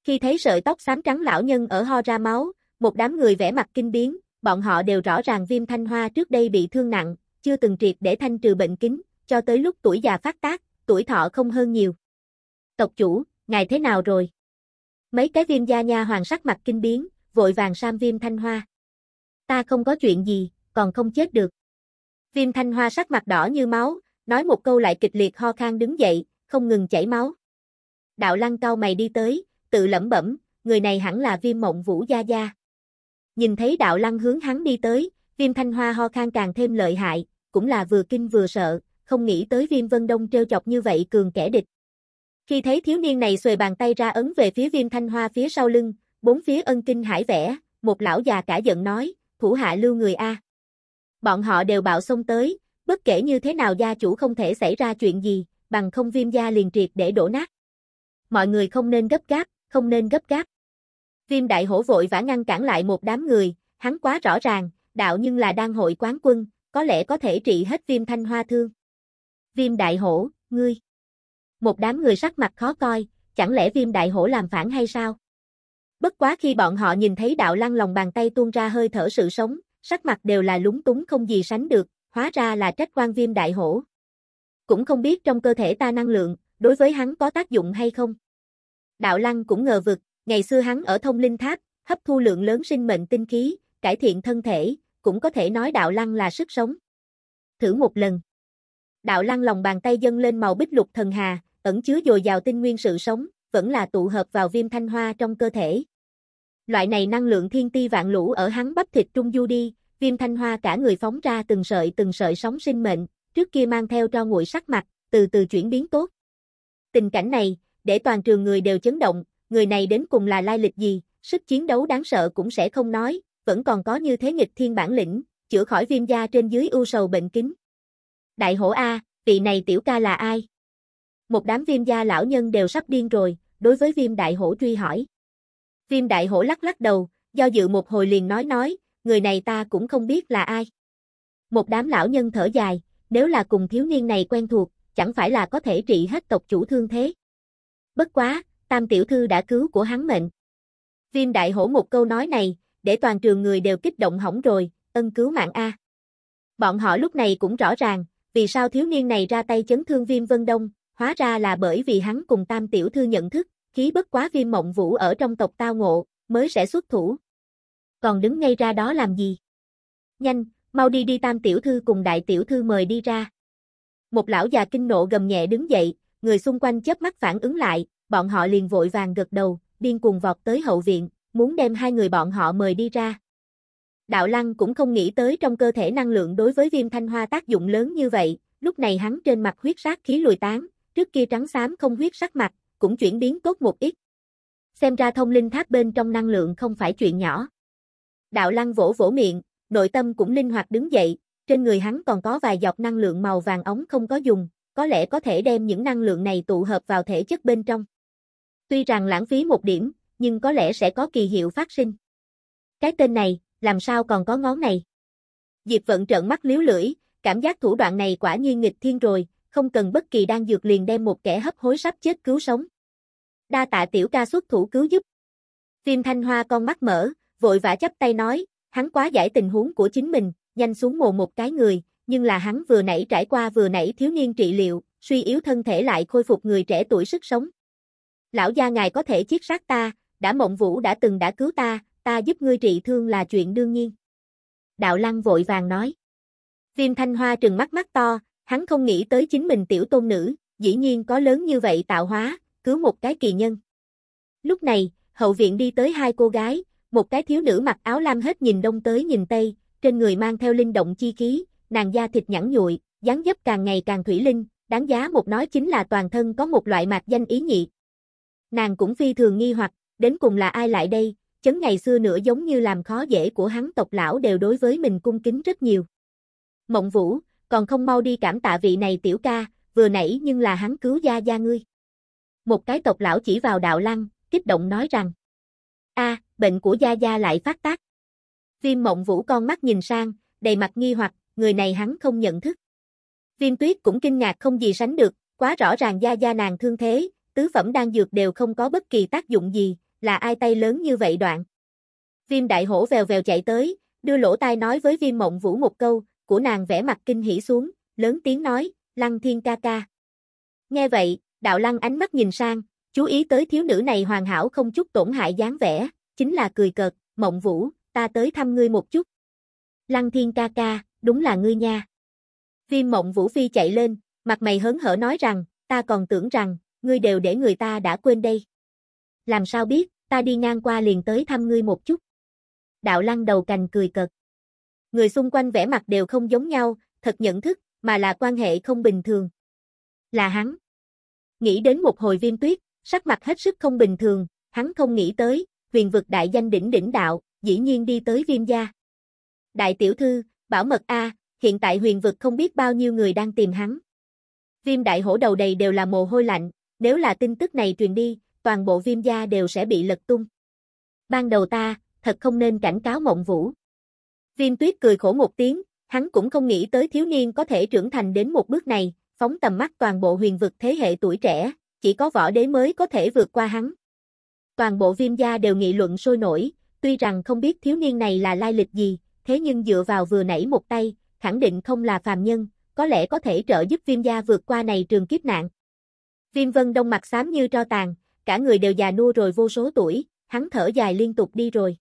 Khi thấy sợi tóc xám trắng lão nhân ở ho ra máu, một đám người vẻ mặt kinh biến, bọn họ đều rõ ràng viêm thanh hoa trước đây bị thương nặng, chưa từng triệt để thanh trừ bệnh kính, cho tới lúc tuổi già phát tác, tuổi thọ không hơn nhiều. Tộc chủ, ngài thế nào rồi? Mấy cái viêm gia nha hoàng sắc mặt kinh biến, vội vàng sam viêm thanh hoa. Ta không có chuyện gì, còn không chết được. Viêm thanh hoa sắc mặt đỏ như máu, nói một câu lại kịch liệt ho khan đứng dậy, không ngừng chảy máu. Đạo lăng cao mày đi tới, tự lẩm bẩm, người này hẳn là viêm mộng vũ gia gia. Nhìn thấy đạo lăng hướng hắn đi tới, viêm thanh hoa ho khan càng thêm lợi hại, cũng là vừa kinh vừa sợ, không nghĩ tới viêm vân đông treo chọc như vậy cường kẻ địch. Khi thấy thiếu niên này xuề bàn tay ra ấn về phía viêm thanh hoa phía sau lưng, bốn phía ân kinh hải vẽ, một lão già cả giận nói, thủ hạ lưu người A. Bọn họ đều bạo xông tới, bất kể như thế nào gia chủ không thể xảy ra chuyện gì, bằng không viêm gia liền triệt để đổ nát. Mọi người không nên gấp gáp, không nên gấp gáp. Viêm đại hổ vội vã ngăn cản lại một đám người, hắn quá rõ ràng, đạo nhưng là đang hội quán quân, có lẽ có thể trị hết viêm thanh hoa thương. Viêm đại hổ, ngươi. Một đám người sắc mặt khó coi, chẳng lẽ viêm đại hổ làm phản hay sao? Bất quá khi bọn họ nhìn thấy đạo lăng lòng bàn tay tuôn ra hơi thở sự sống, sắc mặt đều là lúng túng không gì sánh được, hóa ra là trách quan viêm đại hổ. Cũng không biết trong cơ thể ta năng lượng, đối với hắn có tác dụng hay không. Đạo Lăng cũng ngờ vực, ngày xưa hắn ở thông linh tháp, hấp thu lượng lớn sinh mệnh tinh khí, cải thiện thân thể, cũng có thể nói Đạo Lăng là sức sống. Thử một lần. Đạo Lăng lòng bàn tay dâng lên màu bích lục thần hà, ẩn chứa dồi dào tinh nguyên sự sống, vẫn là tụ hợp vào viêm thanh hoa trong cơ thể. Loại này năng lượng thiên ti vạn lũ ở hắn bắp thịt trung du đi, Kim Thanh Hoa cả người phóng ra từng sợi từng sợi sóng sinh mệnh, trước kia mang theo cho nguội sắc mặt, từ từ chuyển biến tốt. Tình cảnh này, để toàn trường người đều chấn động, người này đến cùng là lai lịch gì, sức chiến đấu đáng sợ cũng sẽ không nói, vẫn còn có như thế nghịch thiên bản lĩnh, chữa khỏi viêm da trên dưới u sầu bệnh kính. Đại hổ A, vị này tiểu ca là ai? Một đám viêm da lão nhân đều sắp điên rồi, đối với viêm đại hổ truy hỏi. Viêm đại hổ lắc lắc đầu, do dự một hồi liền nói nói, người này ta cũng không biết là ai. Một đám lão nhân thở dài, nếu là cùng thiếu niên này quen thuộc, chẳng phải là có thể trị hết tộc chủ thương thế. Bất quá, tam tiểu thư đã cứu của hắn mệnh. Viêm đại hổ một câu nói này, để toàn trường người đều kích động hỏng rồi, ân cứu mạng A. Bọn họ lúc này cũng rõ ràng, vì sao thiếu niên này ra tay chấn thương viêm vân đông, hóa ra là bởi vì hắn cùng tam tiểu thư nhận thức, khí bất quá viêm mộng vũ ở trong tộc tao ngộ, mới sẽ xuất thủ còn đứng ngay ra đó làm gì? Nhanh, mau đi đi tam tiểu thư cùng đại tiểu thư mời đi ra. Một lão già kinh nộ gầm nhẹ đứng dậy, người xung quanh chớp mắt phản ứng lại, bọn họ liền vội vàng gật đầu, điên cuồng vọt tới hậu viện, muốn đem hai người bọn họ mời đi ra. Đạo Lăng cũng không nghĩ tới trong cơ thể năng lượng đối với viêm thanh hoa tác dụng lớn như vậy, lúc này hắn trên mặt huyết sát khí lùi tán, trước kia trắng xám không huyết sắc mặt, cũng chuyển biến tốt một ít. Xem ra thông linh tháp bên trong năng lượng không phải chuyện nhỏ. Đạo lăng vỗ vỗ miệng, nội tâm cũng linh hoạt đứng dậy, trên người hắn còn có vài giọt năng lượng màu vàng ống không có dùng, có lẽ có thể đem những năng lượng này tụ hợp vào thể chất bên trong. Tuy rằng lãng phí một điểm, nhưng có lẽ sẽ có kỳ hiệu phát sinh. Cái tên này, làm sao còn có ngón này? Diệp vận trợn mắt liếu lưỡi, cảm giác thủ đoạn này quả nhiên nghịch thiên rồi, không cần bất kỳ đang dược liền đem một kẻ hấp hối sắp chết cứu sống. Đa tạ tiểu ca xuất thủ cứu giúp. Phim Thanh Hoa con mắt mở, vội vã chấp tay nói, hắn quá giải tình huống của chính mình, nhanh xuống mồ một cái người, nhưng là hắn vừa nãy trải qua vừa nãy thiếu niên trị liệu, suy yếu thân thể lại khôi phục người trẻ tuổi sức sống. Lão gia ngài có thể chiết sát ta, đã mộng vũ đã từng đã cứu ta, ta giúp ngươi trị thương là chuyện đương nhiên. Đạo Lăng vội vàng nói. Viêm Thanh Hoa trừng mắt mắt to, hắn không nghĩ tới chính mình tiểu tôn nữ, dĩ nhiên có lớn như vậy tạo hóa, cứu một cái kỳ nhân. Lúc này, hậu viện đi tới hai cô gái, một cái thiếu nữ mặc áo lam hết nhìn đông tới nhìn tây, trên người mang theo linh động chi khí, nàng da thịt nhẵn nhụi, dáng dấp càng ngày càng thủy linh, đáng giá một nói chính là toàn thân có một loại mạc danh ý nhị. Nàng cũng phi thường nghi hoặc, đến cùng là ai lại đây, chấn ngày xưa nữa giống như làm khó dễ của hắn tộc lão đều đối với mình cung kính rất nhiều. Mộng Vũ, còn không mau đi cảm tạ vị này tiểu ca, vừa nãy nhưng là hắn cứu gia gia ngươi. Một cái tộc lão chỉ vào đạo lăng, kích động nói rằng. A, bệnh của Gia Gia lại phát tác. Viêm mộng vũ con mắt nhìn sang, đầy mặt nghi hoặc, người này hắn không nhận thức. Viêm tuyết cũng kinh ngạc không gì sánh được, quá rõ ràng Gia Gia nàng thương thế, tứ phẩm đang dược đều không có bất kỳ tác dụng gì, là ai tay lớn như vậy đoạn. Viêm đại hổ vèo vèo chạy tới, đưa lỗ tai nói với viêm mộng vũ một câu, của nàng vẽ mặt kinh hỉ xuống, lớn tiếng nói, lăng thiên ca ca. Nghe vậy, đạo lăng ánh mắt nhìn sang, Chú ý tới thiếu nữ này hoàn hảo không chút tổn hại dáng vẻ, chính là cười cợt, mộng vũ, ta tới thăm ngươi một chút. Lăng thiên ca ca, đúng là ngươi nha. Viêm mộng vũ phi chạy lên, mặt mày hớn hở nói rằng, ta còn tưởng rằng, ngươi đều để người ta đã quên đây. Làm sao biết, ta đi ngang qua liền tới thăm ngươi một chút. Đạo lăng đầu cành cười cợt. Người xung quanh vẻ mặt đều không giống nhau, thật nhận thức, mà là quan hệ không bình thường. Là hắn. Nghĩ đến một hồi viêm tuyết, sắc mặt hết sức không bình thường, hắn không nghĩ tới, huyền vực đại danh đỉnh đỉnh đạo, dĩ nhiên đi tới viêm gia. Đại tiểu thư, bảo mật A, hiện tại huyền vực không biết bao nhiêu người đang tìm hắn. Viêm đại hổ đầu đầy đều là mồ hôi lạnh, nếu là tin tức này truyền đi, toàn bộ viêm gia đều sẽ bị lật tung. Ban đầu ta, thật không nên cảnh cáo mộng vũ. Viêm tuyết cười khổ một tiếng, hắn cũng không nghĩ tới thiếu niên có thể trưởng thành đến một bước này, phóng tầm mắt toàn bộ huyền vực thế hệ tuổi trẻ, chỉ có võ đế mới có thể vượt qua hắn. Toàn bộ viêm gia đều nghị luận sôi nổi, tuy rằng không biết thiếu niên này là lai lịch gì, thế nhưng dựa vào vừa nãy một tay, khẳng định không là phàm nhân, có lẽ có thể trợ giúp viêm gia vượt qua này trường kiếp nạn. Viêm vân đông mặt xám như tro tàn, cả người đều già nua rồi vô số tuổi, hắn thở dài liên tục đi rồi.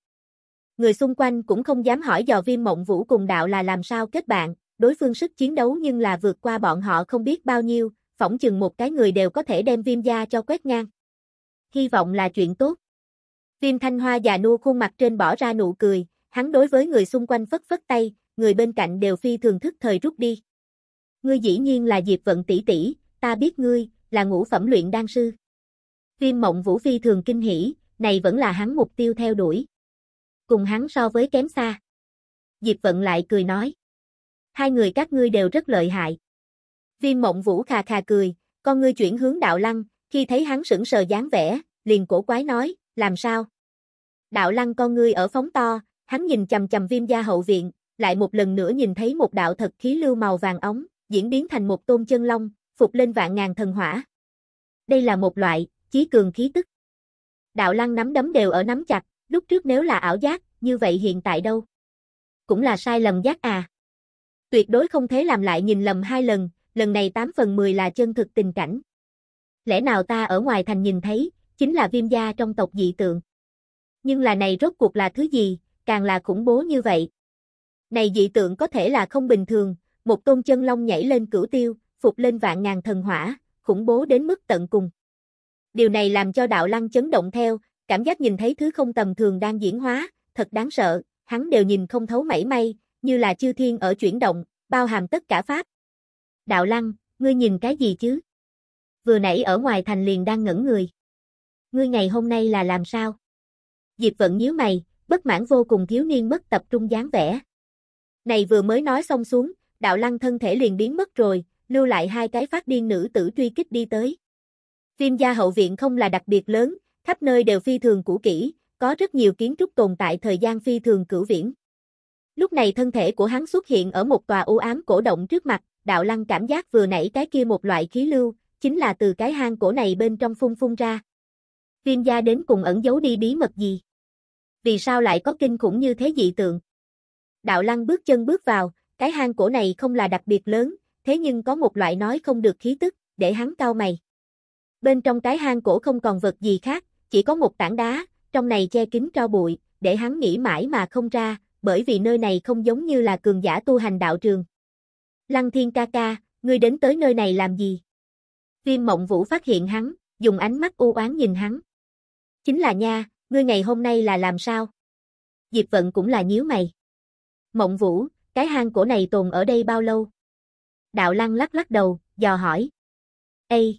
Người xung quanh cũng không dám hỏi dò viêm mộng vũ cùng đạo là làm sao kết bạn, đối phương sức chiến đấu nhưng là vượt qua bọn họ không biết bao nhiêu, phỏng chừng một cái người đều có thể đem viêm gia cho quét ngang. Hy vọng là chuyện tốt. Viêm thanh hoa già nua khuôn mặt trên bỏ ra nụ cười, hắn đối với người xung quanh phất phất tay, người bên cạnh đều phi thường thức thời rút đi. Ngươi dĩ nhiên là Diệp Vận tỷ tỷ, ta biết ngươi là ngũ phẩm luyện đan sư. Viêm Mộng Vũ phi thường kinh hỉ, này vẫn là hắn mục tiêu theo đuổi. Cùng hắn so với kém xa. Diệp Vận lại cười nói: "Hai người các ngươi đều rất lợi hại." Viêm mộng vũ khà khà cười, con ngươi chuyển hướng đạo lăng, khi thấy hắn sững sờ dáng vẻ, liền cổ quái nói, làm sao? Đạo lăng con ngươi ở phóng to, hắn nhìn chầm chầm viêm gia hậu viện, lại một lần nữa nhìn thấy một đạo thật khí lưu màu vàng ống, diễn biến thành một tôn chân long, phục lên vạn ngàn thần hỏa. Đây là một loại, chí cường khí tức. Đạo lăng nắm đấm đều ở nắm chặt, lúc trước nếu là ảo giác, như vậy hiện tại đâu? Cũng là sai lầm giác à. Tuyệt đối không thể làm lại nhìn lầm hai lần, lần này 8 phần 10 là chân thực tình cảnh. Lẽ nào ta ở ngoài thành nhìn thấy, chính là viêm gia trong tộc dị tượng. Nhưng là này rốt cuộc là thứ gì, càng là khủng bố như vậy. Này dị tượng có thể là không bình thường, một tôn chân long nhảy lên cửu tiêu, phục lên vạn ngàn thần hỏa, khủng bố đến mức tận cùng. Điều này làm cho đạo lăng chấn động theo, cảm giác nhìn thấy thứ không tầm thường đang diễn hóa, thật đáng sợ, hắn đều nhìn không thấu mảy may, như là chư thiên ở chuyển động, bao hàm tất cả pháp, đạo lăng, ngươi nhìn cái gì chứ? Vừa nãy ở ngoài thành liền đang ngẩn người. Ngươi ngày hôm nay là làm sao? Diệp vận nhíu mày, bất mãn vô cùng thiếu niên mất tập trung dáng vẻ. Này vừa mới nói xong xuống, đạo lăng thân thể liền biến mất rồi, lưu lại hai cái phát điên nữ tử truy kích đi tới. Phim gia hậu viện không là đặc biệt lớn, khắp nơi đều phi thường cũ kỹ, có rất nhiều kiến trúc tồn tại thời gian phi thường cửu viễn. Lúc này thân thể của hắn xuất hiện ở một tòa u ám cổ động trước mặt, đạo lăng cảm giác vừa nãy cái kia một loại khí lưu, chính là từ cái hang cổ này bên trong phun phun ra. Viêm gia đến cùng ẩn giấu đi bí mật gì? Vì sao lại có kinh khủng như thế dị tượng? Đạo lăng bước chân bước vào, cái hang cổ này không là đặc biệt lớn, thế nhưng có một loại nói không được khí tức, để hắn cau mày. Bên trong cái hang cổ không còn vật gì khác, chỉ có một tảng đá, trong này che kín tro bụi, để hắn nghĩ mãi mà không ra, bởi vì nơi này không giống như là cường giả tu hành đạo trường. Lăng thiên ca ca, ngươi đến tới nơi này làm gì? Viêm mộng vũ phát hiện hắn, dùng ánh mắt u oán nhìn hắn. Chính là nha, ngươi ngày hôm nay là làm sao? Diệp vận cũng là nhíu mày. Mộng vũ, cái hang cổ này tồn ở đây bao lâu? Đạo lăng lắc lắc đầu, dò hỏi. Ê!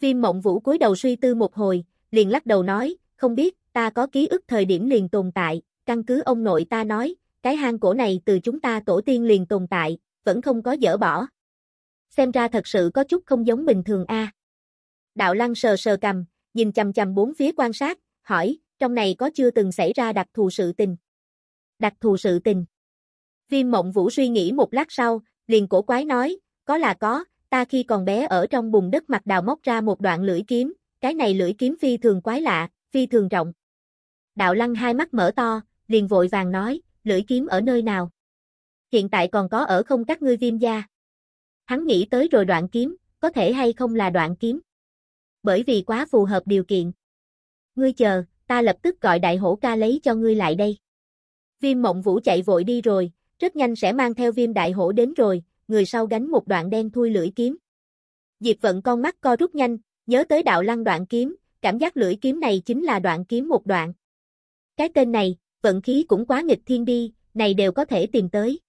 Viêm mộng vũ cúi đầu suy tư một hồi, liền lắc đầu nói, không biết, ta có ký ức thời điểm liền tồn tại, căn cứ ông nội ta nói, cái hang cổ này từ chúng ta tổ tiên liền tồn tại, vẫn không có dỡ bỏ. Xem ra thật sự có chút không giống bình thường a. Đạo lăng sờ sờ cầm, nhìn chầm chầm bốn phía quan sát, hỏi, trong này có chưa từng xảy ra đặc thù sự tình? Đặc thù sự tình. Viêm mộng vũ suy nghĩ một lát sau, liền cổ quái nói, có là có, ta khi còn bé ở trong bùn đất mặt đào móc ra một đoạn lưỡi kiếm, cái này lưỡi kiếm phi thường quái lạ, phi thường rộng. Đạo lăng hai mắt mở to, liền vội vàng nói, lưỡi kiếm ở nơi nào? hiện tại còn có ở không các ngươi viêm gia. Hắn nghĩ tới rồi đoạn kiếm, có thể hay không là đoạn kiếm. Bởi vì quá phù hợp điều kiện. Ngươi chờ, ta lập tức gọi đại hổ ca lấy cho ngươi lại đây. Viêm mộng vũ chạy vội đi rồi, rất nhanh sẽ mang theo viêm đại hổ đến rồi, người sau gánh một đoạn đen thui lưỡi kiếm. Diệp vận con mắt co rút nhanh, nhớ tới đạo lăng đoạn kiếm, cảm giác lưỡi kiếm này chính là đoạn kiếm một đoạn. Cái tên này, vận khí cũng quá nghịch thiên đi, này đều có thể tìm tới.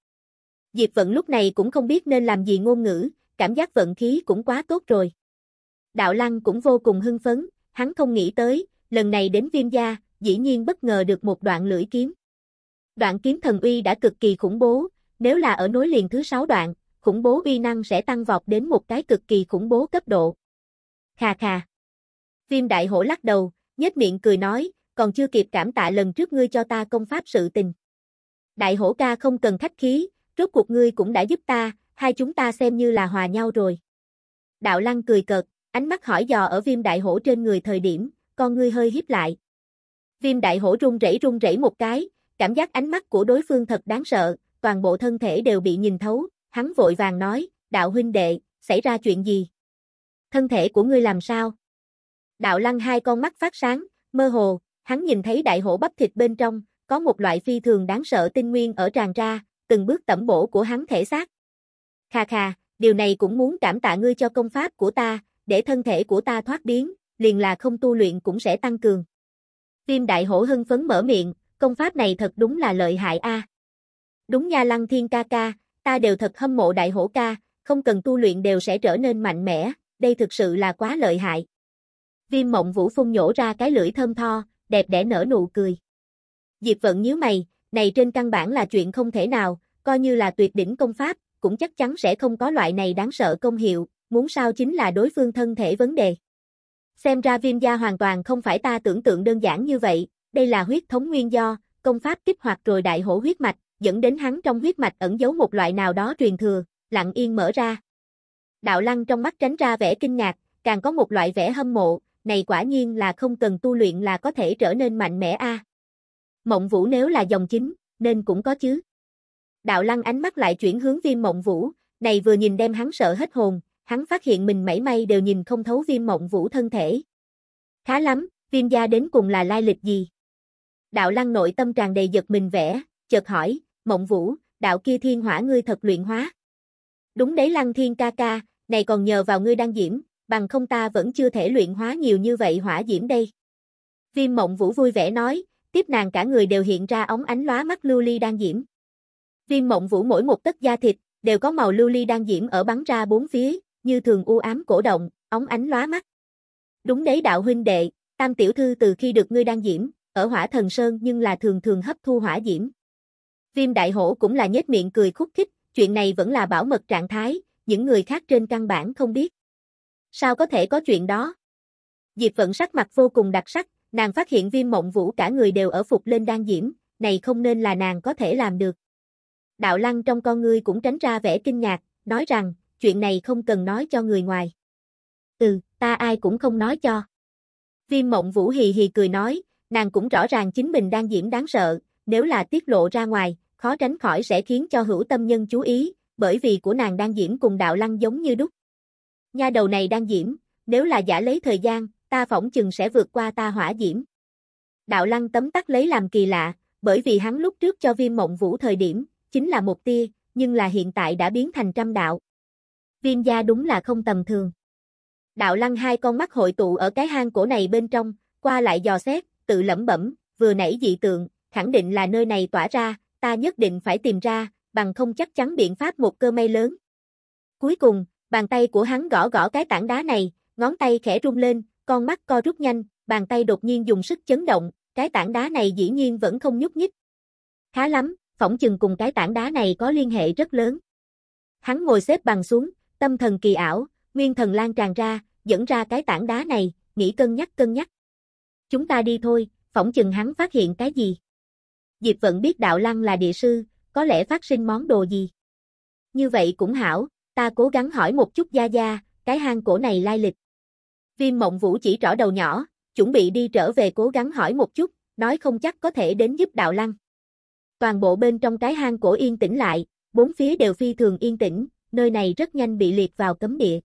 Diệp Vận lúc này cũng không biết nên làm gì ngôn ngữ, cảm giác vận khí cũng quá tốt rồi. Đạo Lăng cũng vô cùng hưng phấn, hắn không nghĩ tới, lần này đến viêm gia, dĩ nhiên bất ngờ được một đoạn lưỡi kiếm. Đoạn kiếm thần uy đã cực kỳ khủng bố, nếu là ở nối liền thứ sáu đoạn, khủng bố uy năng sẽ tăng vọt đến một cái cực kỳ khủng bố cấp độ. Khà khà. Viêm đại hổ lắc đầu, nhếch miệng cười nói, còn chưa kịp cảm tạ lần trước ngươi cho ta công pháp sự tình. Đại hổ ca không cần khách khí, rốt cuộc ngươi cũng đã giúp ta, hai chúng ta xem như là hòa nhau rồi. Đạo lăng cười cợt, ánh mắt hỏi dò ở viêm đại hổ trên người thời điểm, con ngươi hơi hiếp lại. Viêm đại hổ run rẩy run rẩy một cái, cảm giác ánh mắt của đối phương thật đáng sợ, toàn bộ thân thể đều bị nhìn thấu, hắn vội vàng nói, đạo huynh đệ, xảy ra chuyện gì? Thân thể của ngươi làm sao? Đạo lăng hai con mắt phát sáng, mơ hồ, hắn nhìn thấy đại hổ bắp thịt bên trong, có một loại phi thường đáng sợ tinh nguyên ở tràn ra, từng bước tẩm bổ của hắn thể xác. Kha kha, điều này cũng muốn cảm tạ ngươi cho công pháp của ta, để thân thể của ta thoát biến, liền là không tu luyện cũng sẽ tăng cường. Viêm đại hổ hưng phấn mở miệng, công pháp này thật đúng là lợi hại a. Đúng nha lăng thiên ca ca, ta đều thật hâm mộ đại hổ ca, không cần tu luyện đều sẽ trở nên mạnh mẽ, đây thực sự là quá lợi hại. Viêm mộng vũ phun nhổ ra cái lưỡi thơm tho, đẹp đẽ nở nụ cười. Diệp vận nhíu mày, này trên căn bản là chuyện không thể nào, coi như là tuyệt đỉnh công pháp, cũng chắc chắn sẽ không có loại này đáng sợ công hiệu, muốn sao chính là đối phương thân thể vấn đề. Xem ra viêm gia hoàn toàn không phải ta tưởng tượng đơn giản như vậy, đây là huyết thống nguyên do, công pháp kích hoạt rồi đại hổ huyết mạch, dẫn đến hắn trong huyết mạch ẩn giấu một loại nào đó truyền thừa, lặng yên mở ra. Đạo lăng trong mắt tránh ra vẻ kinh ngạc, càng có một loại vẻ hâm mộ, này quả nhiên là không cần tu luyện là có thể trở nên mạnh mẽ a. À. Mộng Vũ nếu là dòng chính, nên cũng có chứ. Đạo Lăng ánh mắt lại chuyển hướng Viêm Mộng Vũ, này vừa nhìn đem hắn sợ hết hồn, hắn phát hiện mình mảy may đều nhìn không thấu Viêm Mộng Vũ thân thể. Khá lắm, Viêm gia đến cùng là lai lịch gì? Đạo Lăng nội tâm tràn đầy giật mình vẽ, chợt hỏi, Mộng Vũ, đạo kia thiên hỏa ngươi thật luyện hóa. Đúng đấy Lăng Thiên ca ca, này còn nhờ vào ngươi đang diễm, bằng không ta vẫn chưa thể luyện hóa nhiều như vậy hỏa diễm đây. Viêm mộng vũ vui vẻ nói, tiếp nàng cả người đều hiện ra ống ánh lóa mắt lưu ly đang diễm. Viên mộng vũ mỗi một tấc da thịt, đều có màu lưu ly đang diễm ở bắn ra bốn phía, như thường u ám cổ động, ống ánh lóa mắt. Đúng đấy đạo huynh đệ, tam tiểu thư từ khi được ngươi đang diễm, ở hỏa thần sơn nhưng là thường thường hấp thu hỏa diễm. Viêm đại hổ cũng là nhếch miệng cười khúc khích, chuyện này vẫn là bảo mật trạng thái, những người khác trên căn bản không biết. Sao có thể có chuyện đó? Diệp vận sắc mặt vô cùng đặc sắc, Nàng phát hiện viêm mộng vũ cả người đều ở phục lên đang diễm, này không nên là nàng có thể làm được. Đạo lăng trong con ngươi cũng tránh ra vẻ kinh ngạc, nói rằng, chuyện này không cần nói cho người ngoài. Ừ, ta ai cũng không nói cho. Viêm mộng vũ hì hì cười nói, nàng cũng rõ ràng chính mình đang diễm đáng sợ, nếu là tiết lộ ra ngoài, khó tránh khỏi sẽ khiến cho hữu tâm nhân chú ý, bởi vì của nàng đang diễm cùng đạo lăng giống như đúc. Nha đầu này đang diễm, nếu là giả lấy thời gian, ta phỏng chừng sẽ vượt qua ta hỏa diễm. Đạo lăng tấm tắc lấy làm kỳ lạ, bởi vì hắn lúc trước cho viêm mộng vũ thời điểm, chính là một tia, nhưng là hiện tại đã biến thành trăm đạo. Viêm gia đúng là không tầm thường. Đạo lăng hai con mắt hội tụ ở cái hang cổ này bên trong, qua lại dò xét, tự lẩm bẩm, vừa nãy dị tượng, khẳng định là nơi này tỏa ra, ta nhất định phải tìm ra, bằng không chắc chắn biện pháp một cơ may lớn. Cuối cùng, bàn tay của hắn gõ gõ cái tảng đá này, ngón tay khẽ rung lên, con mắt co rút nhanh, bàn tay đột nhiên dùng sức chấn động, cái tảng đá này dĩ nhiên vẫn không nhúc nhích. Khá lắm, phỏng chừng cùng cái tảng đá này có liên hệ rất lớn. Hắn ngồi xếp bằng xuống, tâm thần kỳ ảo, nguyên thần lan tràn ra, dẫn ra cái tảng đá này, nghĩ cân nhắc cân nhắc. Chúng ta đi thôi, phỏng chừng hắn phát hiện cái gì. Diệp vẫn biết đạo lăng là địa sư, có lẽ phát sinh món đồ gì. Như vậy cũng hảo, ta cố gắng hỏi một chút Gia Gia, cái hang cổ này lai lịch. Viêm mộng vũ chỉ trỏ đầu nhỏ, chuẩn bị đi trở về cố gắng hỏi một chút, nói không chắc có thể đến giúp đạo lăng. Toàn bộ bên trong cái hang cổ yên tĩnh lại, bốn phía đều phi thường yên tĩnh, nơi này rất nhanh bị liệt vào cấm địa.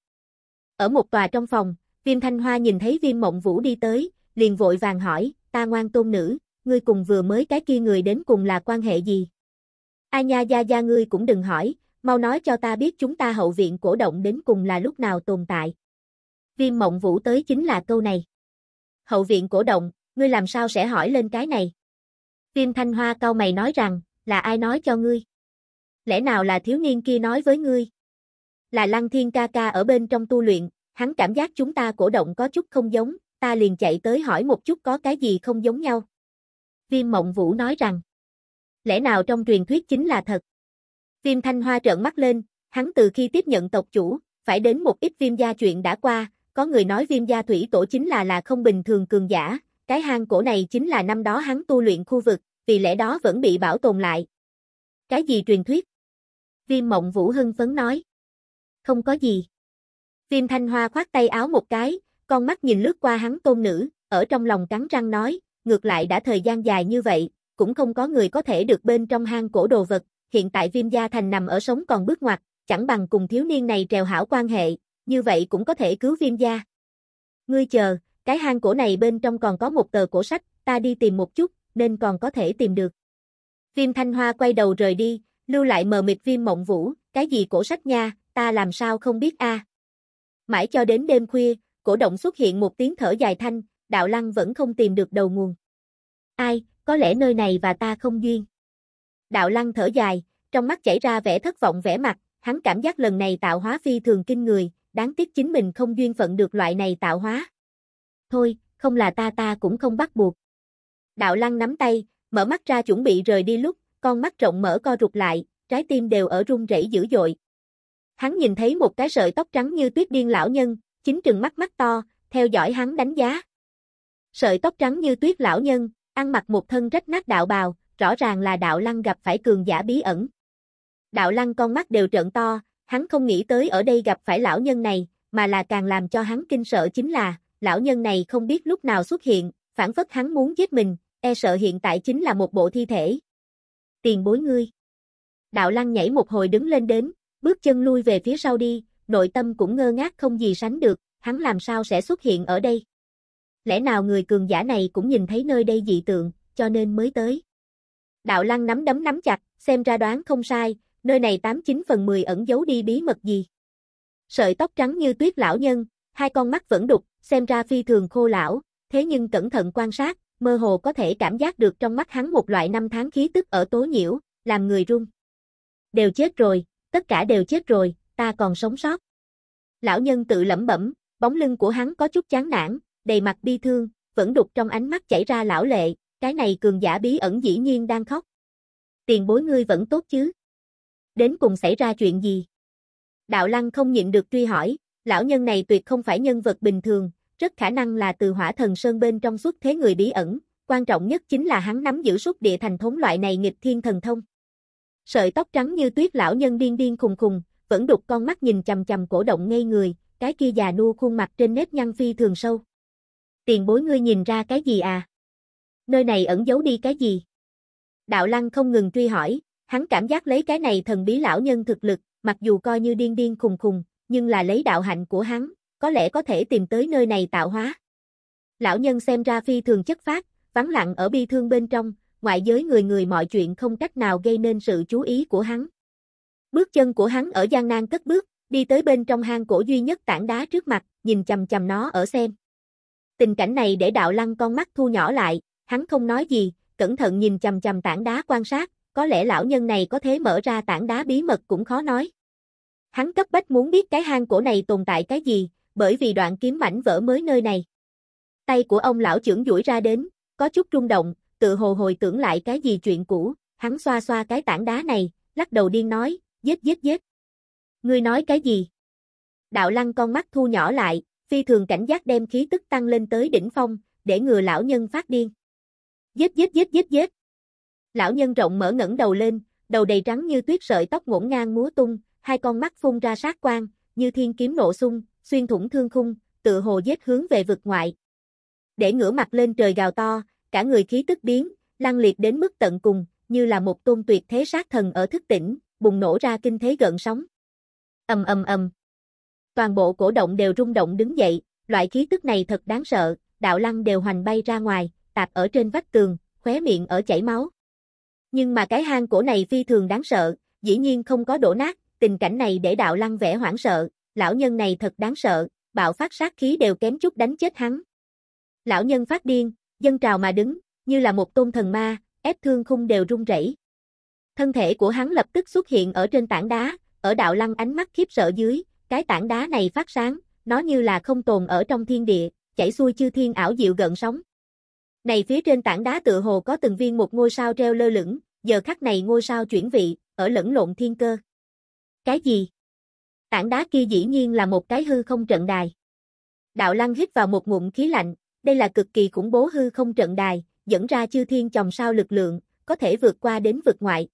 Ở một tòa trong phòng, viêm thanh hoa nhìn thấy viêm mộng vũ đi tới, liền vội vàng hỏi, ta ngoan tôn nữ, ngươi cùng vừa mới cái kia người đến cùng là quan hệ gì? A nha gia gia ngươi cũng đừng hỏi, mau nói cho ta biết chúng ta hậu viện cổ động đến cùng là lúc nào tồn tại. Viêm mộng vũ tới chính là câu này. Hậu viện cổ động, ngươi làm sao sẽ hỏi lên cái này? Viêm thanh hoa cao mày nói rằng, là ai nói cho ngươi? Lẽ nào là thiếu niên kia nói với ngươi? Là lăng thiên ca ca ở bên trong tu luyện, hắn cảm giác chúng ta cổ động có chút không giống, ta liền chạy tới hỏi một chút có cái gì không giống nhau. Viêm mộng vũ nói rằng, lẽ nào trong truyền thuyết chính là thật? Viêm thanh hoa trợn mắt lên, hắn từ khi tiếp nhận tộc chủ, phải đến một ít viêm gia chuyện đã qua, có người nói viêm gia thủy tổ chính là là không bình thường cường giả, cái hang cổ này chính là năm đó hắn tu luyện khu vực, vì lẽ đó vẫn bị bảo tồn lại. Cái gì truyền thuyết? Viêm mộng vũ hưng phấn nói. Không có gì. Viêm thanh hoa khoát tay áo một cái, con mắt nhìn lướt qua hắn tôn nữ, ở trong lòng cắn răng nói, ngược lại đã thời gian dài như vậy, cũng không có người có thể được bên trong hang cổ đồ vật, hiện tại viêm gia thành nằm ở sống còn bước ngoặt, chẳng bằng cùng thiếu niên này trèo hảo quan hệ, như vậy cũng có thể cứu viêm gia. Ngươi chờ, cái hang cổ này bên trong còn có một tờ cổ sách, ta đi tìm một chút, nên còn có thể tìm được. Viêm Thanh Hoa quay đầu rời đi, lưu lại mờ mịt viêm mộng vũ, cái gì cổ sách nha, ta làm sao không biết a. Mãi cho đến đêm khuya, cổ động xuất hiện một tiếng thở dài thanh, đạo lăng vẫn không tìm được đầu nguồn. Ai, có lẽ nơi này và ta không duyên. Đạo lăng thở dài, trong mắt chảy ra vẻ thất vọng vẻ mặt, hắn cảm giác lần này tạo hóa phi thường kinh người, đáng tiếc chính mình không duyên phận được loại này tạo hóa. Thôi, không là ta ta cũng không bắt buộc. Đạo lăng nắm tay, mở mắt ra chuẩn bị rời đi lúc, con mắt rộng mở co rụt lại, trái tim đều ở run rẩy dữ dội. Hắn nhìn thấy một cái sợi tóc trắng như tuyết điên lão nhân, chính trừng mắt mắt to, theo dõi hắn đánh giá. Sợi tóc trắng như tuyết lão nhân, ăn mặc một thân rách nát đạo bào, rõ ràng là đạo lăng gặp phải cường giả bí ẩn. Đạo lăng con mắt đều trợn to, Hắn không nghĩ tới ở đây gặp phải lão nhân này, mà là càng làm cho hắn kinh sợ chính là, lão nhân này không biết lúc nào xuất hiện, phản phất hắn muốn giết mình, e sợ hiện tại chính là một bộ thi thể. Tiền bối ngươi. Đạo lăng nhảy một hồi đứng lên đến, bước chân lui về phía sau đi, nội tâm cũng ngơ ngác không gì sánh được, hắn làm sao sẽ xuất hiện ở đây. Lẽ nào người cường giả này cũng nhìn thấy nơi đây dị tượng, cho nên mới tới. Đạo lăng nắm đấm nắm chặt, xem ra đoán không sai, nơi này 89 phần 10 ẩn giấu đi bí mật gì. Sợi tóc trắng như tuyết lão nhân, hai con mắt vẫn đục, xem ra phi thường khô lão, thế nhưng cẩn thận quan sát, mơ hồ có thể cảm giác được trong mắt hắn một loại năm tháng khí tức ở tố nhiễu, làm người run. Đều chết rồi, tất cả đều chết rồi, ta còn sống sót. Lão nhân tự lẩm bẩm, bóng lưng của hắn có chút chán nản, đầy mặt bi thương, vẫn đục trong ánh mắt chảy ra lão lệ, cái này cường giả bí ẩn dĩ nhiên đang khóc. Tiền bối ngươi vẫn tốt chứ? đến cùng xảy ra chuyện gì? Đạo Lăng không nhịn được truy hỏi, lão nhân này tuyệt không phải nhân vật bình thường, rất khả năng là từ hỏa thần sơn bên trong xuất thế người bí ẩn, quan trọng nhất chính là hắn nắm giữ xuất địa thành thống loại này nghịch thiên thần thông. Sợi tóc trắng như tuyết lão nhân điên điên khùng khùng, vẫn đục con mắt nhìn chầm chầm cổ động ngây người, cái kia già nua khuôn mặt trên nếp nhăn phi thường sâu. Tiền bối ngươi nhìn ra cái gì à? Nơi này ẩn giấu đi cái gì? Đạo Lăng không ngừng truy hỏi, Hắn cảm giác lấy cái này thần bí lão nhân thực lực, mặc dù coi như điên điên khùng khùng, nhưng là lấy đạo hạnh của hắn, có lẽ có thể tìm tới nơi này tạo hóa. Lão nhân xem ra phi thường chất phát, vắng lặng ở bi thương bên trong, ngoại giới người người mọi chuyện không cách nào gây nên sự chú ý của hắn. Bước chân của hắn ở gian nan cất bước, đi tới bên trong hang cổ duy nhất tảng đá trước mặt, nhìn chầm chầm nó ở xem. Tình cảnh này để đạo lăng con mắt thu nhỏ lại, hắn không nói gì, cẩn thận nhìn chầm chầm tảng đá quan sát, có lẽ lão nhân này có thế mở ra tảng đá bí mật cũng khó nói. Hắn cấp bách muốn biết cái hang cổ này tồn tại cái gì, bởi vì đoạn kiếm mảnh vỡ mới nơi này. Tay của ông lão trưởng duỗi ra đến, có chút rung động, tự hồ hồi tưởng lại cái gì chuyện cũ, hắn xoa xoa cái tảng đá này, lắc đầu điên nói, giết giết giết. Ngươi nói cái gì? Đạo lăng con mắt thu nhỏ lại, phi thường cảnh giác đem khí tức tăng lên tới đỉnh phong, để ngừa lão nhân phát điên. Giết giết giết giết giết, Lão nhân rộng mở ngẩng đầu lên, đầu đầy trắng như tuyết sợi tóc ngổn ngang múa tung, hai con mắt phun ra sát quang, như thiên kiếm nổ sung, xuyên thủng thương khung, tựa hồ giết hướng về vực ngoại. Để ngửa mặt lên trời gào to, cả người khí tức biến, lăng liệt đến mức tận cùng, như là một tôn tuyệt thế sát thần ở thức tỉnh, bùng nổ ra kinh thế gần sóng. Ầm ầm ầm. Toàn bộ cổ động đều rung động đứng dậy, loại khí tức này thật đáng sợ, đạo lăng đều hoành bay ra ngoài, tạp ở trên vách tường, khóe miệng ở chảy máu. Nhưng mà cái hang cổ này phi thường đáng sợ, dĩ nhiên không có đổ nát, tình cảnh này để đạo lăng vẻ hoảng sợ, lão nhân này thật đáng sợ, bạo phát sát khí đều kém chút đánh chết hắn. Lão nhân phát điên, dân trào mà đứng, như là một tôn thần ma, ép thương khung đều rung rẩy. Thân thể của hắn lập tức xuất hiện ở trên tảng đá, ở đạo lăng ánh mắt khiếp sợ dưới, cái tảng đá này phát sáng, nó như là không tồn ở trong thiên địa, chảy xuôi chư thiên ảo diệu gần sóng. Này phía trên tảng đá tựa hồ có từng viên một ngôi sao treo lơ lửng, giờ khắc này ngôi sao chuyển vị, ở lẫn lộn thiên cơ. Cái gì? Tảng đá kia dĩ nhiên là một cái hư không trận đài. Đạo Lăng hít vào một ngụm khí lạnh, đây là cực kỳ khủng bố hư không trận đài, dẫn ra chư thiên chồng sao lực lượng, có thể vượt qua đến vực ngoại.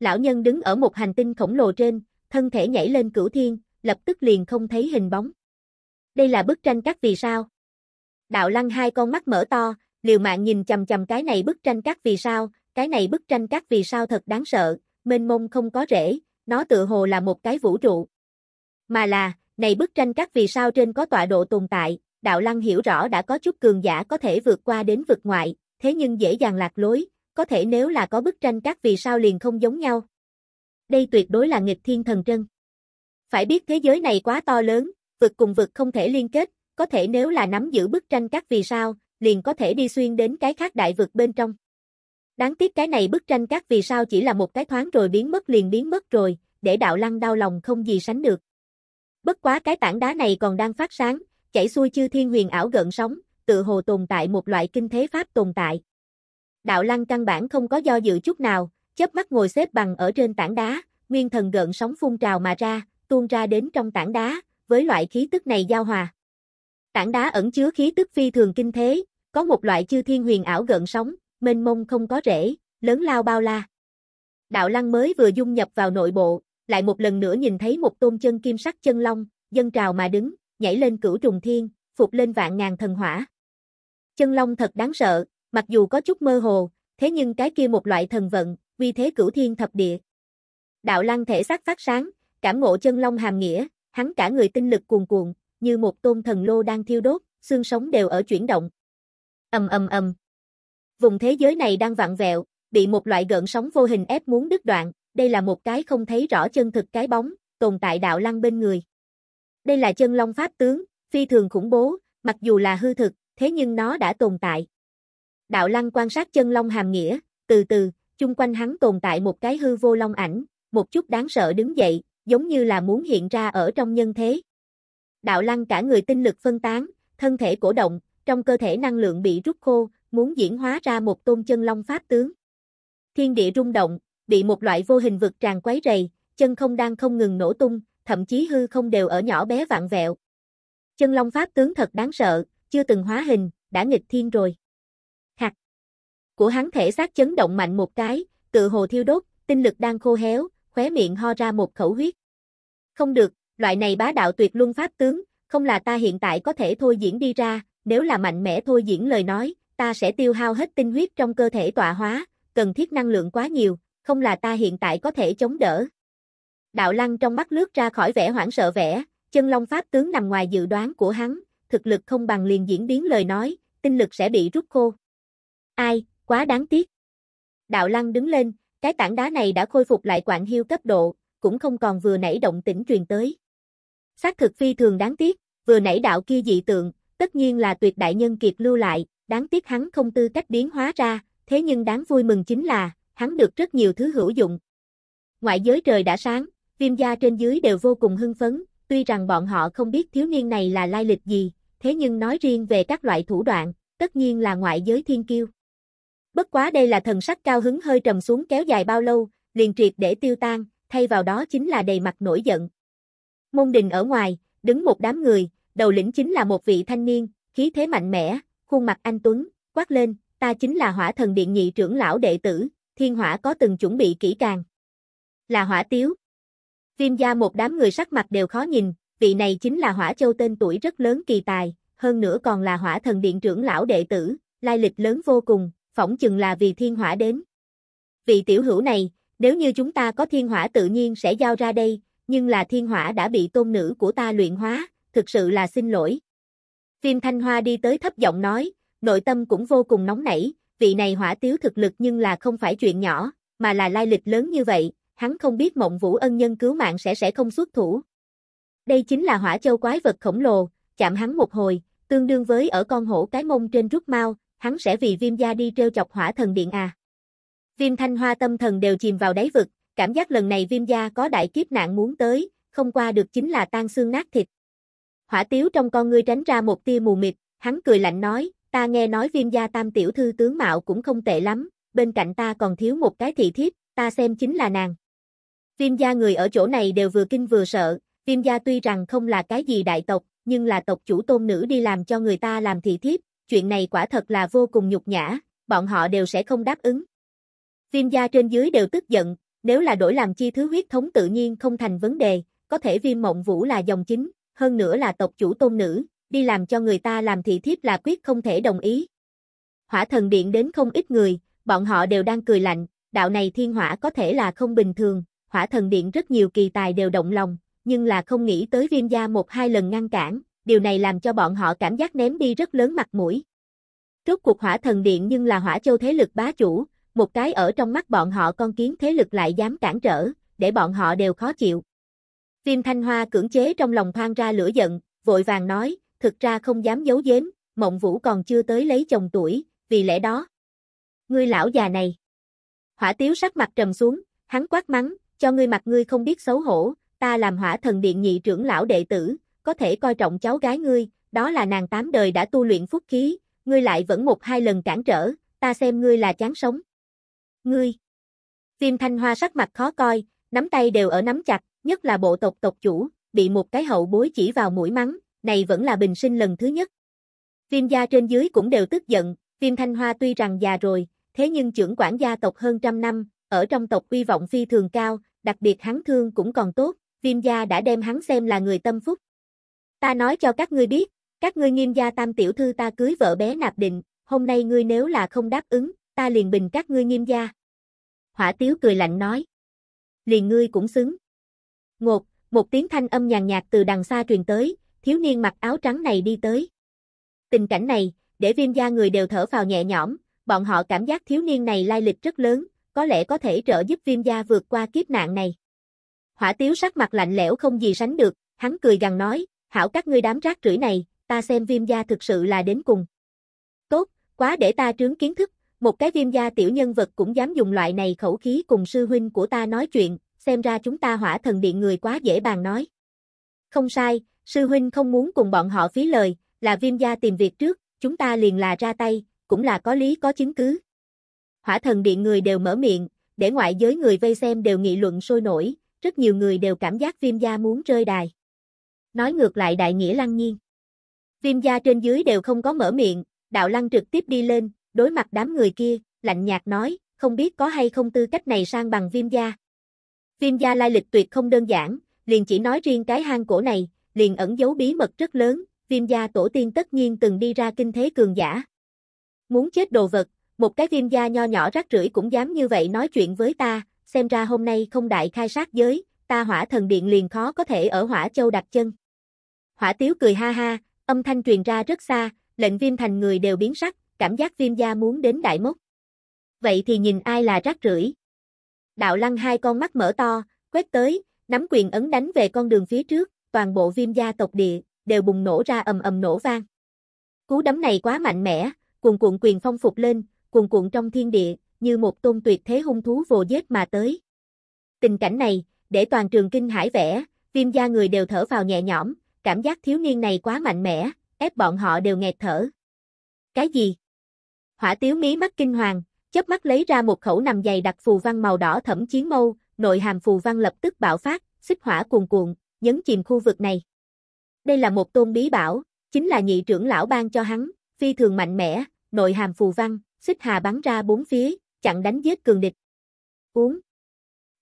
Lão nhân đứng ở một hành tinh khổng lồ trên, thân thể nhảy lên cửu thiên, lập tức liền không thấy hình bóng. Đây là bức tranh các vì sao. Đạo Lăng hai con mắt mở to, liều mạng nhìn chầm chầm cái này bức tranh cát vì sao, cái này bức tranh cát vì sao thật đáng sợ, mênh mông không có rễ, nó tự hồ là một cái vũ trụ. Mà là, này bức tranh cát vì sao trên có tọa độ tồn tại, đạo lăng hiểu rõ đã có chút cường giả có thể vượt qua đến vực ngoại, thế nhưng dễ dàng lạc lối, có thể nếu là có bức tranh cát vì sao liền không giống nhau. Đây tuyệt đối là nghịch thiên thần trân. Phải biết thế giới này quá to lớn, vực cùng vực không thể liên kết, có thể nếu là nắm giữ bức tranh cát vì sao, liền có thể đi xuyên đến cái khác đại vực bên trong. Đáng tiếc cái này bức tranh các vì sao chỉ là một cái thoáng rồi biến mất liền biến mất rồi, để đạo lăng đau lòng không gì sánh được. Bất quá cái tảng đá này còn đang phát sáng, chảy xuôi chư thiên huyền ảo gợn sóng, tự hồ tồn tại một loại kinh thế pháp tồn tại. Đạo lăng căn bản không có do dự chút nào, chớp mắt ngồi xếp bằng ở trên tảng đá, nguyên thần gợn sóng phun trào mà ra, tuôn ra đến trong tảng đá, với loại khí tức này giao hòa. Tảng đá ẩn chứa khí tức phi thường kinh thế, có một loại chư thiên huyền ảo gợn sóng, mênh mông không có rễ, lớn lao bao la. Đạo lăng mới vừa dung nhập vào nội bộ, lại một lần nữa nhìn thấy một tôn chân kim sắc chân long, dân trào mà đứng, nhảy lên cửu trùng thiên, phục lên vạn ngàn thần hỏa. Chân long thật đáng sợ, mặc dù có chút mơ hồ, thế nhưng cái kia một loại thần vận, vì thế cửu thiên thập địa. Đạo lăng thể sắc phát sáng, cảm ngộ chân long hàm nghĩa, hắn cả người tinh lực cuồn cuộn, như một tôn thần lô đang thiêu đốt, xương sống đều ở chuyển động. Ầm ầm ầm. Vùng thế giới này đang vặn vẹo, bị một loại gợn sóng vô hình ép muốn đứt đoạn, đây là một cái không thấy rõ chân thực cái bóng, tồn tại đạo lăng bên người. Đây là chân long pháp tướng, phi thường khủng bố, mặc dù là hư thực, thế nhưng nó đã tồn tại. Đạo lăng quan sát chân long hàm nghĩa, từ từ, chung quanh hắn tồn tại một cái hư vô long ảnh, một chút đáng sợ đứng dậy, giống như là muốn hiện ra ở trong nhân thế đạo lăng cả người tinh lực phân tán, thân thể cổ động, trong cơ thể năng lượng bị rút khô, muốn diễn hóa ra một tôn chân long pháp tướng. Thiên địa rung động, bị một loại vô hình vực tràn quấy rầy, chân không đang không ngừng nổ tung, thậm chí hư không đều ở nhỏ bé vạn vẹo. Chân long pháp tướng thật đáng sợ, chưa từng hóa hình, đã nghịch thiên rồi. Khạc. Của hắn thể xác chấn động mạnh một cái, tự hồ thiêu đốt, tinh lực đang khô héo, khóe miệng ho ra một khẩu huyết. Không được, loại này bá đạo tuyệt luân pháp tướng, không là ta hiện tại có thể thôi diễn đi ra, nếu là mạnh mẽ thôi diễn lời nói, ta sẽ tiêu hao hết tinh huyết trong cơ thể tọa hóa, cần thiết năng lượng quá nhiều, không là ta hiện tại có thể chống đỡ. Đạo lăng trong mắt lướt ra khỏi vẻ hoảng sợ vẻ, chân long pháp tướng nằm ngoài dự đoán của hắn, thực lực không bằng liền diễn biến lời nói, tinh lực sẽ bị rút khô. Ai, quá đáng tiếc. Đạo lăng đứng lên, cái tảng đá này đã khôi phục lại quạng hiêu cấp độ, cũng không còn vừa nãy động tĩnh truyền tới. Xác thực phi thường đáng tiếc, vừa nãy đạo kia dị tượng, tất nhiên là tuyệt đại nhân kịp lưu lại, đáng tiếc hắn không tư cách biến hóa ra, thế nhưng đáng vui mừng chính là, hắn được rất nhiều thứ hữu dụng. Ngoại giới trời đã sáng, viêm gia trên dưới đều vô cùng hưng phấn, tuy rằng bọn họ không biết thiếu niên này là lai lịch gì, thế nhưng nói riêng về các loại thủ đoạn, tất nhiên là ngoại giới thiên kiêu. Bất quá đây là thần sắc cao hứng hơi trầm xuống kéo dài bao lâu, liền triệt để tiêu tan, thay vào đó chính là đầy mặt nổi giận, Môn đình ở ngoài, đứng một đám người, đầu lĩnh chính là một vị thanh niên, khí thế mạnh mẽ, khuôn mặt anh Tuấn, quát lên, ta chính là hỏa thần điện nhị trưởng lão đệ tử, thiên hỏa có từng chuẩn bị kỹ càng. Là hỏa tiếu. Viêm gia một đám người sắc mặt đều khó nhìn, vị này chính là hỏa châu tên tuổi rất lớn kỳ tài, hơn nữa còn là hỏa thần điện trưởng lão đệ tử, lai lịch lớn vô cùng, phỏng chừng là vì thiên hỏa đến. Vị tiểu hữu này, nếu như chúng ta có thiên hỏa tự nhiên sẽ giao ra đây, nhưng là thiên hỏa đã bị tôn nữ của ta luyện hóa, thực sự là xin lỗi. Phim Thanh Hoa đi tới thấp giọng nói, nội tâm cũng vô cùng nóng nảy, vị này hỏa tiếu thực lực nhưng là không phải chuyện nhỏ, mà là lai lịch lớn như vậy, hắn không biết mộng vũ ân nhân cứu mạng sẽ sẽ không xuất thủ. Đây chính là hỏa châu quái vật khổng lồ, chạm hắn một hồi, tương đương với ở con hổ cái mông trên rút mau, hắn sẽ vì viêm gia đi treo chọc hỏa thần điện à. Viêm thanh hoa tâm thần đều chìm vào đáy vực, cảm giác lần này viêm gia có đại kiếp nạn muốn tới, không qua được chính là tan xương nát thịt. Hỏa tiếu trong con ngươi tránh ra một tia mù mịt, hắn cười lạnh nói, ta nghe nói viêm gia tam tiểu thư tướng mạo cũng không tệ lắm, bên cạnh ta còn thiếu một cái thị thiếp, ta xem chính là nàng. Viêm gia người ở chỗ này đều vừa kinh vừa sợ, viêm gia tuy rằng không là cái gì đại tộc, nhưng là tộc chủ tôn nữ đi làm cho người ta làm thị thiếp, chuyện này quả thật là vô cùng nhục nhã, bọn họ đều sẽ không đáp ứng. Viêm gia trên dưới đều tức giận, nếu là đổi làm chi thứ huyết thống tự nhiên không thành vấn đề, có thể viêm mộng vũ là dòng chính, hơn nữa là tộc chủ tôn nữ, đi làm cho người ta làm thị thiếp là quyết không thể đồng ý. Hỏa thần điện đến không ít người, bọn họ đều đang cười lạnh, đạo này thiên hỏa có thể là không bình thường, hỏa thần điện rất nhiều kỳ tài đều động lòng, nhưng là không nghĩ tới viêm gia một hai lần ngăn cản, điều này làm cho bọn họ cảm giác ném đi rất lớn mặt mũi. trước cuộc hỏa thần điện nhưng là hỏa châu thế lực bá chủ, một cái ở trong mắt bọn họ con kiến thế lực lại dám cản trở, để bọn họ đều khó chịu. Viêm Thanh Hoa cưỡng chế trong lòng thoang ra lửa giận, vội vàng nói, thực ra không dám giấu giếm, mộng vũ còn chưa tới lấy chồng tuổi, vì lẽ đó. Ngươi lão già này. Hỏa tiếu sắc mặt trầm xuống, hắn quát mắng, cho ngươi mặt ngươi không biết xấu hổ, ta làm hỏa thần điện nhị trưởng lão đệ tử, có thể coi trọng cháu gái ngươi, đó là nàng tám đời đã tu luyện phúc khí, ngươi lại vẫn một hai lần cản trở, ta xem ngươi là chán sống. Ngươi! Phim Thanh Hoa sắc mặt khó coi, nắm tay đều ở nắm chặt, nhất là bộ tộc tộc chủ, bị một cái hậu bối chỉ vào mũi mắng, này vẫn là bình sinh lần thứ nhất. Phim gia trên dưới cũng đều tức giận, phim Thanh Hoa tuy rằng già rồi, thế nhưng trưởng quản gia tộc hơn trăm năm, ở trong tộc uy vọng phi thường cao, đặc biệt hắn thương cũng còn tốt, viêm gia đã đem hắn xem là người tâm phúc. Ta nói cho các ngươi biết, các ngươi nghiêm gia tam tiểu thư ta cưới vợ bé nạp định, hôm nay ngươi nếu là không đáp ứng, ta liền bình các ngươi nghiêm gia. Hỏa tiếu cười lạnh nói. Liền ngươi cũng xứng. Ngột, một tiếng thanh âm nhàn nhạt từ đằng xa truyền tới, thiếu niên mặc áo trắng này đi tới. Tình cảnh này, để viêm gia người đều thở vào nhẹ nhõm, bọn họ cảm giác thiếu niên này lai lịch rất lớn, có lẽ có thể trợ giúp viêm gia vượt qua kiếp nạn này. Hỏa tiếu sắc mặt lạnh lẽo không gì sánh được, hắn cười gằn nói, hảo các ngươi đám rác rưởi này, ta xem viêm gia thực sự là đến cùng. Tốt, quá để ta trướng kiến thức, một cái viêm gia tiểu nhân vật cũng dám dùng loại này khẩu khí cùng sư huynh của ta nói chuyện, xem ra chúng ta hỏa thần điện người quá dễ bàn nói. Không sai, sư huynh không muốn cùng bọn họ phí lời, là viêm gia tìm việc trước, chúng ta liền là ra tay, cũng là có lý có chứng cứ. Hỏa thần điện người đều mở miệng, để ngoại giới người vây xem đều nghị luận sôi nổi, rất nhiều người đều cảm giác viêm gia muốn rơi đài. Nói ngược lại đại nghĩa lăng nhiên. Viêm gia trên dưới đều không có mở miệng, đạo lăng trực tiếp đi lên, đối mặt đám người kia, lạnh nhạt nói, không biết có hay không tư cách này sang bằng viêm gia. Viêm gia lai lịch tuyệt không đơn giản, liền chỉ nói riêng cái hang cổ này, liền ẩn giấu bí mật rất lớn, viêm gia tổ tiên tất nhiên từng đi ra kinh thế cường giả. Muốn chết đồ vật, một cái viêm gia nho nhỏ rác rưởi cũng dám như vậy nói chuyện với ta, xem ra hôm nay không đại khai sát giới, ta hỏa thần điện liền khó có thể ở hỏa châu đặt chân. Hỏa tiếu cười ha ha, âm thanh truyền ra rất xa, lệnh viêm thành người đều biến sắc, cảm giác viêm da muốn đến đại mốc. Vậy thì nhìn ai là rác rưởi. Đạo lăng hai con mắt mở to, quét tới, nắm quyền ấn đánh về con đường phía trước, toàn bộ viêm da tộc địa, đều bùng nổ ra ầm ầm nổ vang. Cú đấm này quá mạnh mẽ, cuồn cuộn quyền phong phục lên, cuồn cuộn trong thiên địa, như một tôn tuyệt thế hung thú vồ giết mà tới. Tình cảnh này, để toàn trường kinh hải vẽ, viêm da người đều thở vào nhẹ nhõm, cảm giác thiếu niên này quá mạnh mẽ, ép bọn họ đều nghẹt thở. Cái gì? Hỏa tiếu mí mắt kinh hoàng, chớp mắt lấy ra một khẩu nằm dày đặc phù văn màu đỏ thẫm chiến mâu, nội hàm phù văn lập tức bạo phát, xích hỏa cuồn cuộn, nhấn chìm khu vực này. Đây là một tôn bí bảo, chính là nhị trưởng lão ban cho hắn, phi thường mạnh mẽ, nội hàm phù văn, xích hà bắn ra bốn phía, chặn đánh giết cường địch. Uống.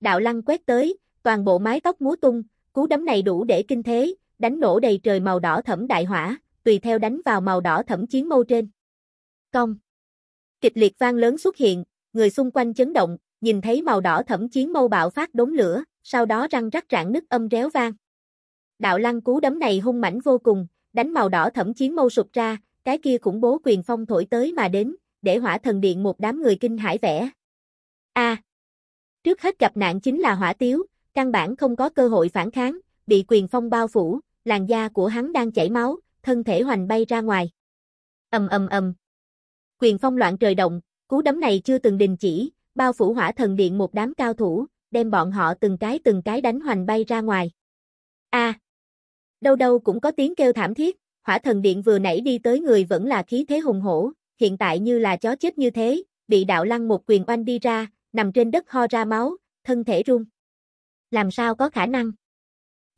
Đạo lăng quét tới, toàn bộ mái tóc múa tung, cú đấm này đủ để kinh thế, đánh nổ đầy trời màu đỏ thẫm đại hỏa, tùy theo đánh vào màu đỏ thẫm chiến mâu trên. Công kịch liệt vang lớn xuất hiện, người xung quanh chấn động, nhìn thấy màu đỏ thẫm chiến mâu bạo phát đốm lửa, sau đó răng rắc rạn nứt âm réo vang. Đạo lăng cú đấm này hung mãnh vô cùng, đánh màu đỏ thẫm chiến mâu sụp ra, cái kia khủng bố quyền phong thổi tới mà đến, để hỏa thần điện một đám người kinh hãi vẻ. A. trước hết gặp nạn chính là hỏa tiếu, căn bản không có cơ hội phản kháng, bị quyền phong bao phủ, làn da của hắn đang chảy máu, thân thể hoành bay ra ngoài. ầm ầm ầm quyền phong loạn trời động, cú đấm này chưa từng đình chỉ, bao phủ hỏa thần điện một đám cao thủ, đem bọn họ từng cái từng cái đánh hoành bay ra ngoài. A. À, đâu đâu cũng có tiếng kêu thảm thiết, hỏa thần điện vừa nãy đi tới người vẫn là khí thế hùng hổ, hiện tại như là chó chết như thế, bị đạo lăng một quyền oanh đi ra, nằm trên đất ho ra máu, thân thể run. Làm sao có khả năng?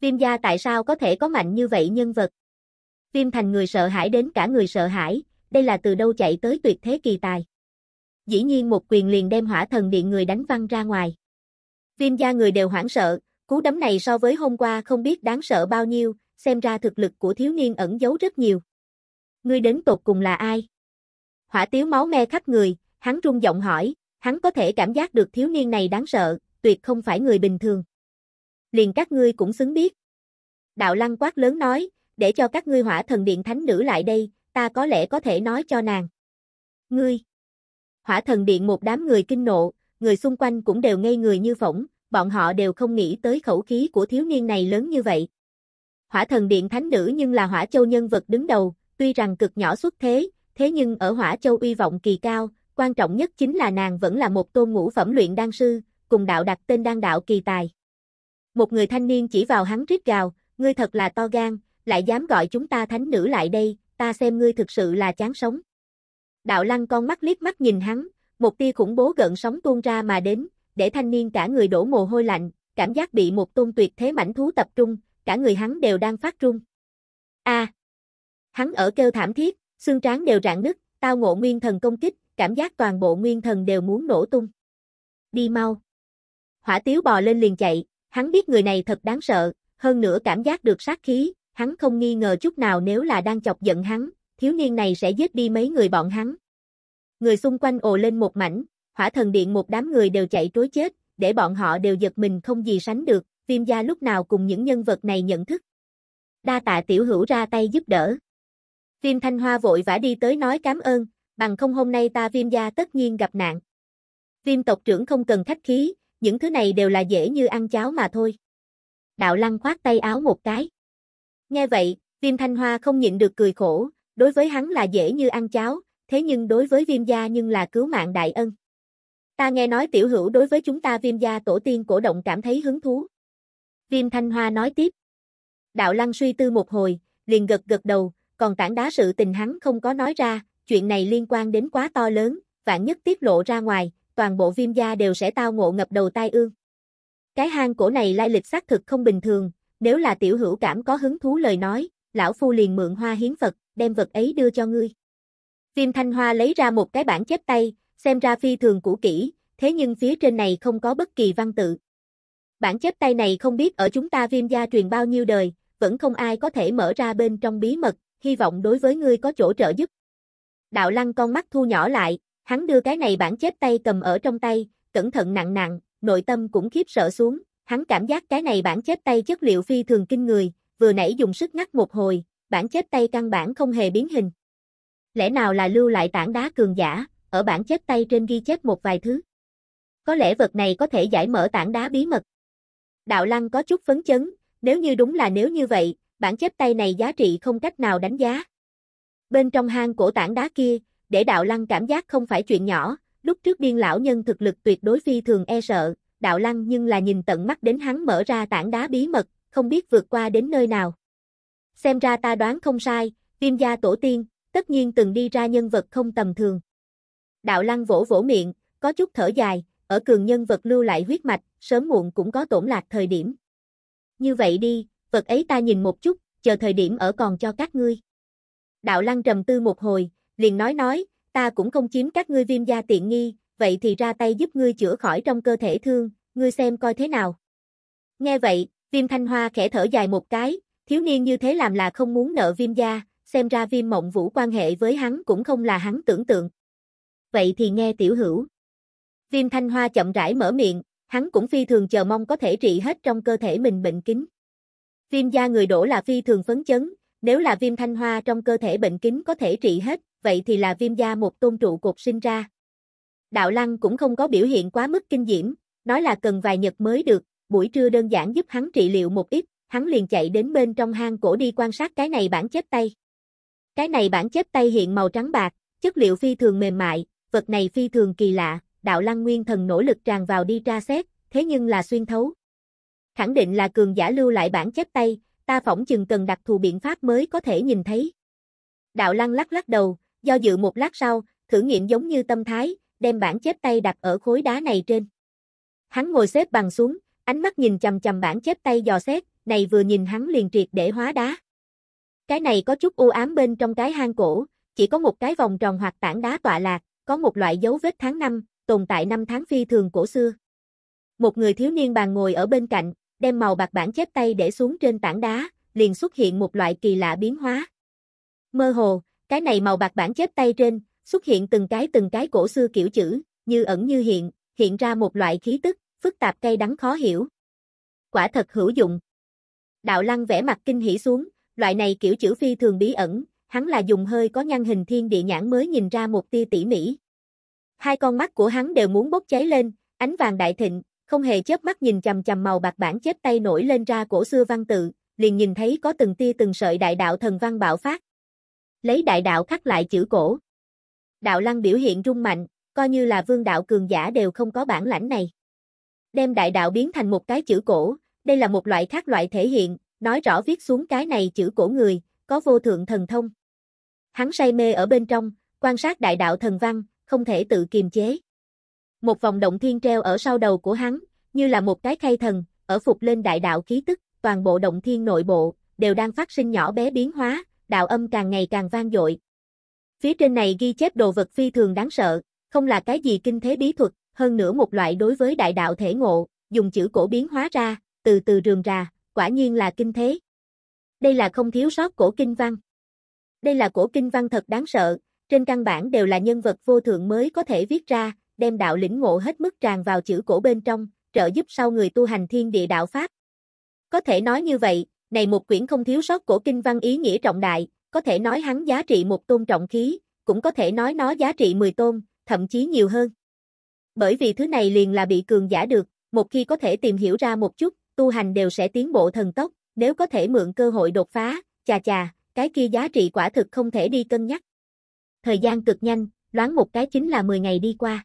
Viêm gia tại sao có thể có mạnh như vậy nhân vật? Viêm thành người sợ hãi đến cả người sợ hãi, đây là từ đâu chạy tới tuyệt thế kỳ tài. Dĩ nhiên một quyền liền đem hỏa thần điện người đánh văng ra ngoài. Viêm gia người đều hoảng sợ, cú đấm này so với hôm qua không biết đáng sợ bao nhiêu, xem ra thực lực của thiếu niên ẩn giấu rất nhiều. Ngươi đến tột cùng là ai? Hỏa tiếu máu me khắp người, hắn rung giọng hỏi, hắn có thể cảm giác được thiếu niên này đáng sợ, tuyệt không phải người bình thường. Liền các ngươi cũng xứng biết. Đạo lăng quát lớn nói, để cho các ngươi hỏa thần điện thánh nữ lại đây, ta có lẽ có thể nói cho nàng. Ngươi! Hỏa thần điện một đám người kinh nộ, người xung quanh cũng đều ngây người như phỏng, bọn họ đều không nghĩ tới khẩu khí của thiếu niên này lớn như vậy. Hỏa thần điện thánh nữ nhưng là hỏa châu nhân vật đứng đầu, tuy rằng cực nhỏ xuất thế, thế nhưng ở hỏa châu uy vọng kỳ cao, quan trọng nhất chính là nàng vẫn là một tôn ngũ phẩm luyện đan sư, cùng đạo đặt tên đan đạo kỳ tài. Một người thanh niên chỉ vào hắn rít gào, ngươi thật là to gan, lại dám gọi chúng ta thánh nữ lại đây, ta xem ngươi thực sự là chán sống. Đạo lăng con mắt liếc mắt nhìn hắn, một tia khủng bố gợn sóng tuôn ra mà đến, để thanh niên cả người đổ mồ hôi lạnh, cảm giác bị một tôn tuyệt thế mảnh thú tập trung, cả người hắn đều đang phát run. A. hắn ở kêu thảm thiết, xương trán đều rạn nứt, tao ngộ nguyên thần công kích, cảm giác toàn bộ nguyên thần đều muốn nổ tung. Đi mau. Hỏa tiếu bò lên liền chạy, hắn biết người này thật đáng sợ, hơn nữa cảm giác được sát khí, hắn không nghi ngờ chút nào nếu là đang chọc giận hắn, thiếu niên này sẽ giết đi mấy người bọn hắn. Người xung quanh ồ lên một mảnh, hỏa thần điện một đám người đều chạy trối chết, để bọn họ đều giật mình không gì sánh được, viêm gia lúc nào cùng những nhân vật này nhận thức. Đa tạ tiểu hữu ra tay giúp đỡ. Viêm thanh hoa vội vã đi tới nói cảm ơn, bằng không hôm nay ta viêm gia tất nhiên gặp nạn. Viêm tộc trưởng không cần khách khí, những thứ này đều là dễ như ăn cháo mà thôi. Đạo lăng khoát tay áo một cái. Nghe vậy, Viêm Thanh Hoa không nhịn được cười khổ, đối với hắn là dễ như ăn cháo, thế nhưng đối với Viêm gia nhưng là cứu mạng đại ân. Ta nghe nói tiểu hữu đối với chúng ta Viêm gia tổ tiên cổ động cảm thấy hứng thú. Viêm Thanh Hoa nói tiếp. Đạo Lăng suy tư một hồi, liền gật gật đầu, còn tảng đá sự tình hắn không có nói ra, chuyện này liên quan đến quá to lớn, vạn nhất tiết lộ ra ngoài, toàn bộ viêm gia đều sẽ tao ngộ ngập đầu tai ương. Cái hang cổ này lai lịch xác thực không bình thường, nếu là tiểu hữu cảm có hứng thú lời nói, lão phu liền mượn hoa hiến vật, đem vật ấy đưa cho ngươi. Viêm Thanh Hoa lấy ra một cái bản chép tay, xem ra phi thường cũ kỹ, thế nhưng phía trên này không có bất kỳ văn tự. Bản chép tay này không biết ở chúng ta viêm gia truyền bao nhiêu đời, vẫn không ai có thể mở ra bên trong bí mật, hy vọng đối với ngươi có chỗ trợ giúp. Đạo lăng con mắt thu nhỏ lại, hắn đưa cái này bản chép tay cầm ở trong tay, cẩn thận nặng nặng, nội tâm cũng khiếp sợ xuống, Hắn cảm giác cái này bản chết tay chất liệu phi thường kinh người, vừa nãy dùng sức ngắt một hồi, bản chết tay căn bản không hề biến hình. Lẽ nào là lưu lại tảng đá cường giả, ở bản chết tay trên ghi chép một vài thứ. Có lẽ vật này có thể giải mở tảng đá bí mật. Đạo Lăng có chút phấn chấn, nếu như đúng là nếu như vậy, bản chép tay này giá trị không cách nào đánh giá. Bên trong hang cổ tảng đá kia, để Đạo Lăng cảm giác không phải chuyện nhỏ, lúc trước điên lão nhân thực lực tuyệt đối phi thường e sợ, đạo lăng nhưng là nhìn tận mắt đến hắn mở ra tảng đá bí mật, không biết vượt qua đến nơi nào. Xem ra ta đoán không sai, viêm gia tổ tiên, tất nhiên từng đi ra nhân vật không tầm thường. Đạo lăng vỗ vỗ miệng, có chút thở dài, ở cường nhân vật lưu lại huyết mạch, sớm muộn cũng có tổn lạc thời điểm. Như vậy đi, vật ấy ta nhìn một chút, chờ thời điểm ở còn cho các ngươi. Đạo lăng trầm tư một hồi, liền nói nói, ta cũng không chiếm các ngươi viêm gia tiện nghi, vậy thì ra tay giúp ngươi chữa khỏi trong cơ thể thương, ngươi xem coi thế nào. Nghe vậy, viêm thanh hoa khẽ thở dài một cái, thiếu niên như thế làm là không muốn nợ viêm gia, xem ra viêm mộng vũ quan hệ với hắn cũng không là hắn tưởng tượng. Vậy thì nghe tiểu hữu. Viêm thanh hoa chậm rãi mở miệng, hắn cũng phi thường chờ mong có thể trị hết trong cơ thể mình bệnh kín. Viêm gia người đổ là phi thường phấn chấn, nếu là viêm thanh hoa trong cơ thể bệnh kín có thể trị hết, vậy thì là viêm gia một tôn trụ cột sinh ra. Đạo Lăng cũng không có biểu hiện quá mức kinh diễm, nói là cần vài nhật mới được, buổi trưa đơn giản giúp hắn trị liệu một ít, hắn liền chạy đến bên trong hang cổ đi quan sát cái này bản chép tay. Cái này bản chép tay hiện màu trắng bạc, chất liệu phi thường mềm mại, vật này phi thường kỳ lạ, đạo lăng nguyên thần nỗ lực tràn vào đi tra xét, thế nhưng là xuyên thấu. Khẳng định là cường giả lưu lại bản chép tay, ta phỏng chừng cần đặc thù biện pháp mới có thể nhìn thấy. Đạo lăng lắc lắc đầu, do dự một lát sau, thử nghiệm giống như tâm thái, đem bản chép tay đặt ở khối đá này trên. Hắn ngồi xếp bằng xuống, ánh mắt nhìn chầm chầm bản chép tay dò xét, này vừa nhìn hắn liền triệt để hóa đá. Cái này có chút u ám bên trong cái hang cổ, chỉ có một cái vòng tròn hoặc tảng đá tọa lạc, có một loại dấu vết tháng năm, tồn tại năm tháng phi thường cổ xưa. Một người thiếu niên bàn ngồi ở bên cạnh, đem màu bạc bản chép tay để xuống trên tảng đá, liền xuất hiện một loại kỳ lạ biến hóa. Mơ hồ, cái này màu bạc bản chép tay trên, xuất hiện từng cái từng cái cổ xưa kiểu chữ, như ẩn như hiện, hiện ra một loại khí tức, phức tạp cay đắng khó hiểu. Quả thật hữu dụng. Đạo lăng vẽ mặt kinh hỉ xuống, loại này kiểu chữ phi thường bí ẩn, hắn là dùng hơi có ngăn hình thiên địa nhãn mới nhìn ra một tia tỉ mỉ. Hai con mắt của hắn đều muốn bốc cháy lên, ánh vàng đại thịnh, không hề chớp mắt nhìn chằm chằm màu bạc bản chép tay nổi lên ra cổ xưa văn tự, liền nhìn thấy có từng tia từng sợi đại đạo thần văn bạo phát. Lấy đại đạo khắc lại chữ cổ đạo lăng biểu hiện rung mạnh, coi như là vương đạo cường giả đều không có bản lãnh này. Đem đại đạo biến thành một cái chữ cổ, đây là một loại khác loại thể hiện, nói rõ viết xuống cái này chữ cổ người, có vô thượng thần thông. Hắn say mê ở bên trong, quan sát đại đạo thần văn, không thể tự kiềm chế. Một vòng động thiên treo ở sau đầu của hắn, như là một cái khay thần, ở phục lên đại đạo khí tức, toàn bộ động thiên nội bộ, đều đang phát sinh nhỏ bé biến hóa, đạo âm càng ngày càng vang dội, Phía trên này ghi chép đồ vật phi thường đáng sợ, không là cái gì kinh thế bí thuật, hơn nữa một loại đối với đại đạo thể ngộ, dùng chữ cổ biến hóa ra, từ từ rườm rà, quả nhiên là kinh thế. Đây là không thiếu sót cổ kinh văn. Đây là cổ kinh văn thật đáng sợ, trên căn bản đều là nhân vật vô thượng mới có thể viết ra, đem đạo lĩnh ngộ hết mức tràn vào chữ cổ bên trong, trợ giúp sau người tu hành thiên địa đạo Pháp. Có thể nói như vậy, này một quyển không thiếu sót cổ kinh văn ý nghĩa trọng đại, có thể nói hắn giá trị một tôn trọng khí, cũng có thể nói nó giá trị 10 tôn, thậm chí nhiều hơn. Bởi vì thứ này liền là bị cường giả được, một khi có thể tìm hiểu ra một chút, tu hành đều sẽ tiến bộ thần tốc, nếu có thể mượn cơ hội đột phá, chà chà, cái kia giá trị quả thực không thể đi cân nhắc. Thời gian cực nhanh, đoán một cái chính là 10 ngày đi qua.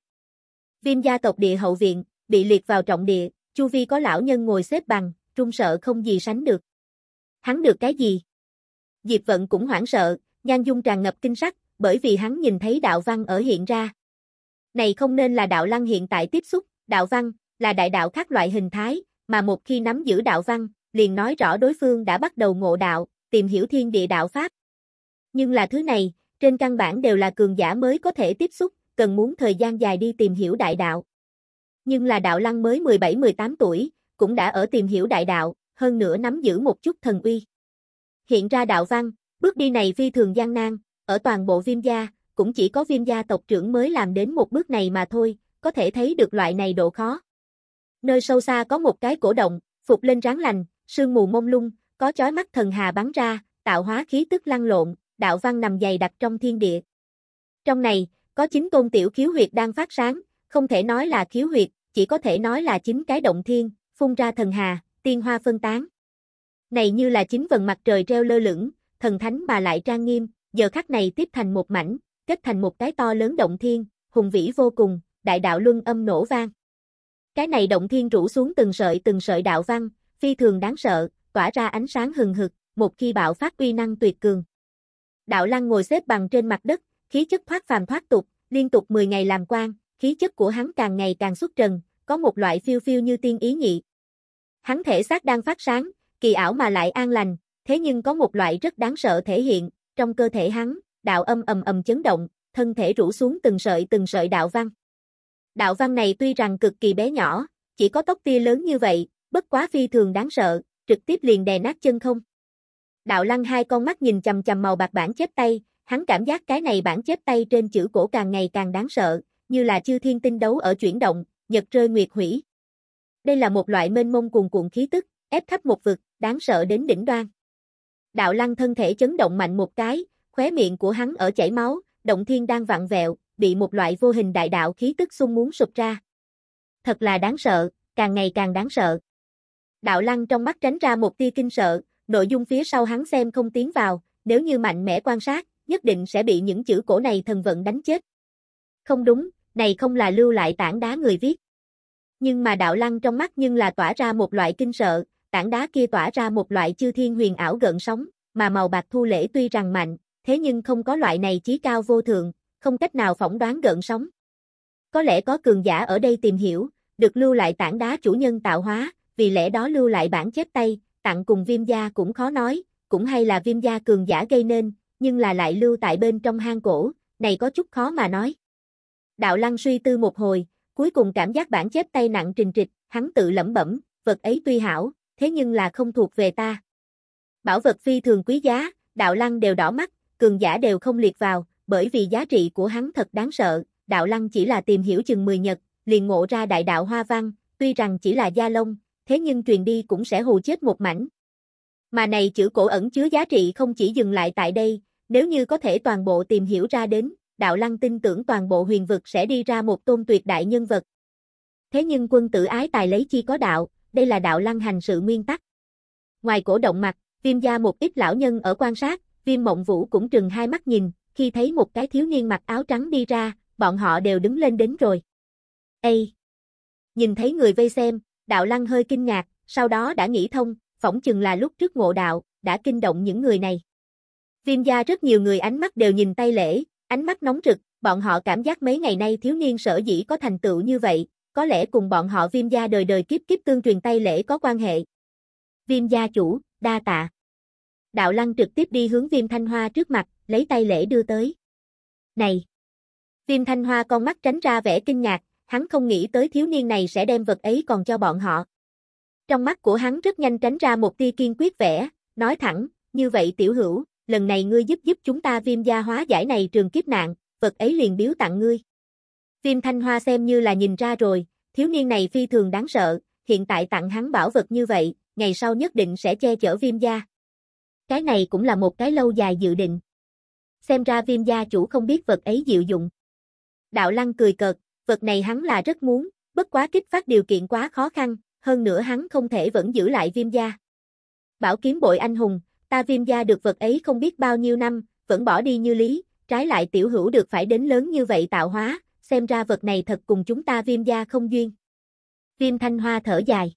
Viêm gia tộc địa hậu viện, bị liệt vào trọng địa, chu vi có lão nhân ngồi xếp bằng, trung sợ không gì sánh được. Hắn được cái gì? Diệp Vận cũng hoảng sợ, Nhan Dung tràn ngập kinh sắc, bởi vì hắn nhìn thấy đạo văn ở hiện ra. Này không nên là đạo lăng hiện tại tiếp xúc, đạo văn, là đại đạo khác loại hình thái, mà một khi nắm giữ đạo văn, liền nói rõ đối phương đã bắt đầu ngộ đạo, tìm hiểu thiên địa đạo Pháp. Nhưng là thứ này, trên căn bản đều là cường giả mới có thể tiếp xúc, cần muốn thời gian dài đi tìm hiểu đại đạo. Nhưng là đạo lăng mới 17-18 tuổi, cũng đã ở tìm hiểu đại đạo, hơn nữa nắm giữ một chút thần uy. Hiện ra đạo văn, bước đi này phi thường gian nan, ở toàn bộ viêm gia, cũng chỉ có viêm gia tộc trưởng mới làm đến một bước này mà thôi, có thể thấy được loại này độ khó. Nơi sâu xa có một cái cổ động, phục lên ráng lành, sương mù mông lung, có chói mắt thần hà bắn ra, tạo hóa khí tức lăn lộn, đạo văn nằm dày đặc trong thiên địa. Trong này, có chín tôn tiểu khiếu huyệt đang phát sáng, không thể nói là khiếu huyệt, chỉ có thể nói là chín cái động thiên, phun ra thần hà, tiên hoa phân tán này như là chính vần mặt trời treo lơ lửng, thần thánh bà lại trang nghiêm, giờ khắc này tiếp thành một mảnh, kết thành một cái to lớn động thiên, hùng vĩ vô cùng, đại đạo luân âm nổ vang. Cái này động thiên rủ xuống từng sợi từng sợi đạo văn, phi thường đáng sợ, tỏa ra ánh sáng hừng hực, một khi bạo phát uy năng tuyệt cường. Đạo Lăng ngồi xếp bằng trên mặt đất, khí chất thoát phàm thoát tục, liên tục 10 ngày làm quan, khí chất của hắn càng ngày càng xuất trần, có một loại phiêu phiêu như tiên ý nhị. Hắn thể xác đang phát sáng, kỳ ảo mà lại an lành, thế nhưng có một loại rất đáng sợ thể hiện, trong cơ thể hắn, đạo âm ầm ầm chấn động, thân thể rũ xuống từng sợi từng sợi đạo văn. Đạo văn này tuy rằng cực kỳ bé nhỏ, chỉ có tóc tia lớn như vậy, bất quá phi thường đáng sợ, trực tiếp liền đè nát chân không. Đạo lăng hai con mắt nhìn chầm chầm màu bạc bản chép tay, hắn cảm giác cái này bản chép tay trên chữ cổ càng ngày càng đáng sợ, như là chư thiên tinh đấu ở chuyển động, nhật rơi nguyệt hủy. Đây là một loại mênh mông cuồn cuộn khí tức, ép khắp một vực, đáng sợ đến đỉnh đoan. Đạo lăng thân thể chấn động mạnh một cái, khóe miệng của hắn ở chảy máu, động thiên đang vặn vẹo, bị một loại vô hình đại đạo khí tức xung muốn sụp ra. Thật là đáng sợ, càng ngày càng đáng sợ. Đạo lăng trong mắt tránh ra một tia kinh sợ, nội dung phía sau hắn xem không tiến vào, nếu như mạnh mẽ quan sát, nhất định sẽ bị những chữ cổ này thần vận đánh chết. Không đúng, này không là lưu lại tảng đá người viết. Nhưng mà đạo lăng trong mắt nhưng là tỏa ra một loại kinh sợ, tảng đá kia tỏa ra một loại chư thiên huyền ảo gợn sóng, mà màu bạc thu lễ tuy rằng mạnh, thế nhưng không có loại này chí cao vô thượng, không cách nào phỏng đoán gợn sóng. Có lẽ có cường giả ở đây tìm hiểu, được lưu lại tảng đá chủ nhân tạo hóa, vì lẽ đó lưu lại bản chép tay, tặng cùng viêm gia cũng khó nói, cũng hay là viêm gia cường giả gây nên, nhưng là lại lưu tại bên trong hang cổ, này có chút khó mà nói. Đạo lăng suy tư một hồi, cuối cùng cảm giác bản chép tay nặng trình trịch, hắn tự lẩm bẩm, vật ấy tuy hảo, thế nhưng là không thuộc về ta. Bảo vật phi thường quý giá, đạo lăng đều đỏ mắt, cường giả đều không liệt vào, bởi vì giá trị của hắn thật đáng sợ, đạo lăng chỉ là tìm hiểu chừng 10 nhật, liền ngộ ra đại đạo hoa văn, tuy rằng chỉ là gia lông, thế nhưng truyền đi cũng sẽ hù chết một mảnh. Mà này chữ cổ ẩn chứa giá trị không chỉ dừng lại tại đây, nếu như có thể toàn bộ tìm hiểu ra đến, đạo lăng tin tưởng toàn bộ huyền vực sẽ đi ra một tôn tuyệt đại nhân vật. Thế nhưng quân tử ái tài lấy chi có đạo, đây là đạo lăng hành sự nguyên tắc. Ngoài cổ động mặt, viêm gia một ít lão nhân ở quan sát, viêm mộng vũ cũng trừng hai mắt nhìn, khi thấy một cái thiếu niên mặc áo trắng đi ra, bọn họ đều đứng lên đến rồi. Ê! Nhìn thấy người vây xem, đạo lăng hơi kinh ngạc, sau đó đã nghĩ thông, phỏng chừng là lúc trước ngộ đạo, đã kinh động những người này. Viêm gia rất nhiều người ánh mắt đều nhìn tay lễ, ánh mắt nóng rực, bọn họ cảm giác mấy ngày nay thiếu niên sở dĩ có thành tựu như vậy, có lẽ cùng bọn họ viêm gia đời đời kiếp kiếp tương truyền tay lễ có quan hệ. Viêm gia chủ, đa tạ. Đạo lăng trực tiếp đi hướng viêm thanh hoa trước mặt, lấy tay lễ đưa tới. Này! Viêm thanh hoa con mắt tránh ra vẻ kinh ngạc, hắn không nghĩ tới thiếu niên này sẽ đem vật ấy còn cho bọn họ. Trong mắt của hắn rất nhanh tránh ra một tia kiên quyết vẻ, nói thẳng, như vậy tiểu hữu, lần này ngươi giúp giúp chúng ta viêm gia hóa giải này trường kiếp nạn, vật ấy liền biếu tặng ngươi. Phim Thanh Hoa xem như là nhìn ra rồi, thiếu niên này phi thường đáng sợ, hiện tại tặng hắn bảo vật như vậy, ngày sau nhất định sẽ che chở viêm gia. Cái này cũng là một cái lâu dài dự định. Xem ra viêm gia chủ không biết vật ấy diệu dụng. Đạo Lăng cười cợt, vật này hắn là rất muốn, bất quá kích phát điều kiện quá khó khăn, hơn nữa hắn không thể vẫn giữ lại viêm gia. Bảo kiếm bội anh hùng, ta viêm gia được vật ấy không biết bao nhiêu năm, vẫn bỏ đi như lý, trái lại tiểu hữu được phải đến lớn như vậy tạo hóa, xem ra vật này thật cùng chúng ta viêm gia không duyên. Viêm thanh hoa thở dài.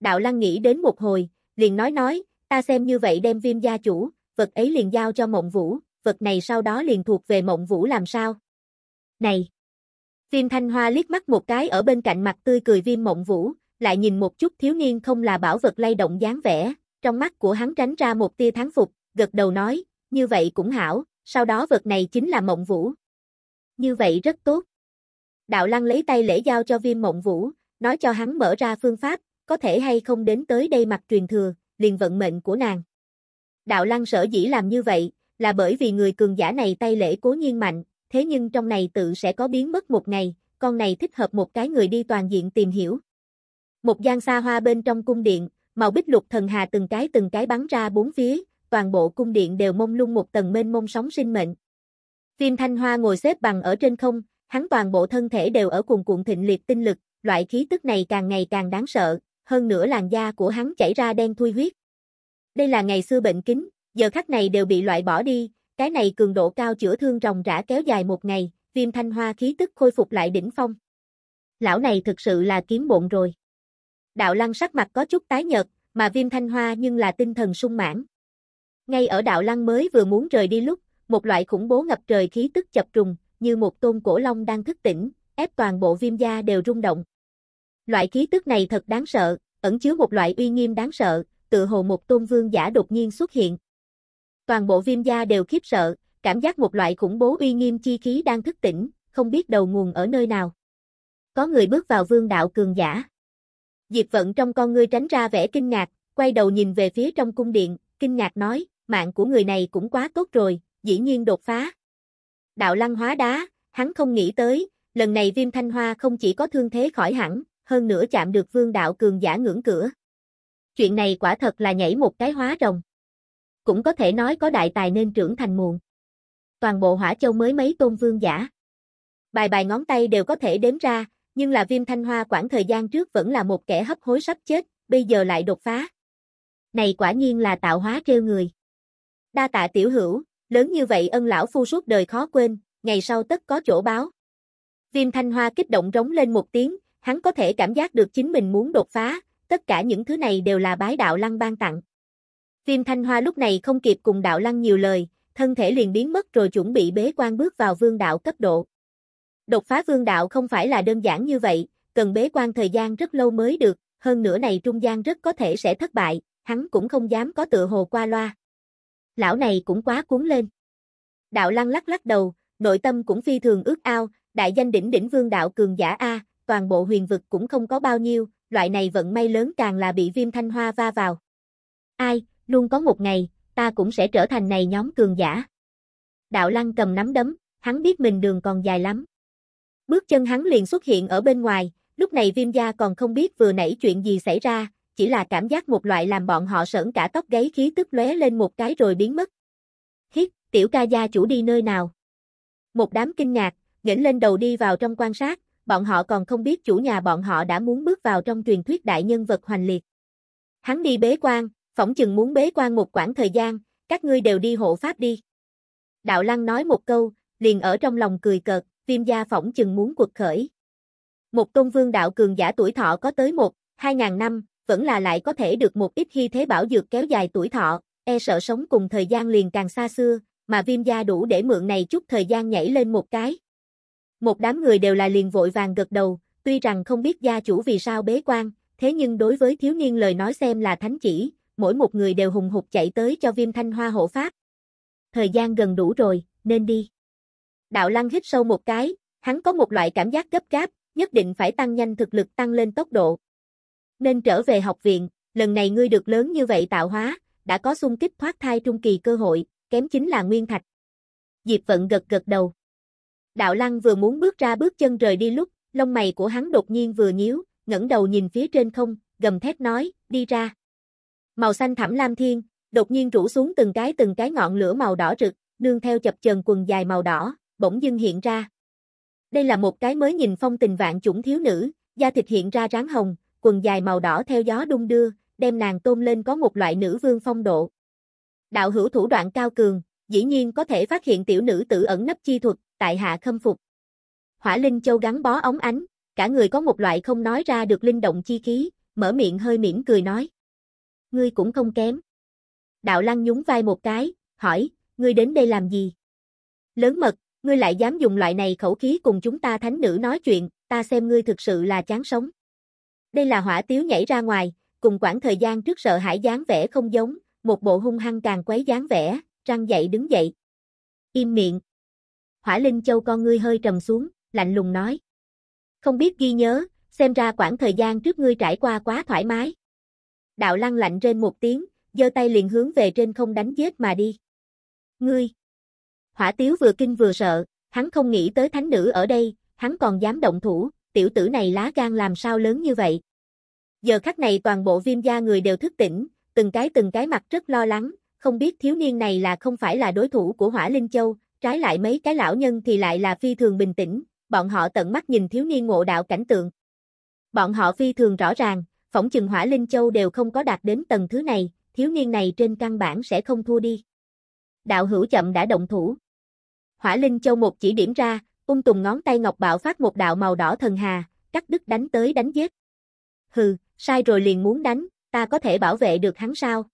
Đạo lăng nghĩ đến một hồi, liền nói nói, ta xem như vậy đem viêm gia chủ, vật ấy liền giao cho mộng vũ, vật này sau đó liền thuộc về mộng vũ làm sao. Này! Viêm thanh hoa liếc mắt một cái ở bên cạnh mặt tươi cười viêm mộng vũ, lại nhìn một chút thiếu niên không là bảo vật lay động dáng vẻ, trong mắt của hắn tránh ra một tia thắng phục, gật đầu nói, như vậy cũng hảo, sau đó vật này chính là mộng vũ, như vậy rất tốt. Đạo Lăng lấy tay lễ giao cho Viêm Mộng Vũ, nói cho hắn mở ra phương pháp, có thể hay không đến tới đây mặc truyền thừa, liền vận mệnh của nàng. Đạo Lăng sở dĩ làm như vậy, là bởi vì người cường giả này tay lễ cố nhiên mạnh, thế nhưng trong này tự sẽ có biến mất một ngày, con này thích hợp một cái người đi toàn diện tìm hiểu. Một gian xa hoa bên trong cung điện, màu bích lục thần hà từng cái từng cái bắn ra bốn phía, toàn bộ cung điện đều mông lung một tầng mênh mông sóng sinh mệnh, Tim Thanh Hoa ngồi xếp bằng ở trên không, hắn toàn bộ thân thể đều ở cùng cuộn thịnh liệt tinh lực, loại khí tức này càng ngày càng đáng sợ, hơn nữa làn da của hắn chảy ra đen thui huyết. Đây là ngày xưa bệnh kính, giờ khắc này đều bị loại bỏ đi, cái này cường độ cao chữa thương ròng rã kéo dài một ngày, viêm thanh hoa khí tức khôi phục lại đỉnh phong. Lão này thực sự là kiếm bộn rồi. Đạo lăng sắc mặt có chút tái nhợt, mà viêm thanh hoa nhưng là tinh thần sung mãn. Ngay ở đạo lăng mới vừa muốn rời đi lúc, một loại khủng bố ngập trời khí tức chập trùng, như một tôn cổ long đang thức tỉnh, ép toàn bộ viêm gia đều rung động. Loại khí tức này thật đáng sợ, ẩn chứa một loại uy nghiêm đáng sợ, tự hồ một tôn vương giả đột nhiên xuất hiện. Toàn bộ viêm gia đều khiếp sợ, cảm giác một loại khủng bố uy nghiêm chi khí đang thức tỉnh, không biết đầu nguồn ở nơi nào. Có người bước vào vương đạo cường giả. Diệp vận trong con ngươi tránh ra vẻ kinh ngạc, quay đầu nhìn về phía trong cung điện, kinh ngạc nói, mạng của người này cũng quá tốt rồi, dĩ nhiên đột phá. Đạo lăng hóa đá, hắn không nghĩ tới, lần này Viêm Thanh Hoa không chỉ có thương thế khỏi hẳn, hơn nữa chạm được vương đạo cường giả ngưỡng cửa. Chuyện này quả thật là nhảy một cái hóa rồng. Cũng có thể nói có đại tài nên trưởng thành muộn. Toàn bộ hỏa châu mới mấy tôn vương giả. Bài bài ngón tay đều có thể đếm ra, nhưng là viêm thanh hoa quãng thời gian trước vẫn là một kẻ hấp hối sắp chết, bây giờ lại đột phá. Này quả nhiên là tạo hóa trêu người. Đa tạ tiểu hữu, Lớn như vậy ân lão phu suốt đời khó quên, ngày sau tất có chỗ báo. Viêm thanh hoa kích động rống lên một tiếng, hắn có thể cảm giác được chính mình muốn đột phá, tất cả những thứ này đều là bái đạo lăng ban tặng. Viêm thanh hoa lúc này không kịp cùng đạo lăng nhiều lời, thân thể liền biến mất rồi chuẩn bị bế quan bước vào vương đạo cấp độ. Đột phá vương đạo không phải là đơn giản như vậy, cần bế quan thời gian rất lâu mới được, hơn nữa này trung gian rất có thể sẽ thất bại, hắn cũng không dám có tự hồ qua loa lão này cũng quá cuốn lên. Đạo lăng lắc lắc đầu, nội tâm cũng phi thường ước ao, đại danh đỉnh đỉnh vương đạo cường giả A, toàn bộ huyền vực cũng không có bao nhiêu, loại này vận may lớn càng là bị viêm thanh hoa va vào. Ai, luôn có một ngày, ta cũng sẽ trở thành này nhóm cường giả. Đạo lăng cầm nắm đấm, hắn biết mình đường còn dài lắm. Bước chân hắn liền xuất hiện ở bên ngoài, lúc này viêm gia còn không biết vừa nãy chuyện gì xảy ra, chỉ là cảm giác một loại làm bọn họ sởn cả tóc gáy khí tức lóe lên một cái rồi biến mất. Hít, tiểu ca gia chủ đi nơi nào? Một đám kinh ngạc, ngẩng lên đầu đi vào trong quan sát, bọn họ còn không biết chủ nhà bọn họ đã muốn bước vào trong truyền thuyết đại nhân vật hoành liệt. Hắn đi bế quan, phỏng chừng muốn bế quan một quãng thời gian, các ngươi đều đi hộ pháp đi. Đạo Lăng nói một câu, liền ở trong lòng cười cợt, viêm gia phỏng chừng muốn quật khởi. Một tôn vương đạo cường giả tuổi thọ có tới một, hai ngàn năm, vẫn là lại có thể được một ít hy thế bảo dược kéo dài tuổi thọ, e sợ sống cùng thời gian liền càng xa xưa, mà viêm gia đủ để mượn này chút thời gian nhảy lên một cái. Một đám người đều là liền vội vàng gật đầu, tuy rằng không biết gia chủ vì sao bế quan, thế nhưng đối với thiếu niên lời nói xem là thánh chỉ, mỗi một người đều hùng hục chạy tới cho viêm thanh hoa hộ pháp. Thời gian gần đủ rồi, nên đi. Đạo lăng hít sâu một cái, hắn có một loại cảm giác gấp gáp, nhất định phải tăng nhanh thực lực tăng lên tốc độ, nên trở về học viện, lần này ngươi được lớn như vậy tạo hóa, đã có xung kích thoát thai trung kỳ cơ hội, kém chính là nguyên thạch. Diệp Vận gật gật đầu. Đạo Lăng vừa muốn bước ra bước chân rời đi lúc, lông mày của hắn đột nhiên vừa nhíu, ngẩng đầu nhìn phía trên không, gầm thét nói, đi ra. Màu xanh thẳm lam thiên, đột nhiên rủ xuống từng cái từng cái ngọn lửa màu đỏ rực, nương theo chập chờn quần dài màu đỏ, bỗng dưng hiện ra. Đây là một cái mới nhìn phong tình vạn chủng thiếu nữ, da thịt hiện ra ráng hồng, quần dài màu đỏ theo gió đung đưa, đem nàng tôn lên có một loại nữ vương phong độ. Đạo hữu thủ đoạn cao cường, dĩ nhiên có thể phát hiện tiểu nữ tử ẩn nấp chi thuật, tại hạ khâm phục. Hỏa Linh Châu gắn bó ống ánh, cả người có một loại không nói ra được linh động chi khí, mở miệng hơi mỉm cười nói. Ngươi cũng không kém. Đạo Lăng nhún vai một cái, hỏi, ngươi đến đây làm gì? Lớn mật, ngươi lại dám dùng loại này khẩu khí cùng chúng ta thánh nữ nói chuyện, ta xem ngươi thực sự là chán sống. Đây là hỏa tiếu nhảy ra ngoài, cùng quãng thời gian trước sợ hãi dáng vẻ không giống, một bộ hung hăng càng quấy dáng vẻ, răng dậy đứng dậy. Im miệng. Hỏa Linh Châu con ngươi hơi trầm xuống, lạnh lùng nói. Không biết ghi nhớ, xem ra quãng thời gian trước ngươi trải qua quá thoải mái. Đạo lăng lạnh trên một tiếng, giơ tay liền hướng về trên không đánh chết mà đi. Ngươi! Hỏa tiếu vừa kinh vừa sợ, hắn không nghĩ tới thánh nữ ở đây, hắn còn dám động thủ, tiểu tử này lá gan làm sao lớn như vậy. Giờ khắc này toàn bộ viêm gia người đều thức tỉnh, từng cái từng cái mặt rất lo lắng, không biết thiếu niên này là không phải là đối thủ của Hỏa Linh Châu, trái lại mấy cái lão nhân thì lại là phi thường bình tĩnh, bọn họ tận mắt nhìn thiếu niên ngộ đạo cảnh tượng. Bọn họ phi thường rõ ràng, phỏng chừng Hỏa Linh Châu đều không có đạt đến tầng thứ này, thiếu niên này trên căn bản sẽ không thua đi. Đạo hữu chậm đã động thủ. Hỏa Linh Châu một chỉ điểm ra, ung tùng ngón tay ngọc bạo phát một đạo màu đỏ thần hà, cắt đứt đánh tới đánh giết. Hừ, sai rồi liền muốn đánh, ta có thể bảo vệ được hắn sao?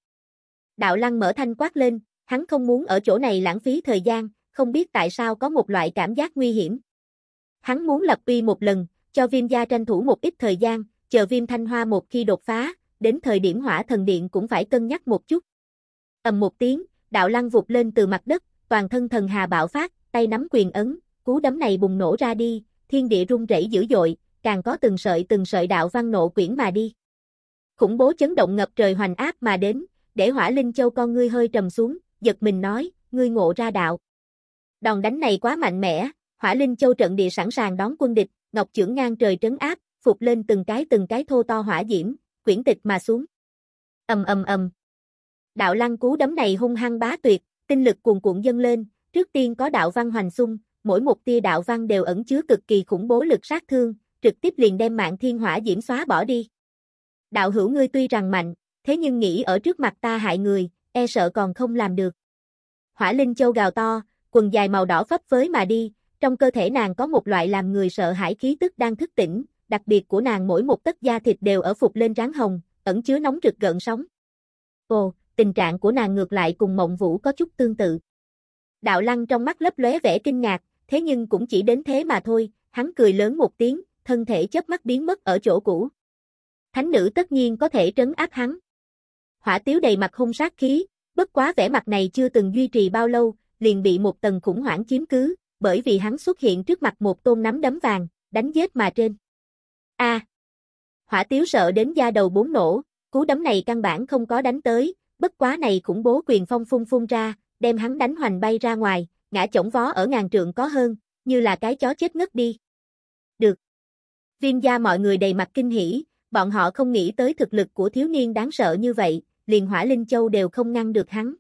Đạo lăng mở thanh quát lên, hắn không muốn ở chỗ này lãng phí thời gian, không biết tại sao có một loại cảm giác nguy hiểm. Hắn muốn lập uy một lần, cho viêm gia tranh thủ một ít thời gian, chờ viêm thanh hoa một khi đột phá, đến thời điểm hỏa thần điện cũng phải cân nhắc một chút. ầm một tiếng, đạo lăng vụt lên từ mặt đất, toàn thân thần hà bạo phát, tay nắm quyền ấn, cú đấm này bùng nổ ra đi, thiên địa rung rẩy dữ dội, càng có từng sợi từng sợi đạo văn nộ quyển mà đi. Khủng bố chấn động ngập trời hoành áp mà đến, để hỏa linh châu con ngươi hơi trầm xuống, giật mình nói, ngươi ngộ ra đạo. Đòn đánh này quá mạnh mẽ, hỏa linh châu trận địa sẵn sàng đón quân địch, ngọc trưởng ngang trời trấn áp, phục lên từng cái từng cái thô to hỏa diễm, quyển tịch mà xuống. ầm ầm ầm. Đạo lăng cú đấm này hung hăng bá tuyệt, tinh lực cuồn cuộn dâng lên, trước tiên có đạo văn hoành sung mỗi một tia đạo văn đều ẩn chứa cực kỳ khủng bố lực sát thương, trực tiếp liền đem mạng thiên hỏa diễm xóa bỏ đi. Đạo hữu ngươi tuy rằng mạnh, thế nhưng nghĩ ở trước mặt ta hại người, e sợ còn không làm được. Hỏa Linh Châu gào to, quần dài màu đỏ phấp phới mà đi, trong cơ thể nàng có một loại làm người sợ hãi khí tức đang thức tỉnh, đặc biệt của nàng mỗi một tấc da thịt đều ở phục lên ráng hồng, ẩn chứa nóng rực gợn sóng. Ồ, tình trạng của nàng ngược lại cùng Mộng Vũ có chút tương tự. Đạo Lăng trong mắt lấp lóe vẻ kinh ngạc, thế nhưng cũng chỉ đến thế mà thôi, hắn cười lớn một tiếng, thân thể chớp mắt biến mất ở chỗ cũ. Thánh nữ tất nhiên có thể trấn áp hắn. Hỏa tiếu đầy mặt hung sát khí, bất quá vẻ mặt này chưa từng duy trì bao lâu, liền bị một tầng khủng hoảng chiếm cứ, bởi vì hắn xuất hiện trước mặt một tôn nắm đấm vàng, đánh giết mà trên. A. À, hỏa tiếu sợ đến da đầu bốn nổ, cú đấm này căn bản không có đánh tới, bất quá này khủng bố quyền phong phun phun ra, đem hắn đánh hoành bay ra ngoài, ngã chổng vó ở ngàn trượng có hơn, như là cái chó chết ngất đi. Viêm gia mọi người đầy mặt kinh hỉ, bọn họ không nghĩ tới thực lực của thiếu niên đáng sợ như vậy, liền hỏa linh châu đều không ngăn được hắn.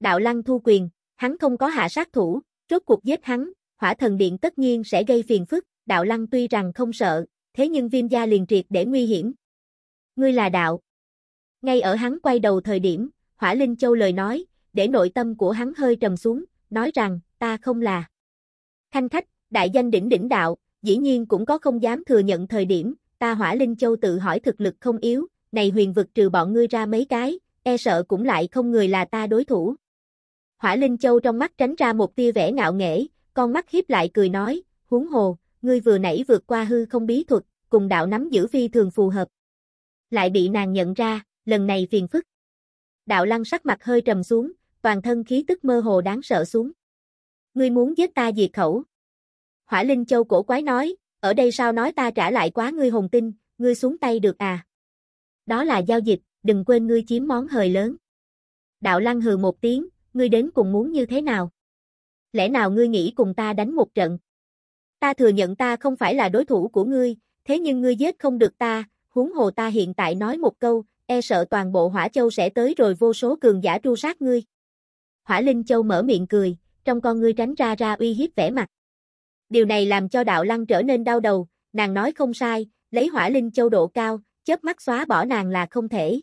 Đạo lăng thu quyền, hắn không có hạ sát thủ, rốt cuộc giết hắn, hỏa thần điện tất nhiên sẽ gây phiền phức, đạo lăng tuy rằng không sợ, thế nhưng viêm gia liền triệt để nguy hiểm. Ngươi là đạo. Ngay ở hắn quay đầu thời điểm, hỏa linh châu lời nói, để nội tâm của hắn hơi trầm xuống, nói rằng, ta không là. thanh khách, đại danh đỉnh đỉnh đạo, dĩ nhiên cũng có không dám thừa nhận thời điểm, ta hỏa Linh Châu tự hỏi thực lực không yếu, này huyền vực trừ bọn ngươi ra mấy cái, e sợ cũng lại không người là ta đối thủ. Hỏa Linh Châu trong mắt tránh ra một tia vẻ ngạo nghễ, con mắt hiếp lại cười nói, huống hồ, ngươi vừa nãy vượt qua hư không bí thuật, cùng đạo nắm giữ phi thường phù hợp. Lại bị nàng nhận ra, lần này phiền phức. Đạo lăng sắc mặt hơi trầm xuống, toàn thân khí tức mơ hồ đáng sợ xuống. Ngươi muốn giết ta diệt khẩu, Hỏa Linh Châu cổ quái nói, ở đây sao nói ta trả lại quá ngươi Hồng tinh, ngươi xuống tay được à? Đó là giao dịch, đừng quên ngươi chiếm món hời lớn. Đạo Lăng hừ một tiếng, ngươi đến cùng muốn như thế nào? Lẽ nào ngươi nghĩ cùng ta đánh một trận? Ta thừa nhận ta không phải là đối thủ của ngươi, thế nhưng ngươi giết không được ta, huống hồ ta hiện tại nói một câu, e sợ toàn bộ Hỏa Châu sẽ tới rồi vô số cường giả tru sát ngươi. Hỏa Linh Châu mở miệng cười, trong con ngươi tránh ra ra uy hiếp vẻ mặt. Điều này làm cho đạo lăng trở nên đau đầu, nàng nói không sai, lấy hỏa linh châu độ cao, chớp mắt xóa bỏ nàng là không thể.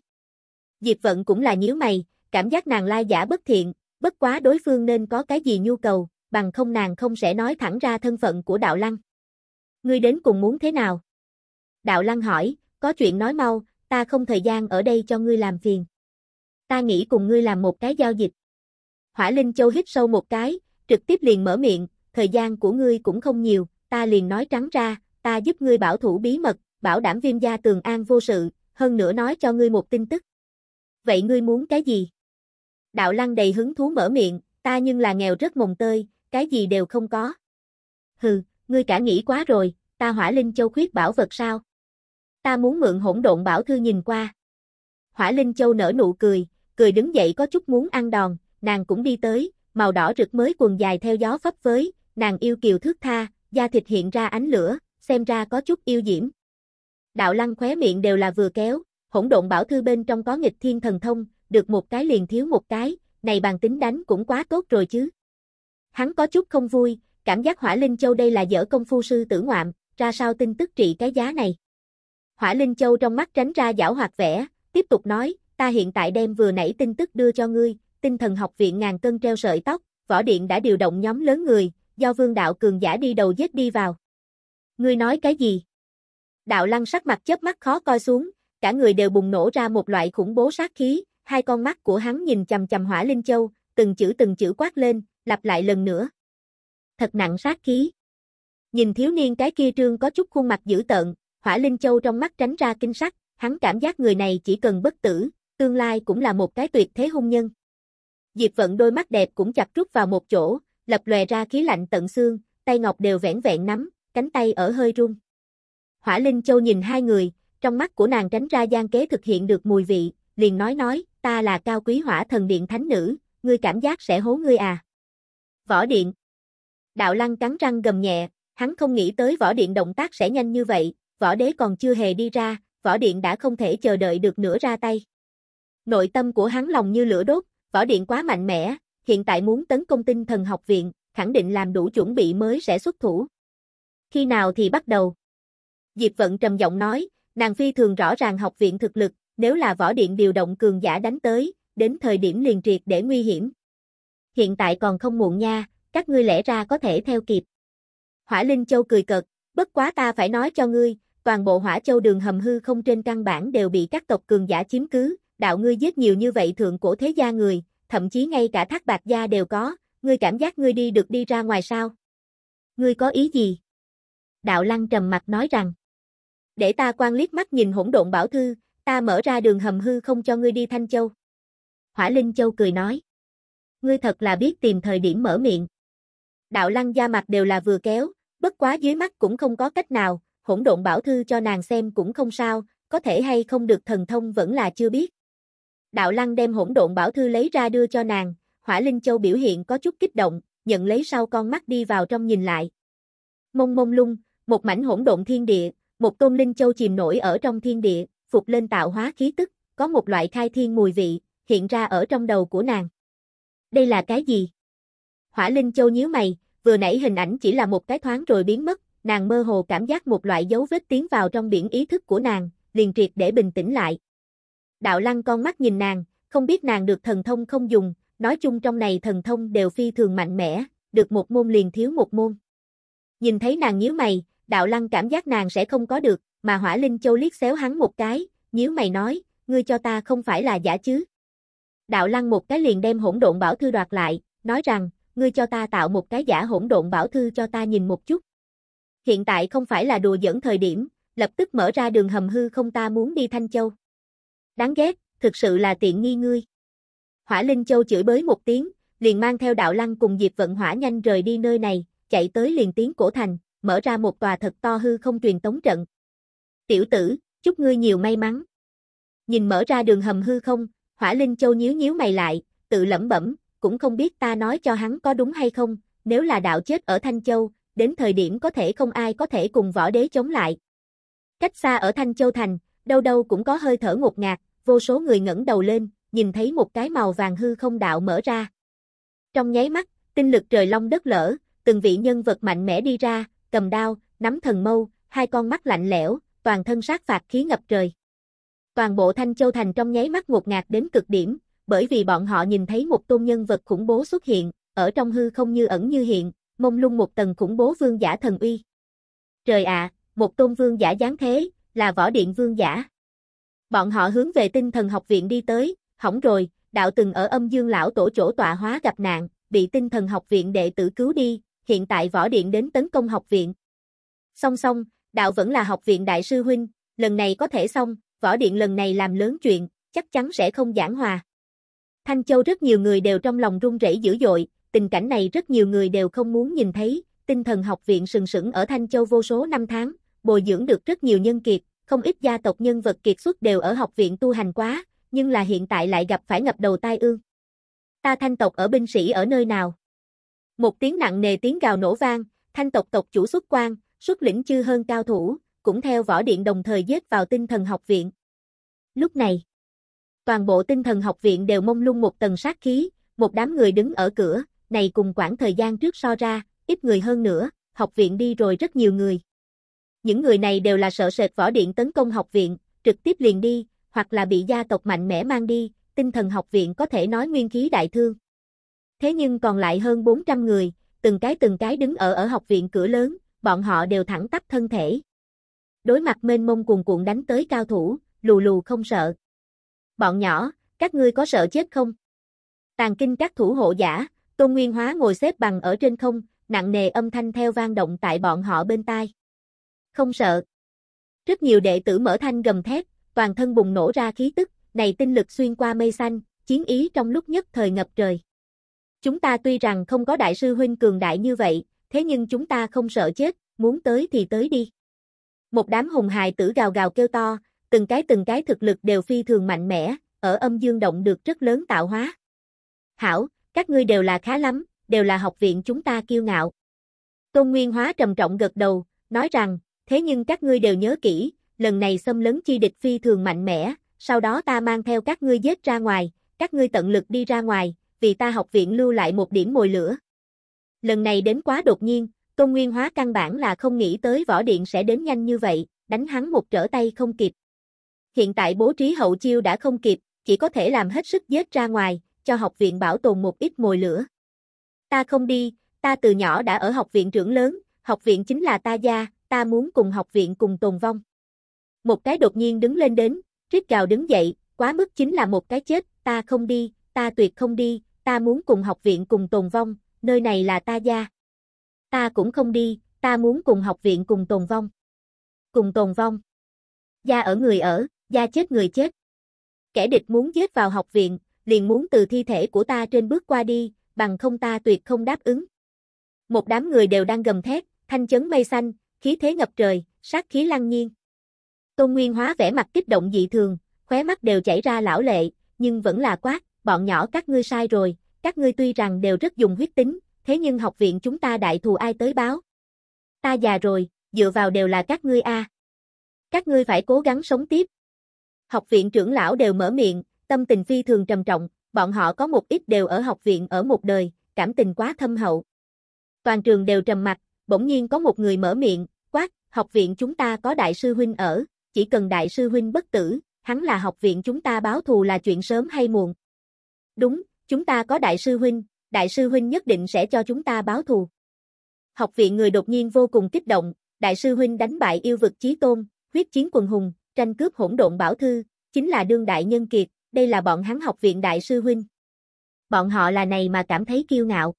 Diệp Vận cũng là nhíu mày, cảm giác nàng lai giả bất thiện, bất quá đối phương nên có cái gì nhu cầu, bằng không nàng không sẽ nói thẳng ra thân phận của đạo lăng. Ngươi đến cùng muốn thế nào? Đạo lăng hỏi, có chuyện nói mau, ta không thời gian ở đây cho ngươi làm phiền. Ta nghĩ cùng ngươi làm một cái giao dịch. Hỏa Linh Châu hít sâu một cái, trực tiếp liền mở miệng, thời gian của ngươi cũng không nhiều, ta liền nói trắng ra, ta giúp ngươi bảo thủ bí mật, bảo đảm viêm gia tường an vô sự, hơn nữa nói cho ngươi một tin tức. Vậy ngươi muốn cái gì? Đạo lăng đầy hứng thú mở miệng, ta nhưng là nghèo rất mồng tơi, cái gì đều không có. Hừ, ngươi cả nghĩ quá rồi, ta hỏa linh châu khuyết bảo vật sao? Ta muốn mượn hỗn độn bảo thư nhìn qua. Hỏa linh châu nở nụ cười, cười đứng dậy có chút muốn ăn đòn, nàng cũng đi tới, màu đỏ rực mới quần dài theo gió phấp phới, nàng yêu kiều thước tha, da thịt hiện ra ánh lửa, xem ra có chút yêu diễm. Đạo lăng khóe miệng đều là vừa kéo, hỗn độn bảo thư bên trong có nghịch thiên thần thông, được một cái liền thiếu một cái, này bàn tính đánh cũng quá tốt rồi chứ. Hắn có chút không vui, cảm giác hỏa linh châu đây là dở công phu sư tử ngoạm, ra sao tin tức trị cái giá này. Hỏa linh châu trong mắt tránh ra giảo hoạt vẻ tiếp tục nói, ta hiện tại đem vừa nãy tin tức đưa cho ngươi, tinh thần học viện ngàn cân treo sợi tóc, võ điện đã điều động nhóm lớn người, do vương đạo cường giả đi đầu giết đi vào. Ngươi nói cái gì? Đạo lăng sắc mặt chớp mắt khó coi xuống, cả người đều bùng nổ ra một loại khủng bố sát khí, hai con mắt của hắn nhìn chầm chầm hỏa linh châu, từng chữ từng chữ quát lên, lặp lại lần nữa. Thật nặng sát khí. Nhìn thiếu niên cái kia trương có chút khuôn mặt dữ tợn, hỏa linh châu trong mắt tránh ra kinh sắc, hắn cảm giác người này chỉ cần bất tử, tương lai cũng là một cái tuyệt thế hung nhân. Diệp vận đôi mắt đẹp cũng chặt rút vào một chỗ, lập lòe ra khí lạnh tận xương, tay ngọc đều vẻn vẹn nắm, cánh tay ở hơi run. Hỏa Linh Châu nhìn hai người, trong mắt của nàng tránh ra gian kế thực hiện được mùi vị, liền nói nói, ta là cao quý hỏa thần điện thánh nữ, ngươi cảm giác sẽ hố ngươi à. Võ điện. Đạo lăng cắn răng gầm nhẹ, hắn không nghĩ tới võ điện động tác sẽ nhanh như vậy, võ đế còn chưa hề đi ra, võ điện đã không thể chờ đợi được nữa ra tay. Nội tâm của hắn lòng như lửa đốt, võ điện quá mạnh mẽ, hiện tại muốn tấn công tinh thần học viện, khẳng định làm đủ chuẩn bị mới sẽ xuất thủ. Khi nào thì bắt đầu? Diệp Vận trầm giọng nói, nàng phi thường rõ ràng học viện thực lực, nếu là võ điện điều động cường giả đánh tới, đến thời điểm liền triệt để nguy hiểm. Hiện tại còn không muộn nha, các ngươi lẽ ra có thể theo kịp. Hỏa Linh Châu cười cợt, bất quá ta phải nói cho ngươi, toàn bộ Hỏa Châu đường hầm hư không trên căn bản đều bị các tộc cường giả chiếm cứ, đạo ngươi giết nhiều như vậy thượng cổ thế gia người, thậm chí ngay cả thác bạc gia đều có, ngươi cảm giác ngươi đi được đi ra ngoài sao? Ngươi có ý gì? Đạo Lăng trầm mặt nói rằng, để ta quan liếc mắt nhìn hỗn độn bảo thư, ta mở ra đường hầm hư không cho ngươi đi Thanh Châu. Hỏa Linh Châu cười nói, ngươi thật là biết tìm thời điểm mở miệng. Đạo Lăng da mặt đều là vừa kéo, bất quá dưới mắt cũng không có cách nào, hỗn độn bảo thư cho nàng xem cũng không sao, có thể hay không được thần thông vẫn là chưa biết. Đạo Lăng đem hỗn độn bảo thư lấy ra đưa cho nàng, Hỏa Linh Châu biểu hiện có chút kích động, nhận lấy sau con mắt đi vào trong nhìn lại. Mông mông lung, một mảnh hỗn độn thiên địa, một tôn Linh Châu chìm nổi ở trong thiên địa, phục lên tạo hóa khí tức, có một loại khai thiên mùi vị, hiện ra ở trong đầu của nàng. Đây là cái gì? Hỏa Linh Châu nhíu mày, vừa nãy hình ảnh chỉ là một cái thoáng rồi biến mất, nàng mơ hồ cảm giác một loại dấu vết tiến vào trong biển ý thức của nàng, liền triệt để bình tĩnh lại đạo lăng con mắt nhìn nàng, không biết nàng được thần thông không dùng, nói chung trong này thần thông đều phi thường mạnh mẽ, được một môn liền thiếu một môn. Nhìn thấy nàng nhíu mày, đạo lăng cảm giác nàng sẽ không có được, mà hỏa linh châu liếc xéo hắn một cái, nhíu mày nói, ngươi cho ta không phải là giả chứ. Đạo lăng một cái liền đem hỗn độn bảo thư đoạt lại, nói rằng, ngươi cho ta tạo một cái giả hỗn độn bảo thư cho ta nhìn một chút. Hiện tại không phải là đùa giỡn thời điểm, lập tức mở ra đường hầm hư không ta muốn đi Thanh Châu đáng ghét, thực sự là tiện nghi ngươi. Hỏa Linh Châu chửi bới một tiếng, liền mang theo đạo lăng cùng Diệp Vận Hỏa nhanh rời đi nơi này, chạy tới liền tiến cổ thành, mở ra một tòa thật to hư không truyền tống trận. Tiểu tử, chúc ngươi nhiều may mắn. Nhìn mở ra đường hầm hư không, Hỏa Linh Châu nhíu nhíu mày lại, tự lẩm bẩm, cũng không biết ta nói cho hắn có đúng hay không, nếu là đạo chết ở Thanh Châu, đến thời điểm có thể không ai có thể cùng võ đế chống lại. Cách xa ở Thanh Châu Thành, đâu đâu cũng có hơi thở ngột ngạt, vô số người ngẩng đầu lên, nhìn thấy một cái màu vàng hư không đạo mở ra. Trong nháy mắt, tinh lực trời long đất lở, từng vị nhân vật mạnh mẽ đi ra, cầm đao, nắm thần mâu, hai con mắt lạnh lẽo, toàn thân sát phạt khí ngập trời. Toàn bộ Thanh Châu Thành trong nháy mắt ngột ngạt đến cực điểm, bởi vì bọn họ nhìn thấy một tôn nhân vật khủng bố xuất hiện, ở trong hư không như ẩn như hiện, mông lung một tầng khủng bố vương giả thần uy. Trời ạ, một tôn vương giả giáng thế, là võ điện vương giả. Bọn họ hướng về tinh thần học viện đi tới, hỏng rồi, đạo từng ở âm dương lão tổ chỗ tọa hóa gặp nạn, bị tinh thần học viện đệ tử cứu đi, hiện tại võ điện đến tấn công học viện. Song song, đạo vẫn là học viện đại sư huynh, lần này có thể xong, võ điện lần này làm lớn chuyện, chắc chắn sẽ không giảng hòa. Thanh Châu rất nhiều người đều trong lòng run rẩy dữ dội, tình cảnh này rất nhiều người đều không muốn nhìn thấy, tinh thần học viện sừng sững ở Thanh Châu vô số năm tháng, bồi dưỡng được rất nhiều nhân kiệt, không ít gia tộc nhân vật kiệt xuất đều ở học viện tu hành quá, nhưng là hiện tại lại gặp phải ngập đầu tai ương. Ta thanh tộc ở binh sĩ ở nơi nào? Một tiếng nặng nề tiếng gào nổ vang, thanh tộc tộc chủ xuất quan, xuất lĩnh chư hơn cao thủ, cũng theo võ điện đồng thời giết vào tinh thần học viện. Lúc này, toàn bộ tinh thần học viện đều mông lung một tầng sát khí, một đám người đứng ở cửa, này cùng quãng thời gian trước so ra, ít người hơn nữa, học viện đi rồi rất nhiều người. Những người này đều là sợ sệt võ điện tấn công học viện, trực tiếp liền đi, hoặc là bị gia tộc mạnh mẽ mang đi, tinh thần học viện có thể nói nguyên khí đại thương. Thế nhưng còn lại hơn 400 người, từng cái từng cái đứng ở ở học viện cửa lớn, bọn họ đều thẳng tắp thân thể. Đối mặt mênh mông cuồn cuộn đánh tới cao thủ, lù lù không sợ. Bọn nhỏ, các ngươi có sợ chết không? Tàn kinh các thủ hộ giả, Tôn Nguyên Hóa ngồi xếp bằng ở trên không, nặng nề âm thanh theo vang động tại bọn họ bên tai không sợ. Rất nhiều đệ tử mở thanh gầm thét, toàn thân bùng nổ ra khí tức, này tinh lực xuyên qua mây xanh, chiến ý trong lúc nhất thời ngập trời. Chúng ta tuy rằng không có đại sư huynh cường đại như vậy, thế nhưng chúng ta không sợ chết, muốn tới thì tới đi. Một đám hùng hài tử gào gào kêu to, từng cái từng cái thực lực đều phi thường mạnh mẽ, ở âm dương động được rất lớn tạo hóa. Hảo, các ngươi đều là khá lắm, đều là học viện chúng ta kiêu ngạo. Tôn Nguyên Hóa trầm trọng gật đầu, nói rằng, thế nhưng các ngươi đều nhớ kỹ, lần này xâm lấn chi địch phi thường mạnh mẽ, sau đó ta mang theo các ngươi giết ra ngoài, các ngươi tận lực đi ra ngoài, vì ta học viện lưu lại một điểm mồi lửa. Lần này đến quá đột nhiên, Tôn Nguyên Hóa căn bản là không nghĩ tới võ điện sẽ đến nhanh như vậy, đánh hắn một trở tay không kịp. Hiện tại bố trí hậu chiêu đã không kịp, chỉ có thể làm hết sức giết ra ngoài, cho học viện bảo tồn một ít mồi lửa. Ta không đi, ta từ nhỏ đã ở học viện trưởng lớn, học viện chính là ta gia, ta muốn cùng học viện cùng tồn vong. Một cái đột nhiên đứng lên đến, rít gào đứng dậy, quá mức chính là một cái chết, ta không đi, ta tuyệt không đi, ta muốn cùng học viện cùng tồn vong, nơi này là ta gia. Ta cũng không đi, ta muốn cùng học viện cùng tồn vong. Cùng tồn vong. Gia ở người ở, gia chết người chết. Kẻ địch muốn giết vào học viện, liền muốn từ thi thể của ta trên bước qua đi, bằng không ta tuyệt không đáp ứng. Một đám người đều đang gầm thét, thanh chấn mây xanh, khí thế ngập trời, sát khí lăng nhiên. Tôn Nguyên Hóa vẻ mặt kích động dị thường, khóe mắt đều chảy ra lão lệ, nhưng vẫn là quát, bọn nhỏ các ngươi sai rồi, các ngươi tuy rằng đều rất dùng huyết tính, thế nhưng học viện chúng ta đại thù ai tới báo. Ta già rồi, dựa vào đều là các ngươi a. Các ngươi phải cố gắng sống tiếp. Học viện trưởng lão đều mở miệng, tâm tình phi thường trầm trọng, bọn họ có một ít đều ở học viện ở một đời, cảm tình quá thâm hậu. Toàn trường đều trầm mặt, bỗng nhiên có một người mở miệng, quát, học viện chúng ta có đại sư huynh ở, chỉ cần đại sư huynh bất tử, hắn là học viện chúng ta báo thù là chuyện sớm hay muộn. Đúng, chúng ta có đại sư huynh, đại sư huynh nhất định sẽ cho chúng ta báo thù. Học viện người đột nhiên vô cùng kích động, đại sư huynh đánh bại yêu vực chí tôn, huyết chiến quần hùng, tranh cướp hỗn độn bảo thư, chính là đương đại nhân kiệt, đây là bọn hắn học viện đại sư huynh. Bọn họ là này mà cảm thấy kiêu ngạo.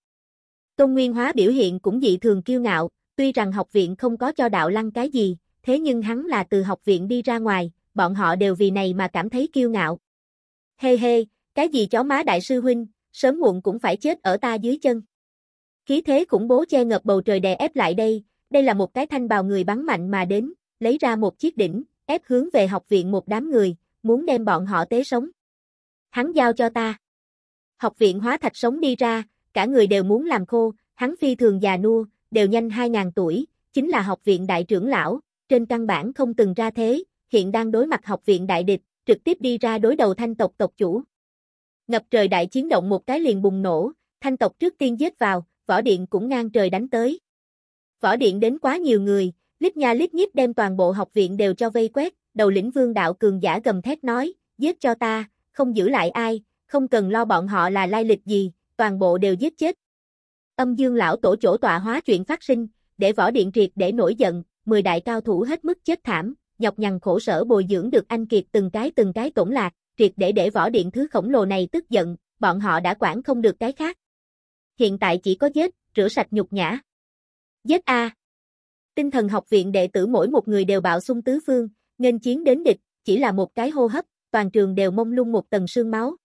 Tôn Nguyên Hóa biểu hiện cũng dị thường kiêu ngạo, tuy rằng học viện không có cho đạo lăng cái gì, thế nhưng hắn là từ học viện đi ra ngoài, bọn họ đều vì này mà cảm thấy kiêu ngạo. Hê hey hê, hey, cái gì chó má đại sư huynh, sớm muộn cũng phải chết ở ta dưới chân. Khí thế khủng bố che ngập bầu trời đè ép lại đây, đây là một cái thanh bào người bắn mạnh mà đến, lấy ra một chiếc đỉnh, ép hướng về học viện một đám người, muốn đem bọn họ tế sống. Hắn giao cho ta. Học viện hóa thạch sống đi ra, cả người đều muốn làm khô, hắn phi thường già nua, đều nhanh 2.000 tuổi, chính là học viện đại trưởng lão, trên căn bản không từng ra thế, hiện đang đối mặt học viện đại địch, trực tiếp đi ra đối đầu thanh tộc tộc chủ. Ngập trời đại chiến động một cái liền bùng nổ, thanh tộc trước tiên giết vào, võ điện cũng ngang trời đánh tới. Võ điện đến quá nhiều người, lít nha lít nhít đem toàn bộ học viện đều cho vây quét, đầu lĩnh vương đạo cường giả gầm thét nói, giết cho ta, không giữ lại ai, không cần lo bọn họ là lai lịch gì, toàn bộ đều giết chết. Âm dương lão tổ chỗ tọa hóa chuyện phát sinh, để võ điện triệt để nổi giận, 10 đại cao thủ hết mức chết thảm, nhọc nhằn khổ sở bồi dưỡng được anh Kiệt từng cái từng cái tổn lạc, triệt để để võ điện thứ khổng lồ này tức giận, bọn họ đã quản không được cái khác. Hiện tại chỉ có giết, rửa sạch nhục nhã. Giết A. Tinh thần học viện đệ tử mỗi một người đều bạo sung tứ phương, nghênh chiến đến địch, chỉ là một cái hô hấp, toàn trường đều mông lung một tầng sương máu.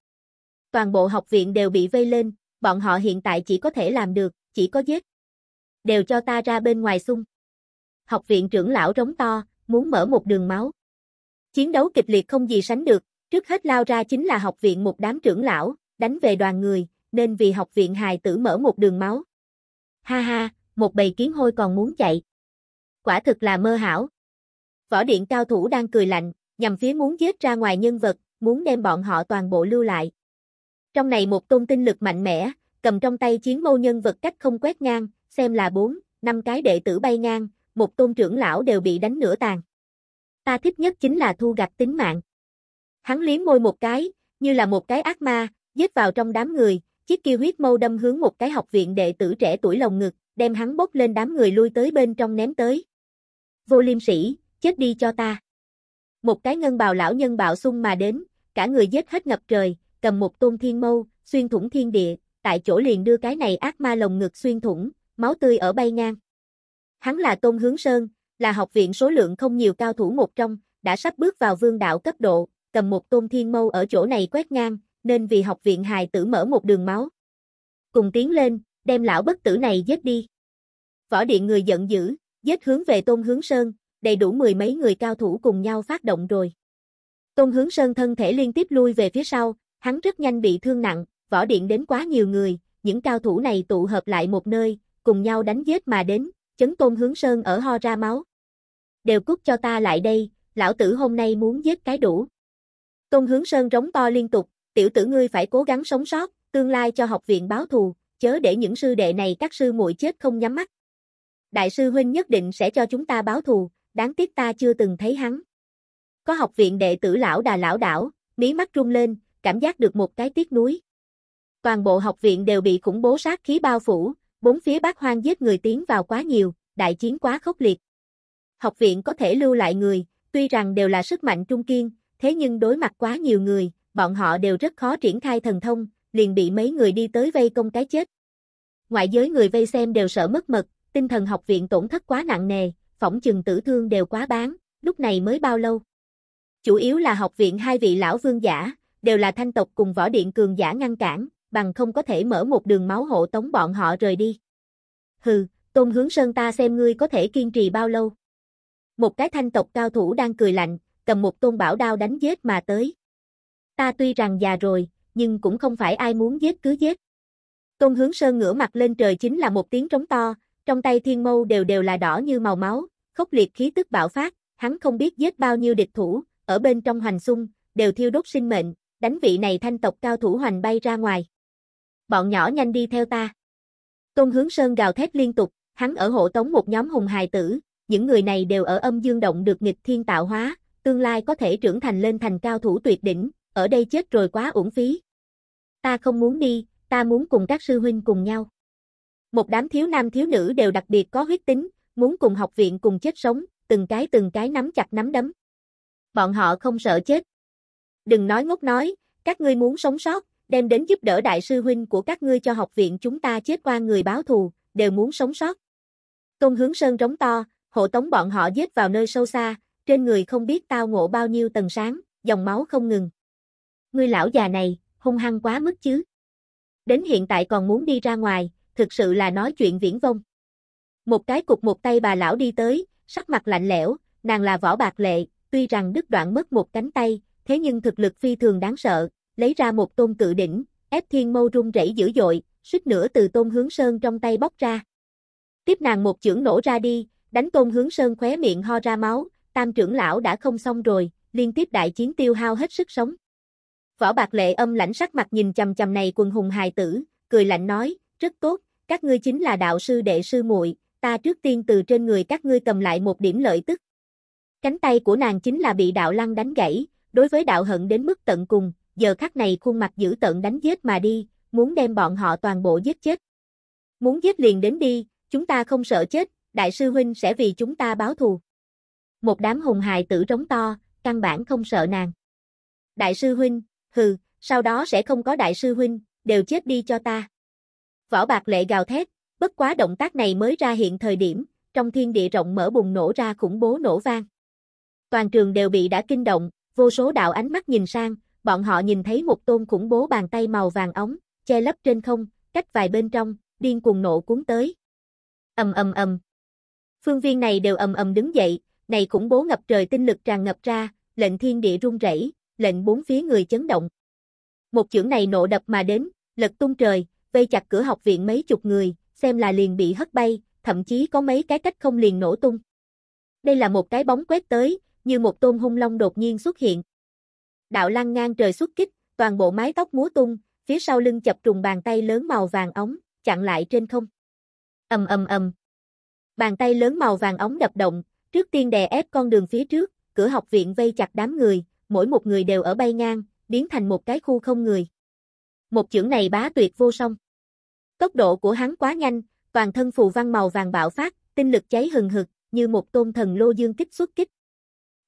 Toàn bộ học viện đều bị vây lên, bọn họ hiện tại chỉ có thể làm được, chỉ có giết. Đều cho ta ra bên ngoài xung. Học viện trưởng lão rống to, muốn mở một đường máu. Chiến đấu kịch liệt không gì sánh được, trước hết lao ra chính là học viện một đám trưởng lão, đánh về đoàn người, nên vì học viện hài tử mở một đường máu. Ha ha, một bầy kiến hôi còn muốn chạy. Quả thực là mơ hảo. Võ điện cao thủ đang cười lạnh, nhằm phía muốn giết ra ngoài nhân vật, muốn đem bọn họ toàn bộ lưu lại. Trong này một tôn tinh lực mạnh mẽ, cầm trong tay chiến mâu nhân vật cách không quét ngang, xem là bốn, năm cái đệ tử bay ngang, một tôn trưởng lão đều bị đánh nửa tàn. Ta thích nhất chính là thu gặt tính mạng. Hắn liếm môi một cái, như là một cái ác ma, giết vào trong đám người, chiếc kia huyết mâu đâm hướng một cái học viện đệ tử trẻ tuổi lồng ngực, đem hắn bốc lên đám người lui tới bên trong ném tới. Vô liêm sĩ, chết đi cho ta. Một cái ngân bào lão nhân bạo sung mà đến, cả người giết hết ngập trời, cầm một tôn thiên mâu, xuyên thủng thiên địa, tại chỗ liền đưa cái này ác ma lồng ngực xuyên thủng, máu tươi ở bay ngang. Hắn là Tôn Hướng Sơn, là học viện số lượng không nhiều cao thủ một trong, đã sắp bước vào vương đạo cấp độ, cầm một tôn thiên mâu ở chỗ này quét ngang, nên vì học viện hài tử mở một đường máu. Cùng tiến lên, đem lão bất tử này giết đi. Võ điện người giận dữ, giết hướng về Tôn Hướng Sơn, đầy đủ mười mấy người cao thủ cùng nhau phát động rồi. Tôn Hướng Sơn thân thể liên tiếp lui về phía sau, hắn rất nhanh bị thương nặng, võ điện đến quá nhiều người, những cao thủ này tụ hợp lại một nơi, cùng nhau đánh giết mà đến, chấn tôn hướng sơn ở ho ra máu. Đều cút cho ta lại đây, lão tử hôm nay muốn giết cái đủ. Tôn hướng sơn rống to liên tục, tiểu tử ngươi phải cố gắng sống sót, tương lai cho học viện báo thù, chớ để những sư đệ này các sư muội chết không nhắm mắt. Đại sư huynh nhất định sẽ cho chúng ta báo thù, đáng tiếc ta chưa từng thấy hắn. Có học viện đệ tử lão đà lão đảo, mí mắt rung lên, cảm giác được một cái tiếc nuối. Toàn bộ học viện đều bị khủng bố sát khí bao phủ, bốn phía bát hoang giết người tiến vào quá nhiều, đại chiến quá khốc liệt. Học viện có thể lưu lại người, tuy rằng đều là sức mạnh trung kiên, thế nhưng đối mặt quá nhiều người, bọn họ đều rất khó triển khai thần thông, liền bị mấy người đi tới vây công cái chết. Ngoại giới người vây xem đều sợ mất mật, tinh thần học viện tổn thất quá nặng nề, phỏng chừng tử thương đều quá bán, lúc này mới bao lâu. Chủ yếu là học viện hai vị lão vương giả, đều là thanh tộc cùng võ điện cường giả ngăn cản, bằng không có thể mở một đường máu hộ tống bọn họ rời đi. Hừ, Tôn Hướng Sơn ta xem ngươi có thể kiên trì bao lâu. Một cái thanh tộc cao thủ đang cười lạnh, cầm một tôn bảo đao đánh giết mà tới. Ta tuy rằng già rồi, nhưng cũng không phải ai muốn giết cứ giết. Tôn Hướng Sơn ngửa mặt lên trời chính là một tiếng trống to, trong tay thiên mâu đều đều là đỏ như màu máu, khốc liệt khí tức bạo phát, hắn không biết giết bao nhiêu địch thủ, ở bên trong hoành xung, đều thiêu đốt sinh mệnh, đánh vị này thanh tộc cao thủ hoành bay ra ngoài. Bọn nhỏ nhanh đi theo ta. Tôn Hướng Sơn gào thét liên tục, hắn ở hộ tống một nhóm hùng hài tử, những người này đều ở âm dương động được nghịch thiên tạo hóa, tương lai có thể trưởng thành lên thành cao thủ tuyệt đỉnh, ở đây chết rồi quá uổng phí. Ta không muốn đi, ta muốn cùng các sư huynh cùng nhau. Một đám thiếu nam thiếu nữ đều đặc biệt có huyết tính, muốn cùng học viện cùng chết sống, từng cái từng cái nắm chặt nắm đấm. Bọn họ không sợ chết, Đừng nói ngốc nói, các ngươi muốn sống sót, đem đến giúp đỡ đại sư huynh của các ngươi cho học viện chúng ta chết qua người báo thù, đều muốn sống sót. Công hướng sơn trống to, hộ tống bọn họ giết vào nơi sâu xa, trên người không biết tao ngộ bao nhiêu tầng sáng, dòng máu không ngừng. Ngươi lão già này, hung hăng quá mức chứ. Đến hiện tại còn muốn đi ra ngoài, thực sự là nói chuyện viễn vông. Một cái cục một tay bà lão đi tới, sắc mặt lạnh lẽo, nàng là võ bạc lệ, tuy rằng đứt đoạn mất một cánh tay, thế nhưng thực lực phi thường đáng sợ, lấy ra một tôn cự đỉnh, ép thiên mâu rung rẩy dữ dội, suýt nữa từ tôn hướng sơn trong tay bóc ra. Tiếp nàng một chưởng nổ ra đi, đánh tôn hướng sơn khóe miệng ho ra máu, tam trưởng lão đã không xong rồi, liên tiếp đại chiến tiêu hao hết sức sống. Võ bạc lệ âm lãnh sắc mặt nhìn chầm chầm này quần hùng hài tử, cười lạnh nói, rất tốt, các ngươi chính là đạo sư đệ sư muội, ta trước tiên từ trên người các ngươi cầm lại một điểm lợi tức. Cánh tay của nàng chính là bị đạo lăng đánh gãy, đối với đạo hận đến mức tận cùng, giờ khắc này khuôn mặt dữ tận đánh giết mà đi, muốn đem bọn họ toàn bộ giết chết. Muốn giết liền đến đi, chúng ta không sợ chết, đại sư huynh sẽ vì chúng ta báo thù. Một đám hùng hài tử trống to, căn bản không sợ nàng. Đại sư huynh, hừ, sau đó sẽ không có đại sư huynh, đều chết đi cho ta. Võ Bạc Lệ gào thét, bất quá động tác này mới ra hiện thời điểm, trong thiên địa rộng mở bùng nổ ra khủng bố nổ vang. Toàn trường đều bị đã kinh động, Vô số đạo ánh mắt nhìn sang, bọn họ nhìn thấy một tôn khủng bố bàn tay màu vàng ống, che lấp trên không, cách vài bên trong, điên cuồng nộ cuốn tới. Ầm ầm ầm. Phương viên này đều ầm ầm đứng dậy, này khủng bố ngập trời tinh lực tràn ngập ra, lệnh thiên địa rung rẩy, lệnh bốn phía người chấn động. Một chưởng này nộ đập mà đến, lật tung trời, vây chặt cửa học viện mấy chục người, xem là liền bị hất bay, thậm chí có mấy cái cách không liền nổ tung. Đây là một cái bóng quét tới, như một tôn hung long đột nhiên xuất hiện. Đạo lăng ngang trời xuất kích, toàn bộ mái tóc múa tung, phía sau lưng chập trùng bàn tay lớn màu vàng ống, chặn lại trên không. Ầm ầm ầm. Bàn tay lớn màu vàng ống đập động, trước tiên đè ép con đường phía trước, cửa học viện vây chặt đám người, mỗi một người đều ở bay ngang, biến thành một cái khu không người. Một chưởng này bá tuyệt vô song. Tốc độ của hắn quá nhanh, toàn thân phù văn màu vàng bạo phát, tinh lực cháy hừng hực, như một tôn thần lô dương kích xuất kích.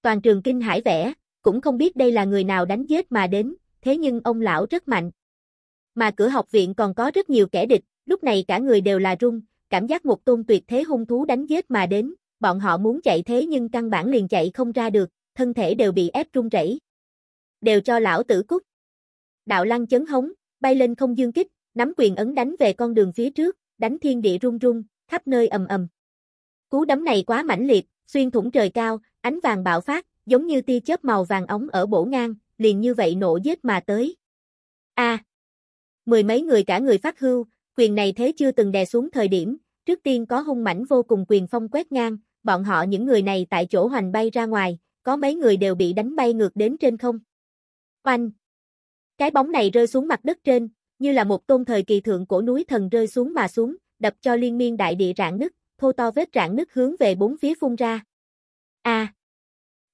Toàn trường kinh hãi vẽ, cũng không biết đây là người nào đánh giết mà đến, thế nhưng ông lão rất mạnh. Mà cửa học viện còn có rất nhiều kẻ địch, lúc này cả người đều là rung, cảm giác một tôn tuyệt thế hung thú đánh giết mà đến, bọn họ muốn chạy thế nhưng căn bản liền chạy không ra được, thân thể đều bị ép rung rẩy. Đều cho lão tử cút. Đạo lăng chấn hống, bay lên không dương kích, nắm quyền ấn đánh về con đường phía trước, đánh thiên địa rung rung, khắp nơi ầm ầm. Cú đấm này quá mãnh liệt, xuyên thủng trời cao, Ánh vàng bạo phát, giống như tia chớp màu vàng ống ở bổ ngang, liền như vậy nổ giết mà tới. A. mười mấy người cả người phát hưu, quyền này thế chưa từng đè xuống thời điểm, trước tiên có hung mãnh vô cùng quyền phong quét ngang, bọn họ những người này tại chỗ hoành bay ra ngoài, có mấy người đều bị đánh bay ngược đến trên không. Oanh. Cái bóng này rơi xuống mặt đất trên, như là một tôn thời kỳ thượng cổ núi thần rơi xuống mà xuống, đập cho liên miên đại địa rạn nứt, thô to vết rạn nứt hướng về bốn phía phun ra. A. À,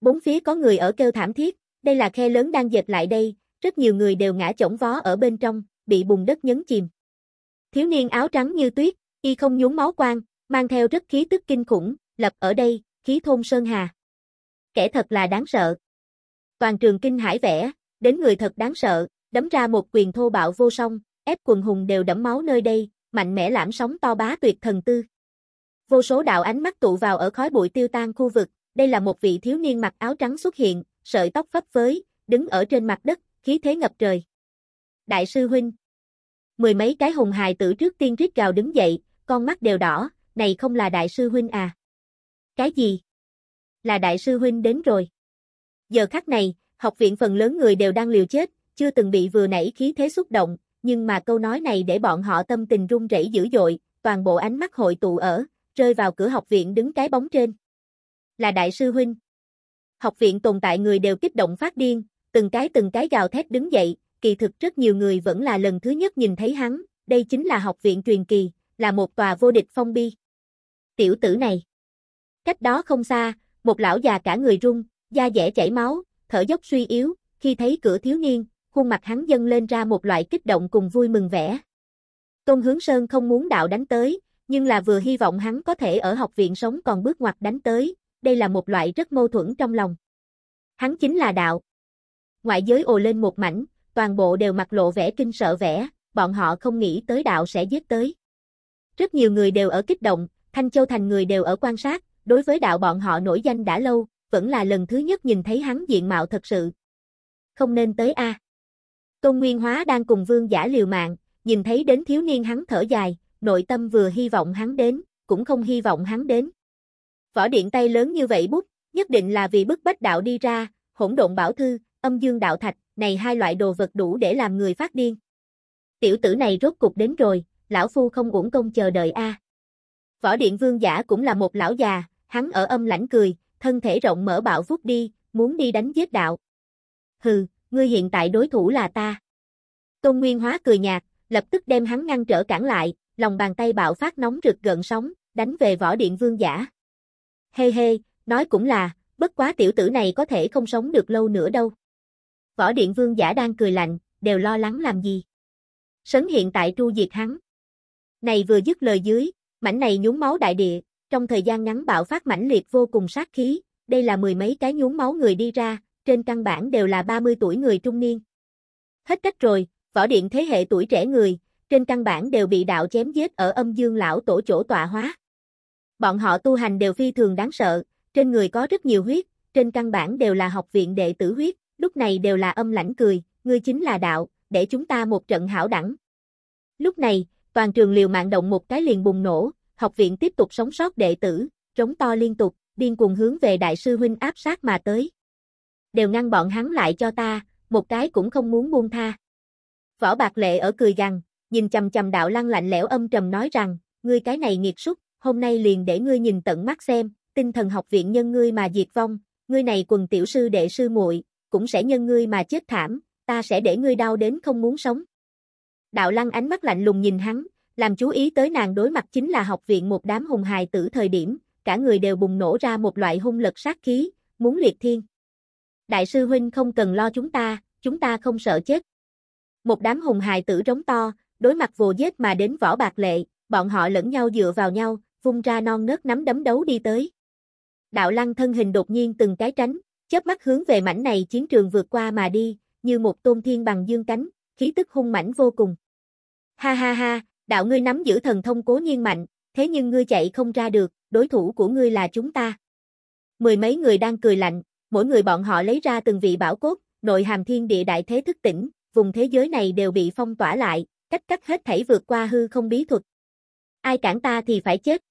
Bốn phía có người ở kêu thảm thiết, đây là khe lớn đang dệt lại đây, rất nhiều người đều ngã chổng vó ở bên trong, bị bùn đất nhấn chìm. Thiếu niên áo trắng như tuyết, y không nhúng máu quang, mang theo rất khí tức kinh khủng, lập ở đây, khí thôn Sơn Hà. Kẻ thật là đáng sợ. Toàn trường kinh hải vẽ, đến người thật đáng sợ, đấm ra một quyền thô bạo vô song, ép quần hùng đều đẫm máu nơi đây, mạnh mẽ lãm sóng to bá tuyệt thần tư. Vô số đạo ánh mắt tụ vào ở khói bụi tiêu tan khu vực, đây là một vị thiếu niên mặc áo trắng xuất hiện, sợi tóc phấp phới, đứng ở trên mặt đất, khí thế ngập trời. Đại sư huynh. Mười mấy cái hùng hài tử trước tiên rít gào đứng dậy, con mắt đều đỏ, này không là đại sư huynh à. Cái gì? Là đại sư huynh đến rồi. Giờ khắc này, học viện phần lớn người đều đang liều chết, chưa từng bị vừa nãy khí thế xúc động, nhưng mà câu nói này để bọn họ tâm tình run rẩy dữ dội, toàn bộ ánh mắt hội tụ ở, rơi vào cửa học viện đứng cái bóng trên là đại sư huynh. Học viện tồn tại người đều kích động phát điên, từng cái từng cái gào thét đứng dậy, kỳ thực rất nhiều người vẫn là lần thứ nhất nhìn thấy hắn, đây chính là học viện truyền kỳ, là một tòa vô địch phong bi. Tiểu tử này. Cách đó không xa, một lão già cả người run, da dẻ chảy máu, thở dốc suy yếu, khi thấy cửa thiếu niên, khuôn mặt hắn dâng lên ra một loại kích động cùng vui mừng vẻ. Tôn Hướng Sơn không muốn đạo đánh tới, nhưng là vừa hy vọng hắn có thể ở học viện sống còn bước ngoặt đánh tới, đây là một loại rất mâu thuẫn trong lòng. Hắn chính là đạo. Ngoại giới ồ lên một mảnh, toàn bộ đều mặt lộ vẻ kinh sợ vẻ, bọn họ không nghĩ tới đạo sẽ giết tới. Rất nhiều người đều ở kích động, Thanh Châu Thành người đều ở quan sát, đối với đạo bọn họ nổi danh đã lâu, vẫn là lần thứ nhất nhìn thấy hắn diện mạo thật sự. Không nên tới a. À. Tôn Nguyên Hóa đang cùng vương giả liều mạng, nhìn thấy đến thiếu niên hắn thở dài, nội tâm vừa hy vọng hắn đến, cũng không hy vọng hắn đến. Võ điện tay lớn như vậy bút, nhất định là vì bức bách đạo đi ra, hỗn độn bảo thư, âm dương đạo thạch, này hai loại đồ vật đủ để làm người phát điên. Tiểu tử này rốt cục đến rồi, lão phu không uổng công chờ đợi a. Võ điện vương giả cũng là một lão già, hắn ở âm lãnh cười, thân thể rộng mở bạo vút đi, muốn đi đánh giết đạo. Hừ, ngươi hiện tại đối thủ là ta. Tôn Nguyên Hóa cười nhạt, lập tức đem hắn ngăn trở cản lại, lòng bàn tay bạo phát nóng rực gần sóng, đánh về võ điện vương giả hê hê, nói cũng là, bất quá tiểu tử này có thể không sống được lâu nữa đâu. Võ Điện Vương giả đang cười lạnh, đều lo lắng làm gì. Sấn hiện tại tru diệt hắn. Này vừa dứt lời dưới, mảnh này nhúng máu đại địa, trong thời gian ngắn bạo phát mãnh liệt vô cùng sát khí, đây là mười mấy cái nhúng máu người đi ra, trên căn bản đều là 30 tuổi người trung niên. Hết cách rồi, võ điện thế hệ tuổi trẻ người, trên căn bản đều bị đạo chém giết ở âm dương lão tổ chỗ tọa hóa. Bọn họ tu hành đều phi thường đáng sợ, trên người có rất nhiều huyết, trên căn bản đều là học viện đệ tử huyết, lúc này đều là âm lãnh cười, ngươi chính là đạo, để chúng ta một trận hảo đẳng. Lúc này, toàn trường liều mạng động một cái liền bùng nổ, học viện tiếp tục sống sót đệ tử, trống to liên tục, điên cuồng hướng về đại sư huynh áp sát mà tới. Đều ngăn bọn hắn lại cho ta, một cái cũng không muốn buông tha. Võ Bạc Lệ ở cười gằn, nhìn chầm chầm đạo lăng lạnh lẽo âm trầm nói rằng, ngươi cái này nghiệt súc, hôm nay liền để ngươi nhìn tận mắt xem, tinh thần học viện nhân ngươi mà diệt vong, ngươi này quần tiểu sư đệ sư muội cũng sẽ nhân ngươi mà chết thảm, ta sẽ để ngươi đau đến không muốn sống. Đạo lăng ánh mắt lạnh lùng nhìn hắn, làm chú ý tới nàng đối mặt chính là học viện một đám hùng hài tử thời điểm, cả người đều bùng nổ ra một loại hung lực sát khí, muốn liệt thiên. Đại sư huynh không cần lo chúng ta, chúng ta không sợ chết. Một đám hùng hài tử rống to, đối mặt vô giết mà đến võ bạc lệ, bọn họ lẫn nhau dựa vào nhau, vung ra non nớt nắm đấm đấu đi tới. Đạo lăng thân hình đột nhiên từng cái tránh, chớp mắt hướng về mảnh này chiến trường vượt qua mà đi, như một tôn thiên bằng dương cánh, khí tức hung mãnh vô cùng. Ha ha ha, đạo ngươi nắm giữ thần thông cố nhiên mạnh, thế nhưng ngươi chạy không ra được, đối thủ của ngươi là chúng ta. Mười mấy người đang cười lạnh, mỗi người bọn họ lấy ra từng vị bảo cốt, nội hàm thiên địa đại thế thức tỉnh, vùng thế giới này đều bị phong tỏa lại, cách cách hết thảy vượt qua hư không bí thuật. Ai cản ta thì phải chết,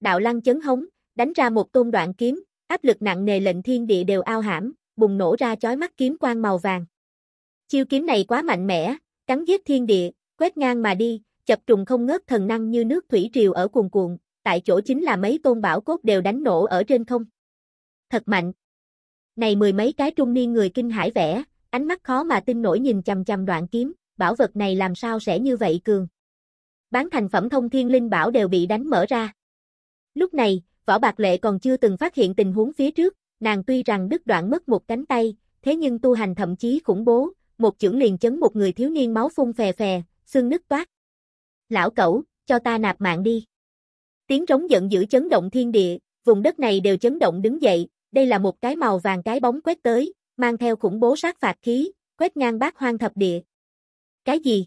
đạo lăng chấn hống, đánh ra một tôn đoạn kiếm, áp lực nặng nề lệnh thiên địa đều ao hãm, bùng nổ ra chói mắt kiếm quang màu vàng. Chiêu kiếm này quá mạnh mẽ, cắn giết thiên địa, quét ngang mà đi, chập trùng không ngớt thần năng như nước thủy triều ở cuồn cuộn, tại chỗ chính là mấy tôn bảo cốt đều đánh nổ ở trên không. Thật mạnh. Này mười mấy cái trung niên người kinh hãi vẻ ánh mắt khó mà tin nổi nhìn chằm chằm đoạn kiếm, bảo vật này làm sao sẽ như vậy cường. Bán thành phẩm thông thiên linh bảo đều bị đánh mở ra. Lúc này, Võ Bạc Lệ còn chưa từng phát hiện tình huống phía trước, nàng tuy rằng đứt đoạn mất một cánh tay, thế nhưng tu hành thậm chí khủng bố, một chưởng liền chấn một người thiếu niên máu phun phè phè, xương nứt toát. Lão cẩu, cho ta nạp mạng đi. Tiếng trống giận dữ chấn động thiên địa, vùng đất này đều chấn động đứng dậy, đây là một cái màu vàng cái bóng quét tới, mang theo khủng bố sát phạt khí, quét ngang bát hoang thập địa. Cái gì?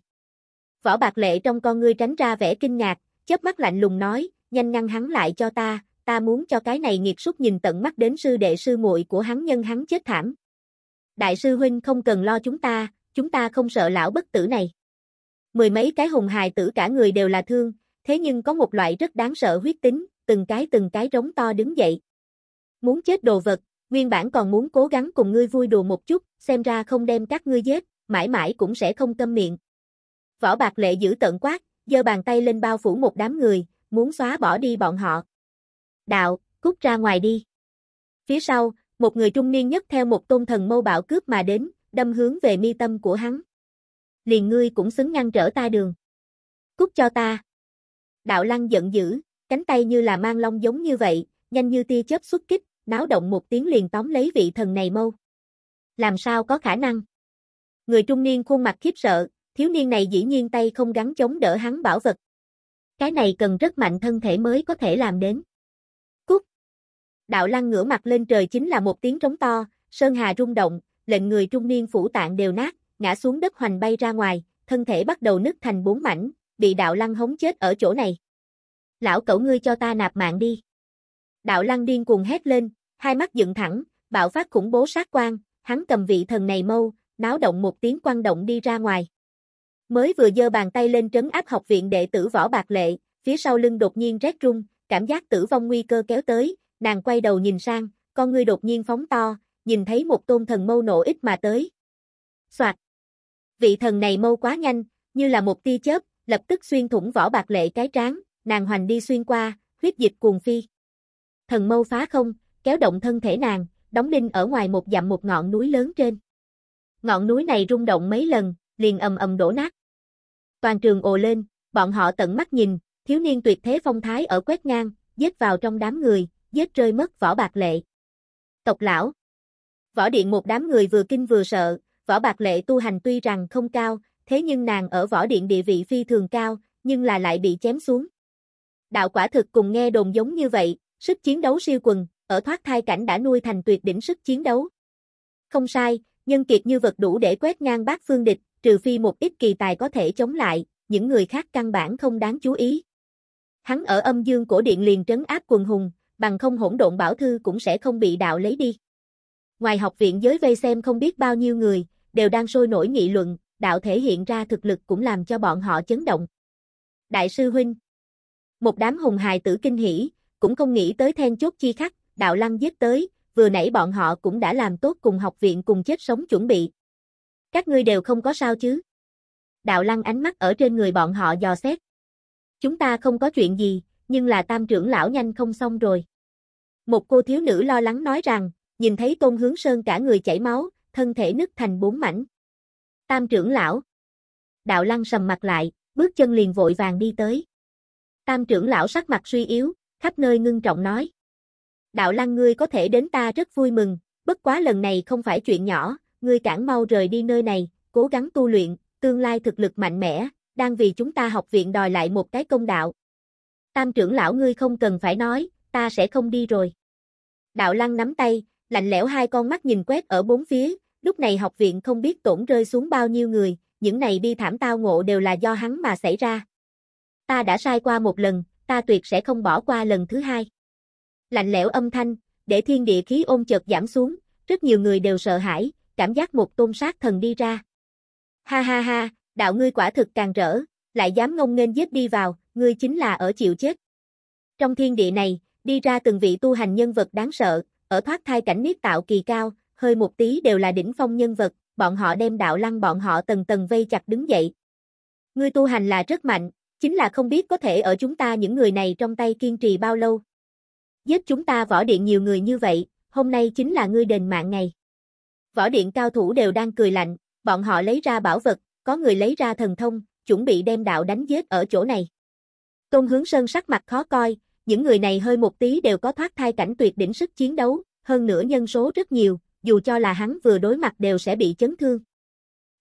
Võ Bạc Lệ trong con ngươi tránh ra vẻ kinh ngạc, chớp mắt lạnh lùng nói, nhanh ngăn hắn lại cho ta, ta muốn cho cái này nghiệp súc nhìn tận mắt đến sư đệ sư muội của hắn nhân hắn chết thảm. Đại sư huynh không cần lo chúng ta, chúng ta không sợ lão bất tử này. Mười mấy cái hùng hài tử cả người đều là thương, thế nhưng có một loại rất đáng sợ huyết tính, từng cái từng cái rống to đứng dậy. Muốn chết đồ vật, nguyên bản còn muốn cố gắng cùng ngươi vui đùa một chút, xem ra không đem các ngươi giết, mãi mãi cũng sẽ không câm miệng. Võ Bạc Lệ giữ tận quát, giơ bàn tay lên bao phủ một đám người, muốn xóa bỏ đi bọn họ. Đạo, cút ra ngoài đi. Phía sau, một người trung niên nhất theo một tôn thần mâu bảo cướp mà đến, đâm hướng về mi tâm của hắn. Liền ngươi cũng xứng ngăn trở ta đường. Cút cho ta. Đạo lăng giận dữ, cánh tay như là mang long giống như vậy, nhanh như tia chớp xuất kích, náo động một tiếng liền tóm lấy vị thần này mâu. Làm sao có khả năng? Người trung niên khuôn mặt khiếp sợ, thiếu niên này dĩ nhiên tay không gắn chống đỡ hắn bảo vật. Cái này cần rất mạnh thân thể mới có thể làm đến. Cút! Đạo lăng ngửa mặt lên trời chính là một tiếng trống to, sơn hà rung động, lệnh người trung niên phủ tạng đều nát, ngã xuống đất hoành bay ra ngoài, thân thể bắt đầu nứt thành bốn mảnh, bị đạo lăng hống chết ở chỗ này. Lão cẩu ngươi cho ta nạp mạng đi. Đạo lăng điên cuồng hét lên, hai mắt dựng thẳng, bạo phát khủng bố sát quang, hắn cầm vị thần này mâu, náo động một tiếng quan động đi ra ngoài. Mới vừa giơ bàn tay lên trấn áp học viện đệ tử võ bạc lệ, phía sau lưng đột nhiên rét rung, cảm giác tử vong nguy cơ kéo tới, nàng quay đầu nhìn sang, con ngươi đột nhiên phóng to, nhìn thấy một tôn thần mâu nổ ít mà tới. Soạt! Vị thần này mâu quá nhanh, như là một tia chớp, lập tức xuyên thủng võ bạc lệ cái trán, nàng hoành đi xuyên qua, huyết dịch cuồng phi. Thần mâu phá không, kéo động thân thể nàng, đóng đinh ở ngoài một dặm một ngọn núi lớn trên. Ngọn núi này rung động mấy lần, liền ầm ầm đổ nát. Toàn trường ồ lên, bọn họ tận mắt nhìn, thiếu niên tuyệt thế phong thái ở quét ngang, giết vào trong đám người, giết rơi mất vỏ bạc lệ. Tộc lão Võ điện một đám người vừa kinh vừa sợ, võ bạc lệ tu hành tuy rằng không cao, thế nhưng nàng ở võ điện địa vị phi thường cao, nhưng là lại bị chém xuống. Đạo quả thực cùng nghe đồn giống như vậy, sức chiến đấu siêu quần, ở thoát thai cảnh đã nuôi thành tuyệt đỉnh sức chiến đấu. Không sai, nhân kiệt như vật đủ để quét ngang bát phương địch, trừ phi một ít kỳ tài có thể chống lại, những người khác căn bản không đáng chú ý. Hắn ở âm dương cổ điện liền trấn áp quần hùng, bằng không hỗn độn bảo thư cũng sẽ không bị đạo lấy đi. Ngoài học viện giới vây xem không biết bao nhiêu người, đều đang sôi nổi nghị luận, đạo thể hiện ra thực lực cũng làm cho bọn họ chấn động. Đại sư Huynh Một đám hùng hài tử kinh hỉ, cũng không nghĩ tới then chốt chi khắc, đạo lăng giết tới, vừa nãy bọn họ cũng đã làm tốt cùng học viện cùng chết sống chuẩn bị, các ngươi đều không có sao chứ? Đạo lăng ánh mắt ở trên người bọn họ dò xét. Chúng ta không có chuyện gì, nhưng là tam trưởng lão nhanh không xong rồi. Một cô thiếu nữ lo lắng nói rằng, nhìn thấy Tôn Hướng Sơn cả người chảy máu, thân thể nứt thành bốn mảnh. Tam trưởng lão. Đạo lăng sầm mặt lại, bước chân liền vội vàng đi tới. Tam trưởng lão sắc mặt suy yếu, khắp nơi ngưng trọng nói. Đạo lăng ngươi có thể đến ta rất vui mừng, bất quá lần này không phải chuyện nhỏ, ngươi cản mau rời đi nơi này, cố gắng tu luyện, tương lai thực lực mạnh mẽ, đang vì chúng ta học viện đòi lại một cái công đạo. Tam trưởng lão ngươi không cần phải nói, ta sẽ không đi rồi. Đạo lăng nắm tay, lạnh lẽo hai con mắt nhìn quét ở bốn phía, lúc này học viện không biết tổn rơi xuống bao nhiêu người, những này bi thảm tao ngộ đều là do hắn mà xảy ra. Ta đã sai qua một lần, ta tuyệt sẽ không bỏ qua lần thứ hai. Lạnh lẽo âm thanh, để thiên địa khí ôm chợt giảm xuống, rất nhiều người đều sợ hãi, cảm giác một tôn sát thần đi ra. Ha ha ha, đạo ngươi quả thực càng rỡ, lại dám ngông nghênh giết đi vào, ngươi chính là ở chịu chết. Trong thiên địa này, đi ra từng vị tu hành nhân vật đáng sợ, ở thoát thai cảnh niết tạo kỳ cao, hơi một tí đều là đỉnh phong nhân vật, bọn họ đem đạo lăng bọn họ tầng tầng vây chặt đứng dậy. Ngươi tu hành là rất mạnh, chính là không biết có thể ở chúng ta những người này trong tay kiên trì bao lâu. Giết chúng ta võ điện nhiều người như vậy, hôm nay chính là ngươi đền mạng ngày. Võ điện cao thủ đều đang cười lạnh, bọn họ lấy ra bảo vật, có người lấy ra thần thông, chuẩn bị đem đạo đánh giết ở chỗ này. Tôn Hướng Sơn sắc mặt khó coi, những người này hơi một tí đều có thoát thai cảnh tuyệt đỉnh sức chiến đấu, hơn nữa nhân số rất nhiều, dù cho là hắn vừa đối mặt đều sẽ bị chấn thương.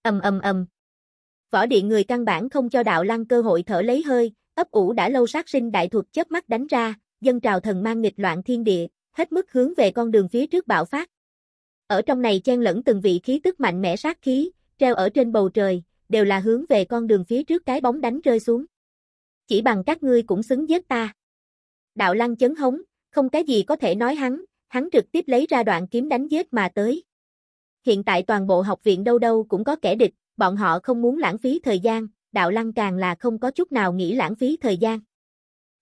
Ầm ầm ầm. Võ điện người căn bản không cho đạo lăng cơ hội thở lấy hơi, ấp ủ đã lâu sát sinh đại thuật chớp mắt đánh ra, dân trào thần mang nghịch loạn thiên địa, hết mức hướng về con đường phía trước bạo phát. Ở trong này chen lẫn từng vị khí tức mạnh mẽ sát khí, treo ở trên bầu trời, đều là hướng về con đường phía trước cái bóng đánh rơi xuống. Chỉ bằng các ngươi cũng xứng giết ta. Đạo lăng chấn hống, không cái gì có thể nói hắn, hắn trực tiếp lấy ra đoạn kiếm đánh giết mà tới. Hiện tại toàn bộ học viện đâu đâu cũng có kẻ địch, bọn họ không muốn lãng phí thời gian, đạo lăng càng là không có chút nào nghĩ lãng phí thời gian.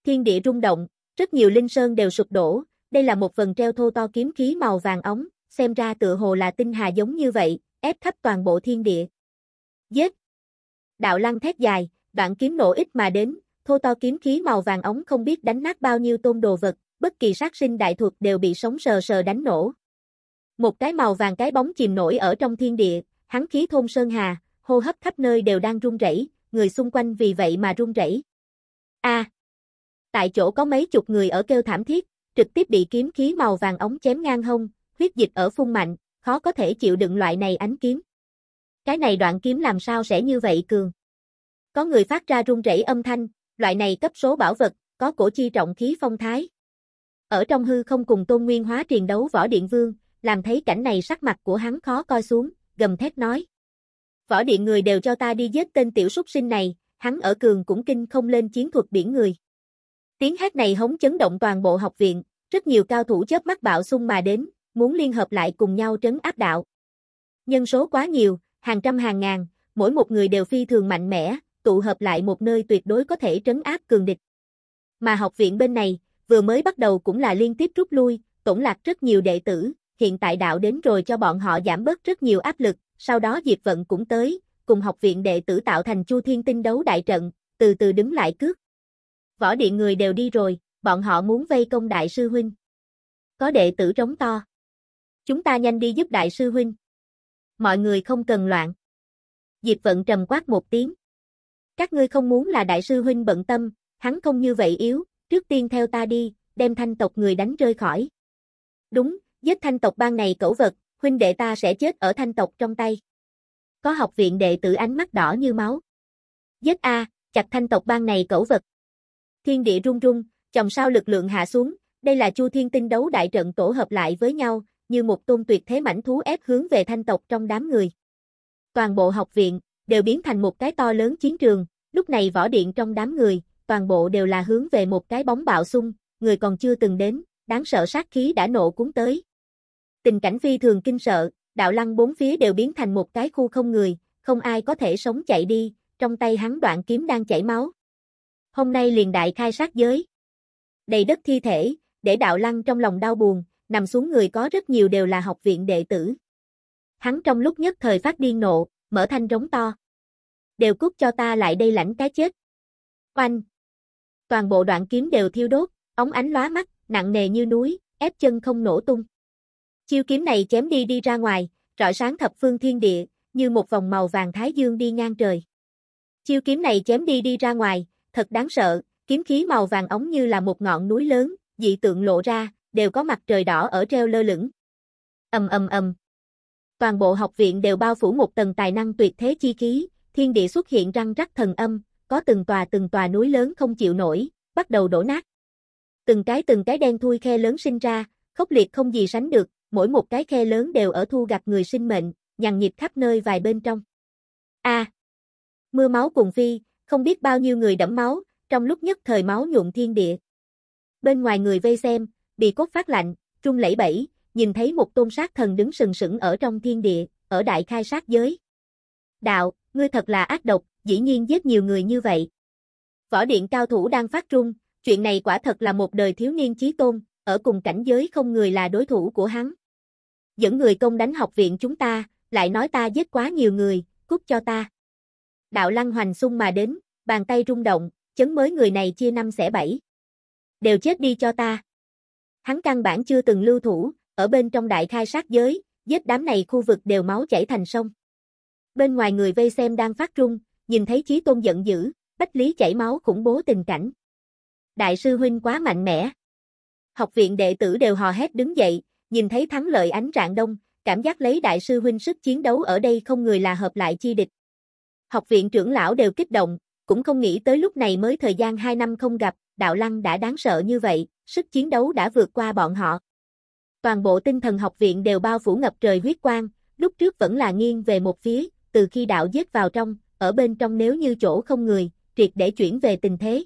Thiên địa rung động, rất nhiều linh sơn đều sụp đổ, đây là một phần treo thô to kiếm khí màu vàng ống, xem ra tựa hồ là tinh hà giống như vậy, ép thấp toàn bộ thiên địa. Giết! Đạo lăng thét dài, đoạn kiếm nổ ít mà đến, thô to kiếm khí màu vàng ống không biết đánh nát bao nhiêu tôn đồ vật, bất kỳ sát sinh đại thuật đều bị sống sờ sờ đánh nổ. Một cái màu vàng cái bóng chìm nổi ở trong thiên địa, hắn khí thôn sơn hà, hô hấp khắp nơi đều đang run rẩy, người xung quanh vì vậy mà run rẩy. A. tại chỗ có mấy chục người ở kêu thảm thiết, trực tiếp bị kiếm khí màu vàng ống chém ngang hông, huyết dịch ở phun mạnh, khó có thể chịu đựng loại này ánh kiếm. Cái này đoạn kiếm làm sao sẽ như vậy cường? Có người phát ra rung rẩy âm thanh, loại này cấp số bảo vật, có cổ chi trọng khí phong thái. Ở trong hư không cùng Tôn Nguyên Hóa truyền đấu võ điện vương, làm thấy cảnh này sắc mặt của hắn khó coi xuống, gầm thét nói: "Võ điện người đều cho ta đi giết tên tiểu súc sinh này, hắn ở cường cũng kinh không lên chiến thuật biển người." Tiếng hét này hống chấn động toàn bộ học viện, rất nhiều cao thủ chớp mắt bạo sung mà đến, muốn liên hợp lại cùng nhau trấn áp đạo. Nhân số quá nhiều, hàng trăm hàng ngàn, mỗi một người đều phi thường mạnh mẽ, tụ hợp lại một nơi tuyệt đối có thể trấn áp cường địch. Mà học viện bên này, vừa mới bắt đầu cũng là liên tiếp rút lui, tổn lạc rất nhiều đệ tử, hiện tại đạo đến rồi cho bọn họ giảm bớt rất nhiều áp lực, sau đó Diệp Vận cũng tới, cùng học viện đệ tử tạo thành Chu Thiên Tinh đấu đại trận, từ từ đứng lại cước. Võ điện người đều đi rồi, bọn họ muốn vây công đại sư huynh. Có đệ tử trống to. Chúng ta nhanh đi giúp đại sư huynh. Mọi người không cần loạn. Diệp Vận trầm quát một tiếng. Các ngươi không muốn là đại sư huynh bận tâm, hắn không như vậy yếu, trước tiên theo ta đi, đem thanh tộc người đánh rơi khỏi. Đúng, giết thanh tộc bang này cẩu vật, huynh đệ ta sẽ chết ở thanh tộc trong tay. Có học viện đệ tử ánh mắt đỏ như máu. Giết a, chặt thanh tộc bang này cẩu vật. Thiên địa rung rung, chồng sao lực lượng hạ xuống, đây là Chu Thiên Tinh đấu đại trận tổ hợp lại với nhau, như một tôn tuyệt thế mảnh thú ép hướng về thanh tộc trong đám người. Toàn bộ học viện, đều biến thành một cái to lớn chiến trường, lúc này võ điện trong đám người, toàn bộ đều là hướng về một cái bóng bạo sung. người còn chưa từng đến, đáng sợ sát khí đã nộ cuốn tới. Tình cảnh phi thường kinh sợ, đạo lăng bốn phía đều biến thành một cái khu không người, không ai có thể sống chạy đi, trong tay hắn đoạn kiếm đang chảy máu. Hôm nay liền đại khai sát giới. Đầy đất thi thể, để đạo lăng trong lòng đau buồn, nằm xuống người có rất nhiều đều là học viện đệ tử. Hắn trong lúc nhất thời phát điên nộ, mở thanh rống to. Đều cút cho ta lại đây lãnh cái chết. Oanh! Toàn bộ đoạn kiếm đều thiêu đốt, ống ánh lóa mắt, nặng nề như núi, ép chân không nổ tung. Chiêu kiếm này chém đi đi ra ngoài, rọi sáng thập phương thiên địa, như một vòng màu vàng thái dương đi ngang trời. Chiêu kiếm này chém đi đi ra ngoài, thật đáng sợ, kiếm khí màu vàng ống như là một ngọn núi lớn, dị tượng lộ ra, đều có mặt trời đỏ ở treo lơ lửng. Ầm ầm ầm. Toàn bộ học viện đều bao phủ một tầng tài năng tuyệt thế chi khí, thiên địa xuất hiện răng rắc thần âm, có từng tòa từng tòa núi lớn không chịu nổi, bắt đầu đổ nát. Từng cái từng cái đen thui khe lớn sinh ra, khốc liệt không gì sánh được, mỗi một cái khe lớn đều ở thu gặp người sinh mệnh, nhằn nhịp khắp nơi vài bên trong. A. mưa máu cùng phi, không biết bao nhiêu người đẫm máu, trong lúc nhất thời máu nhuộm thiên địa. Bên ngoài người vây xem, Bị cốt phát lạnh, trung lẫy bẫy, nhìn thấy một tôn sát thần đứng sừng sững ở trong thiên địa, ở đại khai sát giới. Đạo, ngươi thật là ác độc, dĩ nhiên giết nhiều người như vậy. Võ điện cao thủ đang phát trung, chuyện này quả thật là một đời thiếu niên chí tôn, ở cùng cảnh giới không người là đối thủ của hắn. Dẫn người công đánh học viện chúng ta, lại nói ta giết quá nhiều người, cút cho ta. Đạo lăng hoành sung mà đến, bàn tay rung động, chấn mới người này chia năm xẻ bảy. Đều chết đi cho ta hắn căn bản chưa từng lưu thủ, ở bên trong đại khai sát giới, giết đám này khu vực đều máu chảy thành sông. Bên ngoài người vây xem đang phát trung nhìn thấy Chí Tôn giận dữ, bách lý chảy máu khủng bố tình cảnh. Đại sư huynh quá mạnh mẽ. Học viện đệ tử đều hò hét đứng dậy, nhìn thấy thắng lợi ánh rạng đông, cảm giác lấy đại sư huynh sức chiến đấu ở đây không người là hợp lại chi địch. Học viện trưởng lão đều kích động, cũng không nghĩ tới lúc này mới thời gian 2 năm không gặp, đạo lăng đã đáng sợ như vậy, sức chiến đấu đã vượt qua bọn họ. Toàn bộ tinh thần học viện đều bao phủ ngập trời huyết quang, lúc trước vẫn là nghiêng về một phía, từ khi đạo giết vào trong, ở bên trong nếu như chỗ không người, triệt để chuyển về tình thế.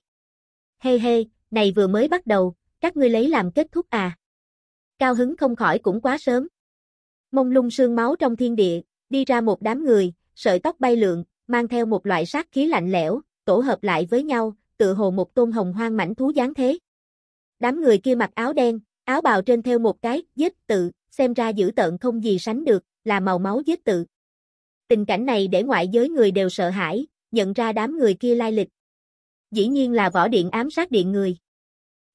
Hê hey hê, hey, này vừa mới bắt đầu, các ngươi lấy làm kết thúc à. Cao hứng không khỏi cũng quá sớm. Mông lung sương máu trong thiên địa, đi ra một đám người, sợi tóc bay lượn, mang theo một loại sát khí lạnh lẽo, tổ hợp lại với nhau, tựa hồ một tôn hồng hoang mảnh thú dáng thế. Đám người kia mặc áo đen, áo bào trên theo một cái giết tự, xem ra dữ tợn không gì sánh được, là màu máu giết tự. Tình cảnh này để ngoại giới người đều sợ hãi, nhận ra đám người kia lai lịch. Dĩ nhiên là võ điện ám sát điện người.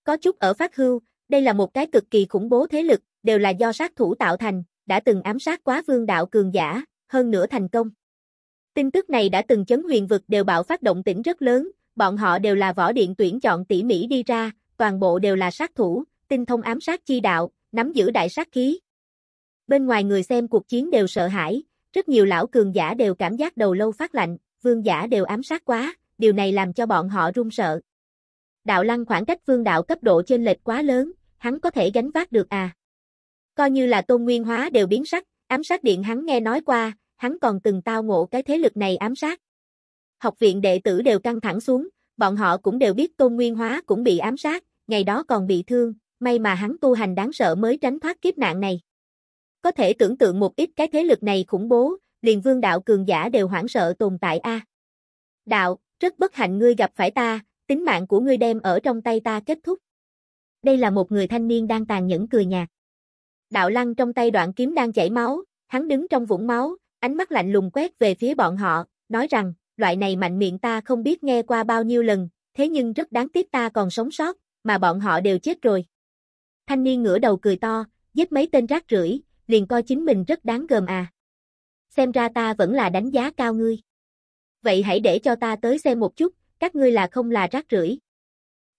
Có chút ở Phát Hưu, đây là một cái cực kỳ khủng bố thế lực, đều là do sát thủ tạo thành, đã từng ám sát quá vương đạo cường giả, hơn nữa thành công. Tin tức này đã từng chấn huyền vực đều bạo phát động tỉnh rất lớn, bọn họ đều là võ điện tuyển chọn tỉ mỉ đi ra, toàn bộ đều là sát thủ, tinh thông ám sát chi đạo, nắm giữ đại sát khí. Bên ngoài người xem cuộc chiến đều sợ hãi, rất nhiều lão cường giả đều cảm giác đầu lâu phát lạnh, vương giả đều ám sát quá, điều này làm cho bọn họ run sợ. Đạo lăng khoảng cách vương đạo cấp độ trên lệch quá lớn, hắn có thể gánh vác được à. Coi như là tôn nguyên hóa đều biến sắc, ám sát điện hắn nghe nói qua, hắn còn từng tao ngộ cái thế lực này ám sát. Học viện đệ tử đều căng thẳng xuống, bọn họ cũng đều biết Tôn Nguyên Hóa cũng bị ám sát, ngày đó còn bị thương, may mà hắn tu hành đáng sợ mới tránh thoát kiếp nạn này. Có thể tưởng tượng một ít cái thế lực này khủng bố, liền vương đạo cường giả đều hoảng sợ tồn tại a. Đạo, rất bất hạnh ngươi gặp phải ta, tính mạng của ngươi đem ở trong tay ta kết thúc. Đây là một người thanh niên đang tàn nhẫn cười nhạt. Đạo lăng trong tay đoạn kiếm đang chảy máu, hắn đứng trong vũng máu, ánh mắt lạnh lùng quét về phía bọn họ, nói rằng, loại này mạnh miệng ta không biết nghe qua bao nhiêu lần, thế nhưng rất đáng tiếc ta còn sống sót, mà bọn họ đều chết rồi. Thanh niên ngửa đầu cười to, giết mấy tên rác rưởi, liền coi chính mình rất đáng gờm à. Xem ra ta vẫn là đánh giá cao ngươi. Vậy hãy để cho ta tới xem một chút, các ngươi là không là rác rưởi.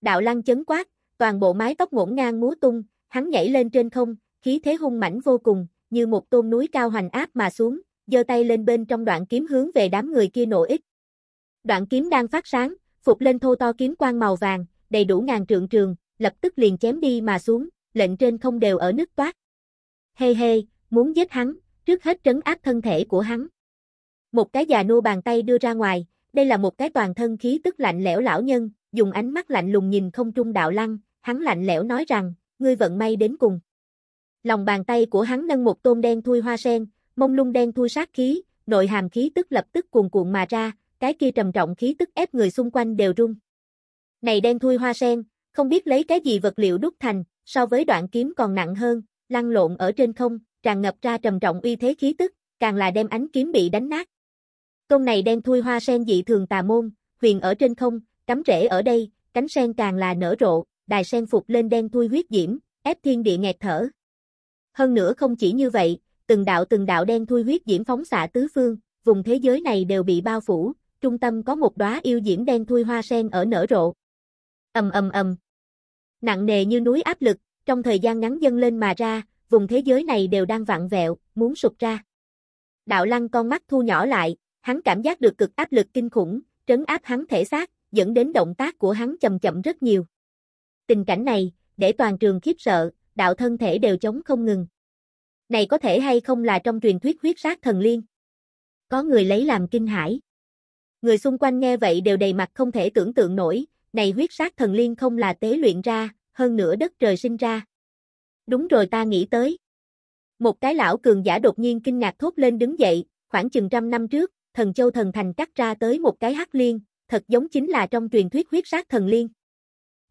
Đạo lăng chấn quát, toàn bộ mái tóc ngổn ngang múa tung, hắn nhảy lên trên không, khí thế hung mãnh vô cùng, như một tôm núi cao hoành áp mà xuống, giơ tay lên bên trong đoạn kiếm hướng về đám người kia nổ ích. Đoạn kiếm đang phát sáng, phục lên thô to kiếm quang màu vàng, đầy đủ ngàn trượng trường, lập tức liền chém đi mà xuống, lệnh trên không đều ở nước toát. Hê hê, muốn giết hắn, trước hết trấn áp thân thể của hắn. Một cái già nua bàn tay đưa ra ngoài, đây là một cái toàn thân khí tức lạnh lẽo lão nhân, dùng ánh mắt lạnh lùng nhìn không trung đạo lăng, hắn lạnh lẽo nói rằng, ngươi vận may đến cùng. Lòng bàn tay của hắn nâng một tôn đen thui hoa sen, mông lung đen thui sát khí, nội hàm khí tức lập tức cuồn cuộn mà ra, cái kia trầm trọng khí tức ép người xung quanh đều run. Này đen thui hoa sen, không biết lấy cái gì vật liệu đúc thành, so với đoạn kiếm còn nặng hơn, lăn lộn ở trên không, tràn ngập ra trầm trọng uy thế khí tức, càng là đem ánh kiếm bị đánh nát. Công này đen thui hoa sen dị thường tà môn, huyền ở trên không, cắm rễ ở đây, cánh sen càng là nở rộ, đài sen phục lên đen thui huyết diễm, ép thiên địa nghẹt thở. Hơn nữa không chỉ như vậy, từng đạo từng đạo đen thui huyết diễm phóng xạ tứ phương, vùng thế giới này đều bị bao phủ, trung tâm có một đóa yêu diễm đen thui hoa sen ở nở rộ. Ầm ầm ầm. Nặng nề như núi áp lực, trong thời gian ngắn dâng lên mà ra, vùng thế giới này đều đang vặn vẹo, muốn sụp ra. Đạo Lăng con mắt thu nhỏ lại, hắn cảm giác được cực áp lực kinh khủng, trấn áp hắn thể xác, dẫn đến động tác của hắn chậm chậm rất nhiều. Tình cảnh này, để toàn trường khiếp sợ, đạo thân thể đều chống không ngừng. Này có thể hay không là trong truyền thuyết huyết sát thần liên? Có người lấy làm kinh hãi. Người xung quanh nghe vậy đều đầy mặt không thể tưởng tượng nổi, này huyết sát thần liên không là tế luyện ra, hơn nữa đất trời sinh ra. Đúng rồi ta nghĩ tới. Một cái lão cường giả đột nhiên kinh ngạc thốt lên đứng dậy, khoảng chừng trăm năm trước, thần châu thần thành cắt ra tới một cái hắc liên, thật giống chính là trong truyền thuyết huyết sát thần liên.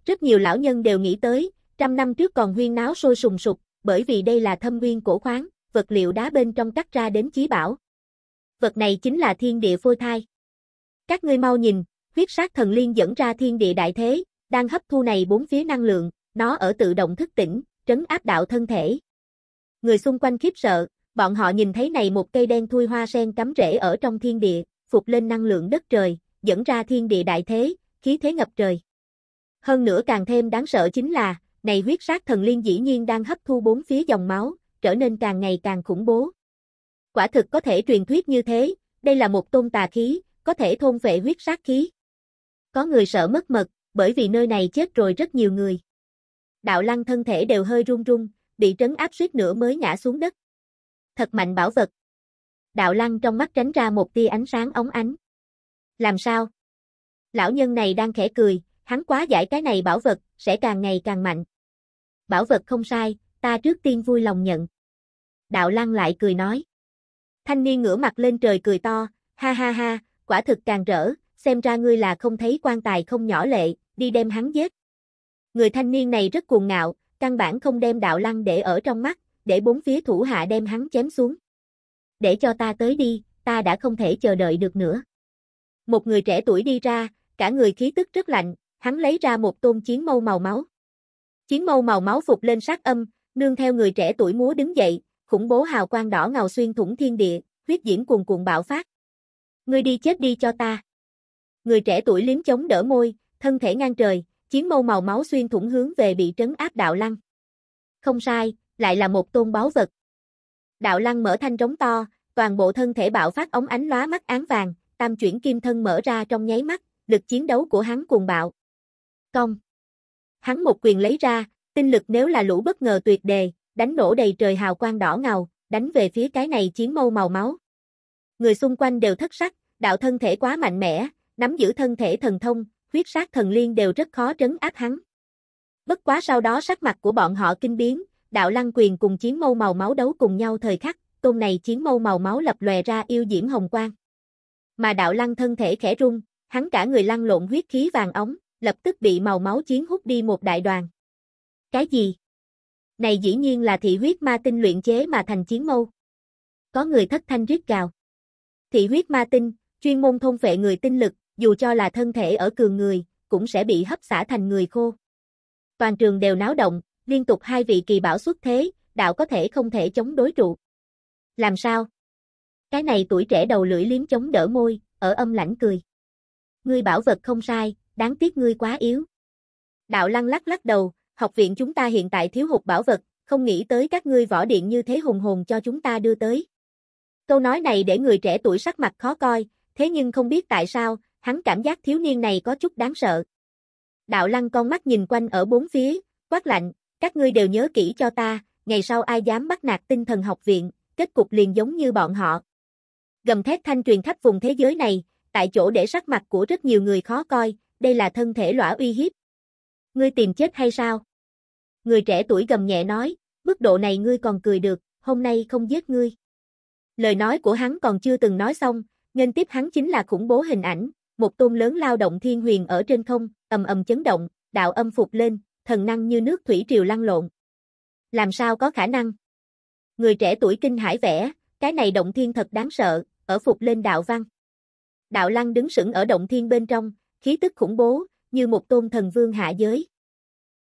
Rất nhiều lão nhân đều nghĩ tới, trăm năm trước còn huyên náo sôi sùng sục, bởi vì đây là thâm nguyên cổ khoáng, vật liệu đá bên trong cắt ra đến chí bảo. Vật này chính là thiên địa phôi thai. Các ngươi mau nhìn, huyết sát thần liên dẫn ra thiên địa đại thế, đang hấp thu này bốn phía năng lượng, nó ở tự động thức tỉnh, trấn áp đạo thân thể. Người xung quanh khiếp sợ, bọn họ nhìn thấy này một cây đen thui hoa sen cắm rễ ở trong thiên địa, phục lên năng lượng đất trời, dẫn ra thiên địa đại thế, khí thế ngập trời. Hơn nữa càng thêm đáng sợ chính là, này huyết sát thần liên dĩ nhiên đang hấp thu bốn phía dòng máu, trở nên càng ngày càng khủng bố. Quả thực có thể truyền thuyết như thế, đây là một tôn tà khí, có thể thôn vệ huyết sát khí. Có người sợ mất mật, bởi vì nơi này chết rồi rất nhiều người. Đạo lăng thân thể đều hơi run run, bị trấn áp suýt nữa mới ngã xuống đất. Thật mạnh bảo vật. Đạo lăng trong mắt tránh ra một tia ánh sáng óng ánh. Làm sao? Lão nhân này đang khẽ cười, hắn quá giải cái này bảo vật, sẽ càng ngày càng mạnh. Bảo vật không sai, ta trước tiên vui lòng nhận. Đạo lăng lại cười nói. Thanh niên ngửa mặt lên trời cười to, ha ha ha, quả thực càng rỡ, xem ra ngươi là không thấy quan tài không nhỏ lệ, đi đem hắn giết. Người thanh niên này rất cuồng ngạo, căn bản không đem đạo lăng để ở trong mắt, để bốn phía thủ hạ đem hắn chém xuống. Để cho ta tới đi, ta đã không thể chờ đợi được nữa. Một người trẻ tuổi đi ra, cả người khí tức rất lạnh, hắn lấy ra một tôn chiến mâu màu máu. Chiến mâu màu máu phục lên sát âm, nương theo người trẻ tuổi múa đứng dậy, khủng bố hào quang đỏ ngầu xuyên thủng thiên địa, huyết diễm cuồn cuộn bạo phát ngươi đi chết đi cho ta. Người trẻ tuổi liếm chống đỡ môi, thân thể ngang trời, chiến mâu màu máu xuyên thủng hướng về bị trấn áp đạo lăng. Không sai, lại là một tôn báu vật. Đạo lăng mở thanh trống to, toàn bộ thân thể bạo phát ống ánh lóa mắt án vàng, tam chuyển kim thân mở ra trong nháy mắt, lực chiến đấu của hắn cuồng bạo. Công. Hắn một quyền lấy ra, tinh lực nếu là lũ bất ngờ tuyệt đề, đánh nổ đầy trời hào quang đỏ ngầu, đánh về phía cái này chiến mâu màu máu. Người xung quanh đều thất sắc, đạo thân thể quá mạnh mẽ, nắm giữ thân thể thần thông, huyết sát thần liên đều rất khó trấn áp hắn. Bất quá sau đó sắc mặt của bọn họ kinh biến, đạo lăng quyền cùng chiến mâu màu máu đấu cùng nhau thời khắc, tôn này chiến mâu màu máu lập lòe ra yêu diễm hồng quang. Mà đạo lăng thân thể khẽ rung, hắn cả người lăn lộn huyết khí vàng ống, lập tức bị màu máu chiến hút đi một đại đoàn. Cái gì? Này dĩ nhiên là thị huyết ma tinh luyện chế mà thành chiến mâu. Có người thất thanh riết gào. Thị huyết ma tinh, Chuyên môn thôn vệ người tinh lực, dù cho là thân thể ở cường người, cũng sẽ bị hấp xả thành người khô. Toàn trường đều náo động, liên tục hai vị kỳ bảo xuất thế, đạo có thể không thể chống đối trụ. Làm sao? Cái này tuổi trẻ đầu lưỡi liếm chống đỡ môi, ở âm lãnh cười. Ngươi bảo vật không sai, đáng tiếc ngươi quá yếu. Đạo lăng lắc lắc đầu, học viện chúng ta hiện tại thiếu hụt bảo vật, không nghĩ tới các ngươi võ điện như thế hùng hồn cho chúng ta đưa tới. Câu nói này để người trẻ tuổi sắc mặt khó coi, thế nhưng không biết tại sao, hắn cảm giác thiếu niên này có chút đáng sợ. Đạo lăng con mắt nhìn quanh ở bốn phía, quát lạnh, các ngươi đều nhớ kỹ cho ta, ngày sau ai dám bắt nạt tinh thần học viện, kết cục liền giống như bọn họ. Gầm thét thanh truyền khắp vùng thế giới này, tại chỗ để sắc mặt của rất nhiều người khó coi, đây là thân thể lõa uy hiếp. Ngươi tìm chết hay sao? Người trẻ tuổi gầm nhẹ nói, mức độ này ngươi còn cười được, hôm nay không giết ngươi. Lời nói của hắn còn chưa từng nói xong, Nghênh tiếp hắn chính là khủng bố hình ảnh, một tôn lớn lao động thiên huyền ở trên không, ầm ầm chấn động, đạo âm phục lên, thần năng như nước thủy triều lăn lộn. Làm sao có khả năng? Người trẻ tuổi kinh hải vẽ, cái này động thiên thật đáng sợ, ở phục lên đạo văn. Đạo lăng đứng sững ở động thiên bên trong, khí tức khủng bố, như một tôn thần vương hạ giới.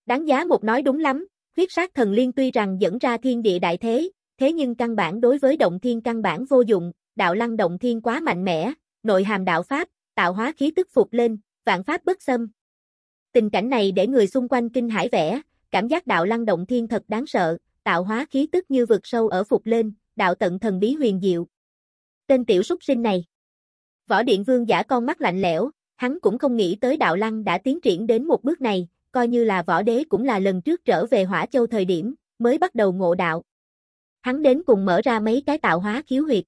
Đáng giá một nói đúng lắm, huyết sát thần liên tuy rằng dẫn ra thiên địa đại thế, thế nhưng căn bản đối với động thiên căn bản vô dụng, đạo lăng động thiên quá mạnh mẽ, nội hàm đạo pháp, tạo hóa khí tức phục lên, vạn pháp bất xâm. Tình cảnh này để người xung quanh kinh hãi vẻ, cảm giác đạo lăng động thiên thật đáng sợ, tạo hóa khí tức như vực sâu ở phục lên, đạo tận thần bí huyền diệu. Tên tiểu súc sinh này. Võ Điện Vương giả con mắt lạnh lẽo, hắn cũng không nghĩ tới đạo lăng đã tiến triển đến một bước này, coi như là võ đế cũng là lần trước trở về Hỏa Châu thời điểm, mới bắt đầu ngộ đạo. Hắn đến cùng mở ra mấy cái tạo hóa khiếu huyệt.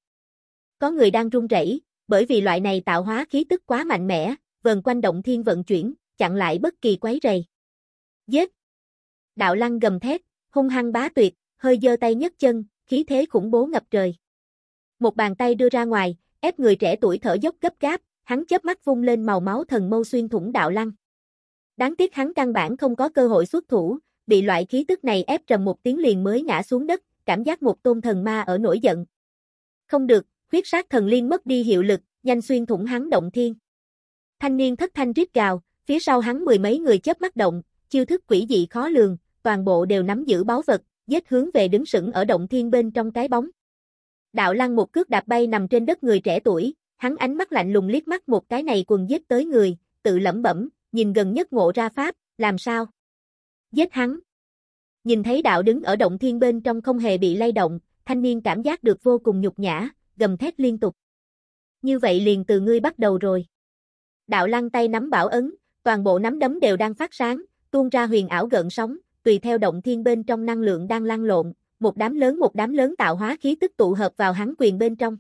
Có người đang run rẩy, bởi vì loại này tạo hóa khí tức quá mạnh mẽ, vần quanh động thiên vận chuyển, chặn lại bất kỳ quấy rầy. Giết! Đạo lăng gầm thét, hung hăng bá tuyệt, hơi giơ tay nhấc chân, khí thế khủng bố ngập trời. Một bàn tay đưa ra ngoài, ép người trẻ tuổi thở dốc gấp gáp, hắn chớp mắt vung lên màu máu thần mâu xuyên thủng đạo lăng. Đáng tiếc hắn căn bản không có cơ hội xuất thủ, bị loại khí tức này ép trầm một tiếng liền mới ngã xuống đất, cảm giác một tôn thần ma ở nổi giận. Không được, huyết sát thần liên mất đi hiệu lực, nhanh xuyên thủng hắn động thiên. Thanh niên thất thanh rít gào, phía sau hắn mười mấy người chớp mắt động, chiêu thức quỷ dị khó lường, toàn bộ đều nắm giữ báu vật, giết hướng về đứng sững ở động thiên bên trong cái bóng. Đạo lăng một cước đạp bay nằm trên đất người trẻ tuổi, hắn ánh mắt lạnh lùng liếc mắt một cái này quần giết tới người, tự lẩm bẩm, nhìn gần nhất ngộ ra pháp, làm sao? Giết hắn. Nhìn thấy đạo đứng ở động thiên bên trong không hề bị lay động, thanh niên cảm giác được vô cùng nhục nhã, gầm thét liên tục. Như vậy liền từ ngươi bắt đầu rồi. Đạo lăng tay nắm bảo ấn, toàn bộ nắm đấm đều đang phát sáng, tuôn ra huyền ảo gợn sóng, tùy theo động thiên bên trong năng lượng đang lăn lộn, một đám lớn một đám lớn tạo hóa khí tức tụ hợp vào hắn quyền bên trong.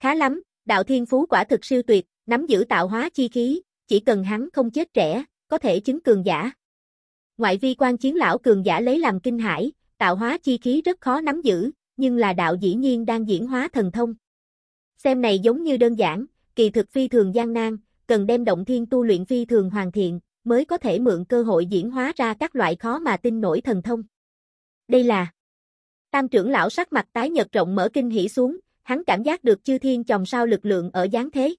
Khá lắm, đạo thiên phú quả thực siêu tuyệt, nắm giữ tạo hóa chi khí, chỉ cần hắn không chết trẻ, có thể chứng cường giả. Ngoại vi quan chiến lão cường giả lấy làm kinh hãi, tạo hóa chi khí rất khó nắm giữ, nhưng là đạo dĩ nhiên đang diễn hóa thần thông. Xem này giống như đơn giản, kỳ thực phi thường gian nan, cần đem động thiên tu luyện phi thường hoàn thiện, mới có thể mượn cơ hội diễn hóa ra các loại khó mà tin nổi thần thông. Đây là Tam trưởng lão sắc mặt tái nhật rộng mở kinh hỉ xuống, hắn cảm giác được chư thiên chồng sao lực lượng ở dáng thế.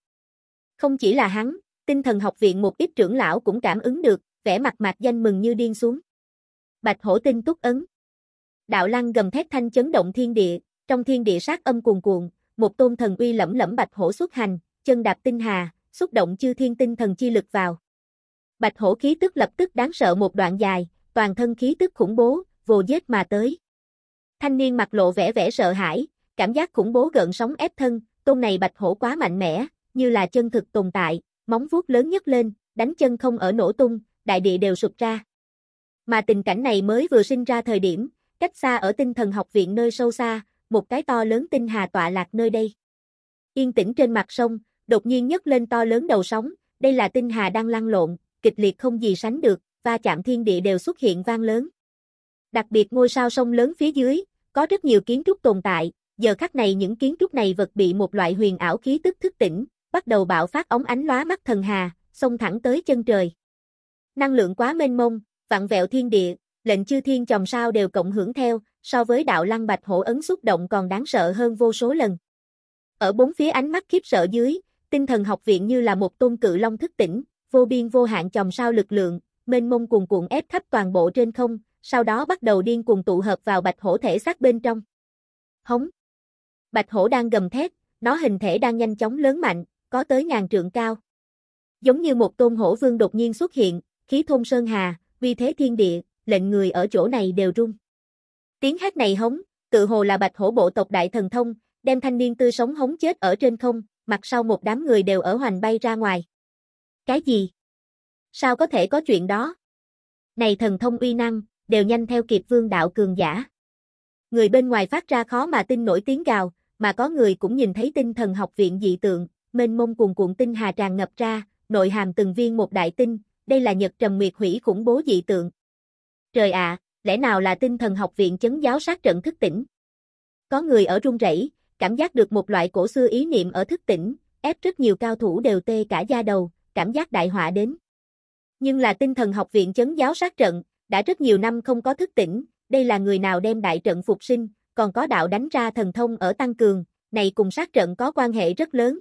Không chỉ là hắn, tinh thần học viện một ít trưởng lão cũng cảm ứng được, vẻ mặt mạc danh mừng như điên xuống. Bạch hổ tinh túc ấn Đạo lăng gầm thét thanh chấn động thiên địa, trong thiên địa sát âm cuồn cuộn, một tôn thần uy lẫm lẫm bạch hổ xuất hành, chân đạp tinh hà, xúc động chư thiên tinh thần chi lực vào. Bạch hổ khí tức lập tức đáng sợ một đoạn dài, toàn thân khí tức khủng bố, vô giết mà tới. Thanh niên mặt lộ vẻ vẻ sợ hãi, cảm giác khủng bố gợn sóng ép thân, tôn này bạch hổ quá mạnh mẽ, như là chân thực tồn tại, móng vuốt lớn nhất lên, đánh chân không ở nổ tung, đại địa đều sụp ra. Mà tình cảnh này mới vừa sinh ra thời điểm, cách xa ở tinh thần học viện nơi sâu xa, một cái to lớn tinh hà tọa lạc nơi đây. Yên tĩnh trên mặt sông, đột nhiên nhấc lên to lớn đầu sóng, đây là tinh hà đang lăn lộn, kịch liệt không gì sánh được, va chạm thiên địa đều xuất hiện vang lớn. Đặc biệt ngôi sao sông lớn phía dưới, có rất nhiều kiến trúc tồn tại, giờ khắc này những kiến trúc này vật bị một loại huyền ảo khí tức thức tỉnh, bắt đầu bạo phát ống ánh lóa mắt thần hà, sông thẳng tới chân trời. Năng lượng quá mênh mông, vặn vẹo thiên địa, lệnh chư thiên chòm sao đều cộng hưởng theo, so với đạo lăng bạch hổ ấn xúc động còn đáng sợ hơn vô số lần. Ở bốn phía ánh mắt khiếp sợ dưới, tinh thần học viện như là một tôn cự long thức tỉnh, vô biên vô hạn chòm sao lực lượng, mênh mông cuồn cuộn ép khắp toàn bộ trên không, sau đó bắt đầu điên cuồng tụ hợp vào bạch hổ thể xác bên trong. Hống. Bạch hổ đang gầm thét, nó hình thể đang nhanh chóng lớn mạnh, có tới ngàn trượng cao. Giống như một tôn hổ vương đột nhiên xuất hiện, khí thôn sơn hà, uy thế thiên địa, lệnh người ở chỗ này đều run. Tiếng hát này hống, tự hồ là bạch hổ bộ tộc đại thần thông, đem thanh niên tươi sống hống chết ở trên không, mặt sau một đám người đều ở hoành bay ra ngoài. Cái gì? Sao có thể có chuyện đó? Này thần thông uy năng, đều nhanh theo kịp vương đạo cường giả. Người bên ngoài phát ra khó mà tin nổi tiếng gào, mà có người cũng nhìn thấy tinh thần học viện dị tượng, mênh mông cuồn cuộn tinh hà tràn ngập ra, nội hàm từng viên một đại tinh, đây là nhật trầm nguyệt hủy khủng bố dị tượng. Trời ạ, lẽ nào là tinh thần học viện chấn giáo sát trận thức tỉnh? Có người ở run rẩy, cảm giác được một loại cổ xưa ý niệm ở thức tỉnh, ép rất nhiều cao thủ đều tê cả da đầu, cảm giác đại họa đến. Nhưng là tinh thần học viện chấn giáo sát trận, đã rất nhiều năm không có thức tỉnh, đây là người nào đem đại trận phục sinh, còn có đạo đánh ra thần thông ở tăng cường, này cùng sát trận có quan hệ rất lớn.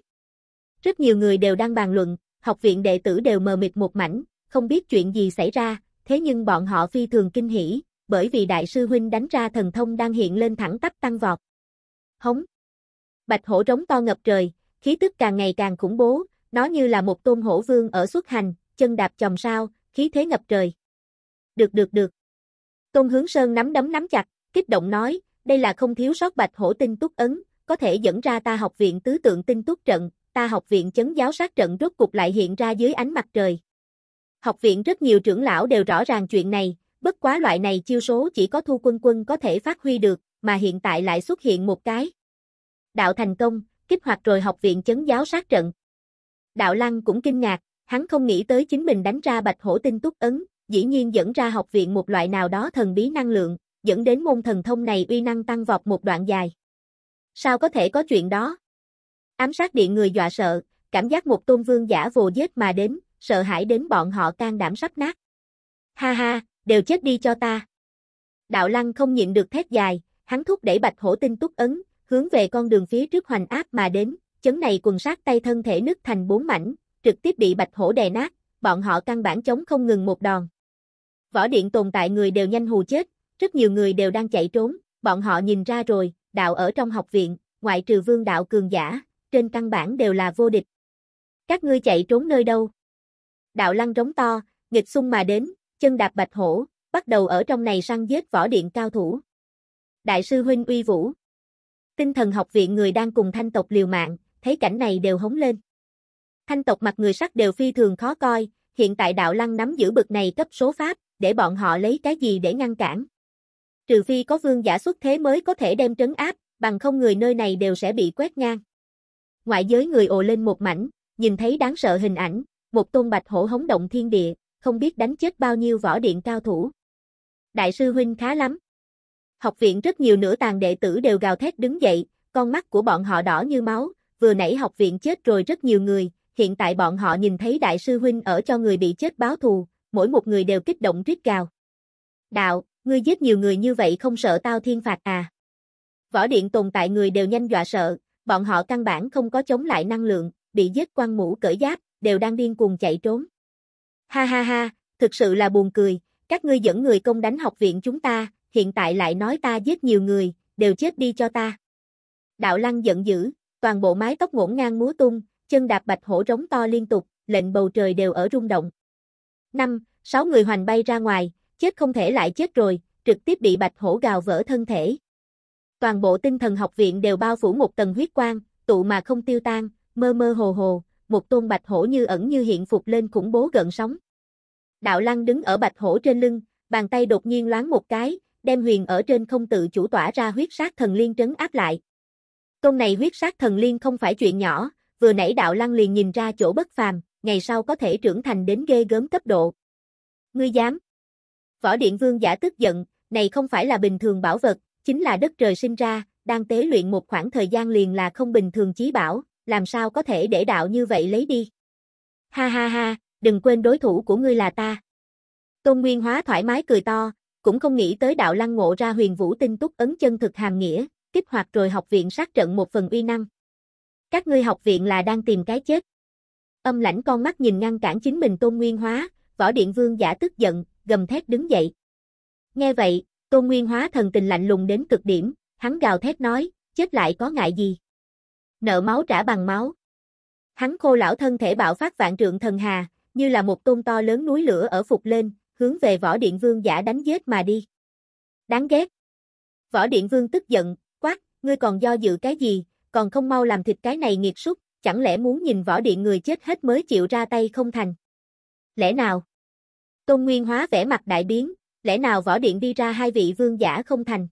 Rất nhiều người đều đang bàn luận, học viện đệ tử đều mờ mịt một mảnh, không biết chuyện gì xảy ra, thế nhưng bọn họ phi thường kinh hỉ, bởi vì đại sư huynh đánh ra thần thông đang hiện lên thẳng tắp tăng vọt. Hống. Bạch hổ rống to ngập trời, khí tức càng ngày càng khủng bố, nó như là một tôn hổ vương ở xuất hành, chân đạp chồng sao, khí thế ngập trời. Được được được. Tôn Hướng Sơn nắm đấm nắm chặt, kích động nói, đây là không thiếu sót bạch hổ tinh túc ấn, có thể dẫn ra ta học viện tứ tượng tinh túc trận, ta học viện chấn giáo sát trận rốt cục lại hiện ra dưới ánh mặt trời. Học viện rất nhiều trưởng lão đều rõ ràng chuyện này, bất quá loại này chiêu số chỉ có thu quân quân có thể phát huy được, mà hiện tại lại xuất hiện một cái. Đạo thành công, kích hoạt rồi học viện chấn giáo sát trận. Đạo lăng cũng kinh ngạc, hắn không nghĩ tới chính mình đánh ra bạch hổ tinh túc ấn, dĩ nhiên dẫn ra học viện một loại nào đó thần bí năng lượng, dẫn đến môn thần thông này uy năng tăng vọt một đoạn dài. Sao có thể có chuyện đó? Ám sát điện người dọa sợ, cảm giác một tôn vương giả vô giết mà đến, sợ hãi đến bọn họ can đảm sắp nát. Ha ha, đều chết đi cho ta. Đạo lăng không nhịn được thét dài, hắn thúc đẩy bạch hổ tinh túc ấn, hướng về con đường phía trước hoành áp mà đến, chấn này quần sát tay thân thể nứt thành bốn mảnh, trực tiếp bị bạch hổ đè nát, bọn họ căn bản chống không ngừng một đòn. Võ điện tồn tại người đều nhanh hù chết, rất nhiều người đều đang chạy trốn, bọn họ nhìn ra rồi, đạo ở trong học viện, ngoại trừ vương đạo cường giả, trên căn bản đều là vô địch. Các ngươi chạy trốn nơi đâu? đạo lăng rống to, nghịch xung mà đến, chân đạp bạch hổ, bắt đầu ở trong này săn giết võ điện cao thủ. Đại sư huynh uy vũ. Tinh thần học viện người đang cùng thanh tộc liều mạng, thấy cảnh này đều hống lên. Thanh tộc mặt người sắc đều phi thường khó coi, hiện tại đạo lăng nắm giữ bực này cấp số pháp, để bọn họ lấy cái gì để ngăn cản. Trừ phi có vương giả xuất thế mới có thể đem trấn áp, bằng không người nơi này đều sẽ bị quét ngang. Ngoại giới người ồ lên một mảnh, nhìn thấy đáng sợ hình ảnh, một tôn bạch hổ hống động thiên địa, không biết đánh chết bao nhiêu võ điện cao thủ. Đại sư huynh khá lắm. Học viện rất nhiều nửa tàn đệ tử đều gào thét đứng dậy, con mắt của bọn họ đỏ như máu, vừa nãy học viện chết rồi rất nhiều người, hiện tại bọn họ nhìn thấy đại sư huynh ở cho người bị chết báo thù, mỗi một người đều kích động rít gào. Đạo, ngươi giết nhiều người như vậy không sợ tao thiên phạt à? Võ điện tồn tại người đều nhanh dọa sợ, bọn họ căn bản không có chống lại năng lượng, bị giết quan mũ cởi giáp, đều đang điên cuồng chạy trốn. Ha ha ha, thực sự là buồn cười, các ngươi dẫn người công đánh học viện chúng ta, hiện tại lại nói ta giết nhiều người, đều chết đi cho ta. Đạo lăng giận dữ, toàn bộ mái tóc ngổn ngang múa tung, chân đạp bạch hổ rống to liên tục, lệnh bầu trời đều ở rung động. Năm, sáu người hoành bay ra ngoài, chết không thể lại chết rồi, trực tiếp bị bạch hổ gào vỡ thân thể. Toàn bộ tinh thần học viện đều bao phủ một tầng huyết quang, tụ mà không tiêu tan, mơ mơ hồ hồ, một tôn bạch hổ như ẩn như hiện phục lên khủng bố gần sóng. Đạo lăng đứng ở bạch hổ trên lưng, bàn tay đột nhiên loáng một cái, đem huyền ở trên không tự chủ tỏa ra huyết sát thần liên trấn áp lại. Công này huyết sát thần liên không phải chuyện nhỏ, vừa nãy đạo lăng liền nhìn ra chỗ bất phàm, ngày sau có thể trưởng thành đến ghê gớm cấp độ. Ngươi dám? Võ Điện Vương giả tức giận, này không phải là bình thường bảo vật, chính là đất trời sinh ra, đang tế luyện một khoảng thời gian liền là không bình thường chí bảo, làm sao có thể để đạo như vậy lấy đi. Ha ha ha, đừng quên đối thủ của ngươi là ta. Tôn Nguyên Hóa thoải mái cười to, cũng không nghĩ tới đạo lăng ngộ ra huyền vũ tinh túc ấn chân thực hàm nghĩa, kích hoạt rồi học viện sát trận một phần uy năng. Các ngươi học viện là đang tìm cái chết. Âm lãnh con mắt nhìn ngăn cản chính mình Tôn Nguyên Hóa, võ điện vương giả tức giận, gầm thét đứng dậy. Nghe vậy, Tôn Nguyên Hóa thần tình lạnh lùng đến cực điểm, hắn gào thét nói, chết lại có ngại gì nợ máu trả bằng máu. Hắn khô lão thân thể bạo phát vạn trượng thần hà, như là một tôn to lớn núi lửa ở phục lên, hướng về võ điện vương giả đánh giết mà đi. Đáng ghét. Võ điện vương tức giận, quát, ngươi còn do dự cái gì, còn không mau làm thịt cái này nghiệt súc, chẳng lẽ muốn nhìn võ điện người chết hết mới chịu ra tay không thành. Lẽ nào? Tôn Nguyên Hóa vẻ mặt đại biến, lẽ nào võ điện đi ra hai vị vương giả không thành?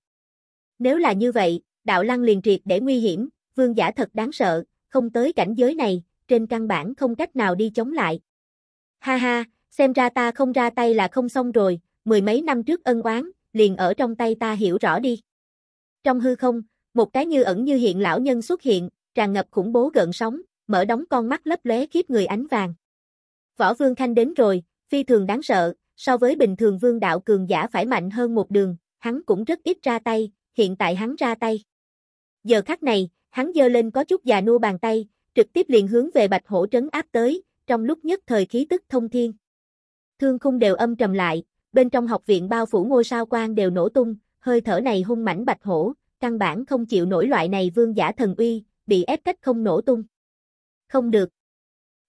Nếu là như vậy, đạo lăng liền triệt để nguy hiểm, Vương giả thật đáng sợ, không tới cảnh giới này, trên căn bản không cách nào đi chống lại. Ha ha, xem ra ta không ra tay là không xong rồi, mười mấy năm trước ân oán, liền ở trong tay ta hiểu rõ đi. Trong hư không, một cái như ẩn như hiện lão nhân xuất hiện, tràn ngập khủng bố gợn sóng, mở đóng con mắt lấp lóe khiếp người ánh vàng. Võ Vương Khanh đến rồi, phi thường đáng sợ, so với bình thường vương đạo cường giả phải mạnh hơn một đường, hắn cũng rất ít ra tay, hiện tại hắn ra tay. Giờ khắc này, Hắn giơ lên có chút già nua bàn tay, trực tiếp liền hướng về Bạch Hổ trấn áp tới, trong lúc nhất thời khí tức thông thiên. Thương khung đều âm trầm lại, bên trong học viện bao phủ ngôi sao quang đều nổ tung, hơi thở này hung mãnh Bạch Hổ, căn bản không chịu nổi loại này vương giả thần uy, bị ép cách không nổ tung. Không được.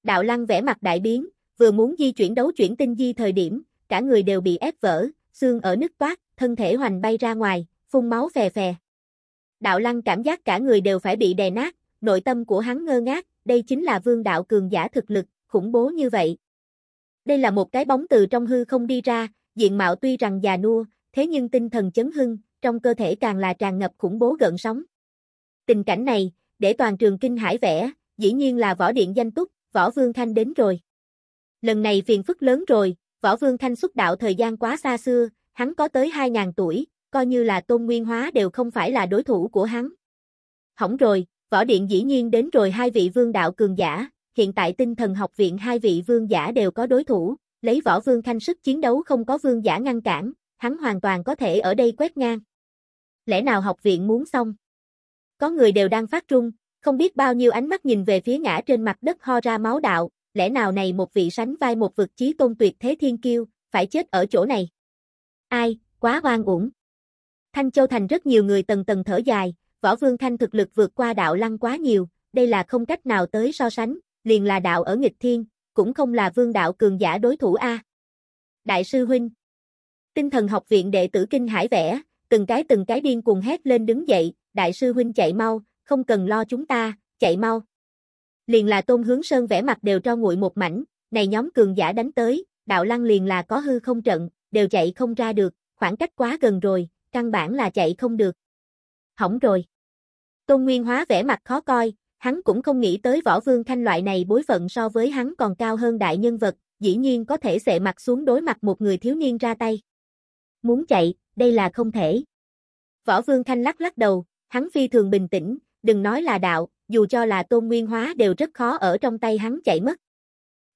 Đạo Lăng vẽ mặt đại biến, vừa muốn di chuyển đấu chuyển tinh di thời điểm, cả người đều bị ép vỡ, xương ở nứt toát, thân thể hoành bay ra ngoài, phun máu phè phè. Đạo lăng cảm giác cả người đều phải bị đè nát, nội tâm của hắn ngơ ngác, đây chính là vương đạo cường giả thực lực, khủng bố như vậy. Đây là một cái bóng từ trong hư không đi ra, diện mạo tuy rằng già nua, thế nhưng tinh thần chấn hưng, trong cơ thể càng là tràn ngập khủng bố gợn sóng. Tình cảnh này, để toàn trường kinh hải vẽ, dĩ nhiên là võ điện danh túc, võ vương thanh đến rồi. Lần này phiền phức lớn rồi, võ vương thanh xuất đạo thời gian quá xa xưa, hắn có tới 2.000 tuổi, coi như là Tôn Nguyên Hóa đều không phải là đối thủ của hắn. Hỏng rồi, võ điện dĩ nhiên đến rồi hai vị vương đạo cường giả, hiện tại tinh thần học viện hai vị vương giả đều có đối thủ, lấy võ vương khanh sức chiến đấu không có vương giả ngăn cản, hắn hoàn toàn có thể ở đây quét ngang. Lẽ nào học viện muốn xong? Có người đều đang phát trung, không biết bao nhiêu ánh mắt nhìn về phía ngã trên mặt đất ho ra máu đạo, lẽ nào này một vị sánh vai một vực chí tôn tuyệt thế thiên kiêu, phải chết ở chỗ này. Ai, quá oan uổng. Thanh Châu Thành rất nhiều người tầng tầng thở dài, võ vương thanh thực lực vượt qua đạo lăng quá nhiều, đây là không cách nào tới so sánh, liền là đạo ở nghịch thiên, cũng không là vương đạo cường giả đối thủ A. Đại sư Huynh Tinh thần học viện đệ tử kinh hải vẽ, từng cái từng cái điên cuồng hét lên đứng dậy, đại sư Huynh chạy mau, không cần lo chúng ta, chạy mau. Liền là tôn hướng sơn vẽ mặt đều cho nguội một mảnh, này nhóm cường giả đánh tới, đạo lăng liền là có hư không trận, đều chạy không ra được, khoảng cách quá gần rồi, căn bản là chạy không được. Hỏng rồi. Tôn Nguyên Hóa vẻ mặt khó coi, hắn cũng không nghĩ tới võ vương thanh loại này bối phận so với hắn còn cao hơn đại nhân vật, dĩ nhiên có thể xệ mặt xuống đối mặt một người thiếu niên ra tay. Muốn chạy, đây là không thể. Võ vương thanh lắc lắc đầu, hắn phi thường bình tĩnh, đừng nói là đạo, dù cho là tôn nguyên hóa đều rất khó ở trong tay hắn chạy mất.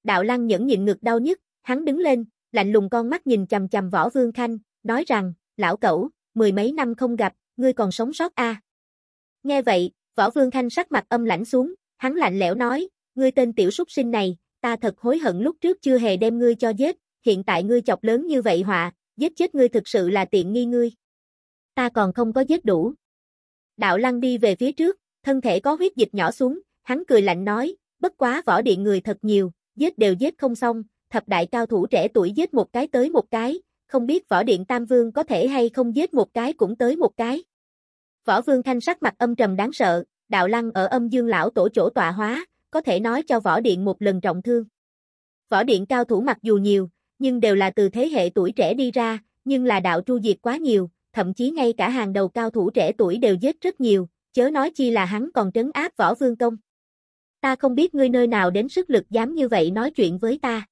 Đạo lăng nhẫn nhịn ngực đau nhất, hắn đứng lên, lạnh lùng con mắt nhìn chầm chầm võ vương thanh, nói rằng, lão cẩu, mười mấy năm không gặp, ngươi còn sống sót a à? Nghe vậy, võ vương thanh sắc mặt âm lãnh xuống, hắn lạnh lẽo nói, ngươi tên tiểu súc sinh này, ta thật hối hận lúc trước chưa hề đem ngươi cho giết, hiện tại ngươi chọc lớn như vậy họa, giết chết ngươi thực sự là tiện nghi ngươi. Ta còn không có giết đủ. Đạo lăng đi về phía trước, thân thể có huyết dịch nhỏ xuống, hắn cười lạnh nói, bất quá võ điện người thật nhiều, giết đều giết không xong, thập đại cao thủ trẻ tuổi giết một cái tới một cái, không biết võ điện Tam Vương có thể hay không giết một cái cũng tới một cái. Võ Vương Thanh sắc mặt âm trầm đáng sợ, đạo lăng ở âm dương lão tổ chỗ tọa hóa, có thể nói cho võ điện một lần trọng thương. Võ điện cao thủ mặc dù nhiều, nhưng đều là từ thế hệ tuổi trẻ đi ra, nhưng là đạo tru diệt quá nhiều, thậm chí ngay cả hàng đầu cao thủ trẻ tuổi đều giết rất nhiều, chớ nói chi là hắn còn trấn áp võ vương công. Ta không biết ngươi nơi nào đến sức lực dám như vậy nói chuyện với ta.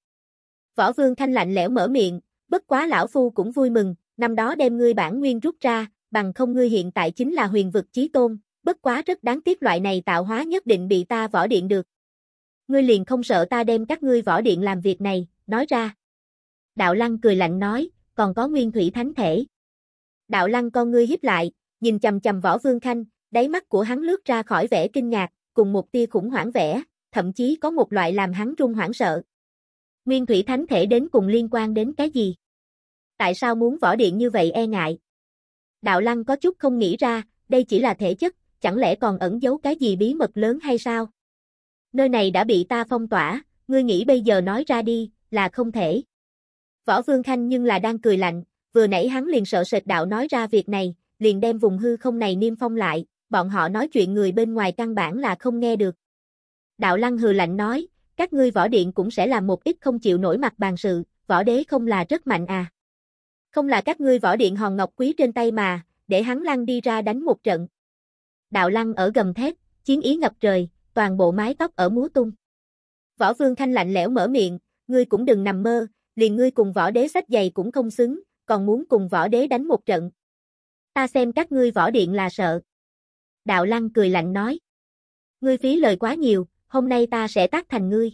Võ vương thanh lạnh lẽo mở miệng, Bất quá lão phu cũng vui mừng, năm đó đem ngươi bản nguyên rút ra, bằng không ngươi hiện tại chính là huyền vực chí tôn, bất quá rất đáng tiếc loại này tạo hóa nhất định bị ta võ điện được. Ngươi liền không sợ ta đem các ngươi võ điện làm việc này, nói ra. Đạo Lăng cười lạnh nói, còn có nguyên thủy thánh thể. Đạo Lăng con ngươi hiếp lại, nhìn chầm chầm võ vương khanh, đáy mắt của hắn lướt ra khỏi vẻ kinh ngạc, cùng một tia khủng hoảng vẻ, thậm chí có một loại làm hắn rung hoảng sợ. Nguyên thủy thánh thể đến cùng liên quan đến cái gì? Tại sao muốn võ điện như vậy e ngại? Đạo lăng có chút không nghĩ ra, đây chỉ là thể chất, chẳng lẽ còn ẩn giấu cái gì bí mật lớn hay sao? Nơi này đã bị ta phong tỏa, ngươi nghĩ bây giờ nói ra đi, là không thể. Võ Vương Khanh nhưng là đang cười lạnh, vừa nãy hắn liền sợ sệt đạo nói ra việc này, liền đem vùng hư không này niêm phong lại, bọn họ nói chuyện người bên ngoài căn bản là không nghe được. Đạo Lăng hừ lạnh nói, các ngươi võ điện cũng sẽ làm một ít không chịu nổi mặt bàn sự, võ đế không là rất mạnh à. Không là các ngươi võ điện hòn ngọc quý trên tay mà, để hắn lăn đi ra đánh một trận. Đạo lăng ở gầm thét, chiến ý ngập trời, toàn bộ mái tóc ở múa tung. Võ vương thanh lạnh lẽo mở miệng, ngươi cũng đừng nằm mơ, liền ngươi cùng võ đế sách giày cũng không xứng, còn muốn cùng võ đế đánh một trận. Ta xem các ngươi võ điện là sợ. Đạo lăng cười lạnh nói. Ngươi phí lời quá nhiều, hôm nay ta sẽ tác thành ngươi.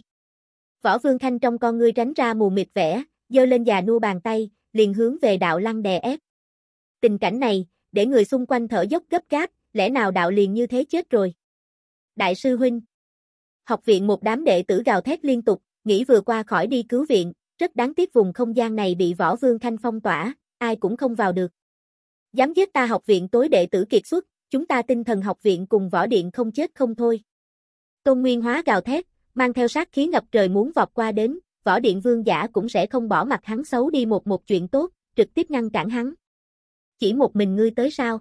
Võ Vương Khanh trong con ngươi tránh ra mù mịt vẻ, giơ lên già nua bàn tay, liền hướng về đạo lăng đè ép. Tình cảnh này, để người xung quanh thở dốc gấp gáp, lẽ nào đạo liền như thế chết rồi. Đại sư Huynh Học viện một đám đệ tử gào thét liên tục, nghĩ vừa qua khỏi đi cứu viện, rất đáng tiếc vùng không gian này bị Võ Vương Khanh phong tỏa, ai cũng không vào được. Dám giết ta học viện tối đệ tử kiệt xuất, chúng ta tinh thần học viện cùng võ điện không chết không thôi. Tôn Nguyên hóa gào thét, mang theo sát khí ngập trời muốn vọt qua đến, võ điện vương giả cũng sẽ không bỏ mặt hắn xấu đi một một chuyện tốt, trực tiếp ngăn cản hắn. Chỉ một mình ngươi tới sao?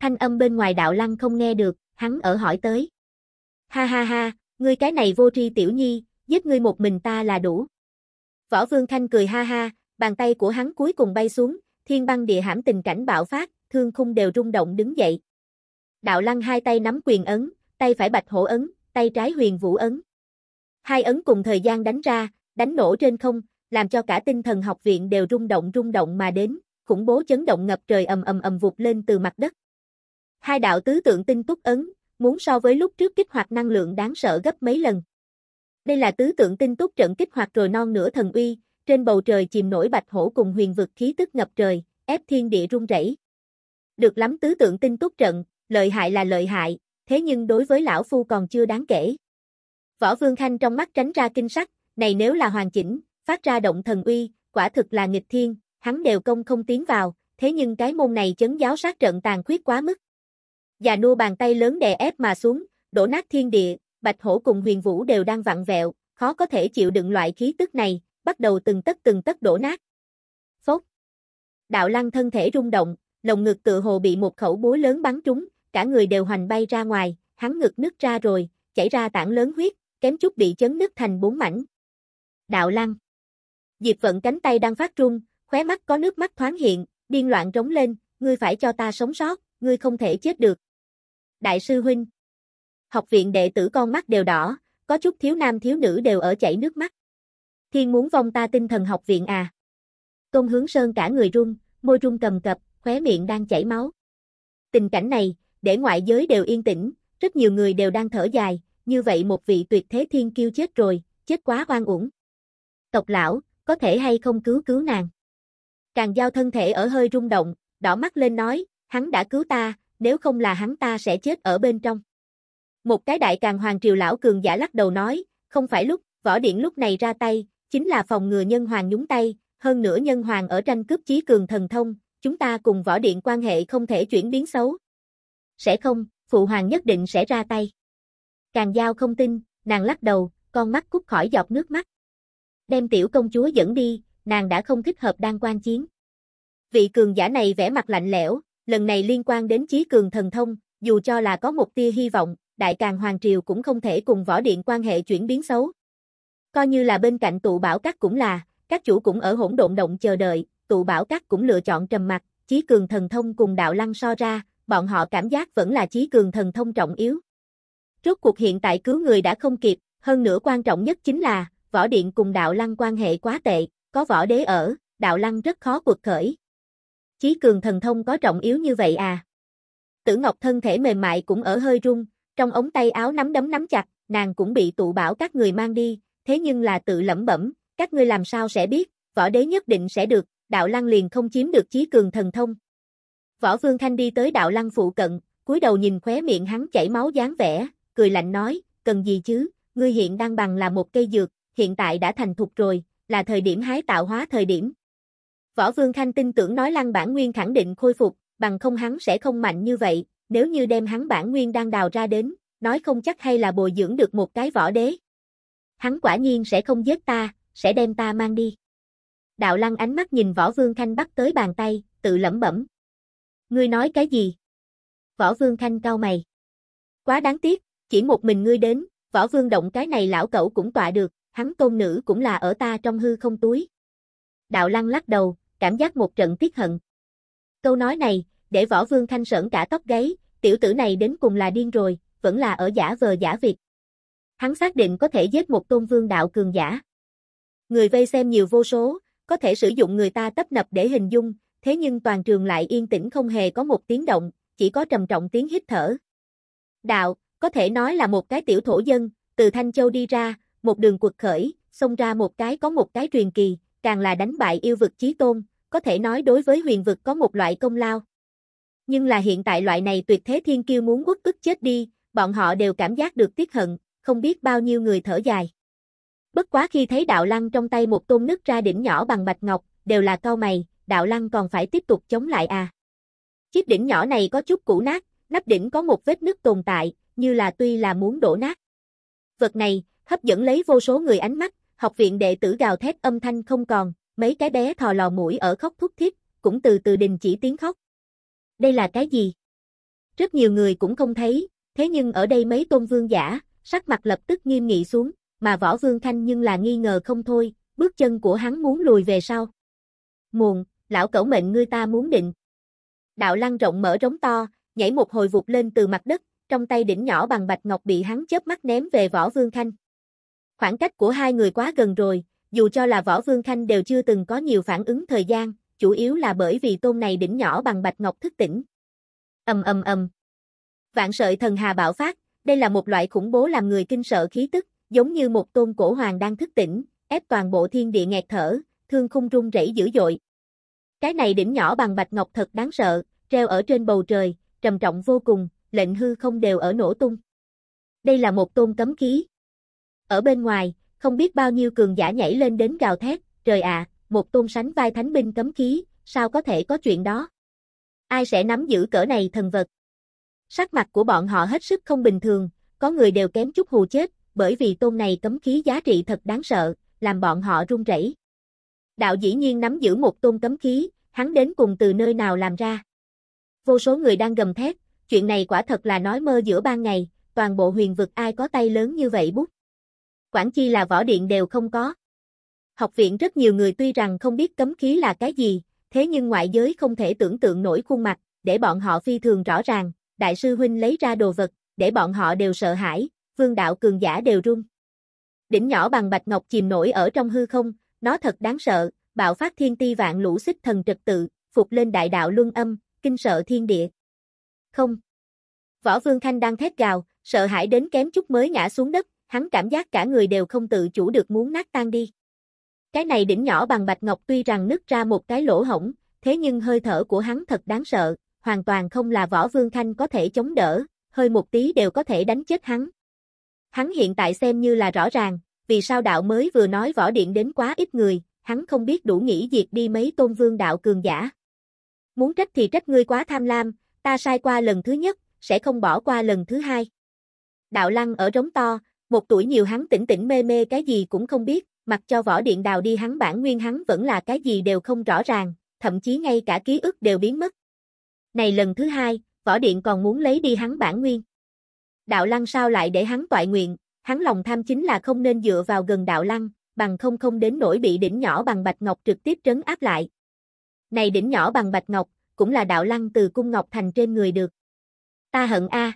Thanh âm bên ngoài đạo lăng không nghe được, hắn ở hỏi tới. Ha ha ha, ngươi cái này vô tri tiểu nhi, giết ngươi một mình ta là đủ. Võ Vương Thanh cười ha ha, bàn tay của hắn cuối cùng bay xuống, thiên băng địa hãm tình cảnh bạo phát, thương khung đều rung động đứng dậy. Đạo Lăng hai tay nắm quyền ấn, tay phải bạch hổ ấn, tay trái huyền vũ ấn. Hai ấn cùng thời gian đánh ra, đánh nổ trên không, làm cho cả tinh thần học viện đều rung động rung động mà đến, khủng bố chấn động ngập trời ầm ầm ầm vụt lên từ mặt đất. Hai đạo tứ tượng tinh túc ấn, muốn so với lúc trước kích hoạt năng lượng đáng sợ gấp mấy lần. Đây là tứ tượng tinh túc trận kích hoạt rồi non nửa thần uy, trên bầu trời chìm nổi bạch hổ cùng huyền vực khí tức ngập trời, ép thiên địa rung rẩy. Được lắm tứ tượng tinh túc trận, lợi hại là lợi hại, thế nhưng đối với lão phu còn chưa đáng kể. Võ Vương Khanh trong mắt tránh ra kinh sắc, này nếu là hoàn chỉnh, phát ra động thần uy, quả thực là nghịch thiên, hắn đều công không tiến vào, thế nhưng cái môn này chấn giáo sát trận tàn khuyết quá mức. Già nua bàn tay lớn đè ép mà xuống, đổ nát thiên địa, Bạch Hổ cùng Huyền Vũ đều đang vặn vẹo, khó có thể chịu đựng loại khí tức này, bắt đầu từng tấc từng tấc đổ nát. Phốc. Đạo Lăng thân thể rung động, lồng ngực tự hồ bị một khẩu búa lớn bắn trúng, cả người đều hoành bay ra ngoài, hắn ngực nứt ra rồi, chảy ra tảng lớn huyết, kém chút bị chấn nứt thành bốn mảnh. Đạo lăng. Diệp vận cánh tay đang phát run, khóe mắt có nước mắt thoáng hiện, điên loạn rống lên, ngươi phải cho ta sống sót, ngươi không thể chết được. Đại sư huynh. Học viện đệ tử con mắt đều đỏ, có chút thiếu nam thiếu nữ đều ở chảy nước mắt. Thiên muốn vong ta tinh thần học viện à. Công hướng sơn cả người run, môi run cầm cập, khóe miệng đang chảy máu. Tình cảnh này, để ngoại giới đều yên tĩnh, rất nhiều người đều đang thở dài, như vậy một vị tuyệt thế thiên kiêu chết rồi, chết quá oan uổng. Tộc lão, có thể hay không cứu cứu nàng? Càng giao thân thể ở hơi rung động, đỏ mắt lên nói, hắn đã cứu ta, nếu không là hắn ta sẽ chết ở bên trong. Một cái đại càng hoàng triều lão cường giả lắc đầu nói, không phải lúc, võ điện lúc này ra tay, chính là phòng ngừa nhân hoàng nhúng tay, hơn nữa nhân hoàng ở tranh cướp chí cường thần thông, chúng ta cùng võ điện quan hệ không thể chuyển biến xấu, sẽ không, phụ hoàng nhất định sẽ ra tay. Càng giao không tin, nàng lắc đầu, con mắt cút khỏi giọt nước mắt. Đem tiểu công chúa dẫn đi, nàng đã không thích hợp đang quan chiến. Vị cường giả này vẻ mặt lạnh lẽo, lần này liên quan đến chí cường thần thông, dù cho là có một tia hy vọng, đại càng hoàng triều cũng không thể cùng võ điện quan hệ chuyển biến xấu. Coi như là bên cạnh tụ bảo các cũng là, các chủ cũng ở hỗn độn động chờ đợi, tụ bảo các cũng lựa chọn trầm mặt, chí cường thần thông cùng đạo lăng so ra, bọn họ cảm giác vẫn là trí cường thần thông trọng yếu. Rốt cuộc hiện tại cứu người đã không kịp, hơn nữa quan trọng nhất chính là, võ điện cùng đạo lăng quan hệ quá tệ, có võ đế ở, đạo lăng rất khó cuộc khởi. Chí cường thần thông có trọng yếu như vậy à? Tử Ngọc thân thể mềm mại cũng ở hơi rung, trong ống tay áo nắm đấm nắm chặt, nàng cũng bị tụ bảo các người mang đi, thế nhưng là tự lẩm bẩm, các ngươi làm sao sẽ biết, võ đế nhất định sẽ được, đạo lăng liền không chiếm được chí cường thần thông, Võ Vương Thanh đi tới đạo lăng phụ cận, cúi đầu nhìn khóe miệng hắn chảy máu dáng vẻ, cười lạnh nói, cần gì chứ, ngươi hiện đang bằng là một cây dược, hiện tại đã thành thục rồi, là thời điểm hái tạo hóa thời điểm. Võ Vương Thanh tin tưởng nói lăng bản nguyên khẳng định khôi phục, bằng không hắn sẽ không mạnh như vậy, nếu như đem hắn bản nguyên đang đào ra đến, nói không chắc hay là bồi dưỡng được một cái võ đế. Hắn quả nhiên sẽ không giết ta, sẽ đem ta mang đi. Đạo lăng ánh mắt nhìn võ vương khanh bắt tới bàn tay, tự lẩm bẩm, Ngươi nói cái gì? Võ Vương Khanh cau mày. Quá đáng tiếc, chỉ một mình ngươi đến, Võ Vương động cái này lão cẩu cũng tọa được, hắn tôn nữ cũng là ở ta trong hư không túi. Đạo Lăng lắc đầu, cảm giác một trận tiếc hận. Câu nói này, để Võ Vương Khanh sởn cả tóc gáy, tiểu tử này đến cùng là điên rồi, vẫn là ở giả vờ giả việc. Hắn xác định có thể giết một tôn vương đạo cường giả. Người vây xem nhiều vô số, có thể sử dụng người ta tấp nập để hình dung, thế nhưng toàn trường lại yên tĩnh không hề có một tiếng động, chỉ có trầm trọng tiếng hít thở. Đạo, có thể nói là một cái tiểu thổ dân, từ Thanh Châu đi ra, một đường quật khởi, xông ra một cái có một cái truyền kỳ, càng là đánh bại yêu vực chí tôn, có thể nói đối với huyền vực có một loại công lao. Nhưng là hiện tại loại này tuyệt thế thiên kiêu muốn quốc ức chết đi, bọn họ đều cảm giác được tiếc hận, không biết bao nhiêu người thở dài. Bất quá khi thấy đạo lăng trong tay một tôn nứt ra đỉnh nhỏ bằng bạch ngọc, đều là cao mày, đạo lăng còn phải tiếp tục chống lại à. Chiếc đỉnh nhỏ này có chút cũ nát, nắp đỉnh có một vết nứt tồn tại, như là tuy là muốn đổ nát. Vật này, hấp dẫn lấy vô số người ánh mắt, học viện đệ tử gào thét âm thanh không còn, mấy cái bé thò lò mũi ở khóc thúc thiết, cũng từ từ đình chỉ tiếng khóc. Đây là cái gì? Rất nhiều người cũng không thấy, thế nhưng ở đây mấy tôn vương giả, sắc mặt lập tức nghiêm nghị xuống, mà võ vương thanh nhưng là nghi ngờ không thôi, bước chân của hắn muốn lùi về sau. Muộn, lão cẩu mệnh ngươi ta muốn định. Đạo lăng rộng mở rống to, nhảy một hồi vụt lên từ mặt đất, trong tay đỉnh nhỏ bằng bạch ngọc bị hắn chớp mắt ném về võ vương khanh. Khoảng cách của hai người quá gần rồi, dù cho là võ vương khanh đều chưa từng có nhiều phản ứng thời gian, chủ yếu là bởi vì tôn này đỉnh nhỏ bằng bạch ngọc thức tỉnh. ầm ầm ầm. Vạn sợi thần hà bạo phát, đây là một loại khủng bố làm người kinh sợ khí tức, giống như một tôn cổ hoàng đang thức tỉnh, ép toàn bộ thiên địa nghẹt thở, thương khung rung rẩy dữ dội, cái này đỉnh nhỏ bằng bạch ngọc thật đáng sợ, treo ở trên bầu trời, trầm trọng vô cùng, lệnh hư không đều ở nổ tung. Đây là một tôn cấm khí. Ở bên ngoài, không biết bao nhiêu cường giả nhảy lên đến gào thét, trời ạ, một tôn sánh vai thánh binh cấm khí, sao có thể có chuyện đó? Ai sẽ nắm giữ cỡ này thần vật? Sắc mặt của bọn họ hết sức không bình thường, có người đều kém chút hù chết, bởi vì tôn này cấm khí giá trị thật đáng sợ, làm bọn họ run rẩy đạo dĩ nhiên nắm giữ một tôn cấm khí, hắn đến cùng từ nơi nào làm ra. Vô số người đang gầm thét, chuyện này quả thật là nói mơ giữa ban ngày, toàn bộ huyền vực ai có tay lớn như vậy bút. Quảng chi là võ điện đều không có. Học viện rất nhiều người tuy rằng không biết cấm khí là cái gì, thế nhưng ngoại giới không thể tưởng tượng nổi khuôn mặt, để bọn họ phi thường rõ ràng, đại sư huynh lấy ra đồ vật, để bọn họ đều sợ hãi, vương đạo cường giả đều run. Đỉnh nhỏ bằng bạch ngọc chìm nổi ở trong hư không, nó thật đáng sợ, bạo phát thiên ti vạn lũ xích thần trật tự, phục lên đại đạo luân âm, kinh sợ thiên địa. Không. Võ Vương Khanh đang thét gào, sợ hãi đến kém chút mới ngã xuống đất, hắn cảm giác cả người đều không tự chủ được muốn nát tan đi. Cái này đỉnh nhỏ bằng bạch ngọc tuy rằng nứt ra một cái lỗ hổng, thế nhưng hơi thở của hắn thật đáng sợ, hoàn toàn không là Võ Vương Khanh có thể chống đỡ, hơi một tí đều có thể đánh chết hắn. Hắn hiện tại xem như là rõ ràng, vì sao đạo mới vừa nói võ điện đến quá ít người, hắn không biết đủ nghĩ diệt đi mấy tôn vương đạo cường giả. Muốn trách thì trách ngươi quá tham lam, ta sai qua lần thứ nhất, sẽ không bỏ qua lần thứ hai. Đạo lăng ở rống to, một tuổi nhiều hắn tỉnh tỉnh mê mê cái gì cũng không biết, mặc cho võ điện đào đi hắn bản nguyên hắn vẫn là cái gì đều không rõ ràng, thậm chí ngay cả ký ức đều biến mất. Này lần thứ hai, võ điện còn muốn lấy đi hắn bản nguyên. Đạo lăng sao lại để hắn tọa nguyện, Hắn lòng tham chính là không nên dựa vào gần đạo lăng, bằng không không đến nổi bị đỉnh nhỏ bằng bạch ngọc trực tiếp trấn áp lại. Này đỉnh nhỏ bằng bạch ngọc, cũng là đạo lăng từ cung ngọc thành trên người được. Ta hận a.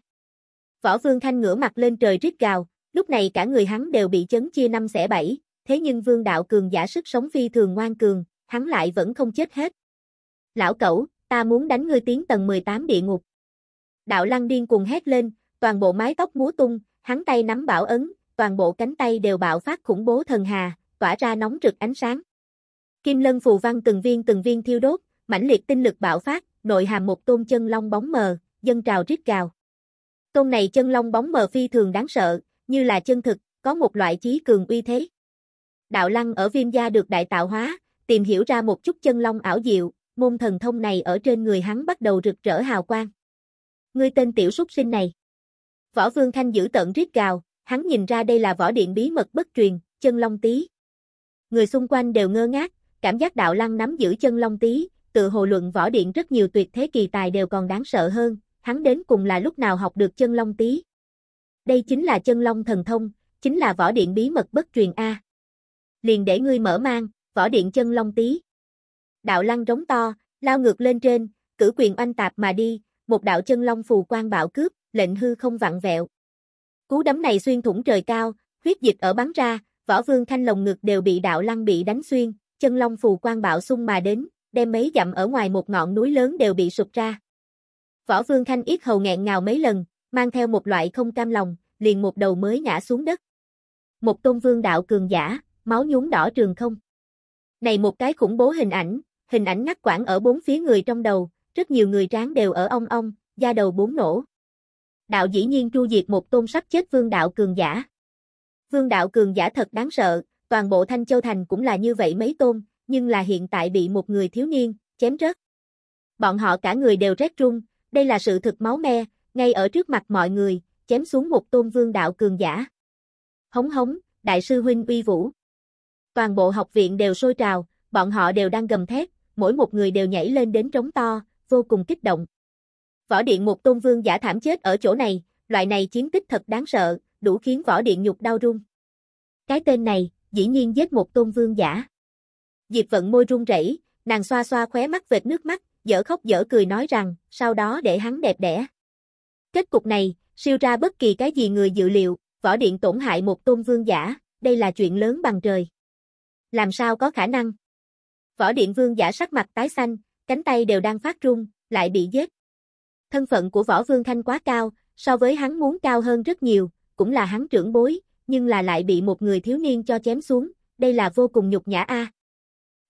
Võ Vương Thanh ngửa mặt lên trời rít gào, lúc này cả người hắn đều bị chấn chia năm xẻ bảy, thế nhưng Vương đạo cường giả sức sống phi thường ngoan cường, hắn lại vẫn không chết hết. Lão cẩu, ta muốn đánh ngươi tiến tầng 18 địa ngục. Đạo lăng điên cuồng hét lên, toàn bộ mái tóc múa tung, Hắn tay nắm bảo ấn, toàn bộ cánh tay đều bạo phát khủng bố thần hà, tỏa ra nóng rực ánh sáng. Kim lân phù văn từng viên từng viên thiêu đốt, mãnh liệt tinh lực bạo phát, nội hàm một tôn chân long bóng mờ, dân trào rít gào. Tôn này chân long bóng mờ phi thường đáng sợ, như là chân thực, có một loại chí cường uy thế. Đạo lăng ở viêm gia được đại tạo hóa, tìm hiểu ra một chút chân long ảo diệu, môn thần thông này ở trên người hắn bắt đầu rực rỡ hào quang. Ngươi tên tiểu súc sinh này. Võ Vương Thanh giữ tận rít gào, hắn nhìn ra đây là võ điện bí mật bất truyền, chân long tí. Người xung quanh đều ngơ ngác, cảm giác đạo lăng nắm giữ chân long tí, tự hồ luận võ điện rất nhiều tuyệt thế kỳ tài đều còn đáng sợ hơn, hắn đến cùng là lúc nào học được chân long tí. Đây chính là chân long thần thông, chính là võ điện bí mật bất truyền A. Liền để ngươi mở mang, võ điện chân long tí. Đạo lăng rống to, lao ngược lên trên, cử quyền oanh tạp mà đi, một đạo chân long phù quang bạo cướp, lệnh hư không vặn vẹo. Cú đấm này xuyên thủng trời cao, huyết dịch ở bắn ra, võ vương thanh lồng ngực đều bị đạo lăng bị đánh xuyên, chân long phù quang bạo xung mà đến, đem mấy dặm ở ngoài một ngọn núi lớn đều bị sụp ra. Võ vương thanh ít hầu nghẹn ngào mấy lần, mang theo một loại không cam lòng, liền một đầu mới ngã xuống đất. Một tôn vương đạo cường giả, máu nhuốm đỏ trường không. Này một cái khủng bố hình ảnh, hình ảnh ngắt quãng ở bốn phía người trong đầu, rất nhiều người tráng đều ở ong ong, da đầu bốn nổ. Đạo dĩ nhiên tru diệt một tôn sắc chết vương đạo cường giả. Vương đạo cường giả thật đáng sợ, toàn bộ Thanh Châu Thành cũng là như vậy mấy tôn, nhưng là hiện tại bị một người thiếu niên, chém rớt. Bọn họ cả người đều rét run, đây là sự thực máu me, ngay ở trước mặt mọi người, chém xuống một tôn vương đạo cường giả. Hống hống, đại sư huynh uy vũ. Toàn bộ học viện đều sôi trào, bọn họ đều đang gầm thét, mỗi một người đều nhảy lên đến trống to, vô cùng kích động. Võ điện một tôn vương giả thảm chết ở chỗ này, loại này chiến tích thật đáng sợ, đủ khiến võ điện nhục đau run. Cái tên này, dĩ nhiên giết một tôn vương giả. Diệp vận môi run rẩy, nàng xoa xoa khóe mắt vệt nước mắt, dở khóc dở cười nói rằng, sau đó để hắn đẹp đẽ. Kết cục này, siêu ra bất kỳ cái gì người dự liệu, võ điện tổn hại một tôn vương giả, đây là chuyện lớn bằng trời. Làm sao có khả năng? Võ điện vương giả sắc mặt tái xanh, cánh tay đều đang phát run, lại bị giết. Thân phận của Võ Vương Thanh quá cao, so với hắn muốn cao hơn rất nhiều, cũng là hắn trưởng bối, nhưng là lại bị một người thiếu niên cho chém xuống, đây là vô cùng nhục nhã a.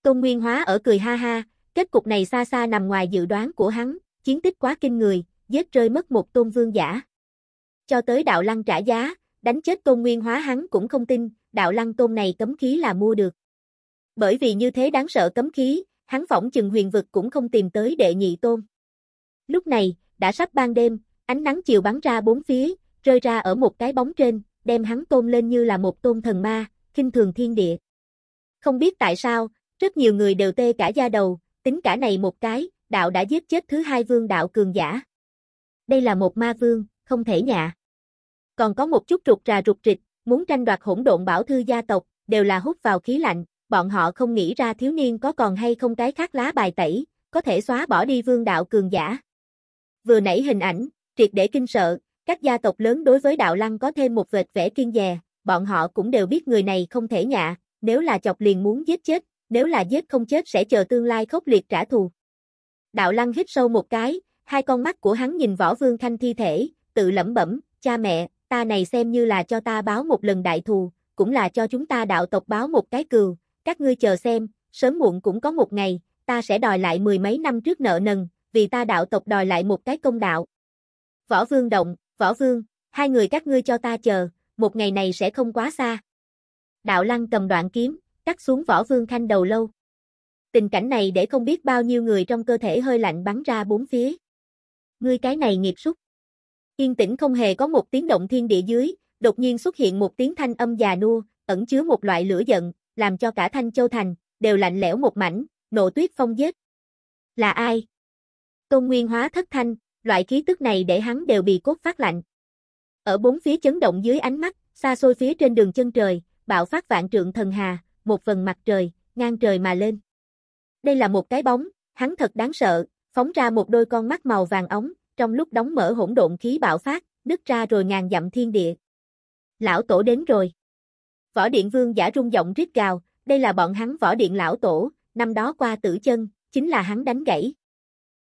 Tôn Nguyên Hóa ở cười ha ha, kết cục này xa xa nằm ngoài dự đoán của hắn, chiến tích quá kinh người, giết rơi mất một tôn vương giả. Cho tới đạo lăng trả giá, đánh chết tôn nguyên hóa hắn cũng không tin, đạo lăng tôn này cấm khí là mua được. Bởi vì như thế đáng sợ cấm khí, hắn phỏng chừng huyền vực cũng không tìm tới đệ nhị tôn. Lúc này, đã sắp ban đêm, ánh nắng chiều bắn ra bốn phía, rơi ra ở một cái bóng trên, đem hắn tôn lên như là một tôn thần ma, kinh thường thiên địa. Không biết tại sao, rất nhiều người đều tê cả da đầu, tính cả này một cái, đạo đã giết chết thứ hai vương đạo cường giả. Đây là một ma vương, không thể nhạ. Còn có một chút rụt trà rụt trịch, muốn tranh đoạt hỗn độn bảo thư gia tộc, đều là hút vào khí lạnh, bọn họ không nghĩ ra thiếu niên có còn hay không cái khác lá bài tẩy, có thể xóa bỏ đi vương đạo cường giả. Vừa nãy hình ảnh, triệt để kinh sợ, các gia tộc lớn đối với đạo lăng có thêm một vệt vẻ kiên dè, bọn họ cũng đều biết người này không thể nhạ, nếu là chọc liền muốn giết chết, nếu là giết không chết sẽ chờ tương lai khốc liệt trả thù. Đạo lăng hít sâu một cái, hai con mắt của hắn nhìn võ vương khanh thi thể, tự lẩm bẩm, cha mẹ, ta này xem như là cho ta báo một lần đại thù, cũng là cho chúng ta đạo tộc báo một cái cừu, các ngươi chờ xem, sớm muộn cũng có một ngày, ta sẽ đòi lại mười mấy năm trước nợ nần, vì ta đạo tộc đòi lại một cái công đạo. Võ Vương động, Võ Vương, hai người các ngươi cho ta chờ, một ngày này sẽ không quá xa. Đạo Lăng cầm đoạn kiếm, cắt xuống Võ Vương Khanh đầu lâu. Tình cảnh này để không biết bao nhiêu người trong cơ thể hơi lạnh bắn ra bốn phía. Ngươi cái này nghiệp súc. Yên tĩnh không hề có một tiếng động thiên địa dưới, đột nhiên xuất hiện một tiếng thanh âm già nua, ẩn chứa một loại lửa giận, làm cho cả Thanh Châu Thành, đều lạnh lẽo một mảnh, nộ tuyết phong giết. Là ai? Tôn Nguyên hóa thất thanh, loại khí tức này để hắn đều bị cốt phát lạnh. Ở bốn phía chấn động dưới ánh mắt, xa xôi phía trên đường chân trời, bạo phát vạn trượng thần hà, một vần mặt trời, ngang trời mà lên. Đây là một cái bóng, hắn thật đáng sợ, phóng ra một đôi con mắt màu vàng ống, trong lúc đóng mở hỗn độn khí bạo phát, đứt ra rồi ngàn dặm thiên địa. Lão tổ đến rồi. Võ Điện Vương giả rung giọng rít gào, đây là bọn hắn Võ Điện lão tổ, năm đó qua tử chân, chính là hắn đánh gãy,